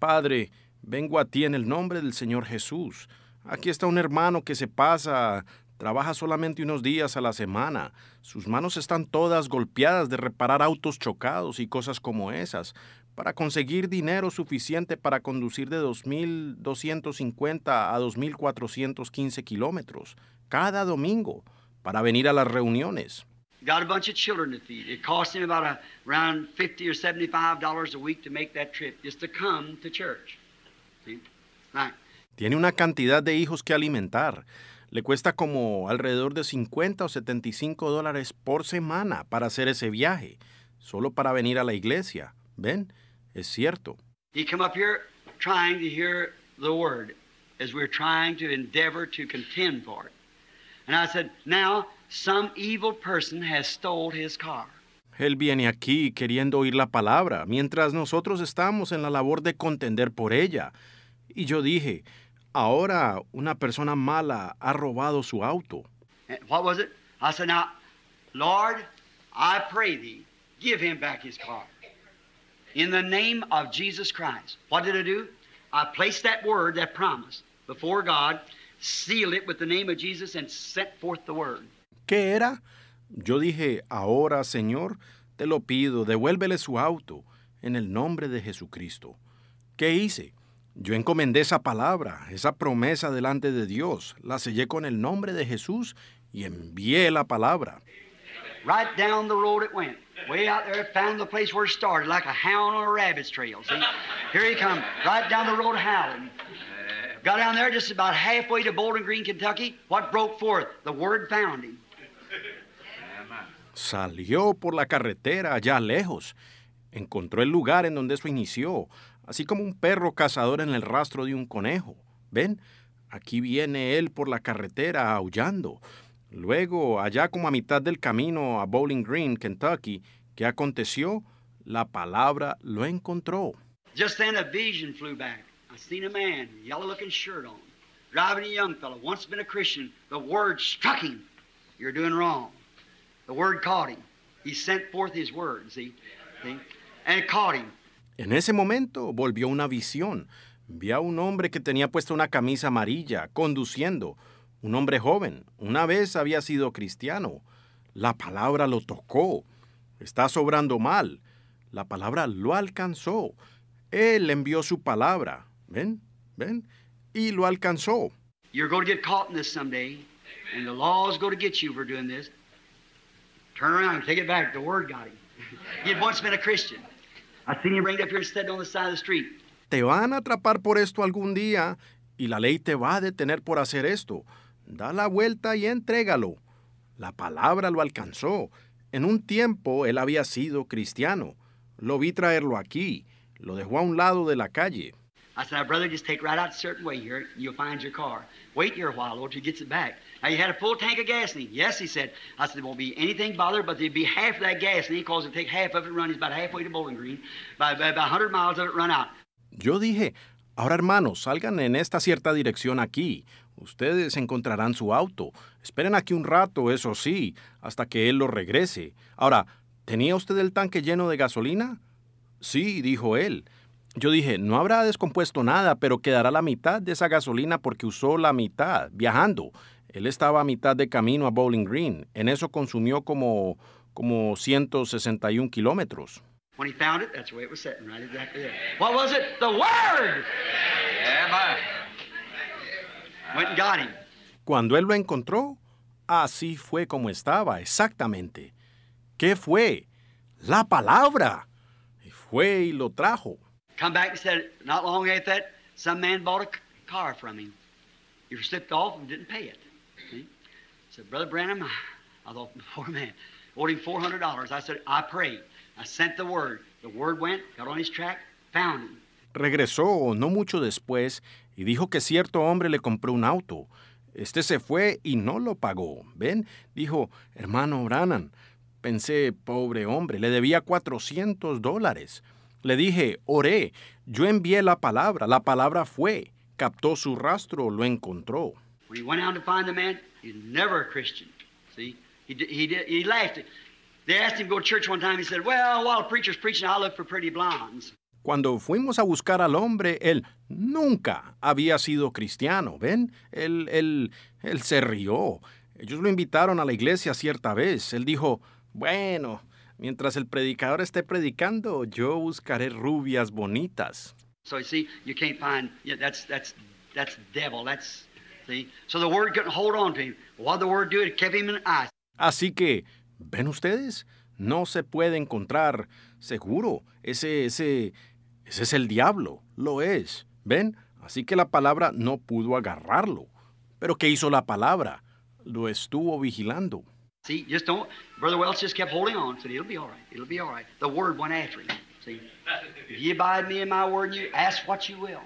Padre, vengo a ti en el nombre del Señor Jesús. Aquí está un hermano que se pasa Trabaja solamente unos días a la semana. Sus manos están todas golpeadas de reparar autos chocados y cosas como esas, para conseguir dinero suficiente para conducir de 2.250 a 2.415 kilómetros cada domingo para venir a las reuniones. Tiene una cantidad de hijos que alimentar. Le cuesta como alrededor de 50 o 75 dólares por semana para hacer ese viaje, solo para venir a la iglesia. ¿Ven? Es cierto. Él viene aquí queriendo oír la palabra, mientras nosotros estamos en la labor de contender por ella. Y yo dije, Ahora una persona mala ha robado su auto. Eh, what was it? I said, now, Lord, I pray thee, give him back his car. In the name of Jesus Christ. What did I do? I placed that word, that promise, before God, sealed it with the name of Jesus, and sent forth the word. ¿Qué era? Yo dije, ahora, Señor, te lo pido, devuélvele su auto en el nombre de Jesucristo. ¿Qué hice? Yo encomendé esa palabra, esa promesa delante de Dios, la sellé con el nombre de Jesús y envié la palabra. Right down the road it went. Way out there, found the place where it started, like a hound on a rabbit's trail. See, here he comes, right down the road howling. Got down there just about halfway to Bowling Green, Kentucky. What broke forth? The word found him. Salió por la carretera allá lejos. Encontró el lugar en donde eso inició, así como un perro cazador en el rastro de un conejo. Ven, aquí viene él por la carretera aullando. Luego, allá como a mitad del camino a Bowling Green, Kentucky, ¿qué aconteció? La palabra lo encontró. Just then a vision flew back. I seen a man, yellow looking shirt on, driving a young fellow, once been a Christian. The word struck him. You're doing wrong. The word caught him. He sent forth his word, see? see? And it caught him. En ese momento volvió una visión. Vi a un hombre que tenía puesta una camisa amarilla, conduciendo, un hombre joven. Una vez había sido cristiano. La palabra lo tocó. Está sobrando mal. La palabra lo alcanzó. Él envió su palabra. ¿Ven? ¿Ven? Y lo alcanzó. You're going to get caught in this someday, and the law's is going to get you for doing this. Turn around take it back. The word got him. had once been a Christian. Te van a atrapar por esto algún día y la ley te va a detener por hacer esto. Da la vuelta y entrégalo. La palabra lo alcanzó. En un tiempo él había sido cristiano. Lo vi traerlo aquí. Lo dejó a un lado de la calle. I brother, just take right out certain way here. You'll find your car. Wait here a while, it back had a full tank of gasoline. Yes, he said. I said, won't be anything but that take half of it run. about to Green. miles it run out. Yo dije, ahora hermanos, salgan en esta cierta dirección aquí. Ustedes encontrarán su auto. Esperen aquí un rato, eso sí, hasta que él lo regrese. Ahora, ¿tenía usted el tanque lleno de gasolina? Sí, dijo él. Yo dije, no habrá descompuesto nada, pero quedará la mitad de esa gasolina porque usó la mitad viajando. Él estaba a mitad de camino a Bowling Green. En eso consumió como, como 161 kilómetros. When he found it, that's the way it was sitting, right exactly there. What was it? The Word! Yeah, man. Went and got him. Cuando él lo encontró, así fue como estaba, exactamente. ¿Qué fue? La palabra. Y fue y lo trajo. Come back and said, not long after that, some man bought a car from him. He slipped off and didn't pay it said, Brother Branham, I thought, poor man, owed him $400. I said, I prayed. I sent the word. The word went, got on his track, found him. Regresó no mucho después y dijo que cierto hombre le compró un auto. Este se fue y no lo pagó. ¿Ven? Dijo, hermano Brannan, Pensé, pobre hombre, le debía 400 dólares. Le dije, oré, yo envié la palabra, la palabra fue, captó su rastro, lo encontró. When he went out to find the He's never a Christian. See, he, he, did, he laughed. They asked him to go to church one time. He said, Well, while a preacher's preaching, I'll look for pretty blondes. Cuando fuimos a buscar al hombre, él nunca había sido cristiano, ¿ven? Él, él, él se rió. Ellos lo invitaron a la iglesia cierta vez. Él dijo, bueno, mientras el predicador esté predicando, yo buscaré rubias bonitas. So you see, you can't find, yeah, that's, that's, that's devil, that's Así que, ¿ven ustedes? No se puede encontrar seguro. Ese, ese, ese es el diablo. Lo es. ¿Ven? Así que la palabra no pudo agarrarlo. Pero ¿qué hizo la palabra? Lo estuvo vigilando. See, just don't. Brother Wells just kept holding on. Said, "It'll be all right. It'll be all right." The word went after him. See, if you abide me in my word, you ask what you will.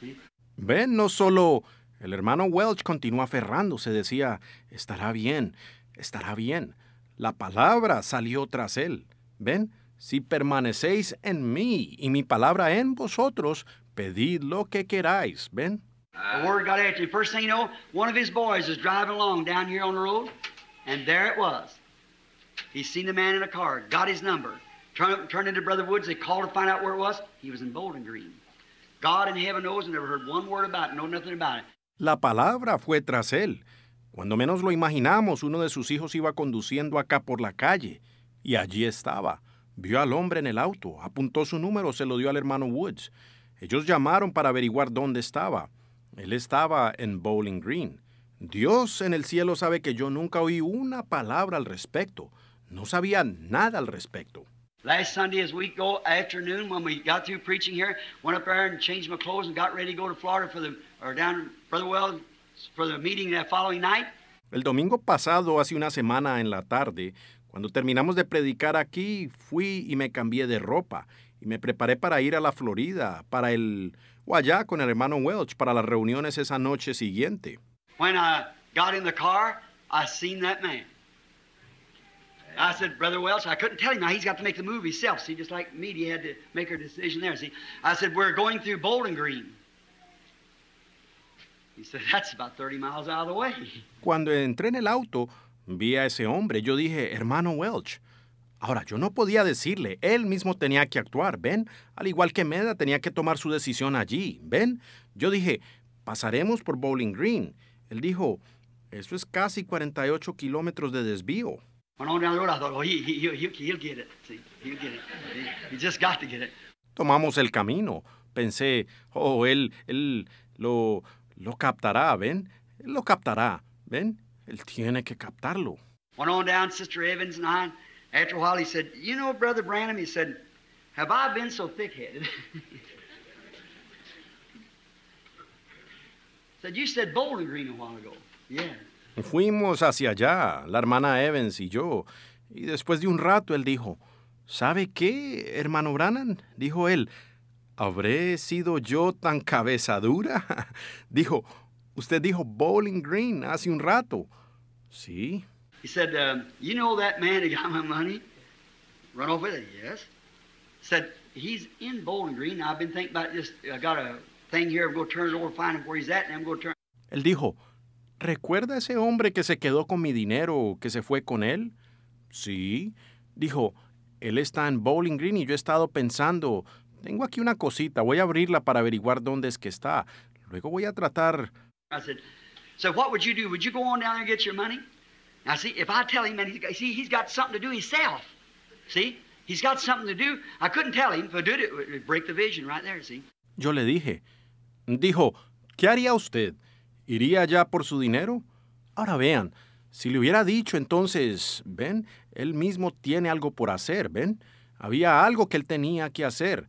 See? Ven, no solo el hermano Welch continuó aferrándose, decía, estará bien, estará bien. La palabra salió tras él. Ven, si permanecéis en mí y mi palabra en vosotros, pedid lo que queráis. Ven. The word got it, First thing you know, one of his boys was driving along down here on the road, and there it was. He seen the man in a car, got his number, turned, turned into Brother Woods. They called to find out where it was. He was in Bowling Green. God in heaven knows, and never heard one word about it, know nothing about it. La palabra fue tras él. Cuando menos lo imaginamos, uno de sus hijos iba conduciendo acá por la calle y allí estaba. Vio al hombre en el auto, apuntó su número, se lo dio al hermano Woods. Ellos llamaron para averiguar dónde estaba. Él estaba en Bowling Green. Dios en el cielo sabe que yo nunca oí una palabra al respecto. No sabía nada al respecto. Last Sunday, as we go afternoon, when we got through preaching here, went up there and changed my clothes and got ready to go to Florida for the or down for the meeting that following night. El domingo pasado, hace una semana en la tarde, cuando terminamos de predicar aquí, fui y me cambié de ropa y me preparé para ir a la Florida, para el o allá con el hermano Welch para las reuniones esa noche siguiente. When I got in the car, I seen that man. I said, Brother Welch, I couldn't tell him. Now he's got to make the move himself. See, just like me, he had to make a decision there. See, I said, we're going through Bowling Green. Cuando entré en el auto, vi a ese hombre. Yo dije, hermano Welch. Ahora, yo no podía decirle, él mismo tenía que actuar, ¿ven? Al igual que Meda tenía que tomar su decisión allí, ¿ven? Yo dije, pasaremos por Bowling Green. Él dijo, eso es casi 48 kilómetros de desvío. Tomamos el camino. Pensé, oh, él, él lo, lo captará, ¿ven? lo captará, ¿ven? Él tiene que captarlo. Went on down Sister Evans and I. After a while, he said, You know, Brother Branham, he said, Have I been so thick headed? said, You said Bowling Green a while ago. Yeah. Fuimos hacia allá, la hermana Evans y yo, y después de un rato él dijo, ¿Sabe qué, hermano Brannan? dijo él, ¿Habré sido yo tan cabezadura? dijo, usted dijo Bowling Green hace un rato. Sí. He said, um, you know that man who got my money? Run off with it, yes. Said, he's in Bowling Green. I've been thinking about this. I got a thing here. I'm going to turn it over, find him where he's at, and I'm going to turn Él dijo, ¿recuerda ese hombre que se quedó con mi dinero, que se fue con él? Sí. Dijo, él está en Bowling Green y yo he estado pensando, tengo aquí una cosita, voy a abrirla para averiguar dónde es que está. Luego voy a tratar. Yo le dije, dijo, ¿qué haría usted? ¿Iría allá por su dinero? Ahora vean, si le hubiera dicho entonces, ven, él mismo tiene algo por hacer, ven, había algo que él tenía que hacer,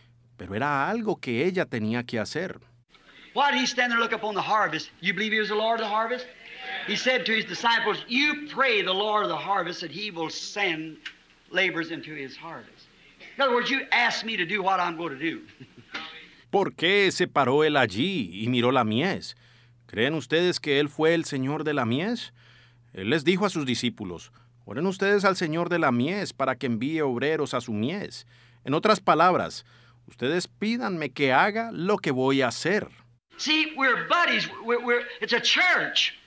pero era algo que ella tenía que hacer. While did he stand there look upon the harvest? You believe he was the Lord of the harvest? He said to his disciples, You pray the Lord of the harvest that he will send laborers into his harvest. In other words, you ask me to do what I'm going to do. ¿Por qué se paró él allí y miró la mies? ¿Creen ustedes que él fue el Señor de la mies? Él les dijo a sus discípulos, Oren ustedes al Señor de la mies para que envíe obreros a su mies. En otras palabras, Ustedes pídanme que haga lo que voy a hacer. See, we're buddies. We're, it's a church.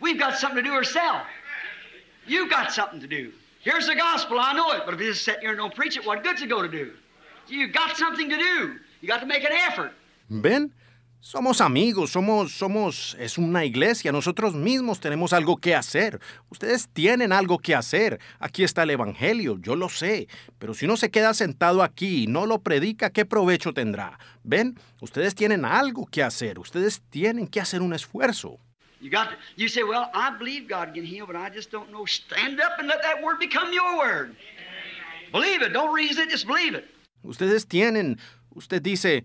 We've got something to do ourselves. You've got something to do. Here's the gospel. I know it. But if you just sit here and don't preach it, what good's it going to do? You've got something to do. You got to make an effort. Ben? Somos amigos, somos, somos, es una iglesia, nosotros mismos tenemos algo que hacer, ustedes tienen algo que hacer, aquí está el Evangelio, yo lo sé, pero si uno se queda sentado aquí y no lo predica, ¿qué provecho tendrá? Ven, ustedes tienen algo que hacer, ustedes tienen que hacer un esfuerzo. Ustedes tienen, usted dice,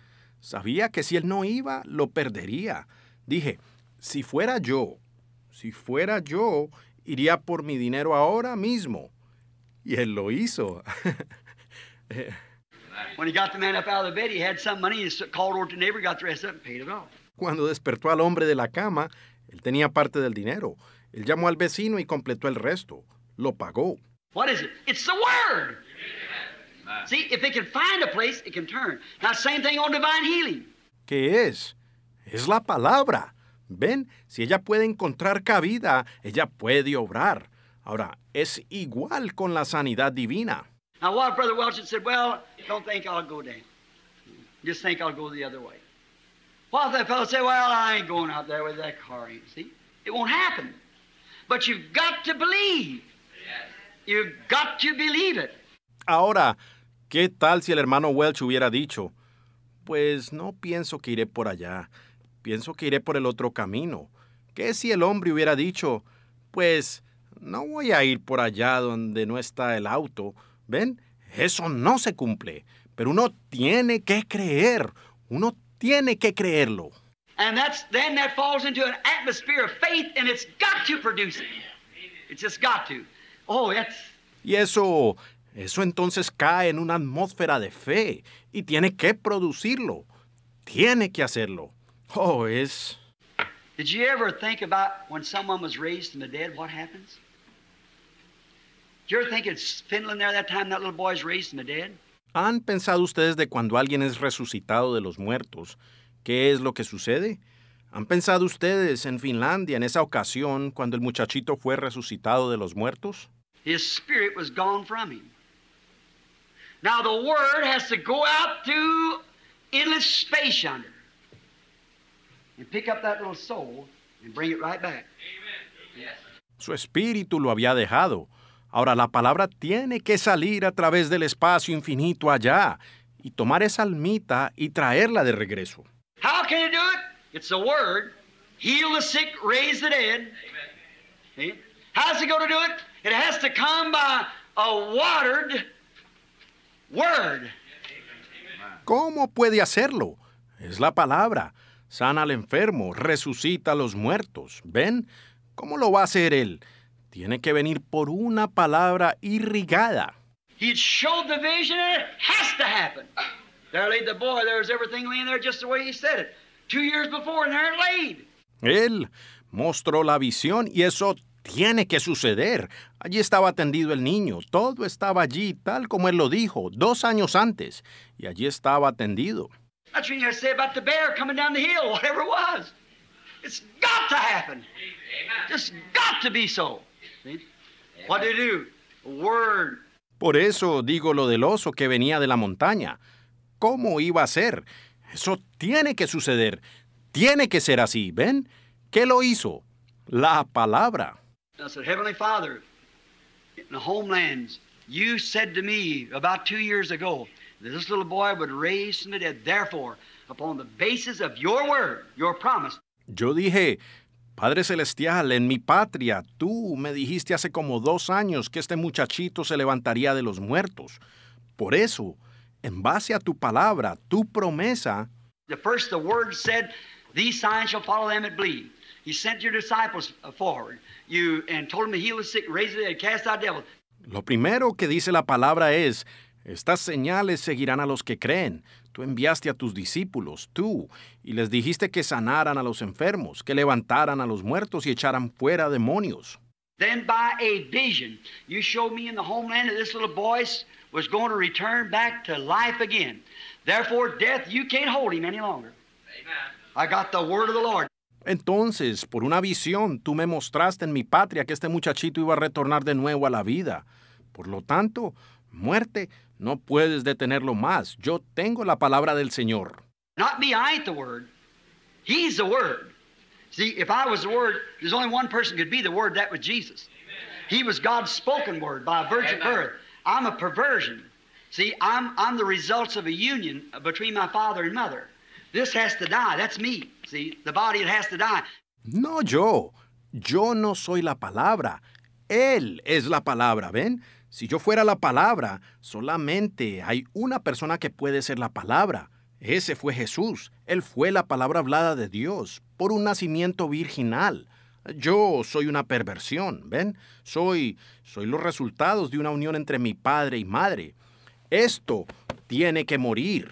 Sabía que si él no iba, lo perdería. Dije, si fuera yo, si fuera yo, iría por mi dinero ahora mismo. Y él lo hizo. Cuando despertó al hombre de la cama, él tenía parte del dinero. Él llamó al vecino y completó el resto. Lo pagó. What is it? It's the word. Ah. See, if it can find a place, it can turn. Now, same thing on divine healing. ¿Qué es? Es la palabra. ¿Ven? Si ella puede encontrar cabida, ella puede obrar. Ahora, es igual con la sanidad divina. Now, what Brother Welch said, well, don't think I'll go down. Just think I'll go the other way. What if that fellow said, well, I ain't going out there with that car, ain't see? It won't happen. But you've got to believe. You've got to believe it. Ahora, ¿Qué tal si el hermano Welch hubiera dicho, pues no pienso que iré por allá, pienso que iré por el otro camino? ¿Qué si el hombre hubiera dicho, pues no voy a ir por allá donde no está el auto? ¿Ven? Eso no se cumple, pero uno tiene que creer, uno tiene que creerlo. Y eso eso entonces cae en una atmósfera de fe y tiene que producirlo. Tiene que hacerlo. Oh, es. ¿Han pensado ustedes de cuando alguien es resucitado de los muertos? ¿Qué es lo que sucede? ¿Han pensado ustedes en Finlandia en esa ocasión cuando el muchachito fue resucitado de los muertos? His spirit was gone from him. Now the word has to go out to endless space yonder and pick up that little soul and bring it right back. Yes. Su espíritu lo había dejado. Ahora la palabra tiene que salir a través del espacio infinito allá y tomar esa almita y traerla de regreso. How can you do it? It's the word. Heal the sick, raise the dead. Amen. How's he going to do it? It has to come by a watered ¿Cómo puede hacerlo? Es la palabra. Sana al enfermo, resucita a los muertos. ¿Ven? ¿Cómo lo va a hacer él? Tiene que venir por una palabra irrigada. Él mostró la visión y eso tiene que suceder. Allí estaba atendido el niño, todo estaba allí, tal como él lo dijo, dos años antes, y allí estaba atendido. Por eso digo lo del oso que venía de la montaña. ¿Cómo iba a ser? Eso tiene que suceder. Tiene que ser así, ¿ven? ¿Qué lo hizo? La palabra. I said, Heavenly Father, in the homelands, you said to me about two years ago that this little boy would raise from the dead. Therefore, upon the basis of your word, your promise. Yo dije, Padre Celestial, en mi patria, tú me dijiste hace como dos años que este muchachito se levantaría de los muertos. Por eso, en base a tu palabra, tu promesa. The first the word said, these signs shall follow them that believe sent your disciples You and told to heal the sick, raise the dead, cast out devils. Lo primero que dice la palabra es, estas señales seguirán a los que creen. Tú enviaste a tus discípulos, tú, y les dijiste que sanaran a los enfermos, que levantaran a los muertos y echaran fuera demonios. Then by a vision, you showed me in the homeland that this little boy was going to return back to life again. Therefore, death, you can't hold him any longer. Amen. I got the word of the Lord. Entonces, por una visión, tú me mostraste en mi patria que este muchachito iba a retornar de nuevo a la vida. Por lo tanto, muerte, no puedes detenerlo más. Yo tengo la palabra del Señor. Not me, I ain't the word. He's the word. See, if I was the word, there's only one person could be the word, that was Jesus. He was God's spoken word by a virgin birth. I'm a perversion. See, I'm, I'm the results of a union between my father and mother. This has to die. That's me. No yo. Yo no soy la palabra. Él es la palabra, ¿ven? Si yo fuera la palabra, solamente hay una persona que puede ser la palabra. Ese fue Jesús. Él fue la palabra hablada de Dios por un nacimiento virginal. Yo soy una perversión, ¿ven? Soy soy los resultados de una unión entre mi padre y madre. Esto tiene que morir.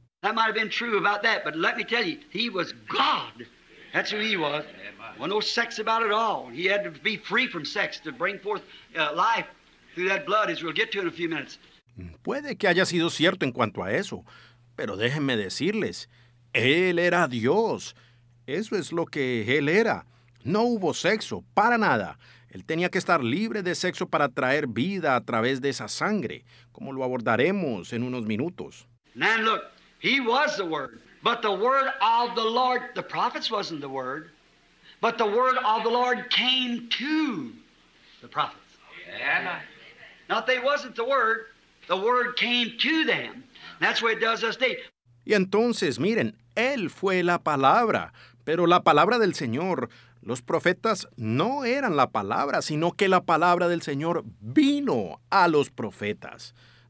Puede que haya sido cierto en cuanto a eso, pero déjenme decirles, él era Dios. Eso es lo que él era. No hubo sexo, para nada. Él tenía que estar libre de sexo para traer vida a través de esa sangre, como lo abordaremos en unos minutos. He was the Word. But the Word of the Lord, the prophets wasn't the Word, but the Word of the Lord came to the prophets. Yeah. Not they wasn't the Word, the Word came to them. That's what it does us today. Y entonces, miren, Él fue la palabra, pero la palabra del Señor. Los profetas no eran la palabra, sino que la palabra del Señor vino a los profetas.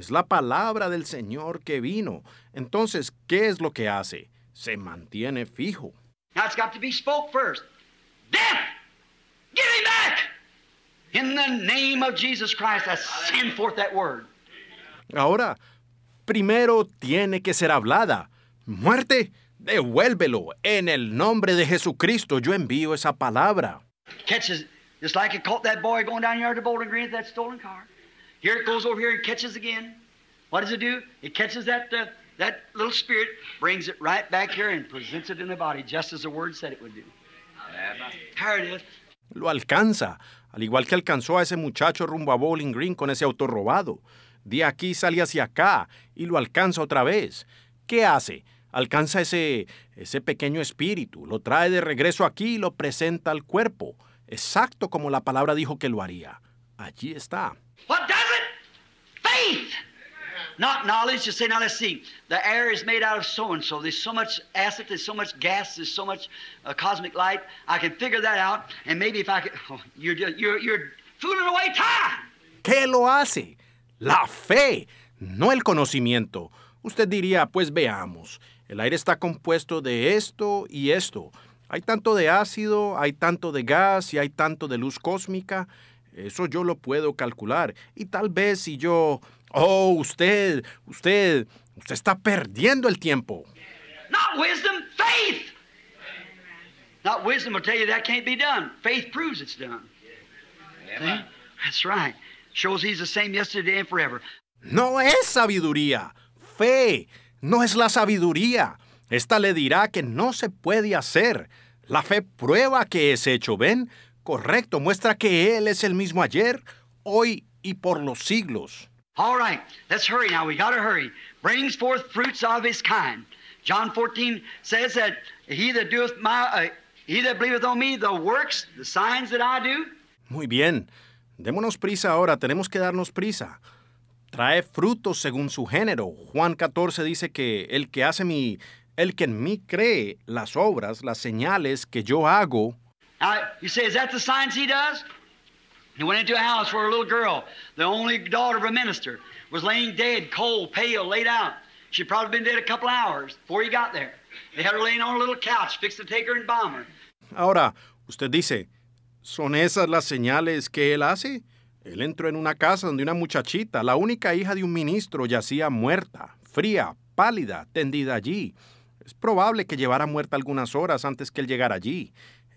Es la palabra del Señor que vino. Entonces, ¿qué es lo que hace? Se mantiene fijo. Now it's got to be spoke first. Death! Give him back! In the name of Jesus Christ, I send forth that word. Ahora, primero tiene que ser hablada. Muerte, devuélvelo. En el nombre de Jesucristo yo envío esa palabra. Catches, just like it caught that boy going down yard to Bowling Green with that stolen car. Here it goes over here and catches again. What does it do? It catches that, uh, little spirit, brings it right back here and presents it in body, just as the word said it would do. Lo alcanza, al igual que alcanzó a ese muchacho rumbo a Bowling Green con ese auto robado. De aquí sale hacia acá y lo alcanza otra vez. ¿Qué hace? Alcanza ese, ese pequeño espíritu, lo trae de regreso aquí y lo presenta al cuerpo, exacto como la palabra dijo que lo haría. Allí está. What does it? Faith. Not knowledge. You say, now let's see. The air is made out of so and so. There's so much acid, there's so much gas, there's so much uh, cosmic light. I can figure that out. And maybe if I could. Oh, you're, you're, you're fooling away time. ¿Qué lo hace? La fe, no el conocimiento. Usted diría, pues veamos. El aire está compuesto de esto y esto. Hay tanto de ácido, hay tanto de gas y hay tanto de luz cósmica. Eso yo lo puedo calcular. Y tal vez si yo... Oh, usted, usted, usted está perdiendo el tiempo. Not wisdom, faith. Not wisdom will tell you that can't be done. Faith proves it's done. See? That's right. Shows he's the same yesterday and forever. No es sabiduría. Fe. No es la sabiduría. Esta le dirá que no se puede hacer. La fe prueba que es hecho, ¿ven? correcto, muestra que Él es el mismo ayer, hoy y por los siglos. All right, let's hurry now. We gotta hurry. Brings forth fruits of his kind. John 14 says that he that doeth my, uh, he that believeth on me, the works, the signs that I do. Muy bien. Démonos prisa ahora, tenemos que darnos prisa. Trae frutos según su género. Juan 14 dice que el que hace mi, el que en mí cree las obras, las señales que yo hago, Now, you say, is that the signs he does? He went into a house where a little girl, the only daughter of a minister, was laying dead, cold, pale, laid out. She'd probably been dead a couple hours before he got there. They had her laying on a little couch, fixed to take her and bomb her. Ahora, usted dice, ¿son esas las señales que él hace? Él entró en una casa donde una muchachita, la única hija de un ministro, yacía muerta, fría, pálida, tendida allí. Es probable que llevara muerta algunas horas antes que él llegara allí.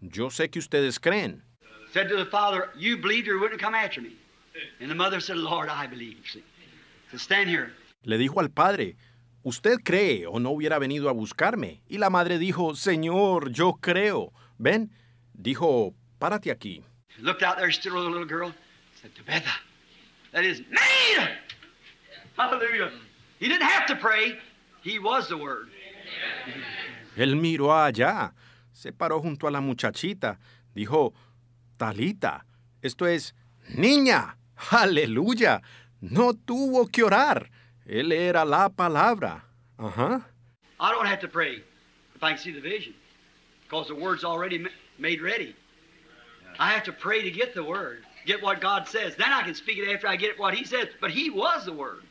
Yo sé que ustedes creen. Said to the father, you believed or wouldn't come after me. And the mother said, Lord, I believe. So stand here. Le dijo al padre, usted cree o no hubiera venido a buscarme. Y la madre dijo, Señor, yo creo. Ven, dijo, párate aquí. Looked out there, still the little girl. Said, Tabitha, that is me. Hallelujah. He didn't have to pray. He was the word. Él miró allá se paró junto a la muchachita, dijo, Talita, esto es, niña, aleluya, no tuvo que orar, él era la palabra. Ajá. I don't have to pray if I can see the vision, because the word's already made ready. I have to pray to get the word, get what God says. Then I can speak it after I get what He says. But He was the word.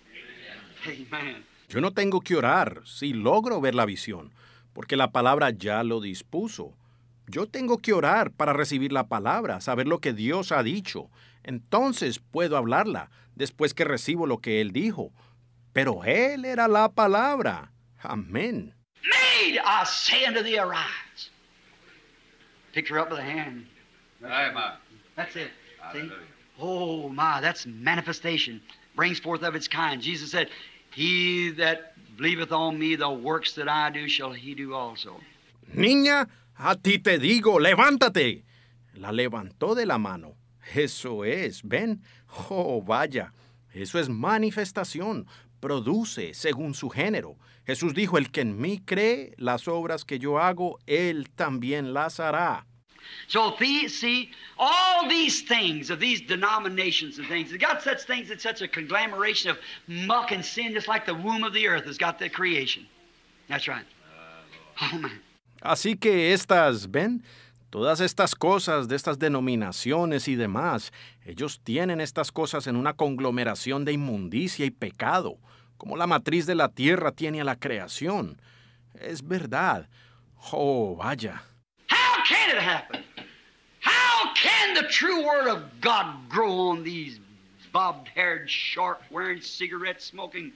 Amen. Yo no tengo que orar si logro ver la visión porque la palabra ya lo dispuso. Yo tengo que orar para recibir la palabra, saber lo que Dios ha dicho. Entonces puedo hablarla después que recibo lo que Él dijo. Pero Él era la palabra. Amén. Made, I say unto thee, arise. Pick her up with a hand. That's, Amen. that's it. Oh, my, that's manifestation. Brings forth of its kind. Jesus said, He that me, Niña, a ti te digo, levántate. La levantó de la mano. Eso es, ven. Oh, vaya. Eso es manifestación. Produce según su género. Jesús dijo, el que en mí cree, las obras que yo hago, él también las hará. So the, see, all these things of these denominations and things, got such things it's such a conglomeration of muck and sin, just like the womb of the earth has got the creation. That's right. Oh man. Así que estas, ven, todas estas cosas de estas denominaciones y demás, ellos tienen estas cosas en una conglomeración de inmundicia y pecado, como la matriz de la tierra tiene a la creación. Es verdad. Oh, vaya can it happen? How can the true Word of God grow on these bobbed haired, wearing, smoking,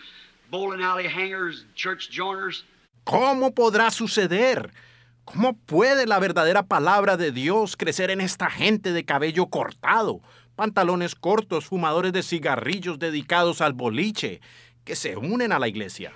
bowling alley hangers, ¿Cómo podrá suceder? ¿Cómo puede la verdadera palabra de Dios crecer en esta gente de cabello cortado, pantalones cortos, fumadores de cigarrillos dedicados al boliche, que se unen a la iglesia?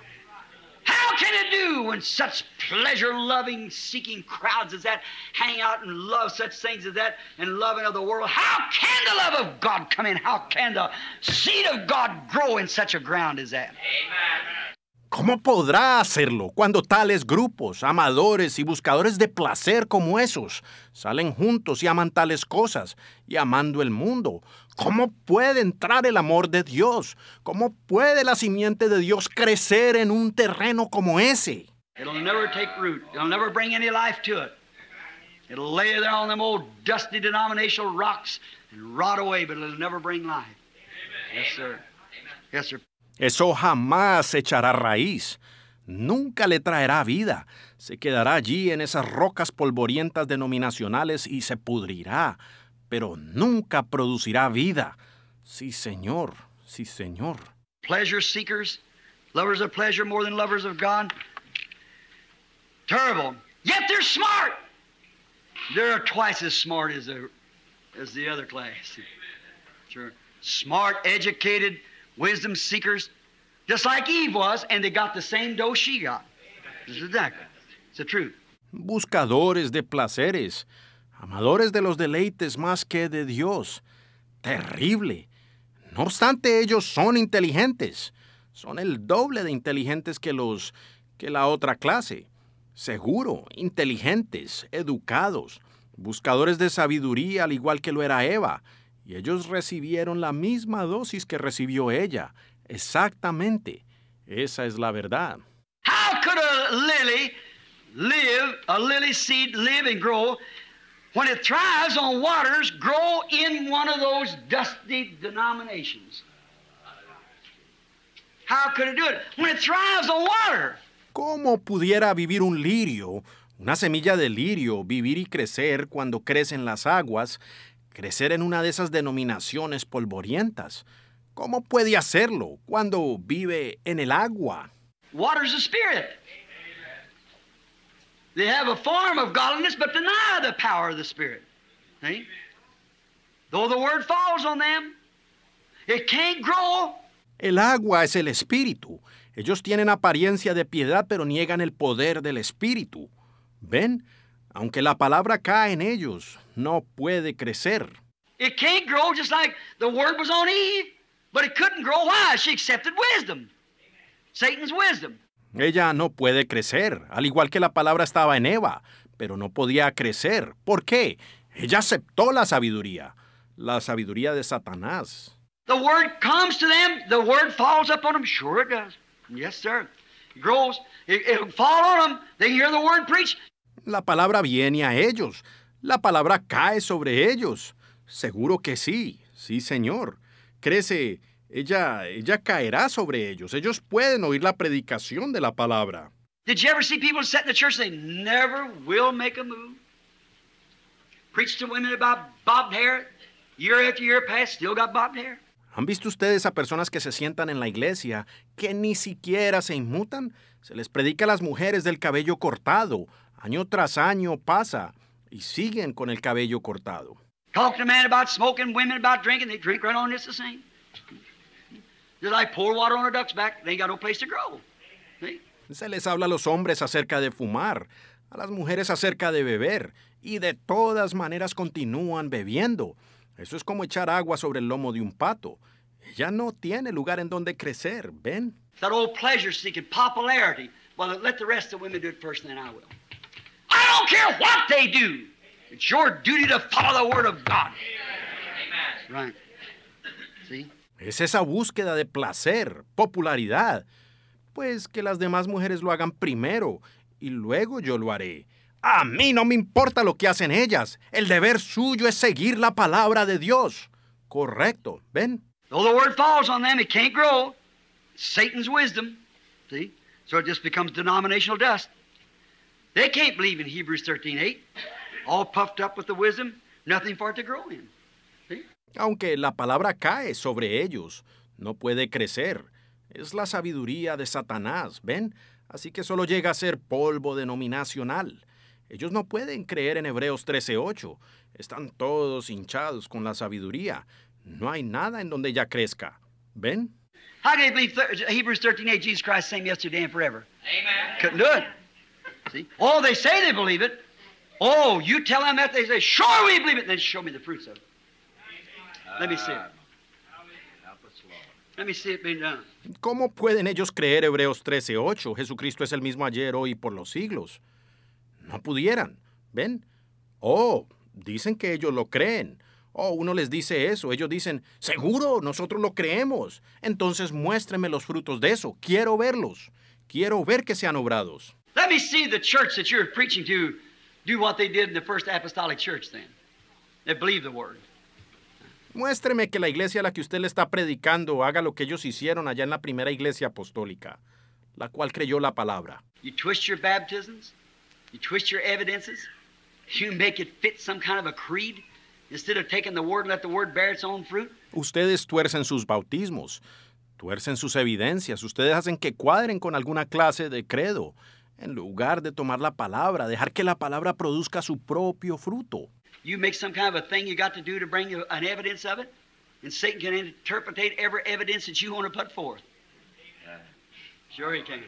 can it do when such pleasure loving, seeking crowds as that hang out and love such things as that and loving of the world? How can the love of God come in? How can the seed of God grow in such a ground as that? Amen. ¿Cómo podrá hacerlo cuando tales grupos, amadores y buscadores de placer como esos, salen juntos y aman tales cosas, y amando el mundo, ¿Cómo puede entrar el amor de Dios? ¿Cómo puede la simiente de Dios crecer en un terreno como ese? Eso jamás echará raíz. Nunca le traerá vida. Se quedará allí en esas rocas polvorientas denominacionales y se pudrirá pero nunca producirá vida. Sí, Señor, sí, Señor. Pleasure seekers, lovers of pleasure more than lovers of God. Terrible. Yet they're smart. They're twice as smart as the, as the other class. Sure. Smart, educated, wisdom seekers, just like Eve was, and they got the same dose she got. It's the truth. Buscadores de placeres amadores de los deleites más que de Dios. Terrible. No obstante, ellos son inteligentes. Son el doble de inteligentes que los que la otra clase. Seguro, inteligentes, educados, buscadores de sabiduría al igual que lo era Eva, y ellos recibieron la misma dosis que recibió ella. Exactamente. Esa es la verdad. How could a lily live, a lily seed grow when it thrives on waters, grow in one of those dusty denominations. How could it do it? When it thrives on water. ¿Cómo pudiera vivir un lirio, una semilla de lirio, vivir y crecer cuando crecen las aguas, crecer en una de esas denominaciones polvorientas? ¿Cómo puede hacerlo cuando vive en el agua? Water's the spirit. They have a form of godliness, but deny the power of the Spirit. See? Though the word falls on them, it can't grow. El agua es el espíritu. Ellos tienen apariencia de piedad, pero niegan el poder del espíritu. ¿Ven? Aunque la palabra cae en ellos, no puede crecer. It can't grow just like the word was on Eve, but it couldn't grow. Why? She accepted wisdom. Satan's wisdom. Ella no puede crecer, al igual que la palabra estaba en Eva, pero no podía crecer. ¿Por qué? Ella aceptó la sabiduría, la sabiduría de Satanás. La palabra viene a ellos. La palabra cae sobre ellos. Seguro que sí. Sí, señor. Crece ella, ella caerá sobre ellos. Ellos pueden oír la predicación de la palabra. Did you ever see people set in the church they never will make a move? Preach to women about bobbed hair, year after year past, still got bobbed hair. ¿Han visto ustedes a personas que se sientan en la iglesia que ni siquiera se inmutan? Se les predica a las mujeres del cabello cortado. Año tras año pasa y siguen con el cabello cortado. Talk to men about smoking, women about drinking, they drink right on just the same. I pour water on a duck's back, they got no place to grow. Se les habla a los hombres acerca de fumar, a las mujeres acerca de beber, y de todas maneras continúan bebiendo. Eso es como echar agua sobre el lomo de un pato. Ella no tiene lugar en donde crecer, ¿ven? That old pleasure seeking, popularity. Well, let the rest of the women do it first and then I will. I don't care what they do. It's your duty to follow the word of God. Amen. Right. See? Es esa búsqueda de placer, popularidad. Pues que las demás mujeres lo hagan primero y luego yo lo haré. A mí no me importa lo que hacen ellas. El deber suyo es seguir la palabra de Dios. Correcto, ¿ven? Though the word falls on them, it can't grow. Satan's wisdom. See? So it just becomes denominational dust. They can't believe in Hebrews 13:8, all puffed up with the wisdom, nothing for it to grow in. Aunque la palabra cae sobre ellos, no puede crecer. Es la sabiduría de Satanás, ¿ven? Así que solo llega a ser polvo denominacional. Ellos no pueden creer en Hebreos 13:8. Están todos hinchados con la sabiduría. No hay nada en donde ya crezca. ¿Ven? How do you believe Hebrews 13:8 Jesus Christ same yesterday and forever? Amen. Couldn't do it. See? Oh, they say they believe it. Oh, you tell them that they say, sure we believe it, then show me the fruits of it. Let me see ¿Cómo pueden ellos creer Hebreos 13:8? Jesucristo es el mismo ayer, hoy y por los siglos. No pudieran. ¿Ven? Oh, dicen que ellos lo creen. Oh, uno les dice eso. Ellos dicen, seguro, nosotros lo creemos. Entonces muéstreme los frutos de eso. Quiero verlos. Quiero ver que sean obrados. Let me see the church that you're preaching to do what they did in the first apostolic church then. They believe the word. Muéstreme que la iglesia a la que usted le está predicando haga lo que ellos hicieron allá en la primera iglesia apostólica, la cual creyó la palabra. Ustedes tuercen sus bautismos, tuercen sus evidencias, ustedes hacen que cuadren con alguna clase de credo, en lugar de tomar la palabra, dejar que la palabra produzca su propio fruto. You make some kind of a thing you got to do to bring an evidence of it, and Satan can interpret every evidence that you want to put forth. Sure, he can.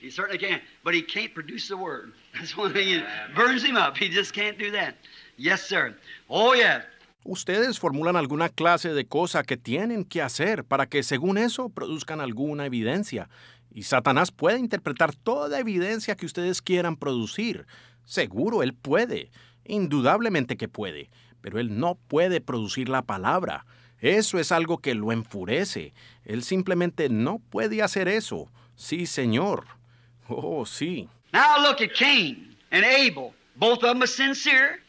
He certainly can. But he can't produce the word. That's one thing that burns him up. He just can't do that. Yes, sir. Oh, yeah. Ustedes formulan alguna clase de cosa que tienen que hacer para que según eso produzcan alguna evidencia. Y Satanás puede interpretar toda evidencia que ustedes quieran producir. Seguro, él puede. Indudablemente que puede, pero él no puede producir la palabra. Eso es algo que lo enfurece. Él simplemente no puede hacer eso. Sí, señor. Oh, sí. Now look at Cain and Abel. Both of them are sincere.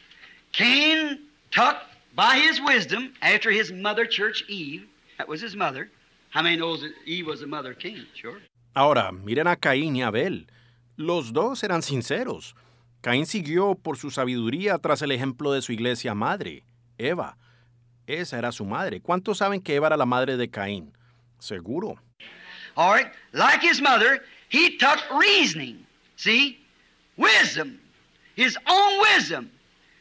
Cain took by his wisdom after his mother church Eve. That was his mother. How many knows that Eve was the mother of Cain? Sure. Ahora, miren a Caín y Abel. Los dos eran sinceros. Caín siguió por su sabiduría tras el ejemplo de su iglesia madre, Eva. Esa era su madre. ¿Cuántos saben que Eva era la madre de Caín? Seguro. All right. Like his mother, he took reasoning. See? Wisdom. His own wisdom.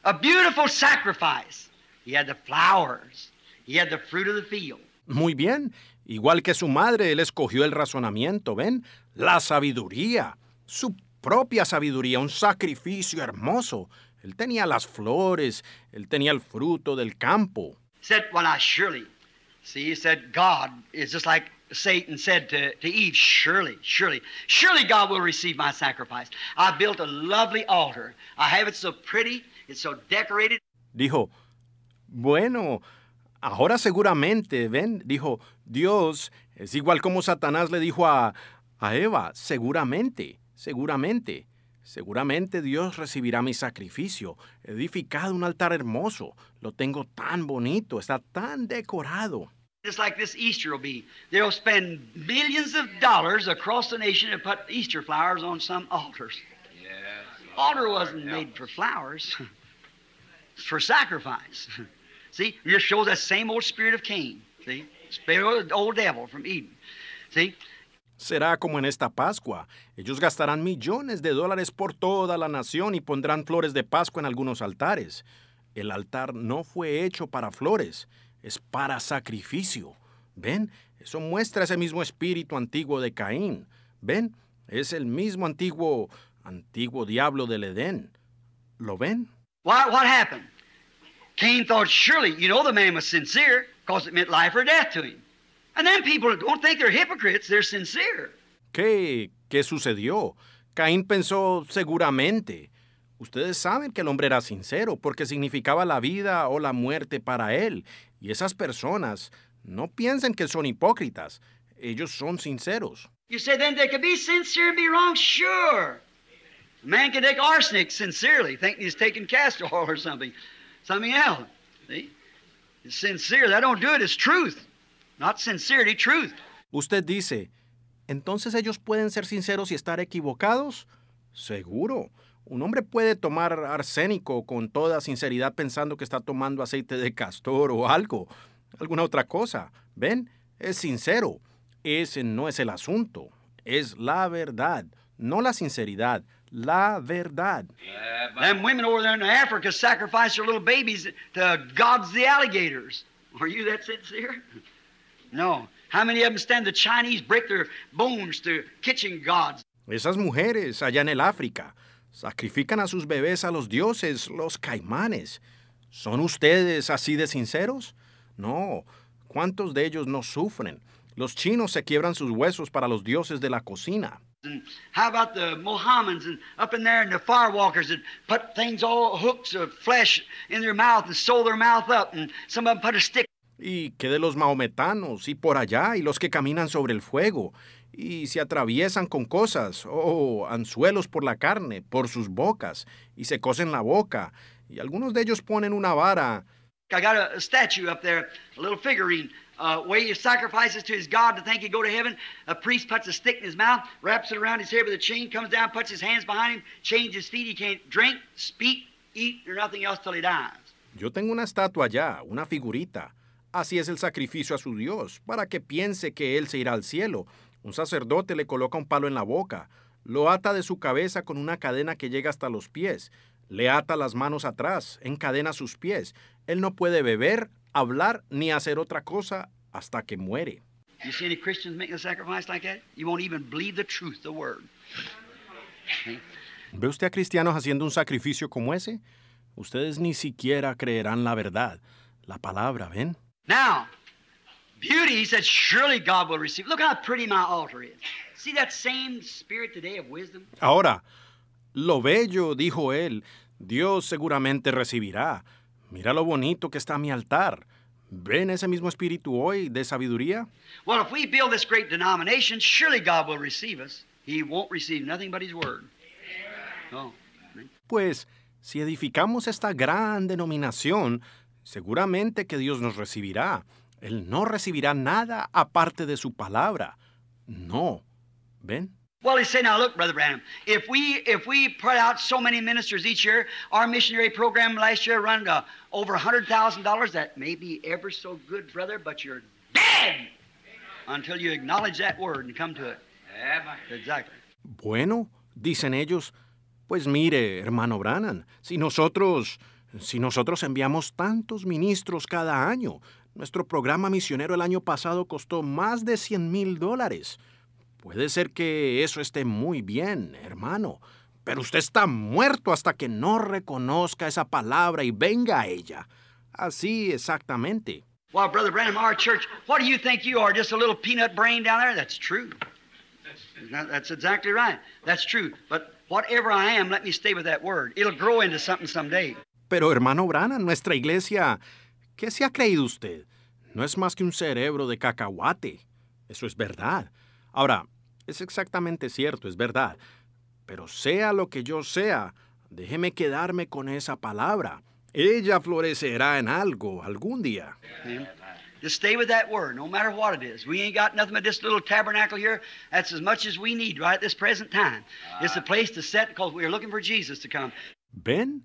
A beautiful sacrifice. He had the flowers. He had the fruit of the field. Muy bien. Igual que su madre, él escogió el razonamiento, ¿ven? La sabiduría, su propia sabiduría, un sacrificio hermoso. Él tenía las flores, él tenía el fruto del campo. Said, well, I surely. See, he said, God is just like Satan said to, to Eve, surely, surely, surely God will receive my sacrifice. I built a lovely altar. I have it so pretty, it's so decorated. Dijo, bueno, ahora seguramente, ven, dijo, Dios es igual como Satanás le dijo a, a Eva, seguramente. Seguramente, seguramente Dios recibirá mi sacrificio. edificado un altar hermoso. Lo tengo tan bonito, está tan decorado. Just like this Easter will be. They'll spend billions of dollars across the nation and put Easter flowers on some altars. Yes. Altar wasn't made for flowers, it's for sacrifice. See, it shows that same old spirit of Cain. See, spirit the old devil from Eden. See, Será como en esta Pascua. Ellos gastarán millones de dólares por toda la nación y pondrán flores de Pascua en algunos altares. El altar no fue hecho para flores, es para sacrificio. ¿Ven? Eso muestra ese mismo espíritu antiguo de Caín. ¿Ven? Es el mismo antiguo, antiguo diablo del Edén. ¿Lo ven? What, what happened? Cain thought surely, you know the man was sincere, because it meant life or death to him. And then people don't think they're hypocrites, they're sincere. ¿Qué? ¿Qué sucedió? Caín pensó seguramente. Ustedes saben que el hombre era sincero porque significaba la vida o la muerte para él. Y esas personas no piensen que son hipócritas. Ellos son sinceros. You say then they can be sincere and be wrong? Sure. A man can take arsenic sincerely, thinking he's taking castor or something, something else. See? It's sincere. They don't do it. It's truth. Not sincerity, truth. Usted dice, ¿entonces ellos pueden ser sinceros y estar equivocados? Seguro. Un hombre puede tomar arsénico con toda sinceridad pensando que está tomando aceite de castor o algo, alguna otra cosa. ¿Ven? Es sincero. Ese no es el asunto. Es la verdad, no la sinceridad, la verdad. you no. How many of them stand the Chinese break their bones to kitchen gods? Esas mujeres allá en el África sacrifican a sus bebés a los dioses, los caimanes. ¿Son ustedes así de sinceros? No. ¿Cuántos de ellos no sufren? Los chinos se quiebran sus huesos para los dioses de la cocina. And how about the Mohammedans and up in there and the firewalkers that put things all hooks of flesh in their mouth and sew their mouth up and some of them put a stick y que de los maometanos, y por allá, y los que caminan sobre el fuego, y se atraviesan con cosas, o oh, anzuelos por la carne, por sus bocas, y se cosen la boca, y algunos de ellos ponen una vara. I got a, statue up there, a little figurine, uh, where he sacrifices to his God to thank he'd go to heaven. A priest puts a stick in his mouth, wraps it around his head with a chain, comes down, puts his hands behind him, chains his feet. He can't drink, speak, eat, or nothing else till he dies. Yo tengo una estatua allá, una figurita. Así es el sacrificio a su Dios, para que piense que Él se irá al cielo. Un sacerdote le coloca un palo en la boca, lo ata de su cabeza con una cadena que llega hasta los pies, le ata las manos atrás, encadena sus pies. Él no puede beber, hablar ni hacer otra cosa hasta que muere. ¿Ve usted a cristianos haciendo un sacrificio como ese? Ustedes ni siquiera creerán la verdad, la palabra, ¿ven? Now, beauty, he said, surely God will receive. Look how pretty my altar is. See that same spirit today of wisdom? Ahora, lo bello, dijo él, Dios seguramente recibirá. Mira lo bonito que está mi altar. ¿Ven ese mismo espíritu hoy de sabiduría? Well, if we build this great denomination, surely God will receive us. He won't receive nothing but his word. No. Oh, pues, si edificamos esta gran denominación, Seguramente que Dios nos recibirá. Él no recibirá nada aparte de su palabra. No. ¿Ven? Well, he's saying, now look, Brother Branham, if we if we put out so many ministers each year, our missionary program last year run over over hundred thousand dollars. That may be ever so good, brother, but you're dead until you acknowledge that word and come to it. Exactly. Bueno, dicen ellos. Pues mire, hermano Branham, si nosotros si nosotros enviamos tantos ministros cada año, nuestro programa misionero el año pasado costó más de 100 mil dólares. Puede ser que eso esté muy bien, hermano, pero usted está muerto hasta que no reconozca esa palabra y venga a ella. Así exactamente. Well, Brother Branham, our church, what do you think you are? Just a little peanut brain down there? That's true. That's exactly right. That's true. But whatever I am, let me stay with that word. It'll grow into something someday. Pero hermano Brana, nuestra iglesia, ¿qué se ha creído usted? No es más que un cerebro de cacahuate. Eso es verdad. Ahora, es exactamente cierto, es verdad. Pero sea lo que yo sea, déjeme quedarme con esa palabra. Ella florecerá en algo algún día. Just stay with that word, no matter what it is. We ain't got nothing but this little tabernacle here. That's as much as we need right at this present time. It's a place to set because we're looking for Jesus to come. Ben,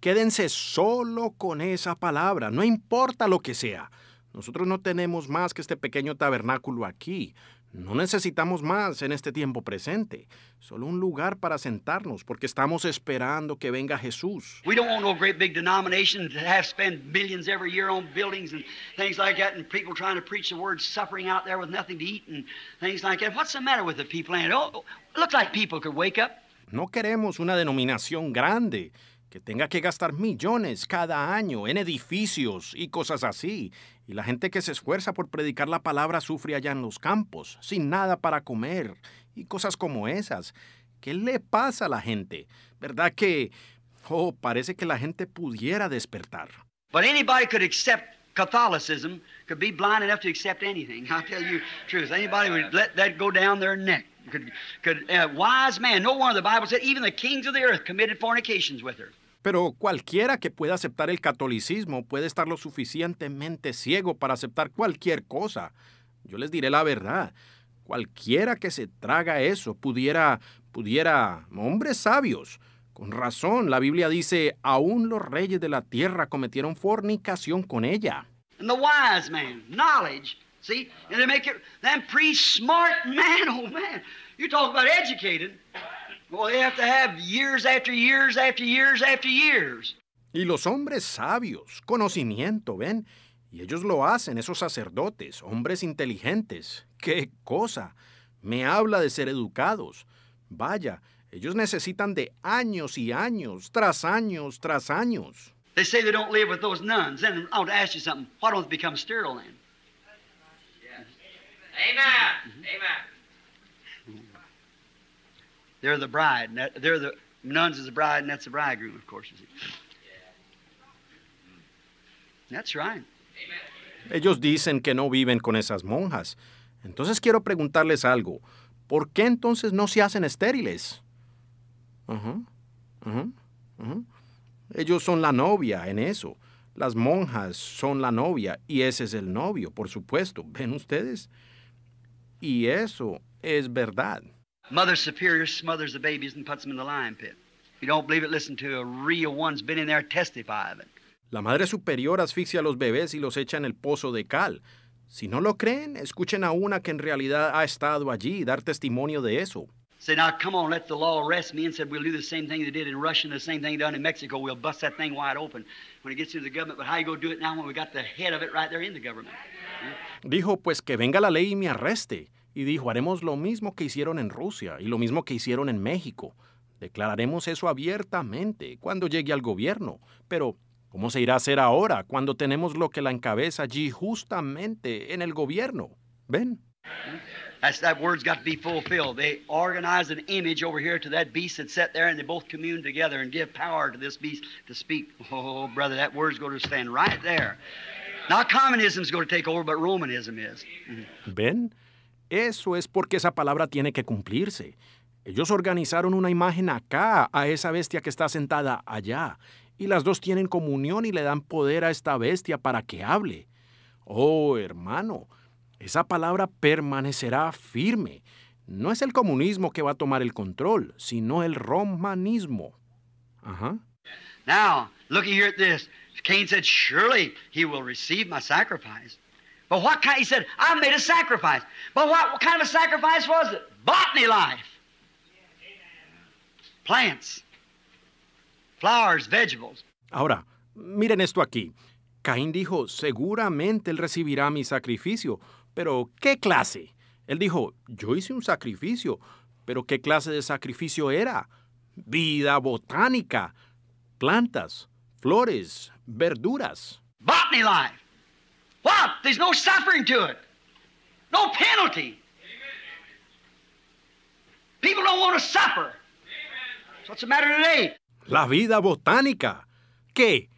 Quédense solo con esa palabra, no importa lo que sea. Nosotros no tenemos más que este pequeño tabernáculo aquí. No necesitamos más en este tiempo presente, solo un lugar para sentarnos porque estamos esperando que venga Jesús. We don't want no great big denomination that have spent millions every year on buildings and things like that and people trying to preach the word suffering out there with nothing to eat and things like that. What's the matter with the people? And oh, oh, looks like people could wake up. No queremos una denominación grande que tenga que gastar millones cada año en edificios y cosas así. Y la gente que se esfuerza por predicar la palabra sufre allá en los campos, sin nada para comer y cosas como esas. ¿Qué le pasa a la gente? ¿Verdad que, oh, parece que la gente pudiera despertar? But anybody could accept Catholicism, could be blind enough to accept anything. I'll tell you the truth. Anybody would let that go down their neck. Could, could uh, wise man, no one of the Bible said even the kings of the earth committed fornications with her. Pero cualquiera que pueda aceptar el catolicismo puede estar lo suficientemente ciego para aceptar cualquier cosa. Yo les diré la verdad. Cualquiera que se traga eso pudiera, pudiera, hombres sabios. Con razón, la Biblia dice, aún los reyes de la tierra cometieron fornicación con ella. wise man, knowledge, see? they make them smart man, oh man. You talk about educated. Y los hombres sabios, conocimiento, ven, y ellos lo hacen, esos sacerdotes, hombres inteligentes. ¡Qué cosa! Me habla de ser educados. Vaya, ellos necesitan de años y años, tras años, tras años. They say ellos dicen que no viven con esas monjas. Entonces quiero preguntarles algo. ¿Por qué entonces no se hacen estériles? Ellos son la novia en eso. Las monjas son la novia y ese es el novio, por supuesto. ¿Ven ustedes? Y eso es verdad. Mother Superior smothers the babies and puts them in the lion pit. If you don't believe it, listen to a real one's been in there testify of it. La Madre Superior asfixia a los bebés y los echa en el pozo de cal. Si no lo creen, escuchen a una que en realidad ha estado allí y dar testimonio de eso. Say, now come on, let the law arrest me and said, we'll do the same thing they did in Russia and the same thing done in Mexico. We'll bust that thing wide open when it gets into the government. But how you going to do it now when we got the head of it right there in the government? Dijo, pues que venga la ley y me arreste y dijo, haremos lo mismo que hicieron en Rusia y lo mismo que hicieron en México. Declararemos eso abiertamente cuando llegue al gobierno. Pero, ¿cómo se irá a hacer ahora cuando tenemos lo que la encabeza allí justamente en el gobierno? Ven. That's that word's got to be fulfilled. They organize an image over here to that beast that sat there, and they both commune together and give power to this beast to speak. Oh, brother, that word's going to stand right there. Not communism's going to take over, but Romanism is. Mm -hmm. Ben, eso es porque esa palabra tiene que cumplirse. Ellos organizaron una imagen acá, a esa bestia que está sentada allá, y las dos tienen comunión y le dan poder a esta bestia para que hable. Oh, hermano, esa palabra permanecerá firme. No es el comunismo que va a tomar el control, sino el romanismo. Ajá. Now, looking here at this, Cain said, surely he will receive my sacrifice. But what said, Botany life. Plants, flowers, vegetables. Ahora, miren esto aquí. Caín dijo, seguramente él recibirá mi sacrificio, pero ¿qué clase? Él dijo, yo hice un sacrificio, pero ¿qué clase de sacrificio era? Vida botánica, plantas, flores, verduras. Botany life. What? There's no suffering to it, no penalty. People don't want to suffer. So what's the matter today? La vida botánica. ¿Qué?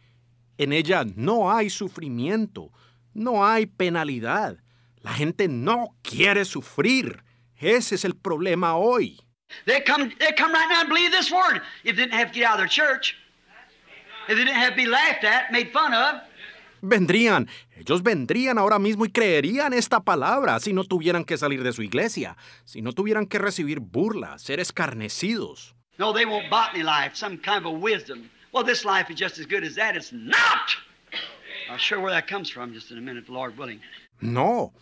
En ella no hay sufrimiento, no hay penalidad. La gente no quiere sufrir. Ese es el problema hoy. They come, they come right now and believe this word if they didn't have to get out of their church, if they didn't have to be laughed at, made fun of. Vendrían, ellos vendrían ahora mismo y creerían esta palabra si no tuvieran que salir de su iglesia, si no tuvieran que recibir burla, ser escarnecidos. No, they want botany life, some kind of wisdom. Well, this life is just as good as that. It's not. where that comes from just in a minute, Lord willing. No,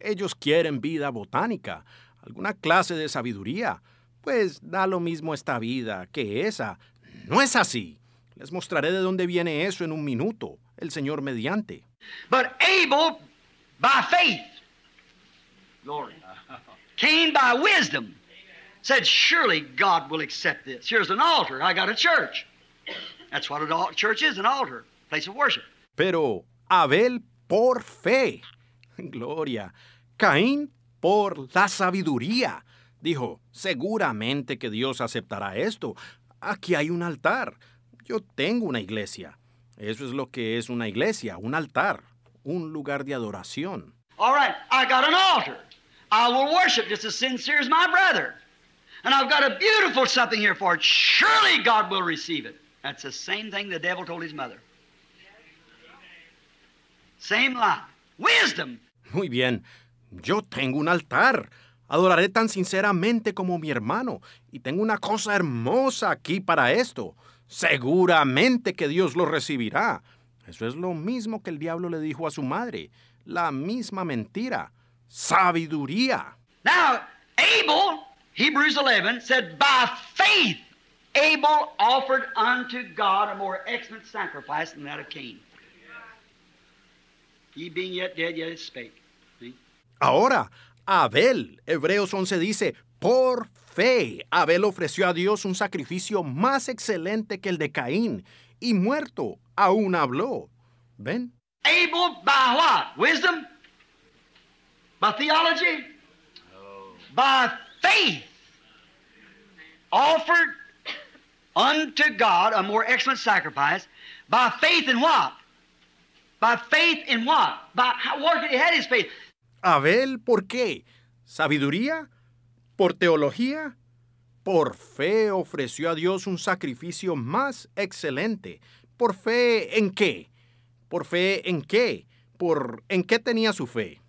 ellos quieren vida botánica, alguna clase de sabiduría. Pues da lo mismo esta vida que esa. No es así. Les mostraré de dónde viene eso en un minuto el Señor mediante. But Abel by faith, glory, Cain by wisdom, said, Surely God will accept this. Here's an altar. I got a church. That's what a church is an altar, place of worship. Pero Abel por fe, gloria. Cain por la sabiduría. Dijo, seguramente que Dios aceptará esto. Aquí hay un altar. Yo tengo una iglesia. Eso es lo que es una iglesia, un altar, un lugar de adoración. All right, I got an altar. I will worship just as sincere as my brother. And I've got a beautiful something here for it. Surely God will receive it. That's the same thing the devil told his mother. Same lie. Wisdom. Muy bien. Yo tengo un altar. Adoraré tan sinceramente como mi hermano. Y tengo una cosa hermosa aquí para esto seguramente que Dios lo recibirá. Eso es lo mismo que el diablo le dijo a su madre, la misma mentira, sabiduría. Now, Abel, Hebrews 11, said, by faith Abel offered unto God a more excellent sacrifice than that of Cain. He being yet dead, yet spake. Ahora, Abel, Hebreos 11 dice, por Abel ofreció a Dios un sacrificio más excelente que el de Caín, y muerto aún habló. ¿Ven? Abel, by what? Wisdom? By theology? By faith. Offered unto God a more excellent sacrifice. By faith in what? By faith in what? By how, where he had his faith. Abel, ¿por qué? ¿Sabiduría? por teología, por fe ofreció a Dios un sacrificio más excelente. ¿Por fe en qué? ¿Por fe en qué? ¿Por en qué tenía su fe?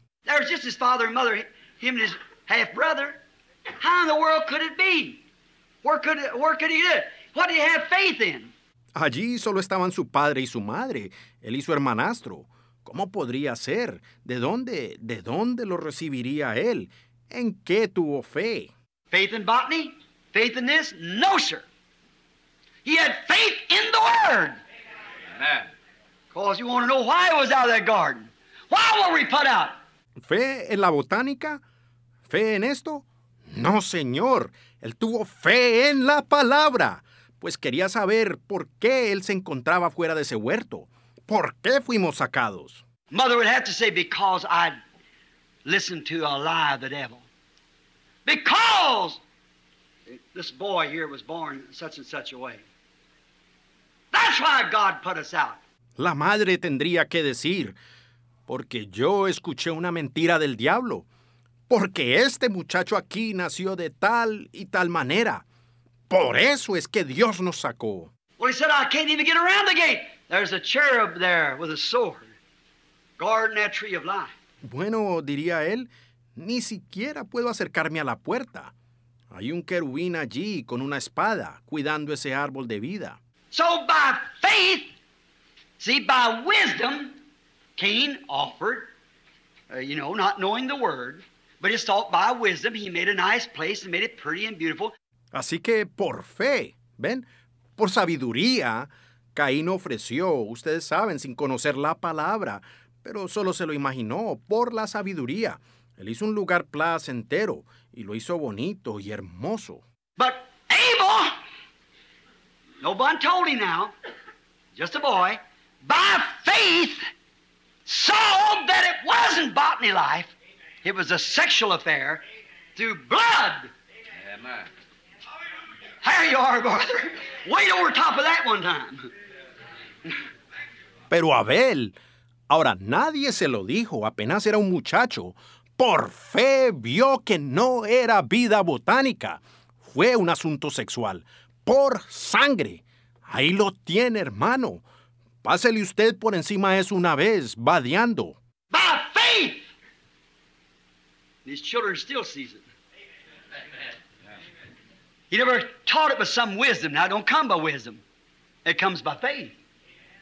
Allí solo estaban su padre y su madre, él y su hermanastro. ¿Cómo podría ser? ¿De dónde, de dónde lo recibiría él? ¿En qué tuvo fe? Faith in botany? Faith in this? No, sir. He had faith in the Word. Amen. Cause you want to know why I was out of that garden. Why were we put out? ¿Fe en la botánica? ¿Fe en esto? No, señor. Él tuvo fe en la palabra. Pues quería saber por qué él se encontraba fuera de ese huerto. ¿Por qué fuimos sacados? Mother would have to say, because I listen to a lie of the devil. Because this boy here was born such and such a way. That's why God put us out. La madre tendría que decir, porque yo escuché una mentira del diablo, porque este muchacho aquí nació de tal y tal manera. Por eso es que Dios nos sacó. Well, he said, I can't even get around the gate. There's a cherub there with a sword guarding that tree of life. Bueno, diría él, ni siquiera puedo acercarme a la puerta. Hay un querubín allí con una espada cuidando ese árbol de vida. So by faith, see by wisdom, Cain offered, uh, you know, not knowing the word, but by wisdom he made a nice place made it pretty and beautiful. Así que por fe, ven, por sabiduría, Caín ofreció, ustedes saben, sin conocer la palabra, pero solo se lo imaginó por la sabiduría. Él hizo un lugar placentero y lo hizo bonito y hermoso. But Abel, no one told him now, just a boy, by faith saw that it wasn't botany life, it was a sexual affair through blood. Amen. There you are, brother. Wait over top of that one time. Pero Abel Ahora, nadie se lo dijo, apenas era un muchacho. Por fe vio que no era vida botánica, fue un asunto sexual, por sangre. Ahí lo tiene, hermano. Pásele usted por encima eso una vez, vadeando. By faith! his children still sees it. He never taught it with some wisdom. Now, it don't come by wisdom. It comes by faith.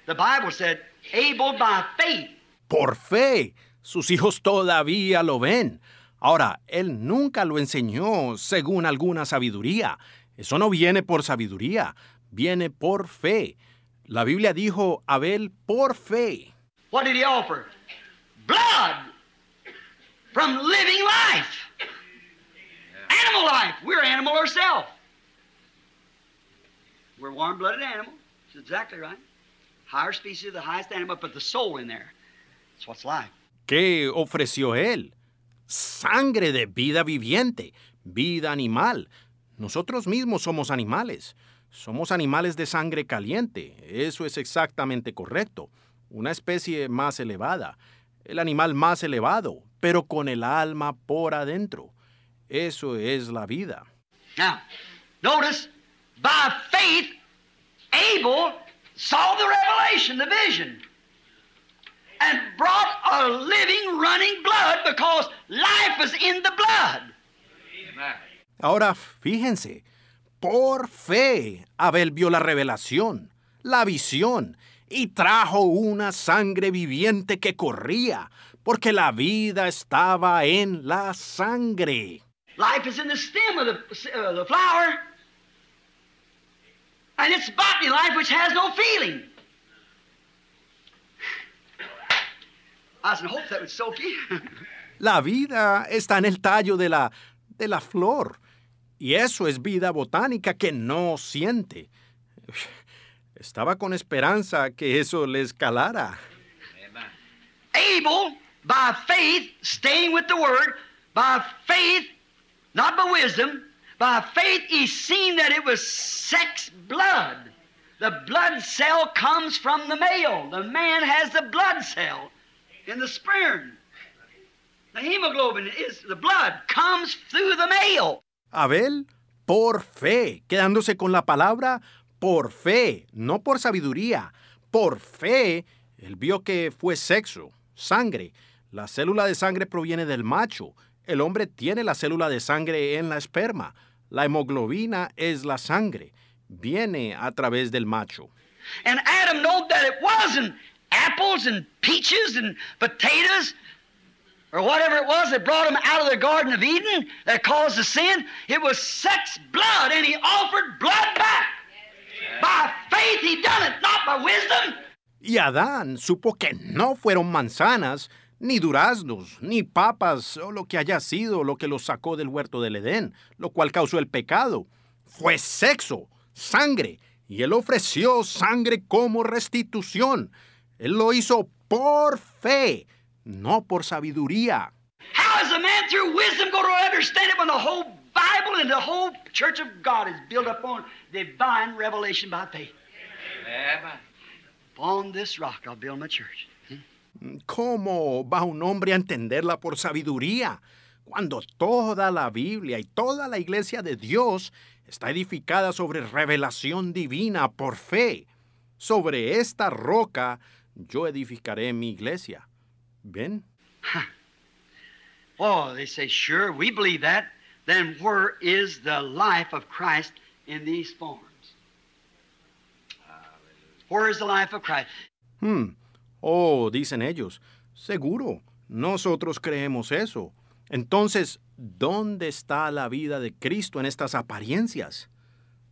The Bible said, Abel by faith. Por fe, sus hijos todavía lo ven. Ahora, él nunca lo enseñó según alguna sabiduría. Eso no viene por sabiduría, viene por fe. La Biblia dijo Abel por fe. What did he offer? Blood from living life. Animal life. We're animal ourselves. We're warm-blooded animals. That's exactly right. Higher animal, ¿Qué ofreció él? Sangre de vida viviente, vida animal. Nosotros mismos somos animales. Somos animales de sangre caliente. Eso es exactamente correcto. Una especie más elevada. El animal más elevado, pero con el alma por adentro. Eso es la vida. Now, notice, by faith, Abel saw the revelation, the vision, and brought a living, running blood because life is in the blood. Ahora fíjense, por fe Abel vio la revelación, la visión, y trajo una sangre viviente que corría, porque la vida estaba en la sangre. Life is in the stem of the, uh, the flower. And it's botany life which has no feeling. I was in hope that would soak La vida está en el tallo de la, de la flor. Y eso es vida botánica que no siente. Estaba con esperanza que eso le escalara. Abel, by faith, staying with the word, by faith, not by wisdom, By faith he seen that it was sex blood. The blood cell comes from the male. The man has the blood cell in the sperm. The hemoglobin is the blood comes through the male. Abel, por fe, quedándose con la palabra por fe, no por sabiduría. Por fe, él vio que fue sexo, sangre. La célula de sangre proviene del macho. El hombre tiene la célula de sangre en la esperma. La hemoglobina es la sangre. Viene a través del macho. And Adam knew that it wasn't apples and peaches and potatoes or whatever it was that brought him em out of the Garden of Eden that caused the sin. It was sex blood, and he offered blood back. By faith he done it, not by wisdom. Y Adán supo que no fueron manzanas, ni duraznos, ni papas, o lo que haya sido lo que los sacó del huerto del Edén, lo cual causó el pecado. Fue sexo, sangre, y él ofreció sangre como restitución. Él lo hizo por fe, no por sabiduría. How is a man through wisdom going to understand it when the whole Bible and the whole church of God is built upon divine revelation by faith? Amen. Upon this rock I'll build my church. ¿Cómo va un hombre a entenderla por sabiduría cuando toda la Biblia y toda la iglesia de Dios está edificada sobre revelación divina por fe? Sobre esta roca yo edificaré mi iglesia. ¿Ven? Oh, they say, sure, we believe that. Then where is the life of Christ in these forms? Where is the life of Christ? Hmm. Oh, dicen ellos, seguro, nosotros creemos eso. Entonces, ¿dónde está la vida de Cristo en estas apariencias?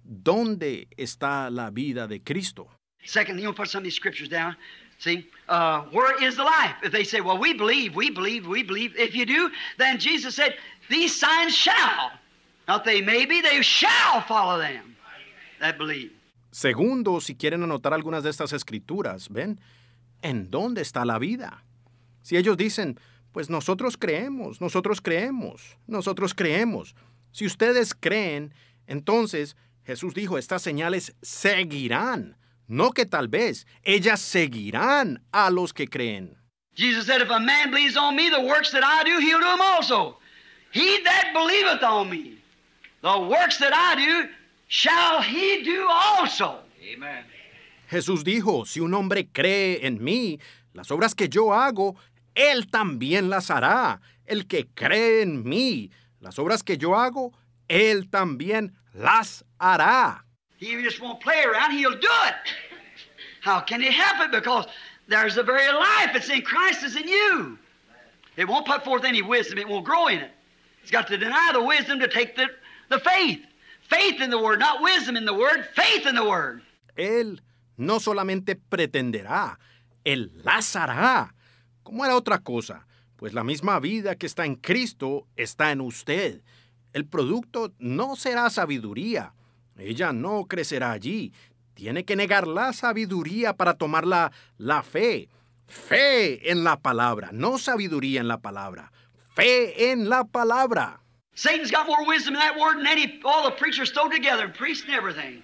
¿Dónde está la vida de Cristo? Second, you put some of these scriptures down. See, uh, where is the life? If they say, well, we believe, we believe, we believe. If you do, then Jesus said, these signs shall, not they maybe, they shall follow them that believe. Segundo, si quieren anotar algunas de estas escrituras, ven, ¿en dónde está la vida? Si ellos dicen, pues nosotros creemos, nosotros creemos, nosotros creemos. Si ustedes creen, entonces Jesús dijo, estas señales seguirán, no que tal vez, ellas seguirán a los que creen. Jesus said, if a man believes on me, the works that I do, he'll do them also. He that believeth on me, the works that I do, shall he do also. Jesús dijo, si un hombre cree en mí, las obras que yo hago, él también las hará. El que cree en mí, las obras que yo hago, él también las hará. He just won't play around, he'll do it. How can he help it? Because there's a very life that's in Christ is in you. It won't put forth any wisdom, it won't grow in it. It's got to deny the wisdom to take the, faith. Faith in the word, not wisdom in the word, faith in the word. No solamente pretenderá, enlazará. ¿Cómo era otra cosa? Pues la misma vida que está en Cristo está en usted. El producto no será sabiduría. Ella no crecerá allí. Tiene que negar la sabiduría para tomar la, fe. Fe en la palabra, no sabiduría en la palabra. Fe en la palabra. got more wisdom in that word than any all the preachers together and everything.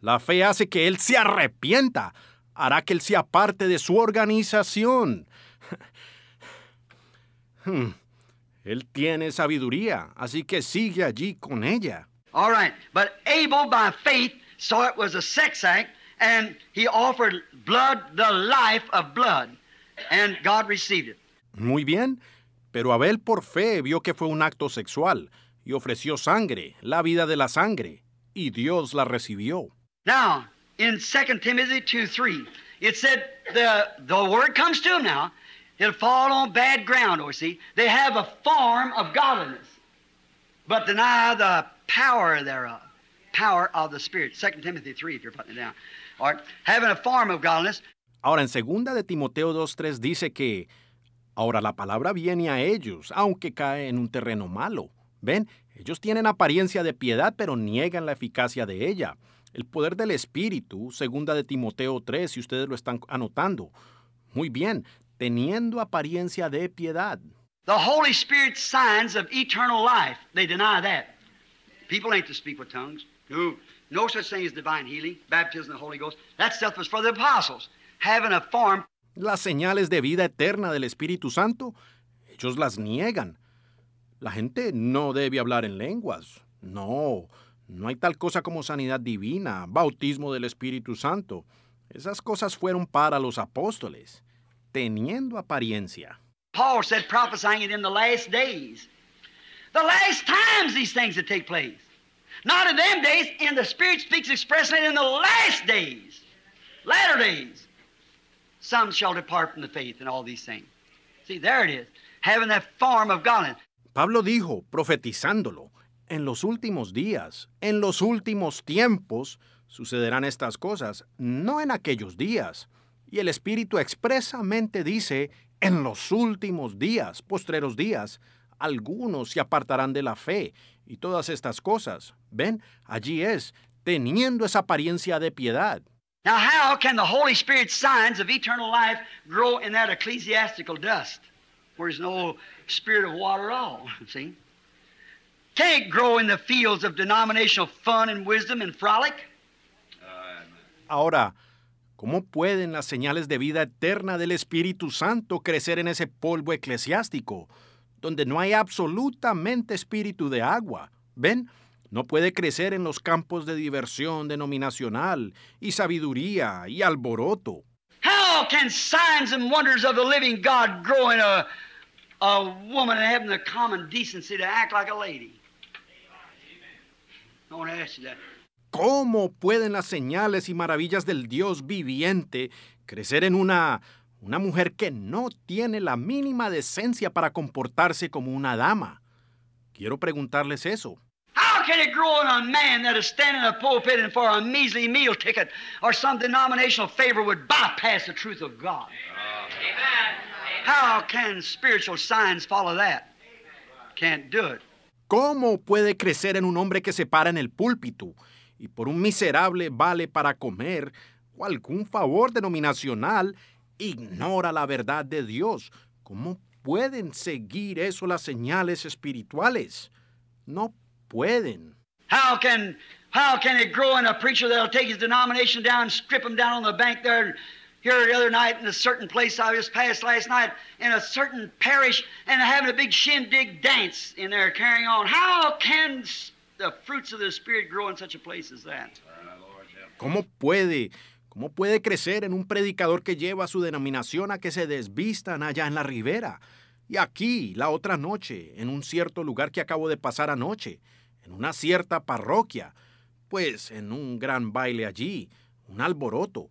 La fe hace que él se arrepienta, hará que él sea parte de su organización. Hmm. él tiene sabiduría, así que sigue allí con ella. All but Abel by faith saw it was a sex act and he offered blood, the life of blood, and God received it. Muy bien, pero Abel por fe vio que fue un acto sexual y ofreció sangre, la vida de la sangre, y Dios la recibió. Now, in 2 Timothy 2 3, it said the, the word comes to them now, it'll fall on bad ground, or oh, see. They have a form of godliness, but deny the power thereof. Power of the Spirit. 2 Timothy 3, if you're putting it down. Or Having a form of godliness. Ahora, en 2 de Timoteo 2.3 dice que ahora la palabra viene a ellos, aunque cae en un terreno malo. ¿Ven? Ellos tienen apariencia de piedad, pero niegan la eficacia de ella. El poder del Espíritu, segunda de Timoteo 3, si ustedes lo están anotando. Muy bien, teniendo apariencia de piedad. The Holy Spirit's signs of eternal life. They deny that. People ain't to speak with tongues. No, no such thing as divine healing, baptism of the Holy Ghost. That stuff was for the apostles. Having a form. Las señales de vida eterna del Espíritu Santo, ellos las niegan. La gente no debe hablar en lenguas. No. No hay tal cosa como sanidad divina, bautismo del Espíritu Santo. Esas cosas fueron para los apóstoles, teniendo apariencia. Paul said prophesying it in the last days. The last times these things that take place. Not in them days, and the Spirit speaks expressly in the last days, latter days. Some shall depart from the faith and all these things. See, there it is, having that form of God. Pablo dijo, profetizándolo, en los últimos días, en los últimos tiempos, sucederán estas cosas, no en aquellos días. Y el Espíritu expresamente dice, en los últimos días, postreros días, algunos se apartarán de la fe y todas estas cosas. Ven, allí es, teniendo esa apariencia de piedad. Now, how can the Holy Spirit's signs of eternal life grow in that ecclesiastical dust? Where there's no spirit of water at all, grow in the fields of denominational fun and wisdom and frolic. Ahora, ¿cómo pueden las señales de vida eterna del Espíritu Santo crecer en ese polvo eclesiástico, donde no hay absolutamente espíritu de agua? ¿Ven? No puede crecer en los campos de diversión denominacional y sabiduría y alboroto. How can signs and wonders of the living God grow in a, a woman having the common decency to act like a lady? ¿Cómo pueden las señales y maravillas del Dios viviente crecer en una, mujer que no tiene la mínima decencia para comportarse como una dama? Quiero preguntarles eso. How can it grow in a man that is standing in a pulpit and for a measly meal ticket or some denominational favor would bypass the truth of God? Amen. How can spiritual signs follow that? Can't do it. ¿Cómo puede crecer en un hombre que se para en el púlpito y por un miserable vale para comer o algún favor denominacional ignora la verdad de Dios? ¿Cómo pueden seguir eso las señales espirituales? No pueden. How can how can it grow in a preacher that'll take his denomination down, strip him down on the bank there ¿Cómo puede? ¿Cómo puede crecer en un predicador que lleva a su denominación a que se desvistan allá en la ribera? Y aquí, la otra noche, en un cierto lugar que acabo de pasar anoche, en una cierta parroquia, pues en un gran baile allí, un alboroto,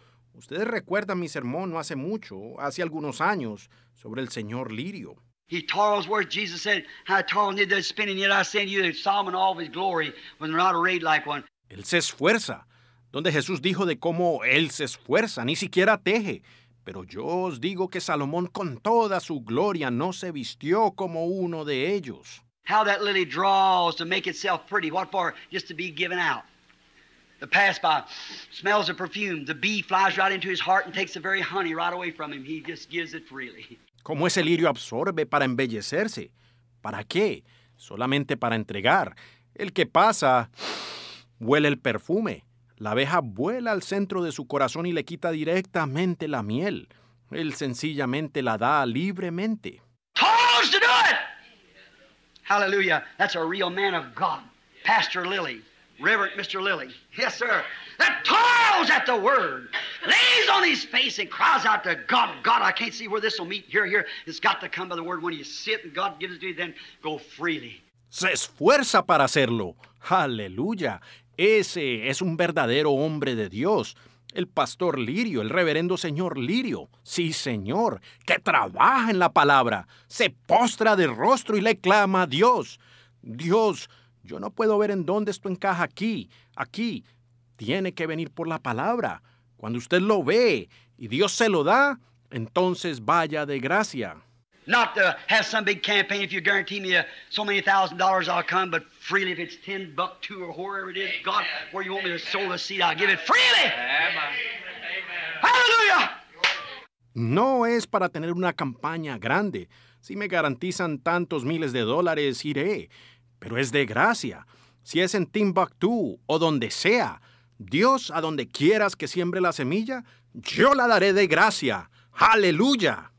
Ustedes recuerdan mi sermón no hace mucho, hace algunos años, sobre el señor Lirio. He where Jesus said, "How tall need spinning, yet I send you the all his glory when not like one. Él se esfuerza, donde Jesús dijo de cómo él se esfuerza, ni siquiera teje. Pero yo os digo que Salomón con toda su gloria no se vistió como uno de ellos. How that lily draws to make itself pretty, what for? Just to be given out. The pass smells a perfume. The bee flies right into his heart and takes the very honey right away from him. He just gives it freely. Como ese lirio absorbe para embellecerse. ¿Para qué? Solamente para entregar. El que pasa huele el perfume. La abeja vuela al centro de su corazón y le quita directamente la miel. Él sencillamente la da libremente. Hallelujah. That's a real man of God. Pastor Lily. Reverend Mr. Lilly. Yes, sir. That toils at the word, lays on his face and cries out to God, God, I can't see where this will meet. Here, here. It's got to come by the word. When you sit and God gives it to you, then go freely. Se esfuerza para hacerlo. Aleluya. Ese es un verdadero hombre de Dios. El pastor Lirio, el reverendo señor Lirio. Sí, señor, que trabaja en la palabra. Se postra de rostro y le clama a Dios. Dios, yo no puedo ver en dónde esto encaja aquí, aquí. Tiene que venir por la palabra. Cuando usted lo ve y Dios se lo da, entonces vaya de gracia. Not to have some big campaign if you guarantee me uh, so many thousand dollars I'll come, but freely if it's ten buck two or whatever it is, God, where you want me to sow the seed, I'll give it freely. Amen. Hallelujah. No es para tener una campaña grande. Si me garantizan tantos miles de dólares, iré pero es de gracia. Si es en Timbuktu o donde sea, Dios a donde quieras que siembre la semilla, yo la daré de gracia. Aleluya.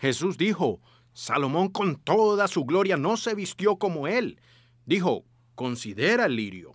Jesús dijo, Salomón con toda su gloria no se vistió como él. Dijo, considera el lirio.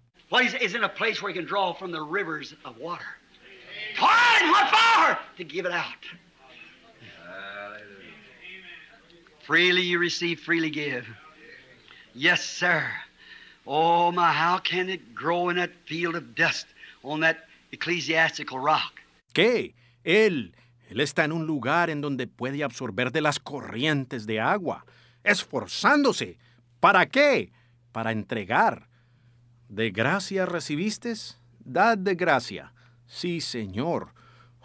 is, place isn't a place where you can draw from the rivers of water. Why what To give it out. Hallelujah. Freely you receive, freely give. Yes, sir. Oh, my, how can it grow in that field of dust on that ecclesiastical rock? ¿Qué? Él, él está en un lugar en donde puede absorber de las corrientes de agua, esforzándose. ¿Para qué? Para entregar ¿De gracia recibiste? Dad de gracia. Sí, Señor.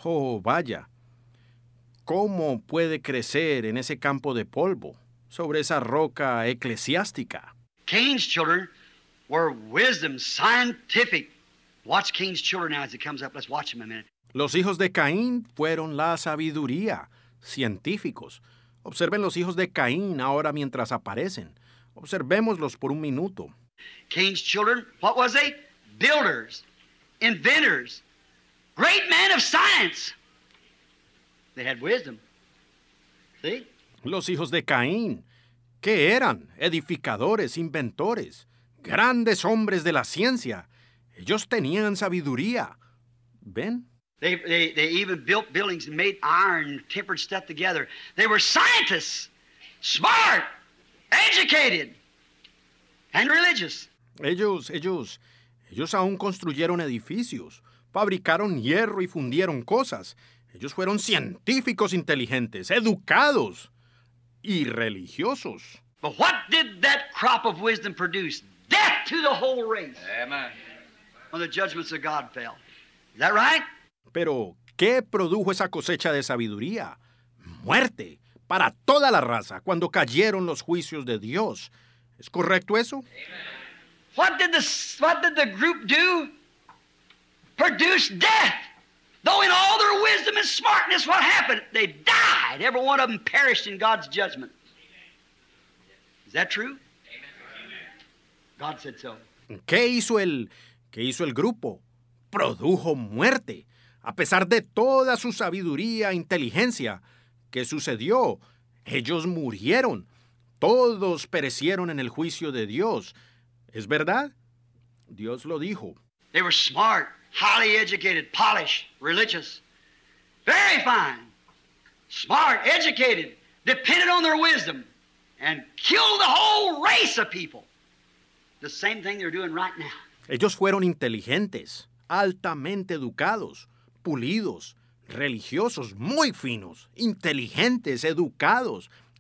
Oh, vaya. ¿Cómo puede crecer en ese campo de polvo, sobre esa roca eclesiástica? Watch Cain's children as comes up. Let's watch a minute. Los hijos de Caín fueron la sabiduría, científicos. Observen los hijos de Caín ahora mientras aparecen. Observémoslos por un minuto. Cain's children, what was they? Builders, inventors, great men of science. They had wisdom. See? Los hijos de Caín, ¿qué eran? Edificadores, inventores, grandes hombres de la ciencia. Ellos tenían sabiduría. ¿Ven? They, they, they even built buildings and made iron, tempered stuff together. They were scientists, smart, educated. Ellos, ellos, ellos aún construyeron edificios, fabricaron hierro y fundieron cosas. Ellos fueron científicos inteligentes, educados y religiosos. Pero ¿qué produjo esa cosecha de sabiduría? Muerte para toda la raza cuando cayeron los juicios de Dios ¿Es correcto eso? What did the, what did the group do? Produce death. Though in all their wisdom and smartness, what happened? They died. Every one of them perished in God's judgment. Is that true? God said so. ¿Qué hizo el, qué hizo el grupo? Produjo muerte. A pesar de toda su sabiduría e inteligencia, ¿qué sucedió? Ellos murieron todos perecieron en el juicio de Dios. ¿Es verdad? Dios lo dijo. They were smart, highly educated, polished, religious. Very fine. Smart, educated, depended on their wisdom, and killed the whole race of people. The same thing they're doing right now. Ellos fueron inteligentes, altamente educados, pulidos, religiosos, muy finos, inteligentes, educados,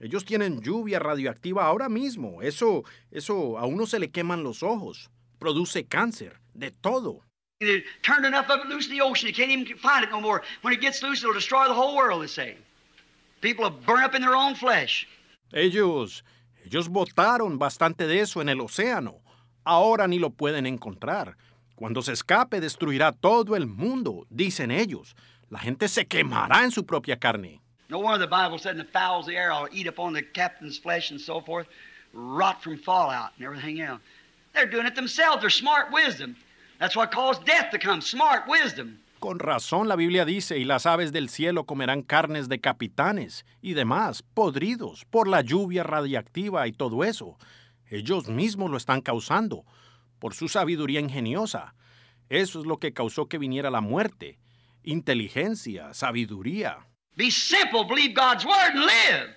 Ellos tienen lluvia radioactiva ahora mismo. Eso, eso a uno se le queman los ojos. Produce cáncer, de todo. Ellos, ellos botaron bastante de eso en el océano. Ahora ni lo pueden encontrar. Cuando se escape, destruirá todo el mundo, dicen ellos. La gente se quemará en su propia carne. No wonder the Bible said, in the fowls of the air will eat upon the captain's flesh and so forth, rot from fallout and everything else. They're doing it themselves. They're smart wisdom. That's what caused death to come. Smart wisdom. Con razón la Biblia dice, y las aves del cielo comerán carnes de capitanes y demás, podridos por la lluvia radiactiva y todo eso. Ellos mismos lo están causando, por su sabiduría ingeniosa. Eso es lo que causó que viniera la muerte. Inteligencia, sabiduría. Be simple, believe God's word, and live.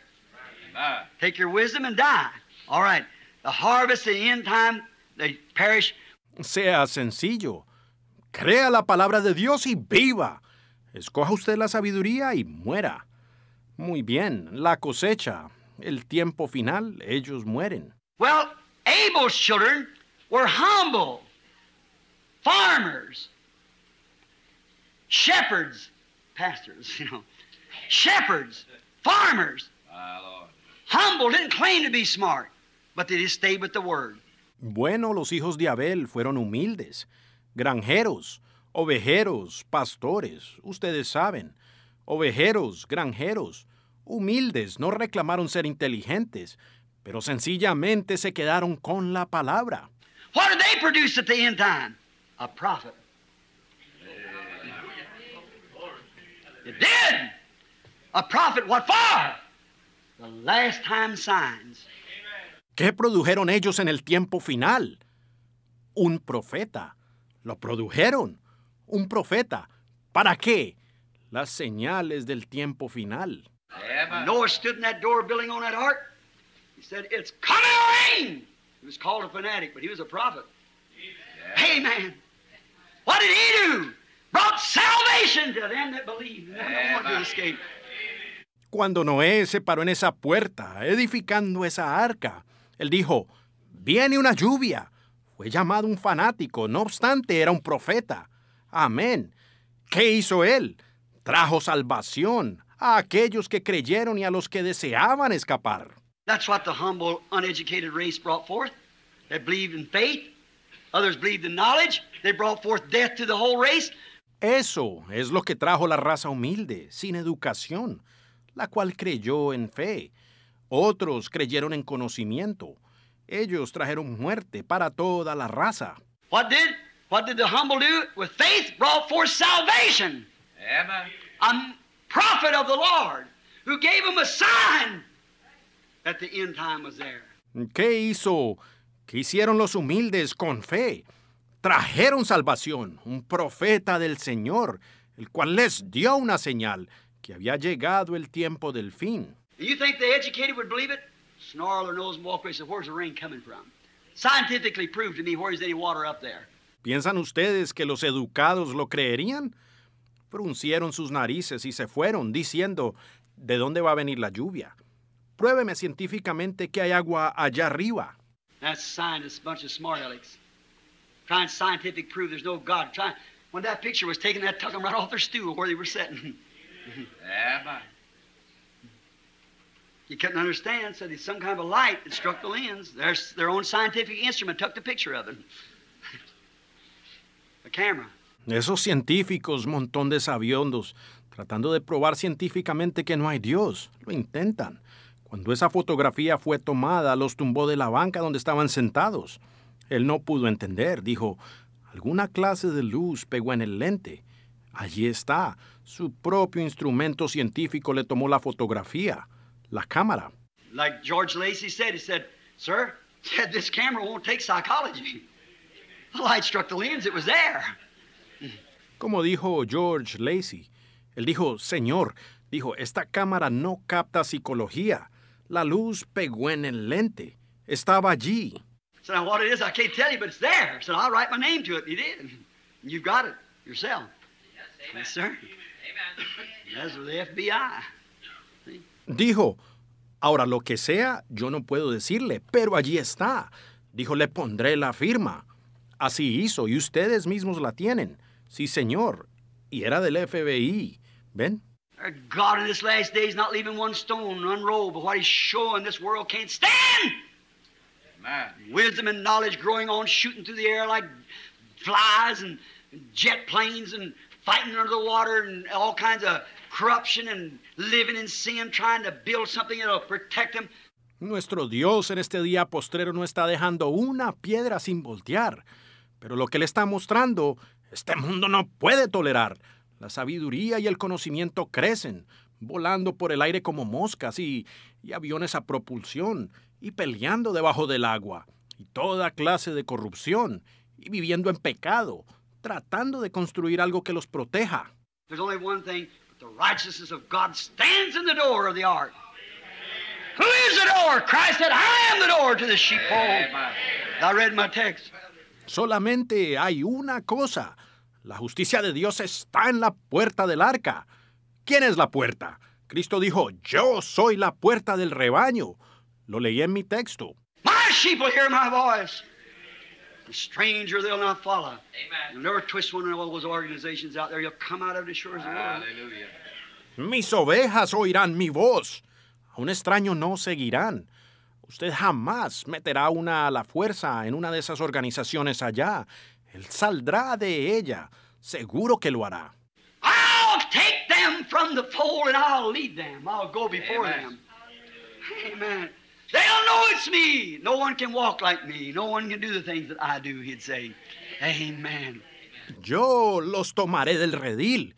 Amen. Take your wisdom and die. All right. The harvest in the end time, they perish. Sea sencillo. Crea la palabra de Dios y viva. Escoja usted la sabiduría y muera. Muy bien, la cosecha, el tiempo final, ellos mueren. Well, Abel's children were humble farmers, shepherds, pastors, you know. shepherds, farmers, ah, humble, didn't claim to be smart, but they just stayed with the word. Bueno, los hijos de Abel fueron humildes, granjeros, ovejeros, pastores, ustedes saben, ovejeros, granjeros, humildes, no reclamaron ser inteligentes, pero sencillamente se quedaron con la palabra. What did they produce at the end time? A prophet. Eh. did. A prophet, what for? The last time signs. ¿Qué produjeron ellos en el tiempo final? Un profeta. Lo produjeron. Un profeta. ¿Para qué? Las señales del tiempo final. Noah stood in that door building on that ark. He said, It's coming rain. He was called a fanatic, but he was a prophet. Amen. What did he do? Brought salvation to them that believe. No one to escape. Cuando Noé se paró en esa puerta, edificando esa arca, él dijo, viene una lluvia. Fue llamado un fanático, no obstante era un profeta. Amén. ¿Qué hizo él? Trajo salvación a aquellos que creyeron y a los que deseaban escapar. That's what the humble, uneducated race brought forth. They believed in faith. Others believed in knowledge. They brought forth death to the whole race. Eso es lo que trajo la raza humilde, sin educación, la cual creyó en fe. Otros creyeron en conocimiento. Ellos trajeron muerte para toda la raza. ¿Qué hizo? ¿Qué hicieron los humildes con fe? Trajeron salvación, un profeta del Señor, el cual les dio una señal que había llegado el tiempo del fin. You think the educated would believe it? Snarler knows Walker said, "Where's the rain coming from?" Scientifically proved to me where's any water up there. ¿Piensan ustedes que los educados lo creerían? Fruncieron sus narices y se fueron diciendo, ¿de dónde va a venir la lluvia? Pruébeme científicamente que hay agua allá arriba. That's scientists, bunch of smart alecks. Trying scientific proof there's no God. Trying, when that picture was taken, that took them right off their stool where they were sitting. Esos científicos, montón de sabiondos, tratando de probar científicamente que no hay Dios, lo intentan. Cuando esa fotografía fue tomada, los tumbó de la banca donde estaban sentados. Él no pudo entender, dijo, alguna clase de luz pegó en el lente. Allí está, su propio instrumento científico le tomó la fotografía, la cámara. Like George Lacey said, he said, "Sir, said this camera won't take psychology." The light struck the lens, it was there. Como dijo George Lacey, él dijo, "Señor, dijo, esta cámara no capta psicología. La luz pegó en el lente. Estaba allí." So now what it is, I can't tell you, but it's there. So I'll write my name to it. you did. You've got it yourself. Yes, yes sir. Dijo, ahora lo que sea, yo no puedo decirle, pero allí está. Dijo, le pondré la firma. Así hizo, y ustedes mismos la tienen. Sí, señor. Y era del FBI. ¿Ven? God in this last days not leaving one stone unrolled, but what he's showing this world can't stand. Amen. Wisdom and knowledge growing on, shooting through the air like flies and jet planes and fighting under the water and all kinds of corruption and living sin, trying to build something Nuestro Dios en este día postrero no está dejando una piedra sin voltear, pero lo que le está mostrando, este mundo no puede tolerar. La sabiduría y el conocimiento crecen, volando por el aire como moscas y aviones a propulsión, y peleando debajo del agua, y toda clase de corrupción, y viviendo en pecado, tratando de construir algo que los proteja. Solamente hay una cosa. La justicia de Dios está en la puerta del arca. ¿Quién es la puerta? Cristo dijo, yo soy la puerta del rebaño. Lo leí en mi texto. My sheep hear my strange stranger they'll not follow. Amen. You'll never twist one of those organizations out there. You'll come out of the shores of the Mis ovejas oirán mi voz. A un extraño no seguirán. Usted jamás meterá una a la fuerza en una de esas organizaciones allá. Él saldrá de ella. Seguro que lo hará. I'll take them from the fold and I'll lead them. I'll go before them. Amen. They'll know it's me. No one can walk like me. No one can do the things that I do, he'd say. Amen. Yo los tomaré del redil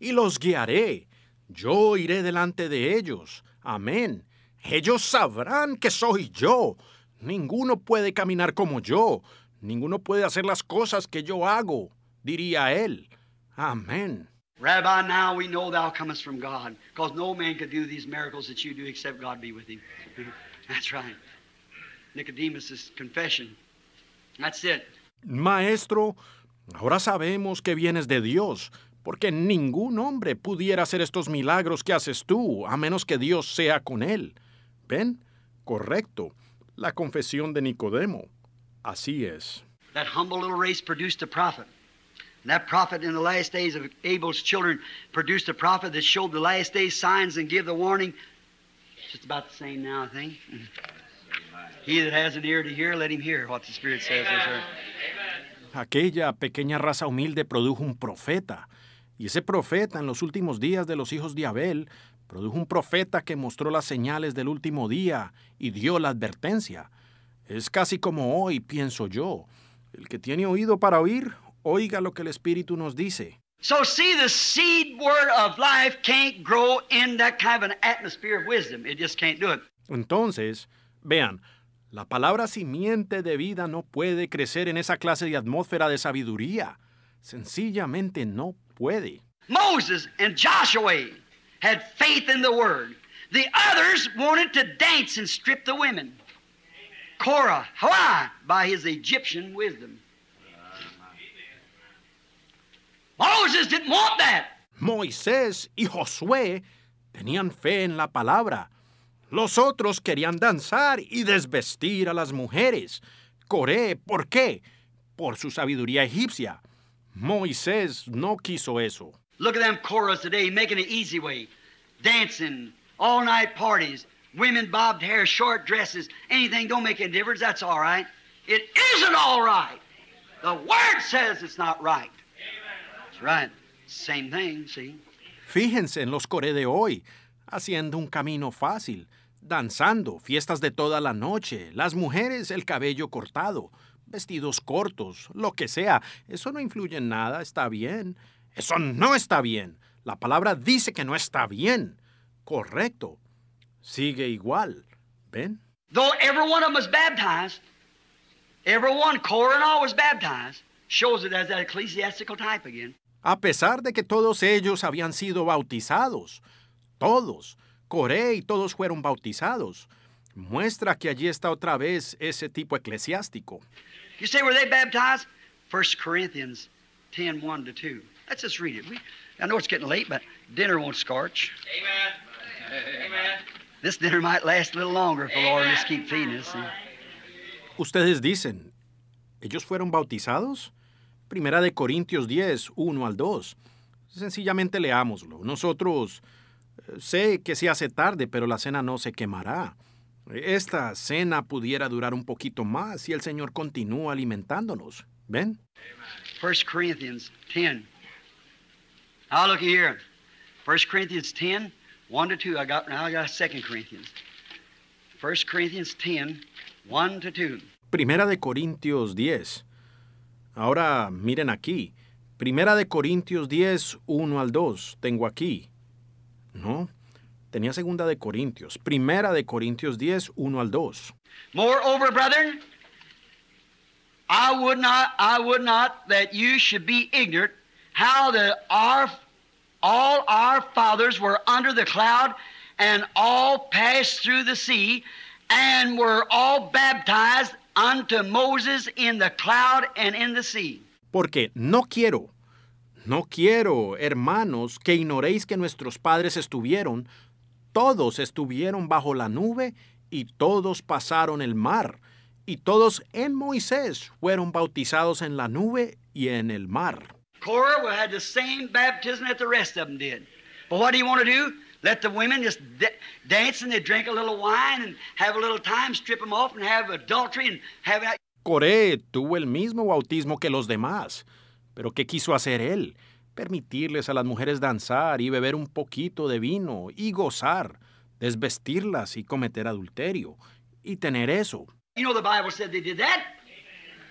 y los guiaré. Yo iré delante de ellos. Amén. Ellos sabrán que soy yo. Ninguno puede caminar como yo. Ninguno puede hacer las cosas que yo hago, diría él. Amén. Rabbi, now we know thou comest from God, because no man could do these miracles that you do except God be with him. That's right. Nicodemus's confession. That's it. Maestro, ahora sabemos que vienes de Dios, porque ningún hombre pudiera hacer estos milagros que haces tú, a menos que Dios sea con él. ¿Ven? Correcto. La confesión de Nicodemo. Así es. That humble little race produced a prophet. And that prophet in the last days of Abel's children produced a prophet that showed the last days signs and gave the warning Aquella pequeña raza humilde produjo un profeta. Y ese profeta en los últimos días de los hijos de Abel produjo un profeta que mostró las señales del último día y dio la advertencia. Es casi como hoy, pienso yo. El que tiene oído para oír, oiga lo que el Espíritu nos dice. So, see, the seed word of life can't grow in that kind of an atmosphere of wisdom. It just can't do it. Entonces, vean, la palabra simiente de vida no puede crecer en esa clase de atmósfera de sabiduría. Sencillamente no puede. Moses and Joshua had faith in the word. The others wanted to dance and strip the women. Korah, why? By his Egyptian wisdom. Moses didn't want that. Moisés y Josué tenían fe en la palabra. Los otros querían danzar y desvestir a las mujeres. Coré, ¿por qué? Por su sabiduría egipcia. Moisés no quiso eso. Look at them chorus today making it easy way. Dancing, all night parties, women bobbed hair, short dresses, anything don't make any difference, that's all right. It isn't all right. The word says it's not right. Fíjense en los Core de hoy, haciendo un camino fácil, danzando, fiestas de toda la noche, las mujeres el cabello cortado, vestidos cortos, lo que sea. Eso no influye en nada, está bien. Eso no está bien. La palabra dice que no está bien. Correcto. Sigue igual. ¿Ven? Though every one of them baptized, every one, was baptized, shows it as that ecclesiastical type again a pesar de que todos ellos habían sido bautizados. Todos, Coré y todos fueron bautizados. Muestra que allí está otra vez ese tipo eclesiástico. You say were they baptized? 1 Corinthians 10, 1 to 2. Let's just read it. We, I know it's getting late, but dinner won't scorch. Amen. Amen. This dinner might last a little longer if the Lord just keep feeding us. Ustedes dicen, ¿ellos fueron bautizados? Primera de Corintios 10, 1 al 2. Sencillamente leámoslo. Nosotros eh, sé que se hace tarde, pero la cena no se quemará. Esta cena pudiera durar un poquito más si el Señor continúa alimentándonos. ¿Ven? 1 Corinthians 10. Now ah, look here. 1 Corinthians 10, 1 to 2. I got, now I got 2 Corinthians. 1 Corinthians 10, 1 to 2. Primera de Corintios 10, Ahora miren aquí. Primera de Corintios 10, 1 al 2. Tengo aquí. No, tenía segunda de Corintios. Primera de Corintios 10, 1 al 2. Moreover, brethren, I would not, I would not that you should be ignorant how the, our, all our fathers were under the cloud and all passed through the sea and were all baptized unto Moses cloud and Porque no quiero, no quiero, hermanos, que ignoréis que nuestros padres estuvieron, todos estuvieron bajo la nube y todos pasaron el mar, y todos en Moisés fueron bautizados en la nube y en el mar. we had the same baptism that the rest of them did. But what do you want to do? Let the women just dance and they drink a little wine and have a little time, strip them off and have adultery and have that. Coré tuvo el mismo bautismo que los demás. Pero ¿qué quiso hacer él? Permitirles a las mujeres danzar y beber un poquito de vino y gozar, desvestirlas y cometer adulterio y tener eso. You know the Bible said they did that.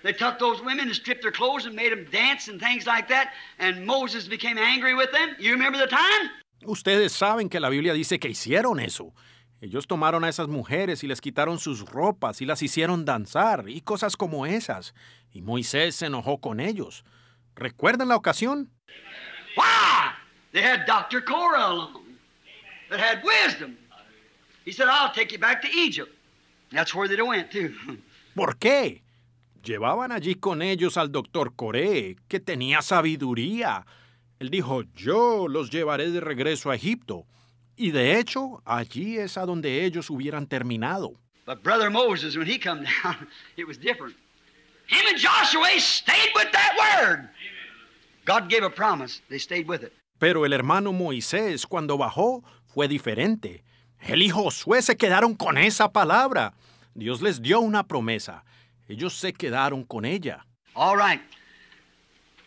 They took those women and stripped their clothes and made them dance and things like that. And Moses became angry with them. You remember the time? Ustedes saben que la Biblia dice que hicieron eso. Ellos tomaron a esas mujeres y les quitaron sus ropas y las hicieron danzar y cosas como esas. Y Moisés se enojó con ellos. ¿Recuerdan la ocasión? Dr. Em, ¿Por qué? Llevaban allí con ellos al doctor Coré, que tenía sabiduría, él dijo, yo los llevaré de regreso a Egipto. Y de hecho, allí es a donde ellos hubieran terminado. Pero el hermano Moisés, cuando bajó, fue diferente. Él y Josué se quedaron con esa palabra. Dios les dio una promesa. Ellos se quedaron con ella.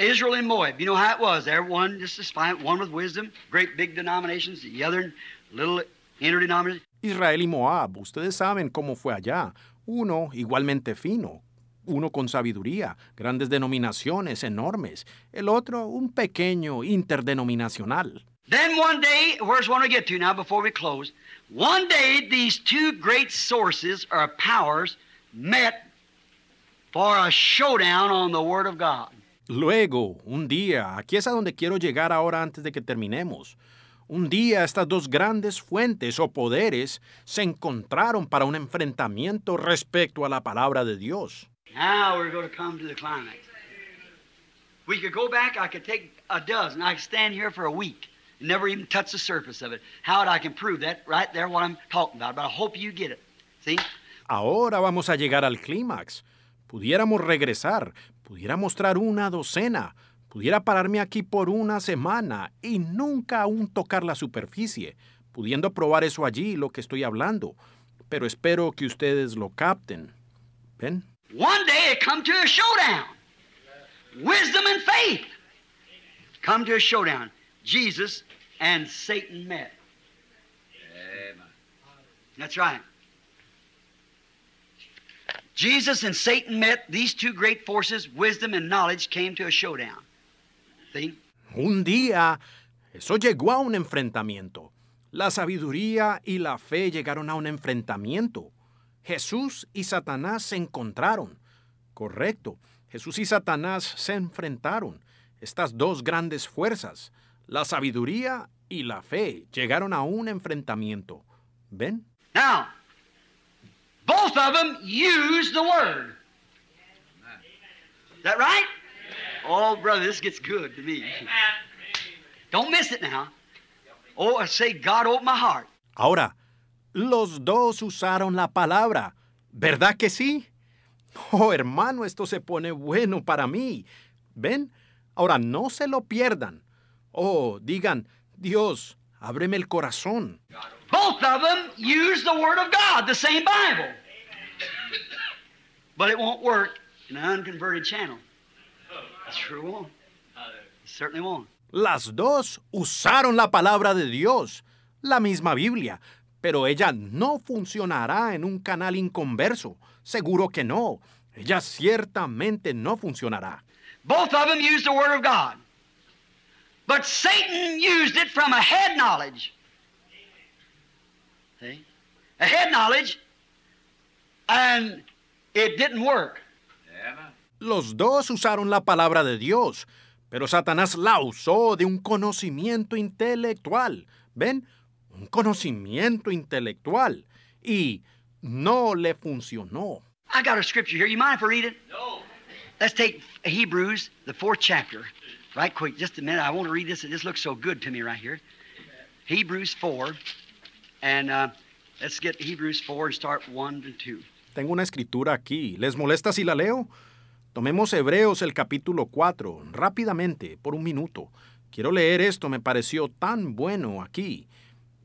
Israel and Moab, you know how it was. There, one is fine, one with wisdom, great big denominations, the other little interdenominations. Israel y Moab, ustedes saben cómo fue allá. Uno igualmente fino, uno con sabiduría, grandes denominaciones enormes, el otro un pequeño interdenominacional. Then one day, where's one we get to now before we close? One day these two great sources or powers met for a showdown on the Word of God. Luego, un día, aquí es a donde quiero llegar ahora antes de que terminemos. Un día estas dos grandes fuentes o poderes se encontraron para un enfrentamiento respecto a la palabra de Dios. Now we're going to come to the climax. We could go back, I could take a dozen, I could stand here for a week and never even touch the surface of it. How I can prove that right there what I'm talking about, but I hope you get it. See? Ahora vamos a llegar al clímax. Pudiéramos regresar, Pudiera mostrar una docena, pudiera pararme aquí por una semana y nunca aún tocar la superficie, pudiendo probar eso allí, lo que estoy hablando, pero espero que ustedes lo capten. ¿Ven? One day it come to a showdown. Wisdom and faith come to a showdown. Jesus and Satan met. Amen. That's right. Jesus and Satan met, these two great forces, wisdom and knowledge, came to a showdown. Un día, eso llegó a un enfrentamiento. La sabiduría y la fe llegaron a un enfrentamiento. Jesús y Satanás se encontraron. Correcto. Jesús y Satanás se enfrentaron. Estas dos grandes fuerzas, la sabiduría y la fe, llegaron a un enfrentamiento. ¿Ven? Now, Both of them use the word. Is that right? Oh, brother, this gets good to me. Don't miss it now. Oh, I say, God, open my heart. Ahora, los dos usaron la palabra. ¿Verdad que sí? Oh, hermano, esto se pone bueno para mí. ¿Ven? Ahora, no se lo pierdan. Oh, digan, Dios, ábreme el corazón. Both of them use the Word of God, the same Bible. But it won't work in an unconverted channel. It sure won't. It certainly won't. Las dos usaron la palabra de Dios, la misma Biblia, pero ella no funcionará en un canal inconverso. Seguro que no. Ella ciertamente no funcionará. Both of them used the Word of God. But Satan used it from a head knowledge. See? I had knowledge, and it didn't work. Los dos usaron la palabra de Dios, pero Satanás la usó de un conocimiento intelectual. ¿Ven? Un conocimiento intelectual. Y no le funcionó. I got a scripture here. You mind if I read it? No. Let's take Hebrews, the fourth chapter, right quick, just a minute. I want to read this. This looks so good to me right here. Hebrews 4. And uh, let's get Hebrews start 1 2. Tengo una escritura aquí. ¿Les molesta si la leo? Tomemos Hebreos el capítulo 4, rápidamente, por un minuto. Quiero leer esto, me pareció tan bueno aquí.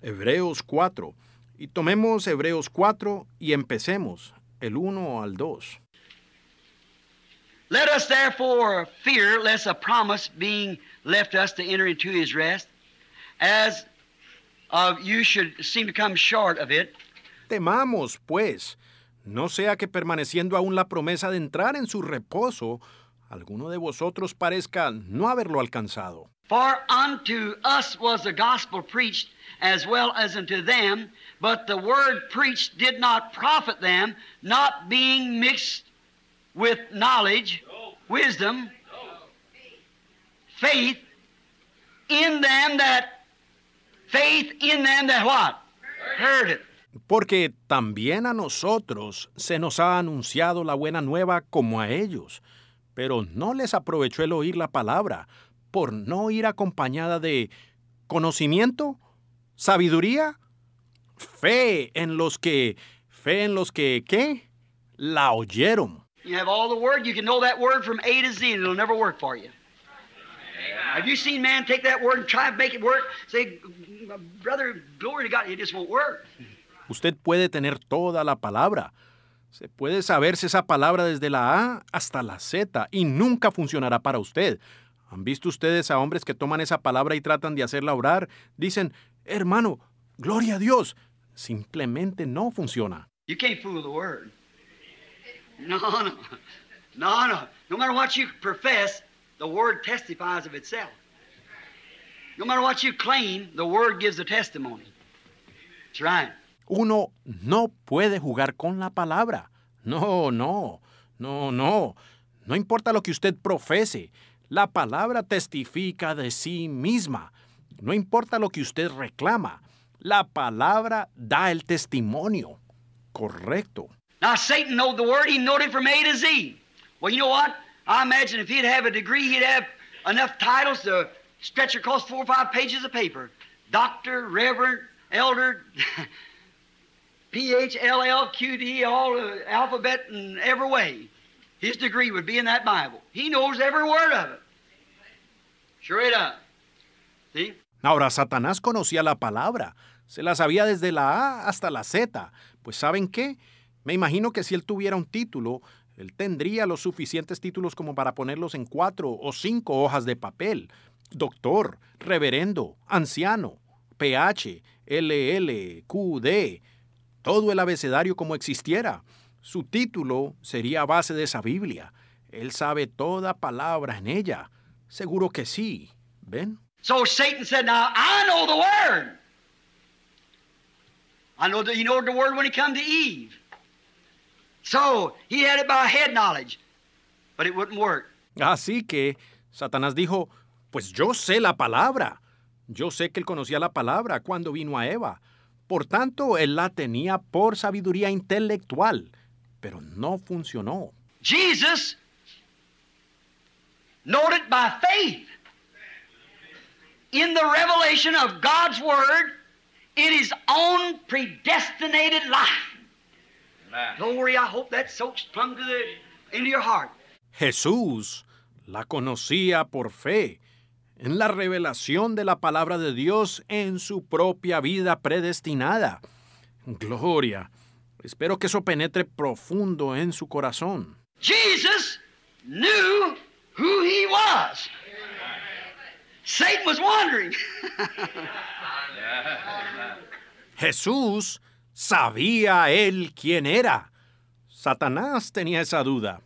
Hebreos 4. Y tomemos Hebreos 4 y empecemos el 1 al 2. Let us therefore fear lest a promise being left us to enter into his rest, as of you should seem to come short of it. Temamos, pues, no sea que permaneciendo aún la promesa de entrar en su reposo, alguno de vosotros parezca no haberlo alcanzado. For unto us was the gospel preached as well as unto them, but the word preached did not profit them, not being mixed with knowledge, wisdom, faith in them that Porque también a nosotros se nos ha anunciado la buena nueva como a ellos, pero no les aprovechó el oír la palabra por no ir acompañada de conocimiento, sabiduría, fe en los que, fe en los que, ¿qué? La oyeron. You have all the word, you can know that word A Z it'll never work for Have you seen man take that word and try to make it work? Say, brother, glory to God, it just won't work. Usted puede tener toda la palabra. Se puede saberse esa palabra desde la A hasta la Z y nunca funcionará para usted. ¿Han visto ustedes a hombres que toman esa palabra y tratan de hacerla orar? Dicen, hermano, gloria a Dios. Simplemente no funciona. You can't fool the word. No, no. No, no. No matter what you profess, The Word testifies of itself. No matter what you claim, the Word gives a testimony. That's right. Uno no puede jugar con la palabra. No, no, no, no. No importa lo que usted profese, la palabra testifica de sí misma. No importa lo que usted reclama, la palabra da el testimonio. Correcto. Now Satan know the word, he know it from A to Z. Well, you know what? I imagine if he'd have a degree, he'd have enough titles to stretch across four or five pages of paper. Doctor, Reverend, Elder, PH, q QD, all uh, alphabet and every way. His degree would be in that Bible. He knows every word of it. Sure enough. See? Ahora, Satanás conocía la palabra. Se la sabía desde la A hasta la Z. Pues ¿saben qué? Me imagino que si él tuviera un título, él tendría los suficientes títulos como para ponerlos en cuatro o cinco hojas de papel. Doctor, reverendo, anciano, PH, LL, QD, todo el abecedario como existiera. Su título sería base de esa Biblia. Él sabe toda palabra en ella. Seguro que sí. ¿Ven? So Satan said, Now I know the word. I know that he the word when he come to Eve. So, he had head knowledge, but it wouldn't work. Así que Satanás dijo, pues yo sé la palabra. Yo sé que él conocía la palabra cuando vino a Eva. Por tanto, él la tenía por sabiduría intelectual, pero no funcionó. Jesus noted fe, by faith. In the revelation of God's word, in his own predestinated life. Jesús la conocía por fe, en la revelación de la palabra de Dios en su propia vida predestinada. Gloria. Espero que eso penetre profundo en su corazón. Jesus knew who he was. Satan was Jesús ¿Sabía él quién era? Satanás tenía esa duda.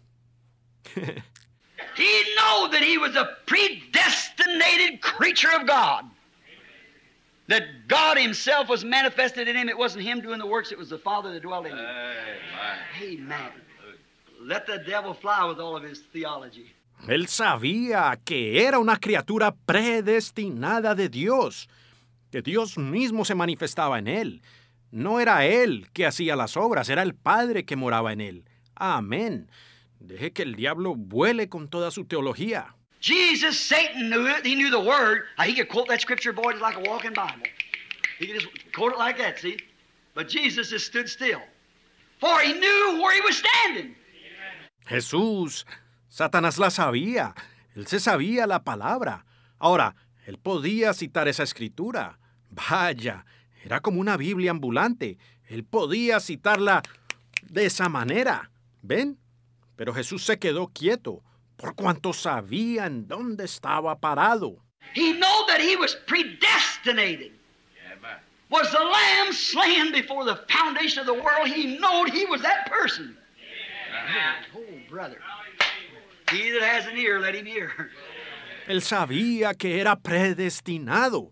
he knew that he was a predestinated creature of God. That God himself was manifested in him. It wasn't him doing the works, it was the Father that dwelt in him. Amen. Let the devil fly with all of his theology. Él sabía que era una criatura predestinada de Dios, que Dios mismo se manifestaba en él. No era él que hacía las obras, era el Padre que moraba en él. Amén. Deje que el diablo vuele con toda su teología. Jesus, Satan knew it. He knew the word. Ah, he could quote that scripture, boy, just like a walking Bible. He could just quote it like that, see? But Jesus just stood still, for he knew where he was standing. Jesús, Satanás la sabía. Él se sabía la palabra. Ahora, él podía citar esa escritura. Vaya, era como una Biblia ambulante. Él podía citarla de esa manera. ¿Ven? Pero Jesús se quedó quieto, por cuanto sabía en dónde estaba parado. He knew that he was predestinated. Yeah, was the lamb slain before the foundation of the world? He knew he was that person. Oh, brother. He that has an ear, let him hear. Él sabía que era predestinado.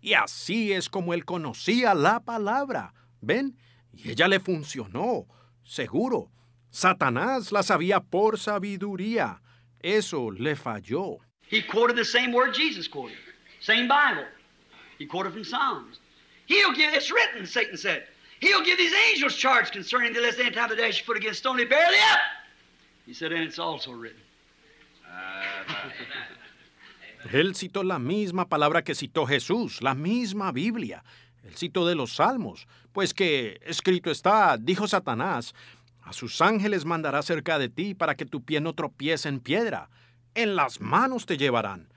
Y así es como él conocía la palabra. ¿Ven? Y ella le funcionó, seguro. Satanás la sabía por sabiduría. Eso le falló. He quoted the same word Jesus quoted. Same Bible. He quoted from Psalms. He'll give, it's written, Satan said. He'll give these angels charge concerning the lest any time they dash your foot against stone, he barely up. He said, and it's also written. Ah, él citó la misma palabra que citó Jesús, la misma Biblia. Él citó de los Salmos, pues que escrito está, dijo Satanás, a sus ángeles mandará cerca de ti para que tu pie no tropiece en piedra, en las manos te llevarán.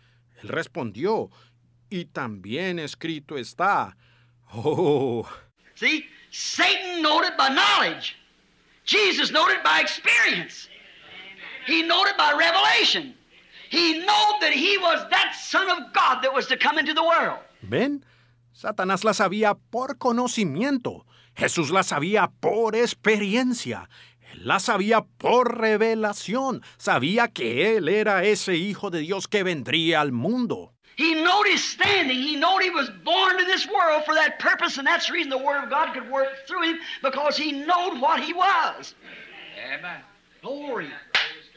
Él respondió, y también escrito está, oh. Satan noted by knowledge. Jesus noted by experience. He noted by He knew that he was that son of God that was to come into the world. ¿Ven? Satanás la sabía por conocimiento. Jesús la sabía por experiencia. Él la sabía por revelación. Sabía que él era ese hijo de Dios que vendría al mundo. He knowed his standing. He knowed he was born to this world for that purpose, and that's the reason the Word of God could work through him because he knowed what he was. Amen. Glory.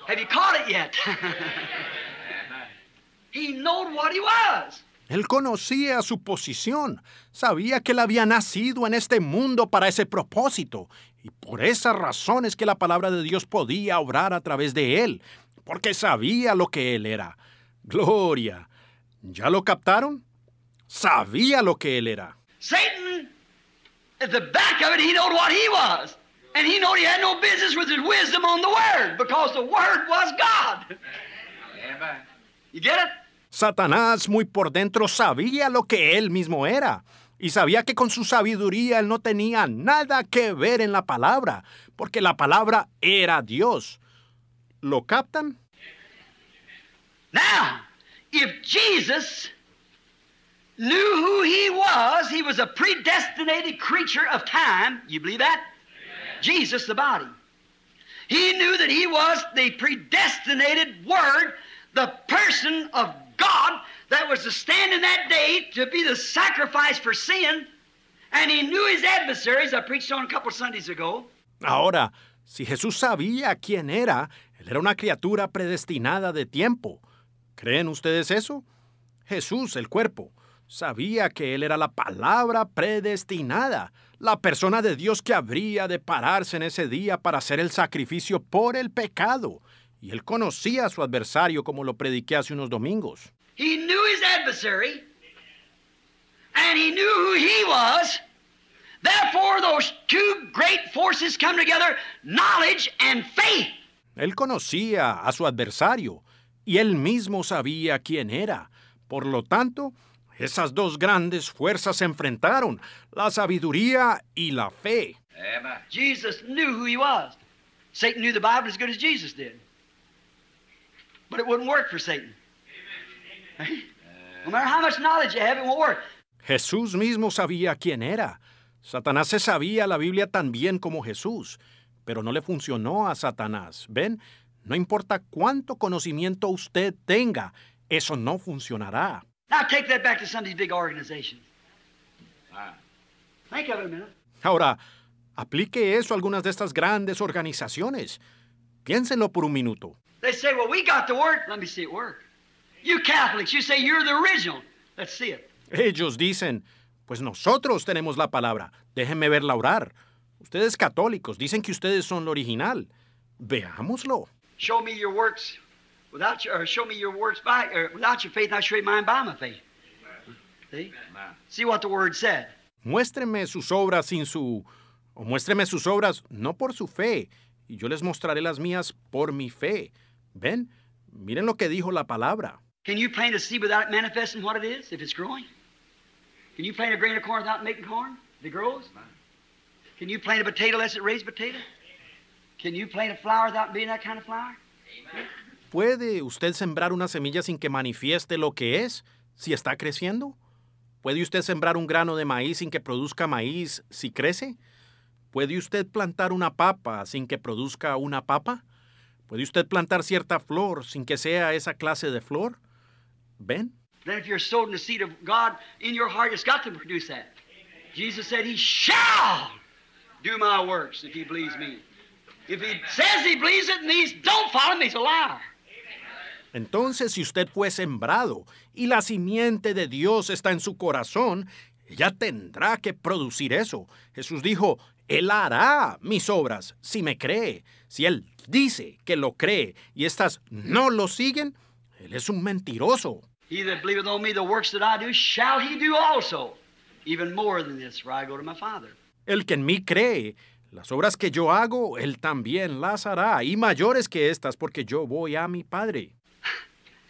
Have you Él conocía su posición, sabía que él había nacido en este mundo para ese propósito, y por esas razones que la palabra de Dios podía obrar a través de él, porque sabía lo que él era. Gloria. ¿Ya lo captaron? Sabía lo que él era. Satan, And he knew he had no business with his wisdom on the Word because the Word was God. You get it? Satanás muy por dentro sabía lo que él mismo era y sabía que con su sabiduría él no tenía nada que ver en la palabra, porque la palabra era Dios. ¿Lo captan? Now, if Jesus knew who he was, he was a predestinated creature of time. You believe that? Jesus, the body. He knew that he was the predestinated Word, the person of God that was to stand in that day to be the sacrifice for sin. And he knew his adversaries. I preached on a couple Sundays ago. Ahora, si Jesús sabía quién era, él era una criatura predestinada de tiempo. ¿Creen ustedes eso? Jesús, el cuerpo, sabía que él era la palabra predestinada. la persona de Dios que habría de pararse en ese día para hacer el sacrificio por el pecado. Y él conocía a su adversario como lo prediqué hace unos domingos. He knew his adversary and he knew who he was. Therefore those two great forces come together, knowledge and faith. Él conocía a su adversario y él mismo sabía quién era. Por lo tanto, esas dos grandes fuerzas se enfrentaron, la sabiduría y la fe. Jesús mismo sabía quién era. Satanás se sabía la Biblia tan bien como Jesús, pero no le funcionó a Satanás. ¿Ven? No importa cuánto conocimiento usted tenga, eso no funcionará. Ahora, aplique eso a algunas de estas grandes organizaciones. Piénsenlo por un minuto. we got the word. Let me see it work. You Catholics, you say you're the original. Let's see it. Ellos dicen, pues nosotros tenemos la palabra. Déjenme verla orar. Ustedes católicos dicen que ustedes son lo original. Veámoslo. Show me your Without your, or uh, show me your by, or without your faith, I show you mine by my faith. See? See what the word said. Muéstreme sus obras sin su, o muéstreme sus obras no por su fe, y yo les mostraré las mías por mi fe. Ven, miren lo que dijo la palabra. Can you plant a seed without manifesting what it is, if it's growing? Can you plant a grain of corn without making corn, if it grows? Can you plant a potato unless it raises potato? Can you plant a flower without being that kind of flower? Amen. ¿Puede usted sembrar una semilla sin que manifieste lo que es si está creciendo? ¿Puede usted sembrar un grano de maíz sin que produzca maíz si crece? ¿Puede usted plantar una papa sin que produzca una papa? ¿Puede usted plantar cierta flor sin que sea esa clase de flor? ¿Ven? Then if you're sowing the seed of God in your heart, it's got to produce that. Jesus said, He shall do my works if He believes me. If He says He believes it and he's don't follow Him, He's a liar. Entonces, si usted fue sembrado y la simiente de Dios está en su corazón, ya tendrá que producir eso. Jesús dijo, Él hará mis obras si me cree. Si Él dice que lo cree y estas no lo siguen, Él es un mentiroso. He me, the works that I do, shall he do also. Even more than this, for I go to my Father. El que en mí cree, las obras que yo hago, él también las hará, y mayores que estas, porque yo voy a mi Padre.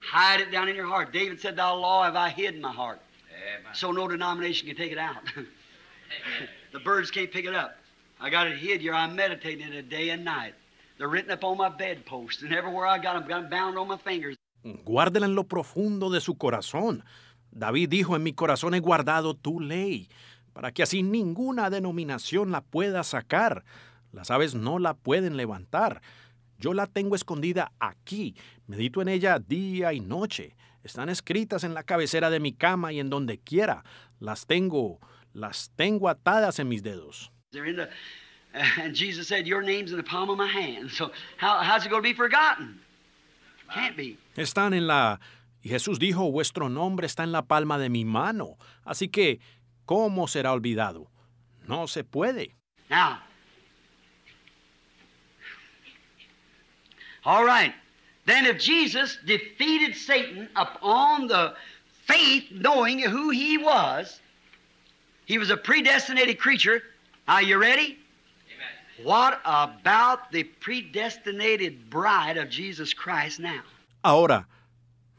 Hide it down in your heart. David said, the law have I hid in my heart. Amen. So no denomination can take it out. the birds can't pick it up. I got it hid here. I in it day and night. They're written up on my bedpost, and everywhere I got them, got them bound on my fingers. Guárdela en lo profundo de su corazón. David dijo, en mi corazón he guardado tu ley, para que así ninguna denominación la pueda sacar. Las aves no la pueden levantar. Yo la tengo escondida aquí, Medito en ella día y noche. Están escritas en la cabecera de mi cama y en donde quiera. Las tengo, las tengo atadas en mis dedos. Están en la. Y Jesús dijo, Vuestro nombre está en la palma de mi mano. Así que, ¿cómo será olvidado? No se puede. All Then if Jesus defeated Satan upon the faith knowing who he was. He was a predestinated creature. Are you ready? Amen. What about the predestinated bride of Jesus Christ now? Ahora,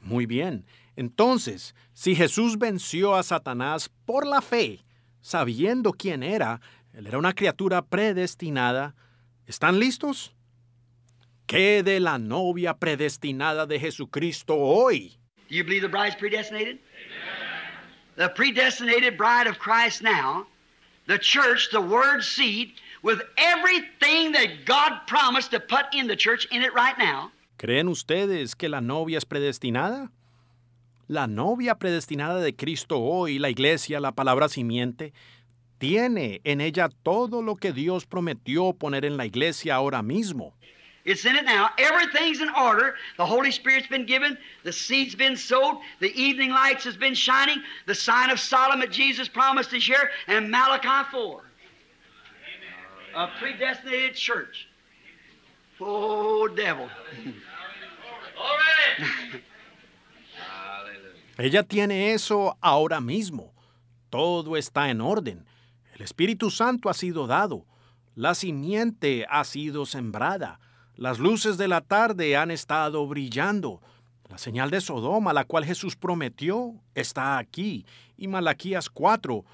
muy bien. Entonces, si Jesús venció a Satanás por la fe, sabiendo quién era, él era una criatura predestinada, ¿están listos? ¿Qué de la novia predestinada de Jesucristo hoy. ¿Creen ustedes que la novia es predestinada? La novia predestinada de Cristo hoy, la iglesia, la palabra simiente, tiene en ella todo lo que Dios prometió poner en la iglesia ahora mismo. It's in it now. Everything's in order. The Holy Spirit's been given. The seed's been sowed. The evening lights has been shining. The sign of Solomon Jesus promised to share. And Malachi 4. A predestinated church. Oh, devil. Ella tiene eso ahora mismo. Todo está en orden. El Espíritu Santo ha sido dado. La simiente ha sido sembrada Las luces de la tarde han estado brillando. La señal de Sodoma, la cual Jesús prometió, está aquí. Y Malaquías 4,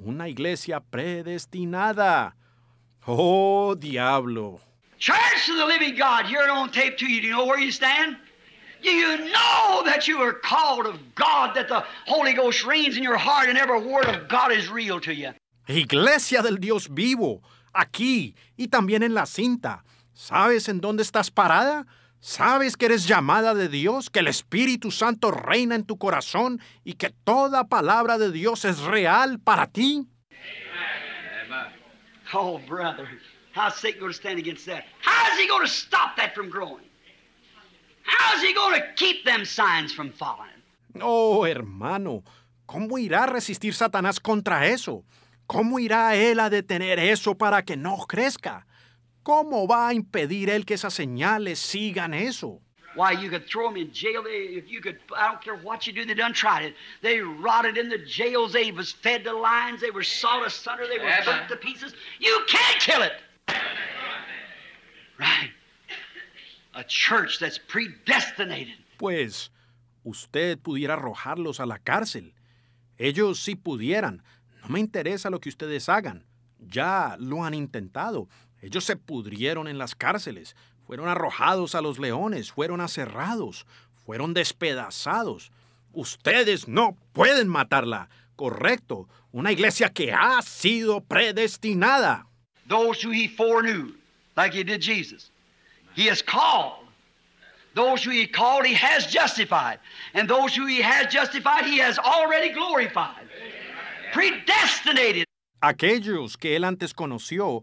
una iglesia predestinada. Oh, diablo. Church of the living God, here on tape to You know where you stand? Do You know that you are called of God, that the Holy Ghost reigns in your heart, and every word of God is real to you. Iglesia del Dios vivo, aquí y también en la cinta. ¿Sabes en dónde estás parada? ¿Sabes que eres llamada de Dios, que el Espíritu Santo reina en tu corazón y que toda palabra de Dios es real para ti? Oh, hermano, ¿cómo irá a resistir Satanás contra eso? ¿Cómo irá él a detener eso para que no crezca? ¿Cómo va a impedir él que esas señales sigan eso? Why, you could throw them in jail. Eh, if you could, I don't care what you do, they done tried it. They rotted in the jails. They was fed to lions. They were sawed asunder. They were cut to pieces. You can't kill it. Right. A church that's predestinated. Pues, usted pudiera arrojarlos a la cárcel. Ellos sí pudieran. No me interesa lo que ustedes hagan. Ya lo han intentado. Ellos se pudrieron en las cárceles, fueron arrojados a los leones, fueron aserrados, fueron despedazados. Ustedes no pueden matarla. Correcto, una iglesia que ha sido predestinada. Those he like he did Jesus. He has called. Those he he has justified. And those he has justified, he has already glorified. Predestinated. Aquellos que él antes conoció,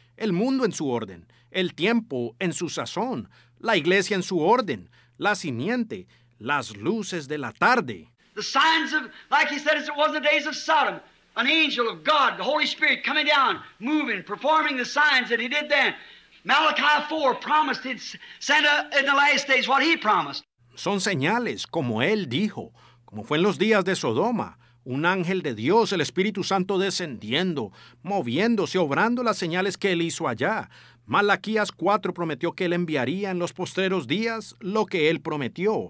el mundo en su orden, el tiempo en su sazón, la iglesia en su orden, la simiente, las luces de la tarde. The signs of, like he said, as it was in the days of Sodom, an angel of God, the Holy Spirit coming down, moving, performing the signs that he did then. Malachi 4 promised he'd send a, in the last days what he promised. Son señales, como él dijo, como fue en los días de Sodoma, un ángel de Dios, el Espíritu Santo descendiendo, moviéndose, obrando las señales que él hizo allá. Malaquías 4 prometió que él enviaría en los postreros días lo que él prometió.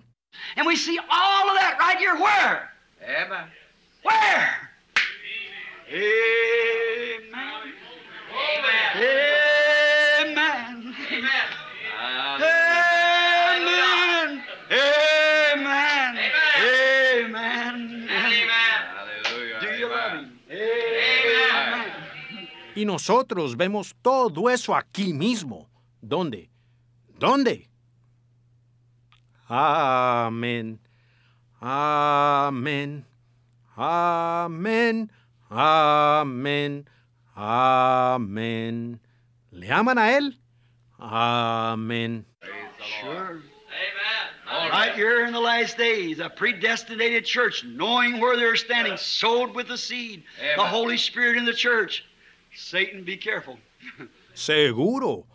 Y nosotros vemos todo eso aquí mismo. ¿Dónde? ¿Dónde? Amén. Amén. Amén. Amén. Amén. ¿Le aman a Él? Amén. Sure. All right, here in the last days, a predestinated church, knowing where they're standing, sowed with the seed, the Holy Spirit in the church. Satan, be careful. Seguro.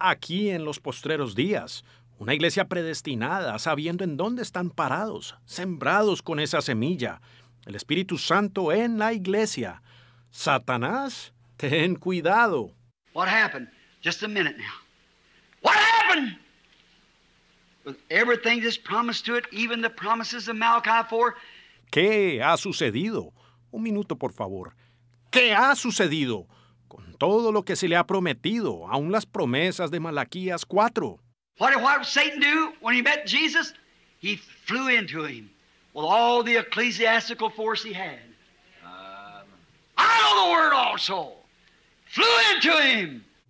Aquí en los postreros días, una iglesia predestinada, sabiendo en dónde están parados, sembrados con esa semilla, el Espíritu Santo en la iglesia. Satanás, ten cuidado. What happened? Just a minute now. What happened? With everything promised to it, even the promises of ¿Qué ha sucedido? Un minuto, por favor. ¿Qué ha sucedido? todo lo que se le ha prometido, aun las promesas de Malaquías 4. Um,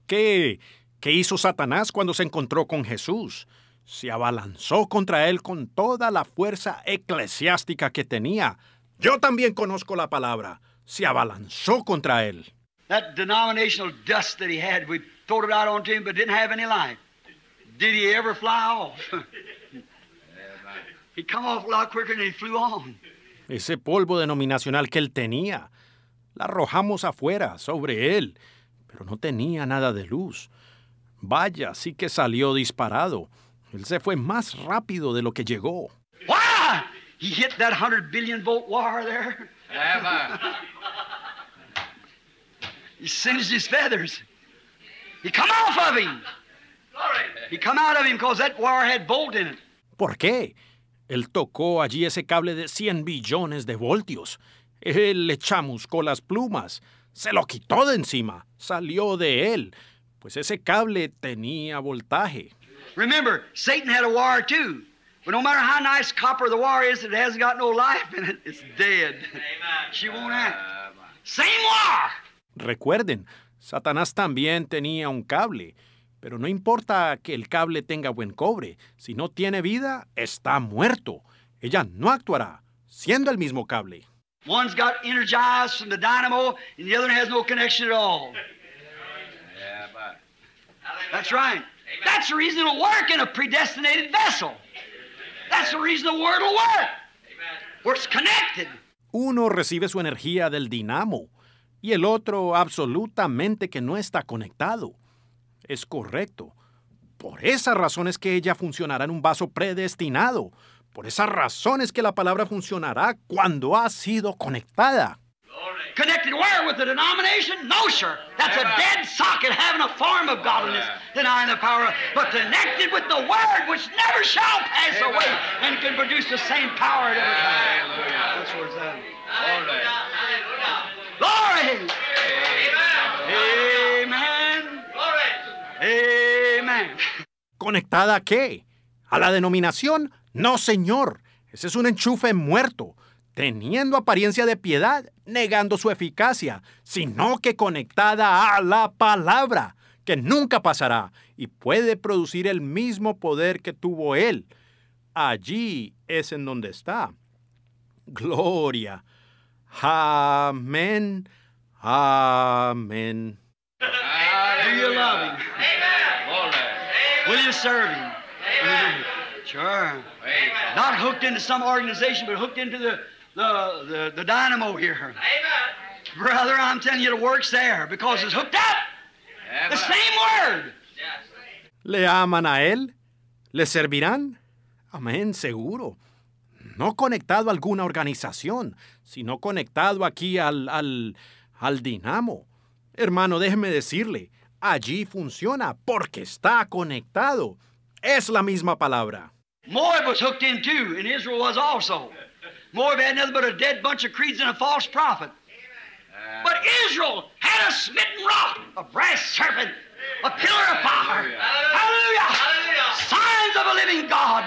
¿Qué? ¿Qué hizo Satanás cuando se encontró con Jesús? Se abalanzó contra él con toda la fuerza eclesiástica que tenía. Yo también conozco la palabra. Se abalanzó contra él. That denominational dust that he had, we poured it out onto him, but didn't have any life. Did he ever fly off? he come off a lot quicker than he flew on. Ese polvo denominacional que él tenía, la arrojamos afuera, sobre él, pero no tenía nada de luz. Vaya, sí que salió disparado. Él se fue más rápido de lo que llegó. Wow! He hit that 100 billion volt wire there. He singed his feathers. He come off of him. He come out of him because that wire had bolt in it. ¿Por qué? Él tocó allí ese cable de 100 billones de voltios. Él le chamuscó las plumas. Se lo quitó de encima. Salió de él. Pues ese cable tenía voltaje. Remember, Satan had a wire too. But no matter how nice copper the wire is, it hasn't got no life in it. It's dead. She won't act. Same wire. Recuerden, Satanás también tenía un cable, pero no importa que el cable tenga buen cobre, si no tiene vida, está muerto. Ella no actuará, siendo el mismo cable. One's got energized from the dynamo and the other has no connection at all. Yeah, but... That's right. That's the reason it'll work in a predestinated vessel. That's the reason the word will work. Works connected. Uno recibe su energía del dinamo y el otro absolutamente que no está conectado. Es correcto. Por esas razones que ella funcionará en un vaso predestinado. Por esas razones que la palabra funcionará cuando ha sido conectada. Connected where with the denomination? No, sir. That's a dead socket having a form of godliness, denying the power. Of, but connected with the word which never shall pass away and can produce the same power at every time. That's what's that. ¿Conectada a qué? ¿A la denominación? No, señor. Ese es un enchufe muerto, teniendo apariencia de piedad, negando su eficacia, sino que conectada a la palabra, que nunca pasará y puede producir el mismo poder que tuvo él. Allí es en donde está. Gloria. Amén. Amén. Amén. Will you serve him? Amen. Sure. Not hooked into some organization, but hooked into the, the, the, dynamo here. Amen. Brother, I'm telling you, the work's there because it's hooked up. The same word. ¿Le aman a Él? ¿Le servirán? Amén, seguro. No conectado a alguna organización, sino conectado aquí al, al, al dinamo. Hermano, déjeme decirle, allí funciona porque está conectado. Es la misma palabra. Moab was hooked in too, and Israel was also. Moab had nothing but a dead bunch of creeds and a false prophet. But Israel had a smitten rock, a brass serpent, a pillar of fire. Hallelujah! Hallelujah. Hallelujah. Signs of a living God.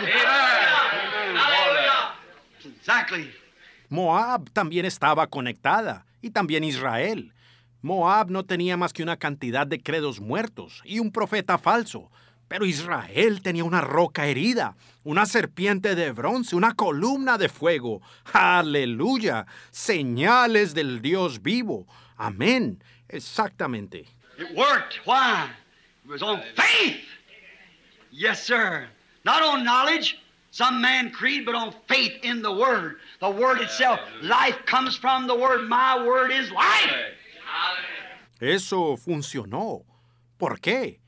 Hallelujah. Exactly. Moab también estaba conectada, y también Israel. Moab no tenía más que una cantidad de credos muertos y un profeta falso, pero Israel tenía una roca herida, una serpiente de bronce, una columna de fuego. Aleluya, señales del Dios vivo. Amén. Exactamente. It worked. Why? It was on faith. Yes, sir. Not on knowledge, some man creed, but on faith in the Word. The Word itself. Life comes from the Word. My Word is life. Eso funcionó. ¿Por qué?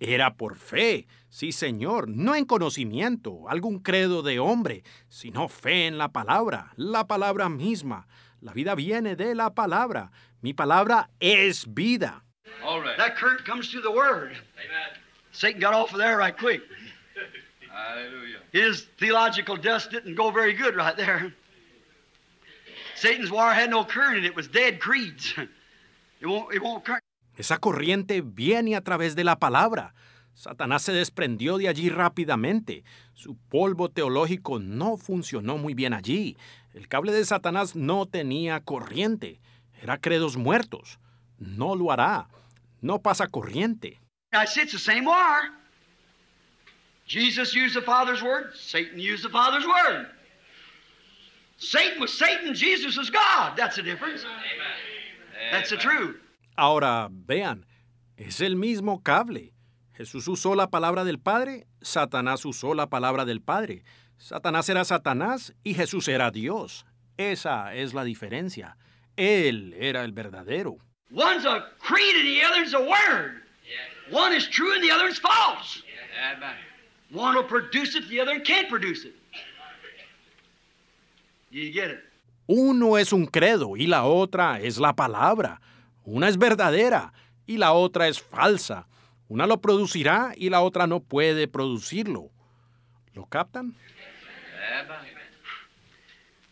Era por fe, sí señor, no en conocimiento, algún credo de hombre, sino fe en la palabra, la palabra misma. La vida viene de la palabra. Mi palabra es vida. All right. That current comes through the word. Amen. Satan got off of there right quick. Hallelujah. His theological dust didn't go very good right there. Satan's wire had no current in it was dead creeds. Esa corriente viene a través de la palabra. Satanás se desprendió de allí rápidamente. Su polvo teológico no funcionó muy bien allí. El cable de Satanás no tenía corriente. Era credos muertos. No lo hará. No pasa corriente. Jesus the Father's word, Satan the Father's word. Satan was Satan, Jesus is God. That's the difference. That's truth. Ahora, vean, es el mismo cable. Jesús usó la palabra del Padre, Satanás usó la palabra del Padre. Satanás era Satanás y Jesús era Dios. Esa es la diferencia. Él era el verdadero. One's a creed and the other's a word. One is true and the other is false. One will produce it, the other can't produce it. You get it? Uno es un credo y la otra es la palabra. Una es verdadera y la otra es falsa. Una lo producirá y la otra no puede producirlo. ¿Lo captan?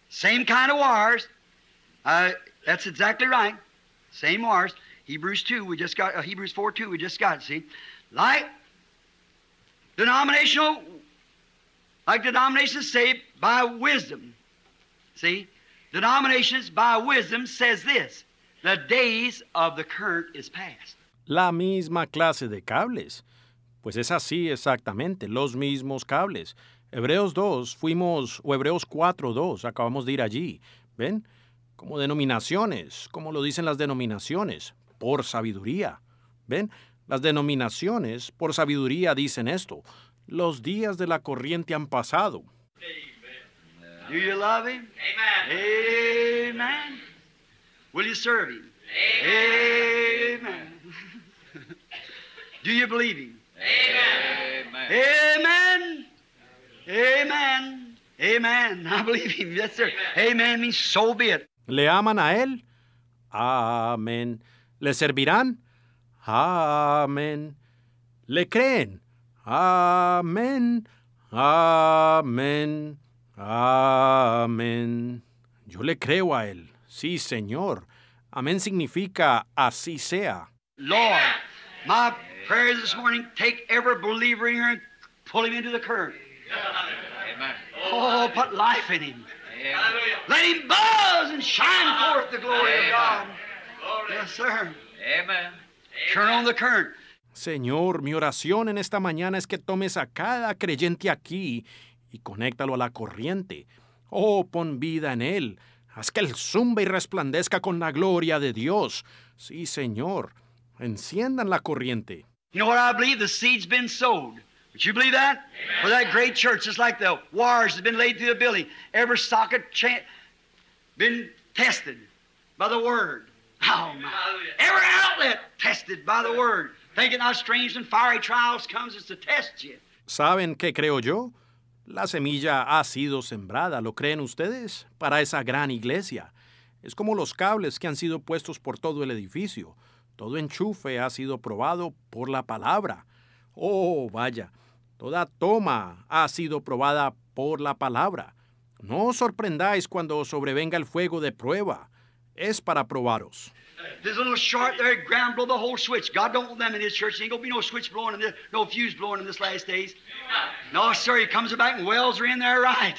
Same kind of wars. Uh, that's exactly right. Same wars. Hebrews 2, we just got, uh, Hebrews 4 2, we just got, see? Like denominational, like denominations saved by wisdom, see? Denominations by wisdom says this: the days of the current is past. La misma clase de cables. Pues es así exactamente, los mismos cables. Hebreos 2 fuimos, o Hebreos 4, 2, acabamos de ir allí. ¿Ven? Como denominaciones, como lo dicen las denominaciones, por sabiduría. ¿Ven? Las denominaciones por sabiduría dicen esto. Los días de la corriente han pasado. Do you love Him? Amen. Amen. Will you serve Him? Amen. Amen. Do you believe Him? Amen. Amen. Amen. Amen. I believe Him. Yes, sir. Amen means so be it. ¿Le aman a Él? Amén. ¿Le servirán? Amén. ¿Le creen? Amén. Amén. Amén. Yo le creo a Él. Sí, Señor. Amén significa así sea. Lord, my prayer this morning, take every believer here and pull him into the current. Oh, put life in him. Let him buzz and shine forth the glory of God. Yes, sir. Amen. Turn on the current. Señor, mi oración en esta mañana es que tomes a cada creyente aquí y conéctalo a la corriente. Oh, pon vida en él. Haz que él zumbe y resplandezca con la gloria de Dios. Sí, Señor. Enciendan la corriente. You know what I believe? The seed's been sowed. Would you believe that? For that great church, it's like the wires have been laid through the building. Every socket been tested by the word. Oh my. Every outlet tested by the word. Thinking how strange and fiery trials comes is to test you. ¿Saben qué creo yo? La semilla ha sido sembrada, ¿lo creen ustedes? Para esa gran iglesia. Es como los cables que han sido puestos por todo el edificio. Todo enchufe ha sido probado por la palabra. Oh, vaya, toda toma ha sido probada por la palabra. No os sorprendáis cuando os sobrevenga el fuego de prueba. Es para probaros a little short there ground blow the whole switch. God don't want them in His church. There ain't gonna be no switch blowing in this, no fuse blowing in this last days. No, sir. He comes back and wells are in there right.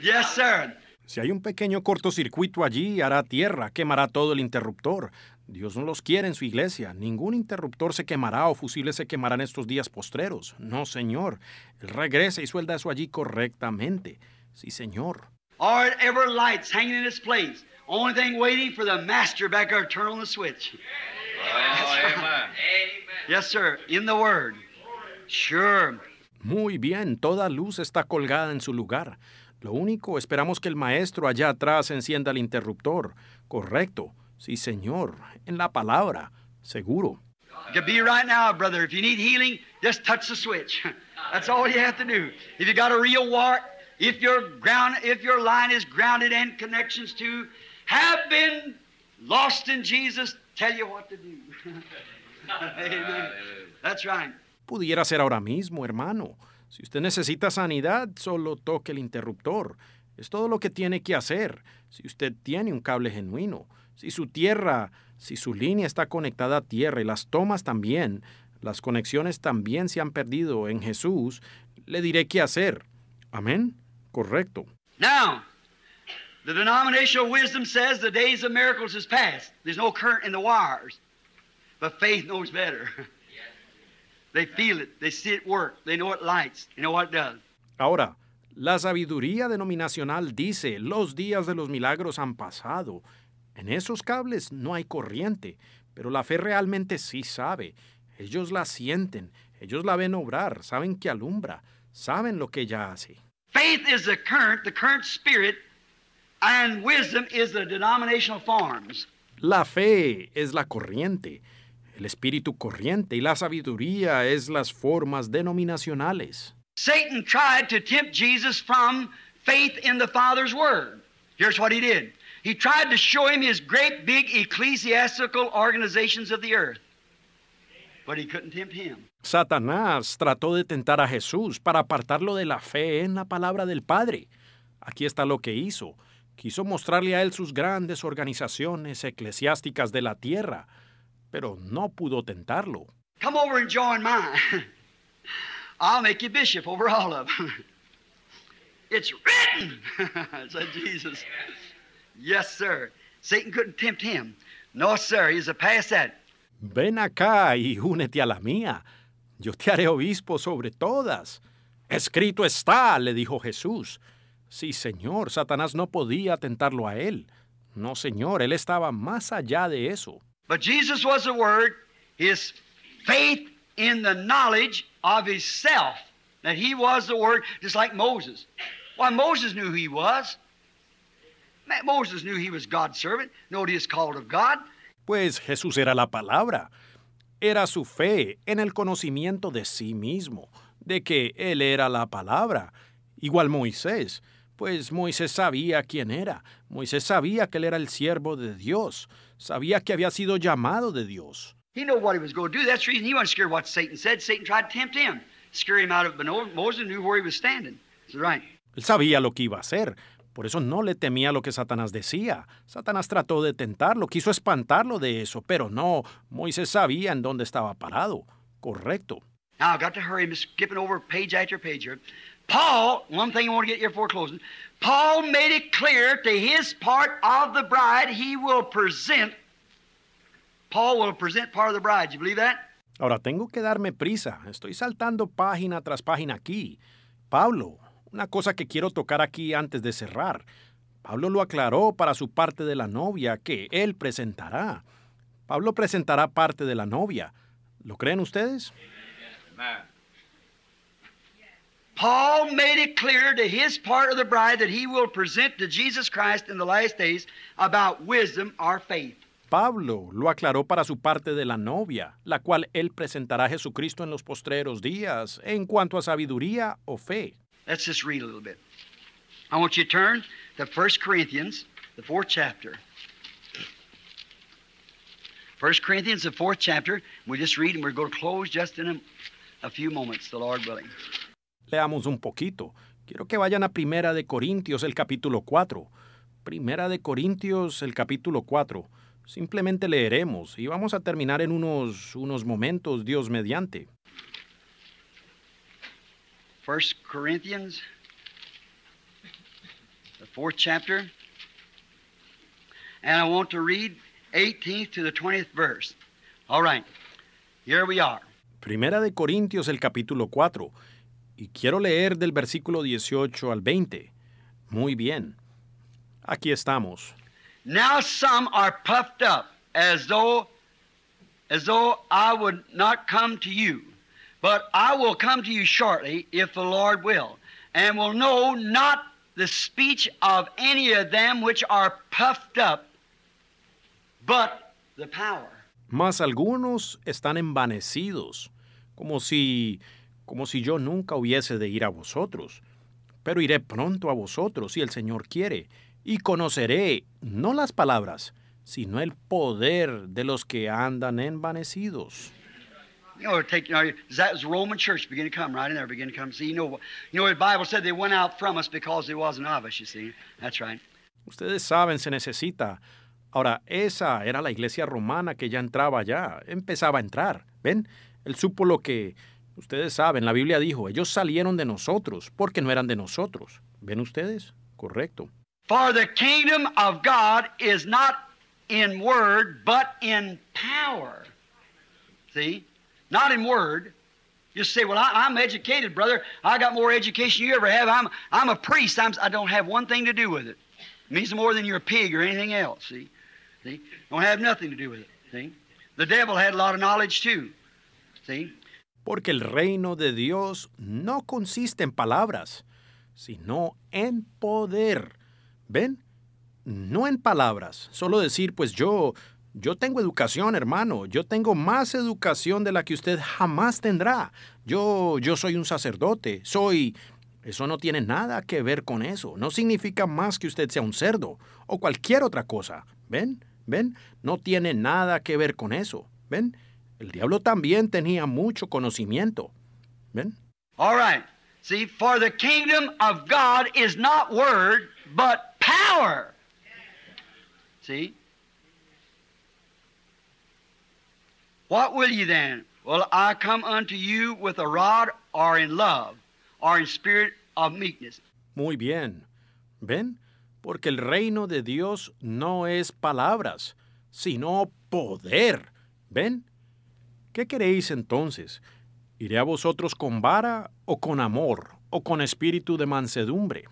Yes, sir. Si hay un pequeño cortocircuito allí, hará tierra, quemará todo el interruptor. Dios no los quiere en su iglesia. Ningún interruptor se quemará o fusiles se quemarán estos días postreros. No, Señor. Él regresa y suelda eso allí correctamente. Sí, Señor. Or ever lights hanging in its place. Only thing waiting for the master back there turn on the switch. Yes. sir. In the Word. Sure. Muy bien, toda luz está colgada en su lugar. Lo único, esperamos que el maestro allá atrás encienda el interruptor. Correcto. Sí, señor. En la palabra. Seguro. You be right now, brother. If you need healing, just touch the switch. That's all you have to do. If you got a real wart, if your ground, if your line is grounded and connections to have been lost in Jesus, tell you what to do. That's right. Pudiera ser ahora mismo, hermano. Si usted necesita sanidad, solo toque el interruptor. Es todo lo que tiene que hacer. Si usted tiene un cable genuino, si su tierra, si su línea está conectada a tierra y las tomas también, las conexiones también se han perdido en Jesús, le diré qué hacer. Amén. Correcto. Now, The denominational wisdom says the days of miracles is past. There's no current in the wires. But faith knows better. They feel it. They see it work. They know it lights. They know what it does. Ahora, la sabiduría denominacional dice, los días de los milagros han pasado. En esos cables no hay corriente, pero la fe realmente sí sabe. Ellos la sienten, ellos la ven obrar, saben que alumbra, saben lo que ella hace. Faith is the current, the current spirit And wisdom is the denominational forms. La fe es la corriente, el espíritu corriente y la sabiduría es las formas denominacionales. Satan tried to tempt Jesus from faith in the Father's word. Here's what he did. He tried to show him his great big ecclesiastical organizations of the earth. But he couldn't tempt him. Satanás trató de tentar a Jesús para apartarlo de la fe en la palabra del Padre. Aquí está lo que hizo. Quiso mostrarle a él sus grandes organizaciones eclesiásticas de la tierra, pero no pudo tentarlo. Come over and join I'll make you bishop over all of em. It's written, said Jesus. Yes, sir. Satan couldn't tempt him. No, sir, a Ven acá y únete a la mía. Yo te haré obispo sobre todas. Escrito está, le dijo Jesús. Sí, señor, Satanás no podía tentarlo a él. No, señor, él estaba más allá de eso. But Jesus was the word, his faith in the knowledge of himself that he was the word just like Moses. Why Moses knew who he was. Moses knew he was God's servant, not he is called of God. Pues Jesús era la palabra. Era su fe en el conocimiento de sí mismo, de que él era la palabra, igual Moisés pues Moisés sabía quién era, Moisés sabía que él era el siervo de Dios, sabía que había sido llamado de Dios. He knew what he was going to do. That's the reason he wasn't scared what Satan said. Satan tried to tempt him, scare him out of it, but Moses knew where he was standing. That's right. Él sabía lo que iba a hacer, por eso no le temía lo que Satanás decía. Satanás trató de tentarlo, quiso espantarlo de eso, pero no, Moisés sabía en dónde estaba parado. Correcto. Now I've got to hurry, I'm skipping over page after page here. Paul, one thing I want to get Paul made it clear to his part of the bride he will present. Paul will present part of the bride. You believe that? Ahora tengo que darme prisa. Estoy saltando página tras página aquí. Pablo, una cosa que quiero tocar aquí antes de cerrar. Pablo lo aclaró para su parte de la novia que él presentará. Pablo presentará parte de la novia. ¿Lo creen ustedes? Paul made it clear to his part of the bride that he will present to Jesus Christ in the last days about wisdom or faith. Pablo lo aclaró para su parte de la novia, la cual él presentará a Jesucristo en los postreros días, en cuanto a sabiduría o fe. Let's just read a little bit. I want you to turn to 1 Corinthians, the fourth chapter. 1 Corinthians, the fourth chapter. we just read and we're going to close just in a, a few moments, the Lord willing. Leamos un poquito. Quiero que vayan a Primera de Corintios, el capítulo 4. Primera de Corintios, el capítulo 4. Simplemente leeremos y vamos a terminar en unos, unos momentos, Dios mediante. First Corinthians, the fourth chapter, and I want to read 18th to the 20th verse. All right, here we are. Primera de Corintios, el capítulo 4 y quiero leer del versículo 18 al 20. Muy bien. Aquí estamos. Now some are puffed up as though as though I would not come to you, but I will come to you shortly if the Lord will, and will know not the speech of any of them which are puffed up, but the power. Mas algunos están envanecidos, como si como si yo nunca hubiese de ir a vosotros. Pero iré pronto a vosotros, si el Señor quiere, y conoceré no las palabras, sino el poder de los que andan envanecidos. Ustedes saben, se necesita. Ahora, esa era la iglesia romana que ya entraba ya, empezaba a entrar. ¿Ven? Él supo lo que Ustedes saben, la Biblia dijo, ellos salieron de nosotros porque no eran de nosotros. ¿Ven ustedes? Correcto. For the kingdom of God is not in word, but in power. See? Not in word. You say, well, I, am educated, brother. I got more education you ever have. I'm, I'm a priest. I'm, I don't have one thing to do with it. It means more than you're a pig or anything else, see? See? Don't have nothing to do with it, see? The devil had a lot of knowledge, too, see? porque el reino de Dios no consiste en palabras, sino en poder. ¿Ven? No en palabras. Solo decir, pues yo, yo tengo educación, hermano. Yo tengo más educación de la que usted jamás tendrá. Yo, yo soy un sacerdote. Soy... Eso no tiene nada que ver con eso. No significa más que usted sea un cerdo o cualquier otra cosa. ¿Ven? ¿Ven? No tiene nada que ver con eso. ¿Ven? El diablo también tenía mucho conocimiento. ¿Ven? All right. See, for the kingdom of God is not word, but power. See? What will you then? Well, I come unto you with a rod or in love or in spirit of meekness. Muy bien. ¿Ven? Porque el reino de Dios no es palabras, sino poder. ¿Ven? ¿Qué queréis entonces? ¿Iré a vosotros con vara o con amor o con espíritu de mansedumbre?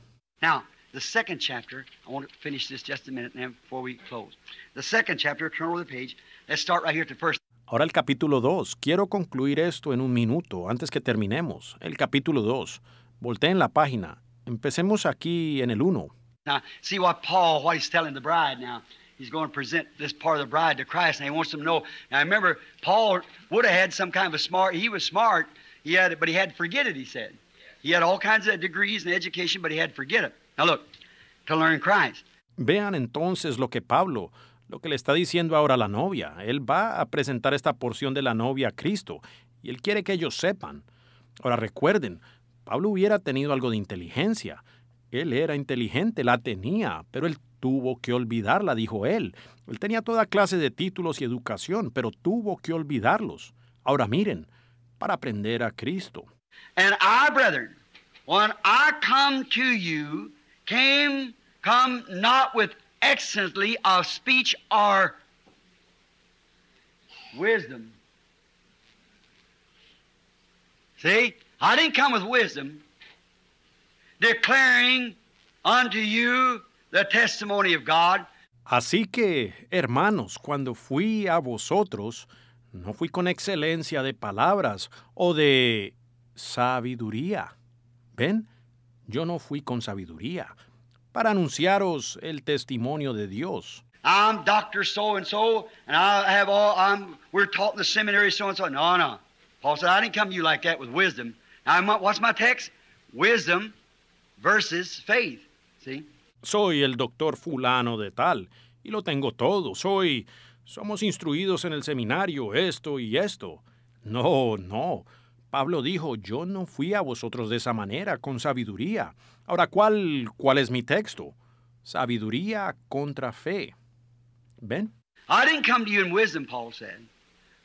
Ahora el capítulo 2. Quiero concluir esto en un minuto antes que terminemos. El capítulo 2. Volteen la página. Empecemos aquí en el 1. Now, see what Paul, telling the bride now he's going to present this part of the bride to Christ, and he wants them to know. Now, I remember Paul would have had some kind of a smart. He was smart. He had, it, but he had to forget it. He said he had all kinds of degrees and education, but he had to forget it. Now look, to learn Christ. Vean entonces lo que Pablo, lo que le está diciendo ahora la novia. Él va a presentar esta porción de la novia a Cristo y él quiere que ellos sepan. Ahora recuerden, Pablo hubiera tenido algo de inteligencia él era inteligente, la tenía, pero él tuvo que olvidarla, dijo él. Él tenía toda clase de títulos y educación, pero tuvo que olvidarlos. Ahora miren, para aprender a Cristo. And I, brethren, when I come to you, come not with excellently of speech or wisdom. See, I didn't come with wisdom declaring unto you the testimony of God. Así que, hermanos, cuando fui a vosotros, no fui con excelencia de palabras o de sabiduría. ¿Ven? Yo no fui con sabiduría para anunciaros el testimonio de Dios. I'm doctor so and so, and I have all. I'm. We're taught in the seminary so and so. No, no. Paul said, I didn't come to you like that with wisdom. Now, what's my text? Wisdom soy el doctor fulano de tal y lo tengo todo. Soy... Somos instruidos en el seminario esto y esto. No, no. Pablo dijo, yo no fui a vosotros de esa manera, con sabiduría. Ahora, ¿cuál, cuál es mi texto? Sabiduría contra fe. ¿Ven? I didn't come to you in wisdom, Paul said.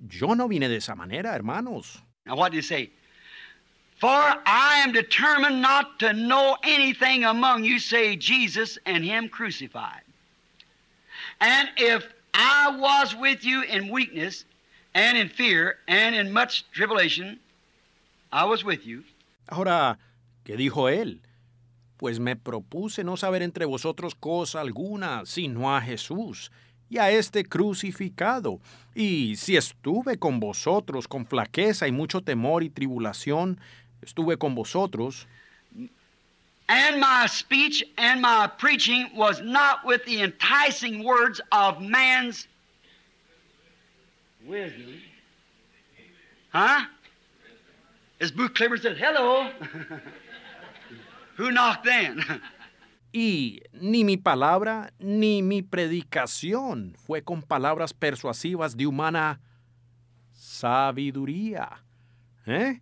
Yo no vine de esa manera, hermanos. Now what do you say? For I am determined not to know anything among you save Jesus and him crucified. And if I was with you in weakness and in fear and in much tribulation, I was with you. Ahora, ¿qué dijo él? Pues me propuse no saber entre vosotros cosa alguna, sino a Jesús y a este crucificado. Y si estuve con vosotros con flaqueza y mucho temor y tribulación, estuve con vosotros. And my speech and my preaching was not with the enticing words of man's wisdom. Huh? As Booth Clifford said, hello. Who knocked then? Y ni mi palabra ni mi predicación fue con palabras persuasivas de humana sabiduría. ¿eh?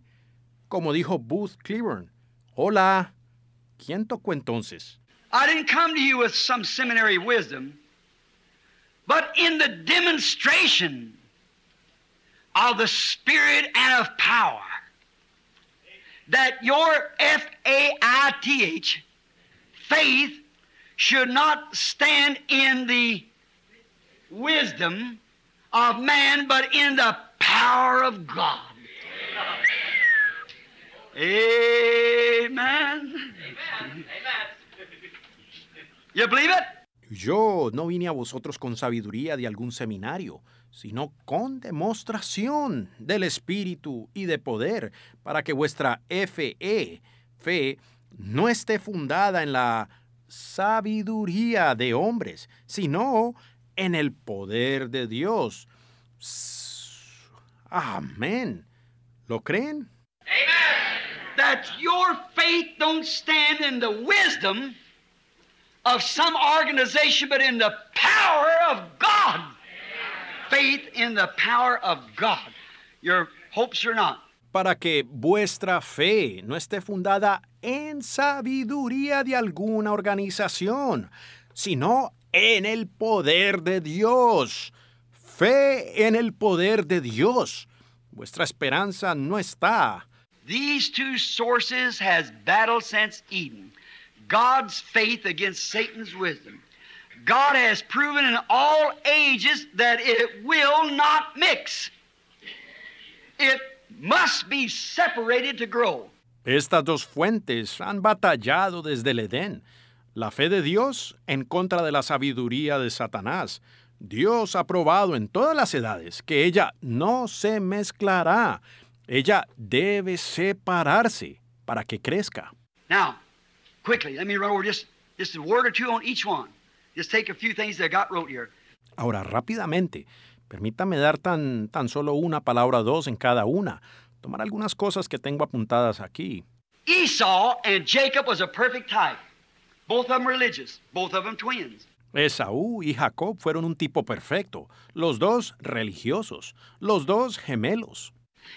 Como dijo Booth Cleburne. Hola, ¿quién tocó entonces? I didn't come to you with some seminary wisdom, but in the demonstration of the Spirit and of power, that your F A I T H faith should not stand in the wisdom of man, but in the power of God. Amen. You believe it? Yo no vine a vosotros con sabiduría de algún seminario, sino con demostración del Espíritu y de poder, para que vuestra e, fe, fe, no esté fundada en la sabiduría de hombres, sino en el poder de Dios. Amén. ¿Lo creen? Amen. That your faith don't stand in the wisdom of some organization, but in the power of God. Faith in the power of God. Your hopes are not para que vuestra fe no esté fundada en sabiduría de alguna organización, sino en el poder de Dios. Fe en el poder de Dios. Vuestra esperanza no está. These two sources has battled since Eden. God's faith against Satan's wisdom. God has proven in all ages that it will not mix. It must Estas dos fuentes han batallado desde el Edén. La fe de Dios en contra de la sabiduría de Satanás. Dios ha probado en todas las edades que ella no se mezclará. Ella debe separarse para que crezca. Ahora, rápidamente, Permítame dar tan, tan solo una palabra o dos en cada una. Tomar algunas cosas que tengo apuntadas aquí. Esau and Jacob was a perfect type. Both of them religious, both of them twins. Esaú y Jacob fueron un tipo perfecto, los dos religiosos, los dos gemelos.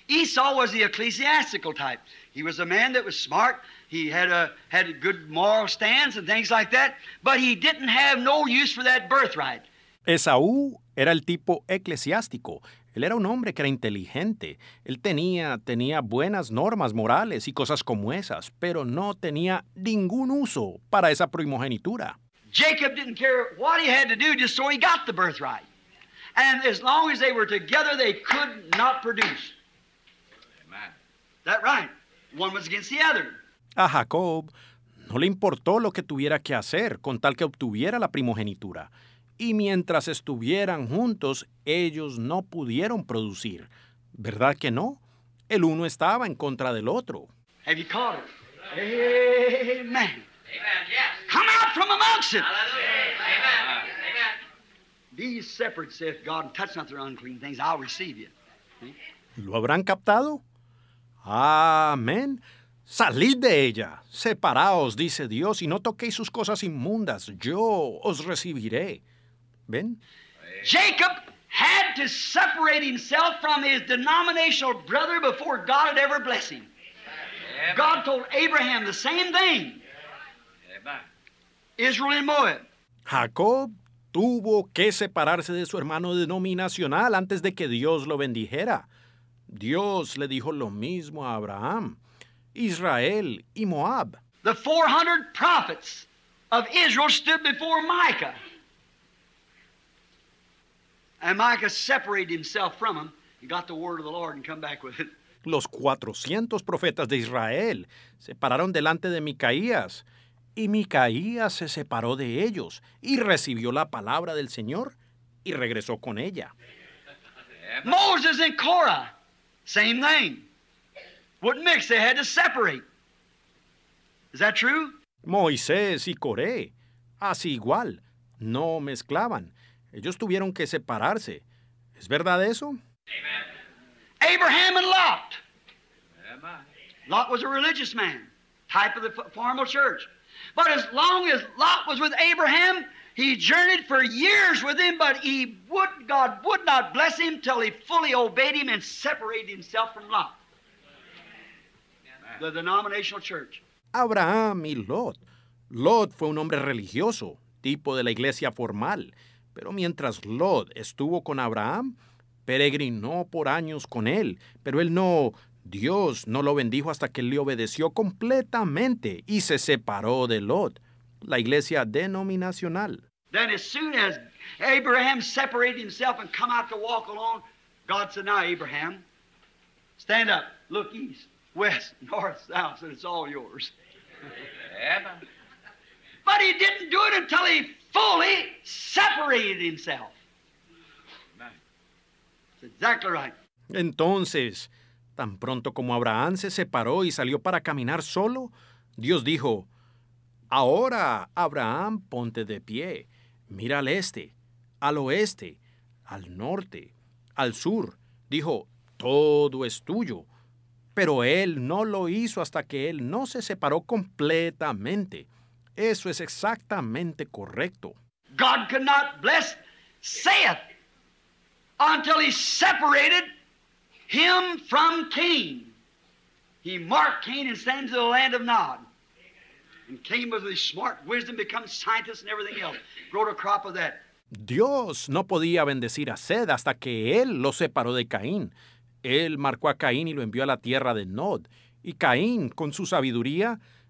Esau was the ecclesiastical type. He was a man that was smart, he had a had a good moral stance and things like that, but he didn't have no use for that birthright. Esaú era el tipo eclesiástico. Él era un hombre que era inteligente. Él tenía, buenas normas morales y cosas como esas, pero no tenía ningún uso para esa primogenitura. Jacob didn't care what he had to do just so he got the birthright. And as long as they were together, they could not produce. That A Jacob no le importó lo que tuviera que hacer con tal que obtuviera la primogenitura y mientras estuvieran juntos ellos no pudieron producir. ¿Verdad que no? El uno estaba en contra del otro. Amen. ¿Lo habrán captado? Amén. Salid de ella, separaos, dice Dios, y no toquéis sus cosas inmundas, yo os recibiré. ¿Ven? Jacob had to separate himself from his denominational brother before God had ever blessed him. God told Abraham the same thing. Israel and Moab. Jacob tuvo que separarse de su hermano denominacional antes de que Dios lo bendijera. Dios le dijo lo mismo a Abraham, Israel y Moab. The 400 prophets of Israel stood before Micah. And Micah separated himself from them and got the word of the Lord and come back with it. Los 400 profetas de Israel se pararon delante de Micaías y Micaías se separó de ellos y recibió la palabra del Señor y regresó con ella. Moses and Korah, same thing. What mix, they had to separate. Is that true? Moisés y Coré, así igual, no mezclaban ellos tuvieron que separarse. ¿Es verdad eso? Abraham y Lot. Lot was a religious man, type of the formal church. But as long as Lot was with Abraham, he journeyed for years with him, but he would, God would not bless him till he fully obeyed him and separated himself from Lot. The denominational church. Abraham y Lot. Lot fue un hombre religioso, tipo de la iglesia formal. Pero mientras Lot estuvo con Abraham, peregrinó por años con él, pero él no, Dios no lo bendijo hasta que él le obedeció completamente y se separó de Lot, la iglesia denominacional. Then as soon as Abraham separated himself and come out to walk alone, God said, "Now Abraham, stand up, look east, west, north, south, and it's all yours." Yeah, but he didn't do it until he entonces, tan pronto como Abraham se separó y salió para caminar solo, Dios dijo, Ahora, Abraham, ponte de pie, mira al este, al oeste, al norte, al sur. Dijo, todo es tuyo. Pero él no lo hizo hasta que él no se separó completamente. Eso es exactamente correcto. God cannot bless Seth until he separated him from Cain. He marked Cain and him to the land of Nod. And Cain with his smart wisdom became scientist and everything else. Growed a crop of that. Dios no podía bendecir a Sed hasta que él lo separó de Caín. Él marcó a Caín y lo envió a la tierra de Nod. Y Caín, con su sabiduría,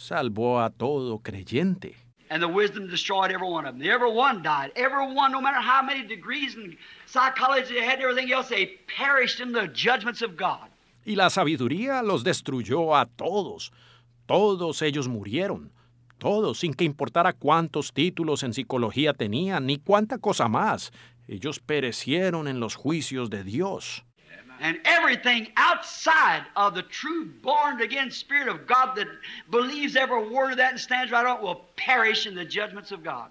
salvó a todo creyente. Y la sabiduría los destruyó a todos. Todos ellos murieron. Todos, sin que importara cuántos títulos en psicología tenían ni cuánta cosa más. Ellos perecieron en los juicios de Dios. and everything outside of the true born again Spirit of God that believes every word of that and stands right on will perish in the judgments of God.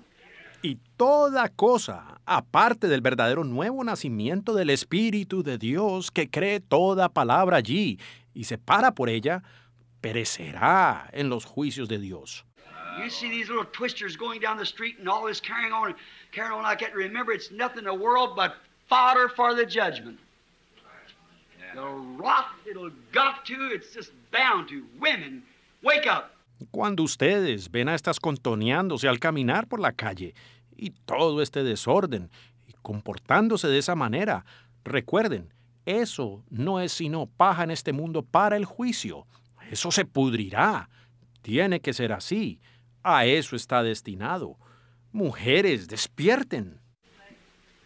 Y toda cosa, aparte del verdadero nuevo nacimiento del Espíritu de Dios que cree toda palabra allí y se para por ella, perecerá en los juicios de Dios. You see these little twisters going down the street and all this carrying on, carrying on like that. Remember, it's nothing in the world but fodder for the judgment. Cuando ustedes ven a estas contoneándose al caminar por la calle y todo este desorden y comportándose de esa manera, recuerden, eso no es sino paja en este mundo para el juicio. Eso se pudrirá. Tiene que ser así. A eso está destinado. Mujeres, despierten.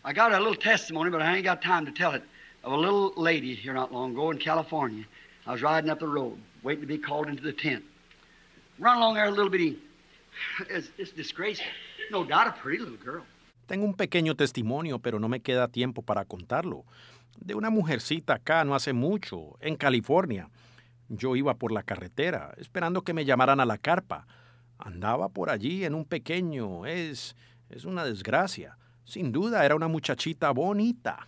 I got a little testimony, but I ain't got time to tell it a little lady here not long in California. I was riding up the road, waiting to be called into the tent. Run along there little No doubt a pretty little girl. Tengo un pequeño testimonio, pero no me queda tiempo para contarlo. De una mujercita acá no hace mucho, en California. Yo iba por la carretera, esperando que me llamaran a la carpa. Andaba por allí en un pequeño. Es. es una desgracia. Sin duda era una muchachita bonita.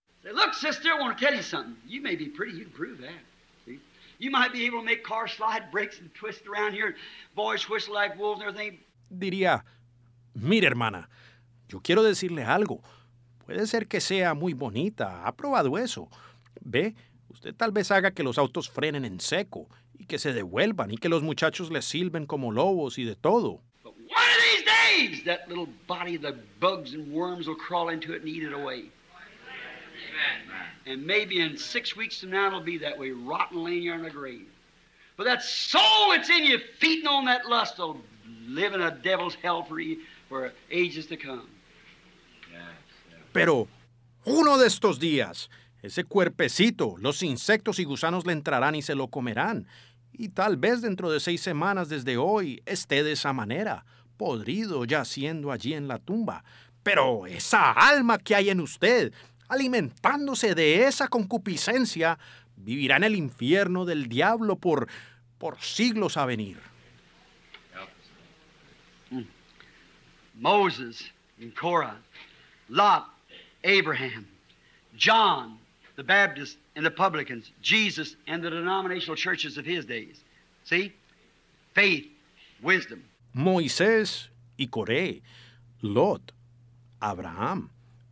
Say, look, sister, I want to tell you something. You may be pretty, you can prove that. See? You might be able to make car slide brakes and twist around here, and boys whistle like wolves and everything. Diría, mire, hermana, yo quiero decirle algo. Puede ser que sea muy bonita, ha probado eso. Ve, usted tal vez haga que los autos frenen en seco y que se devuelvan y que los muchachos les silben como lobos y de todo. But one of these days, that little body, the bugs and worms will crawl into it and eat it away. And maybe in weeks from now, it'll be that way, But that soul in that lust, a devil's hell for, e, to come. Pero uno de estos días, ese cuerpecito, los insectos y gusanos le entrarán y se lo comerán. Y tal vez dentro de seis semanas desde hoy esté de esa manera, podrido yaciendo allí en la tumba. Pero esa alma que hay en usted, alimentándose de esa concupiscencia, vivirá en el infierno del diablo por, por siglos a venir. Mm. Moses and Korah, Lot, Abraham, John, the Baptist and the publicans, Jesus and the denominational churches of his days. See? Faith, wisdom. Moisés y Coré, Lot, Abraham,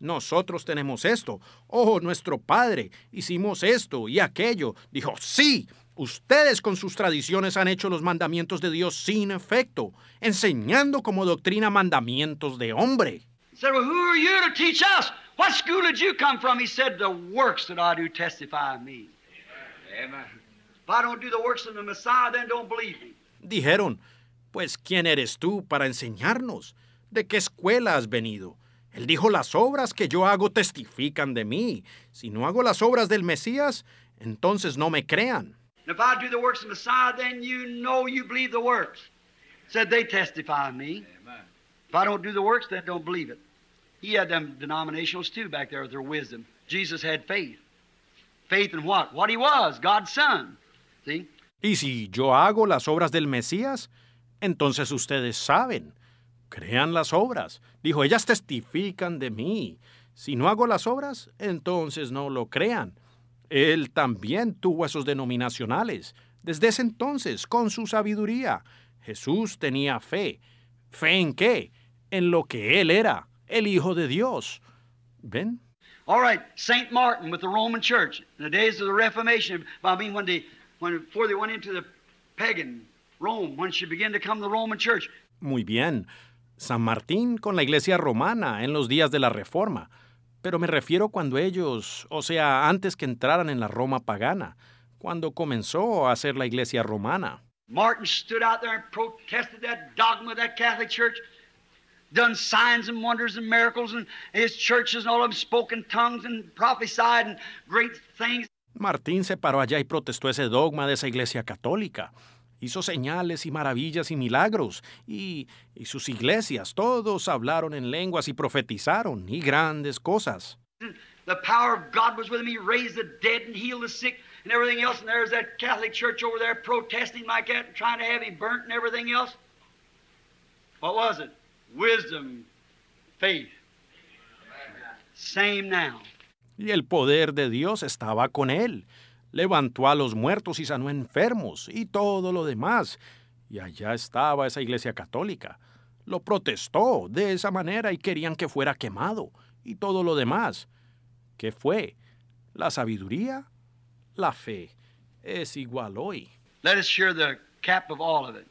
nosotros tenemos esto. ojo, oh, nuestro padre, hicimos esto y aquello. Dijo, sí, ustedes con sus tradiciones han hecho los mandamientos de Dios sin efecto, enseñando como doctrina mandamientos de hombre. Dijeron, pues, ¿quién eres tú para enseñarnos? ¿De qué escuela has venido? Él dijo, las obras que yo hago testifican de mí. Si no hago las obras del Mesías, entonces no me crean. if I do the works of Messiah, then you know you believe the works. Said they testify of me. If I don't do the works, then don't believe it. He had them denominationalists too back there with their wisdom. Jesus had faith. Faith in what? What he was, God's son. See? Y si yo hago las obras del Mesías, entonces ustedes saben crean las obras. Dijo, ellas testifican de mí. Si no hago las obras, entonces no lo crean. Él también tuvo esos denominacionales. Desde ese entonces, con su sabiduría, Jesús tenía fe. ¿Fe en qué? En lo que Él era, el Hijo de Dios. ¿Ven? All right, Saint Martin with the Roman Church in the days of the Reformation. I mean, when they, when, before they went into the pagan Rome, when she began to come to the Roman Church. Muy bien. San Martín con la iglesia romana en los días de la Reforma, pero me refiero cuando ellos, o sea, antes que entraran en la Roma pagana, cuando comenzó a ser la iglesia romana. Martín se paró allá y protestó ese dogma de esa iglesia católica hizo señales y maravillas y milagros, y, y sus iglesias, todos hablaron en lenguas y profetizaron, y grandes cosas. The power of God was with him. He raised the dead and healed the sick and everything else. And there's that Catholic Church over there protesting like that and trying to have him burnt and everything else. What was it? Wisdom, faith. Same now. Y el poder de Dios estaba con él levantó a los muertos y sanó enfermos y todo lo demás. Y allá estaba esa iglesia católica. Lo protestó de esa manera y querían que fuera quemado y todo lo demás. ¿Qué fue? ¿La sabiduría? La fe. Es igual hoy. Let us share the cap of all of it.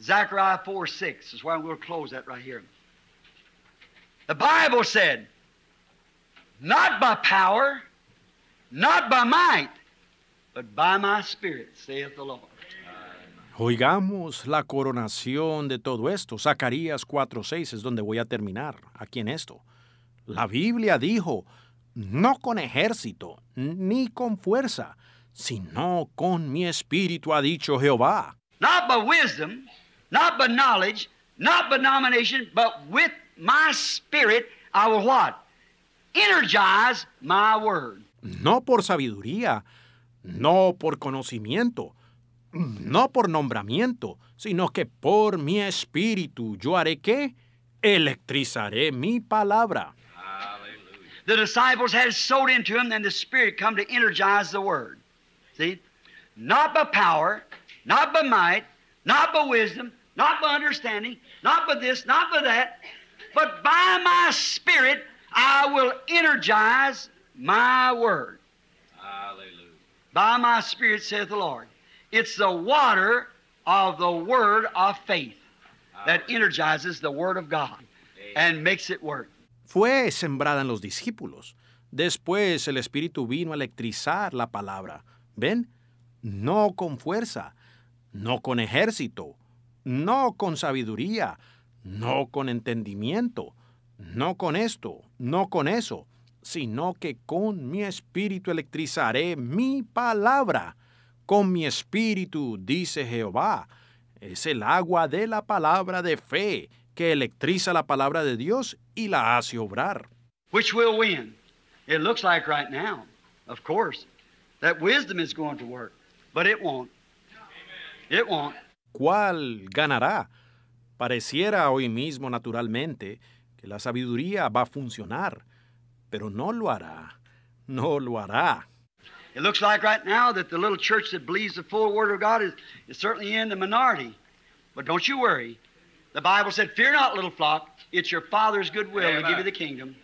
Zechariah 4.6. 6 is where I'm going to close that right here. The Bible said, Not by power, Not by might, but by my spirit, saith the Lord. Oigamos la coronación de todo esto. Zacarías 4:6 es donde voy a terminar aquí en esto. La Biblia dijo, no con ejército, ni con fuerza, sino con mi espíritu, ha dicho Jehová. Not by wisdom, not by knowledge, not by nomination, but with my spirit I will what? Energize my word no por sabiduría, no por conocimiento, no por nombramiento, sino que por mi espíritu yo haré qué? Electrizaré mi palabra. The disciples had sowed into him, and the Spirit come to energize the word. See? Not by power, not by might, not by wisdom, not by understanding, not by this, not by that, but by my Spirit I will energize my word. By my spirit, saith the Lord. It's the water of the word of faith that energizes the word of God and makes it work. Fue sembrada en los discípulos. Después el Espíritu vino a electrizar la palabra. ¿Ven? No con fuerza, no con ejército, no con sabiduría, no con entendimiento, no con esto, no con eso sino que con mi espíritu electrizaré mi palabra. Con mi espíritu, dice Jehová, es el agua de la palabra de fe que electriza la palabra de Dios y la hace obrar. Which will win? It looks like right now, of course, that wisdom is going to work, but it won't. ¿Cuál ganará? Pareciera hoy mismo, naturalmente, que la sabiduría va a funcionar, pero no lo hará, no lo hará. It looks like right now that the little church that believes the full word of God is, is certainly in the minority. But don't you worry. The Bible said, Fear not, little flock. It's your Father's good will to give you the kingdom.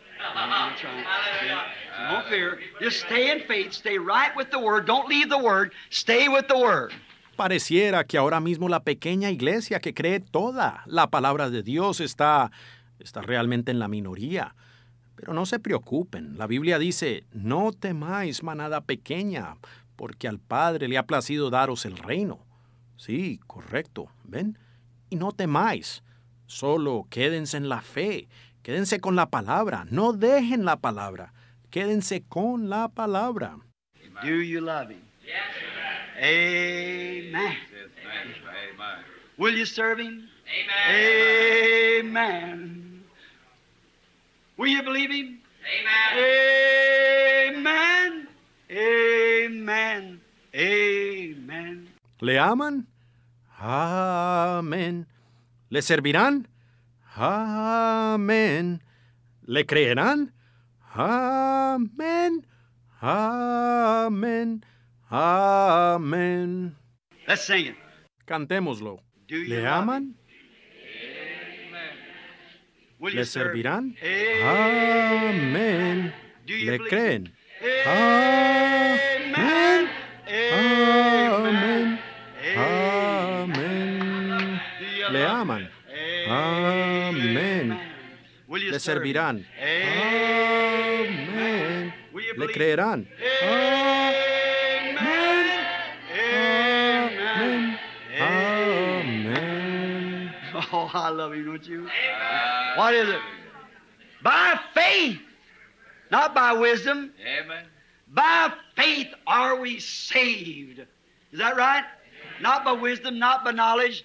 Don't fear. Just stay in faith. Stay right with the word. Don't leave the word. Stay with the word. Pareciera que ahora mismo la pequeña iglesia que cree toda la palabra de Dios está, está realmente en la minoría. Pero no se preocupen, la Biblia dice, no temáis manada pequeña, porque al Padre le ha placido daros el reino. Sí, correcto, ¿ven? Y no temáis, solo quédense en la fe, quédense con la palabra, no dejen la palabra, quédense con la palabra. Do you love him? Amen. Will you serve Amen. Will you believe him? Amen. Amen. Amen. Amen. ¿Le aman? Amén. ¿Le servirán? Amén. ¿Le creerán? Amén. Amén. Amén. Let's sing it. Cantémoslo. ¿Le aman? le servirán. Amén. ¿Le creen? Amén. Amén. Le aman. Amén. Le servirán. Amén. Le creerán. Amén. I love him, don't you? What is it? By faith, not by wisdom. Amen. By faith are we saved. Is that right? Not by wisdom, not by knowledge.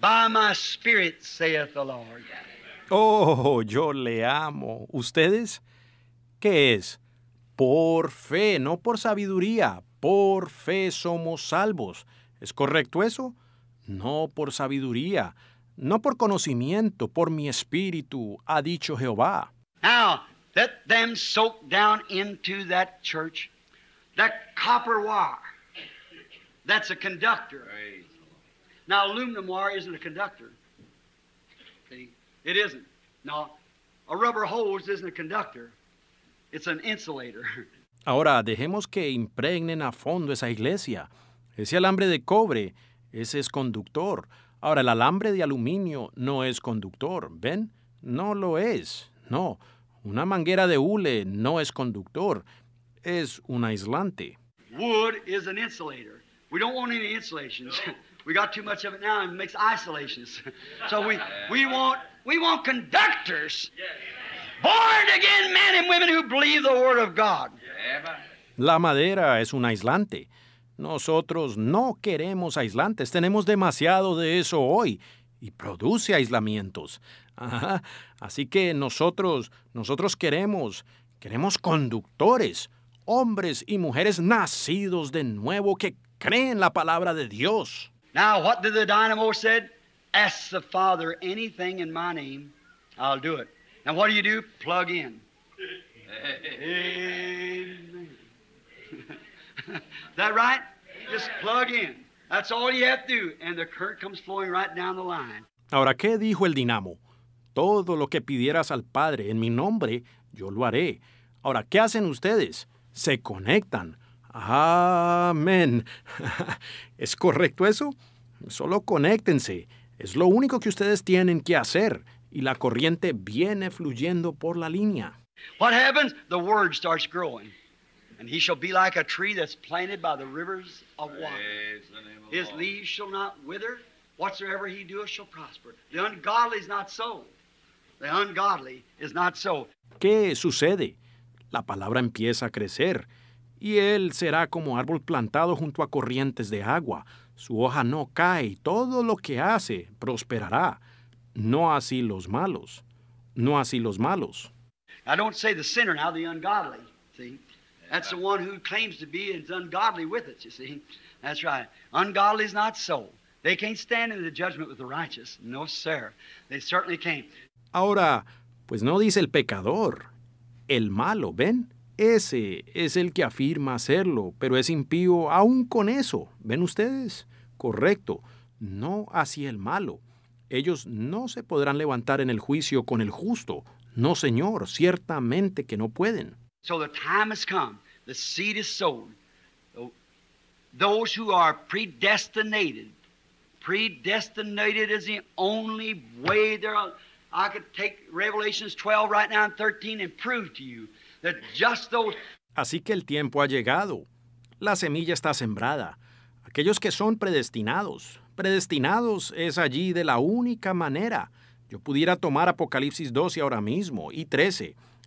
By my spirit, saith the Lord. Oh, yo le amo. ¿Ustedes? ¿Qué es? Por fe, no por sabiduría. Por fe somos salvos. ¿Es correcto eso? No por sabiduría no por conocimiento, por mi espíritu, ha dicho Jehová. Now, let them soak down into that church that copper wire. That's a conductor. Now, aluminum wire isn't a conductor. See? It isn't. No, a rubber hose isn't a conductor. It's an insulator. Ahora, dejemos que impregnen a fondo esa iglesia. Ese alambre de cobre, ese es conductor. Ahora, el alambre de aluminio no es conductor, ¿ven? No lo es, no. Una manguera de hule no es conductor, es un aislante. Wood is an insulator. We don't want any insulations. We got too much of it now and it makes isolations. So we, we, want, we want conductors, born again men and women who believe the Word of God. La madera es un aislante. Nosotros no queremos aislantes, tenemos demasiado de eso hoy y produce aislamientos. Así que nosotros, nosotros queremos, queremos conductores, hombres y mujeres nacidos de nuevo que creen la palabra de Dios. Now, what did the dynamo said? Ask the Father anything in my name, I'll do it. Now what do you do? Plug in. that right? Just plug in. That's all you have to do, and the current comes flowing right down the line. Ahora, ¿qué dijo el dinamo? Todo lo que pidieras al Padre en mi nombre, yo lo haré. Ahora, ¿qué hacen ustedes? Se conectan. Amén. ¿Es correcto eso? Solo conéctense. Es lo único que ustedes tienen que hacer. Y la corriente viene fluyendo por la línea. What happens? The word starts growing. And he shall be like a tree that's planted by the rivers of water. His leaves shall not wither. Whatsoever he doeth shall prosper. The ungodly is not so. The ungodly is not so. ¿Qué sucede? La palabra empieza a crecer y él será como árbol plantado junto a corrientes de agua. Su hoja no cae, todo lo que hace prosperará. No así los malos. No así los malos. I don't say the sinner now, the ungodly. That's the one who claims to be and is ungodly with it, you see. That's right. Ungodly is not so. They can't stand in the judgment with the righteous. No, sir. They certainly can't. Ahora, pues no dice el pecador, el malo, ¿ven? Ese es el que afirma hacerlo, pero es impío aun con eso. ¿Ven ustedes? Correcto, no así el malo. Ellos no se podrán levantar en el juicio con el justo. No, Señor, ciertamente que no pueden. So the time has come. The seed is sown. Those who are predestinated, predestinated is the only way there. Are, I could take Revelations 12 right now and 13 and prove to you that just those. Así que el tiempo ha llegado. La semilla está sembrada. Aquellos que son predestinados. Predestinados es allí de la única manera. Yo pudiera tomar Apocalipsis 12 ahora mismo y 13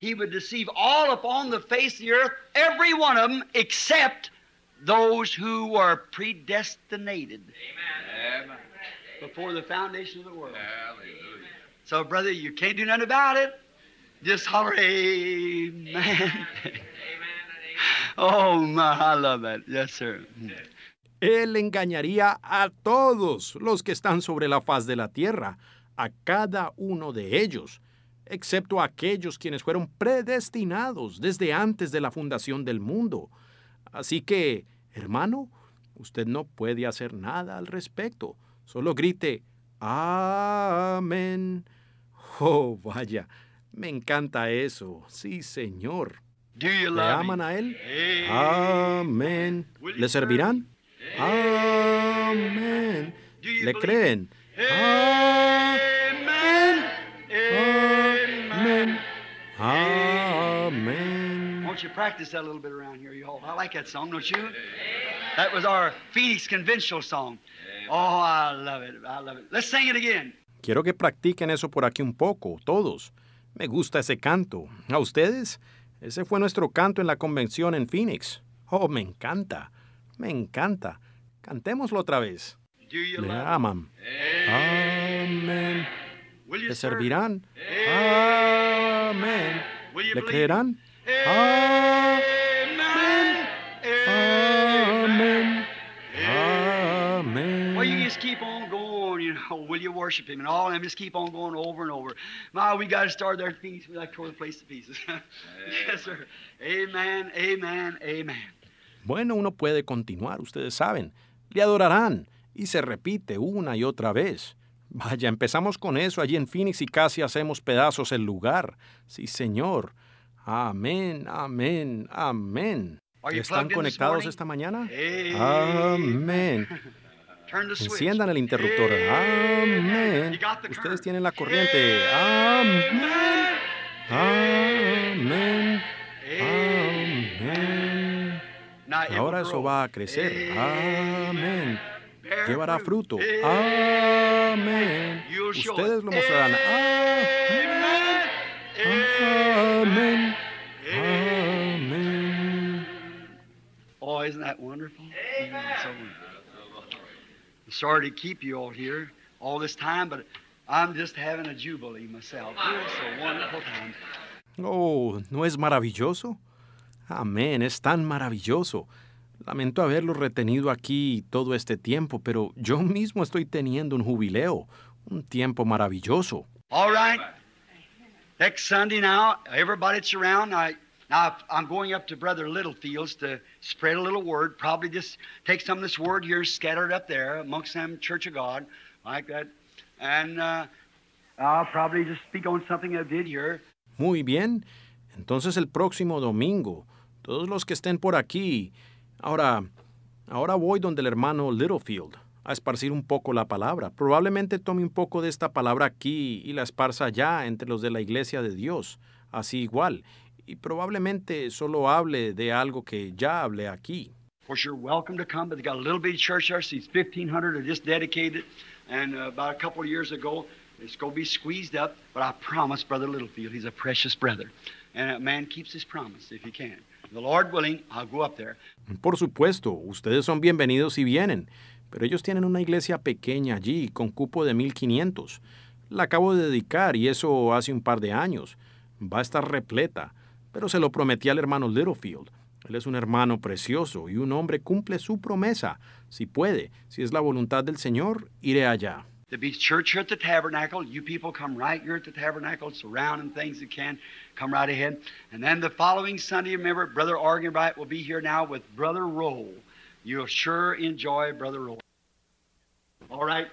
he would deceive all upon the face of the earth, every one of them, except those who were predestinated Amen. before the foundation of the world. Hallelujah. So, brother, you can't do nothing about it. Just holler, Amen. Amen. oh, my, I love that. Yes, sir. Él engañaría a todos los que están sobre la faz de la tierra, a cada uno de ellos. excepto aquellos quienes fueron predestinados desde antes de la fundación del mundo. Así que, hermano, usted no puede hacer nada al respecto. Solo grite, Amén. Oh, vaya, me encanta eso. Sí, Señor. ¿Le aman a Él? Amén. ¿Le servirán? Amén. ¿Le creen? Amen. Ah, Won't you practice that a little bit around here, y'all? I like that song, don't you? Amen. That was our Phoenix Conventional song. Amen. Oh, I love it. I love it. Let's sing it again. Quiero que practiquen eso por aquí un poco, todos. Me gusta ese canto. ¿A ustedes? Ese fue nuestro canto en la convención en Phoenix. Oh, me encanta. Me encanta. Cantémoslo otra vez. Le aman. ¡Amén! ¿Te servirán? ¡Amén! Ah. Amén. ¿Le creerán? Amén. Amén. Amén. Well, you just keep on going, you know. Will you worship Him and all? And just keep on going over and over. My, we got to start there peace. We like tore the place to pieces. yes, sir. Amen. Amen. Amen. Bueno, uno puede continuar. Ustedes saben. Le adorarán y se repite una y otra vez. Vaya, empezamos con eso allí en Phoenix y casi hacemos pedazos el lugar. Sí, Señor. Amén, amén, amén. ¿Están conectados esta mañana? Amén. Enciendan el interruptor. Amén. Ustedes tienen la corriente. Amén. Amén. Amén. Ahora eso va a crecer. Amén llevará fruto. Amén. Ustedes lo mostrarán. Amén. Amén. Amén. Oh, isn't that wonderful? I'm sorry to keep you all here all this time, but I'm just having a jubilee myself. It's a wonderful time. Oh, ¿no es maravilloso? Amén, es tan maravilloso. Lamento haberlo retenido aquí todo este tiempo, pero yo mismo estoy teniendo un jubileo, un tiempo maravilloso. All right. Next Sunday now, everybody that's around, I, now I'm going up to Brother Littlefield's to spread a little word. Probably just take some of this word here, scattered up there amongst them Church of God, like that. And uh, I'll probably just speak on something I did here. Muy bien. Entonces el próximo domingo, todos los que estén por aquí, Ahora, ahora voy donde el hermano Littlefield a esparcir un poco la palabra. Probablemente tome un poco de esta palabra aquí y la esparza allá entre los de la iglesia de Dios, así igual. Y probablemente solo hable de algo que ya hablé aquí. Of course, you're welcome to come, but they got a little bit of church there. Seats 1,500 are just dedicated. And uh, about a couple of years ago, it's going to be squeezed up. But I promise, Brother Littlefield, he's a precious brother. And a man keeps his promise if he can. Por supuesto, ustedes son bienvenidos si vienen, pero ellos tienen una iglesia pequeña allí con cupo de 1500. La acabo de dedicar y eso hace un par de años. Va a estar repleta, pero se lo prometí al hermano Littlefield. Él es un hermano precioso y un hombre cumple su promesa. Si puede, si es la voluntad del Señor, iré allá. there be church here at the tabernacle. You people come right here at the tabernacle, surrounding things that can. Come right ahead. And then the following Sunday, remember, Brother Argenbright will be here now with Brother Roll. You'll sure enjoy Brother Roll. All right,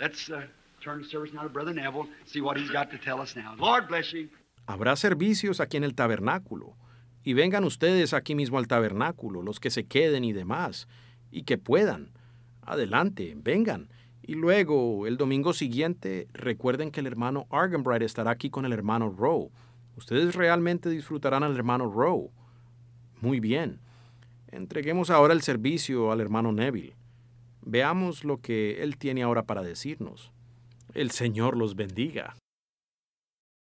let's uh, turn the service now to Brother Neville, see what he's got to tell us now. Lord bless you. Habrá servicios aquí en el tabernáculo. Y vengan ustedes aquí mismo al tabernáculo, los que se queden y demás, y que puedan. Adelante, vengan Y luego, el domingo siguiente, recuerden que el hermano Argenbright estará aquí con el hermano Rowe. Ustedes realmente disfrutarán al hermano Rowe. Muy bien. Entreguemos ahora el servicio al hermano Neville. Veamos lo que él tiene ahora para decirnos. El Señor los bendiga.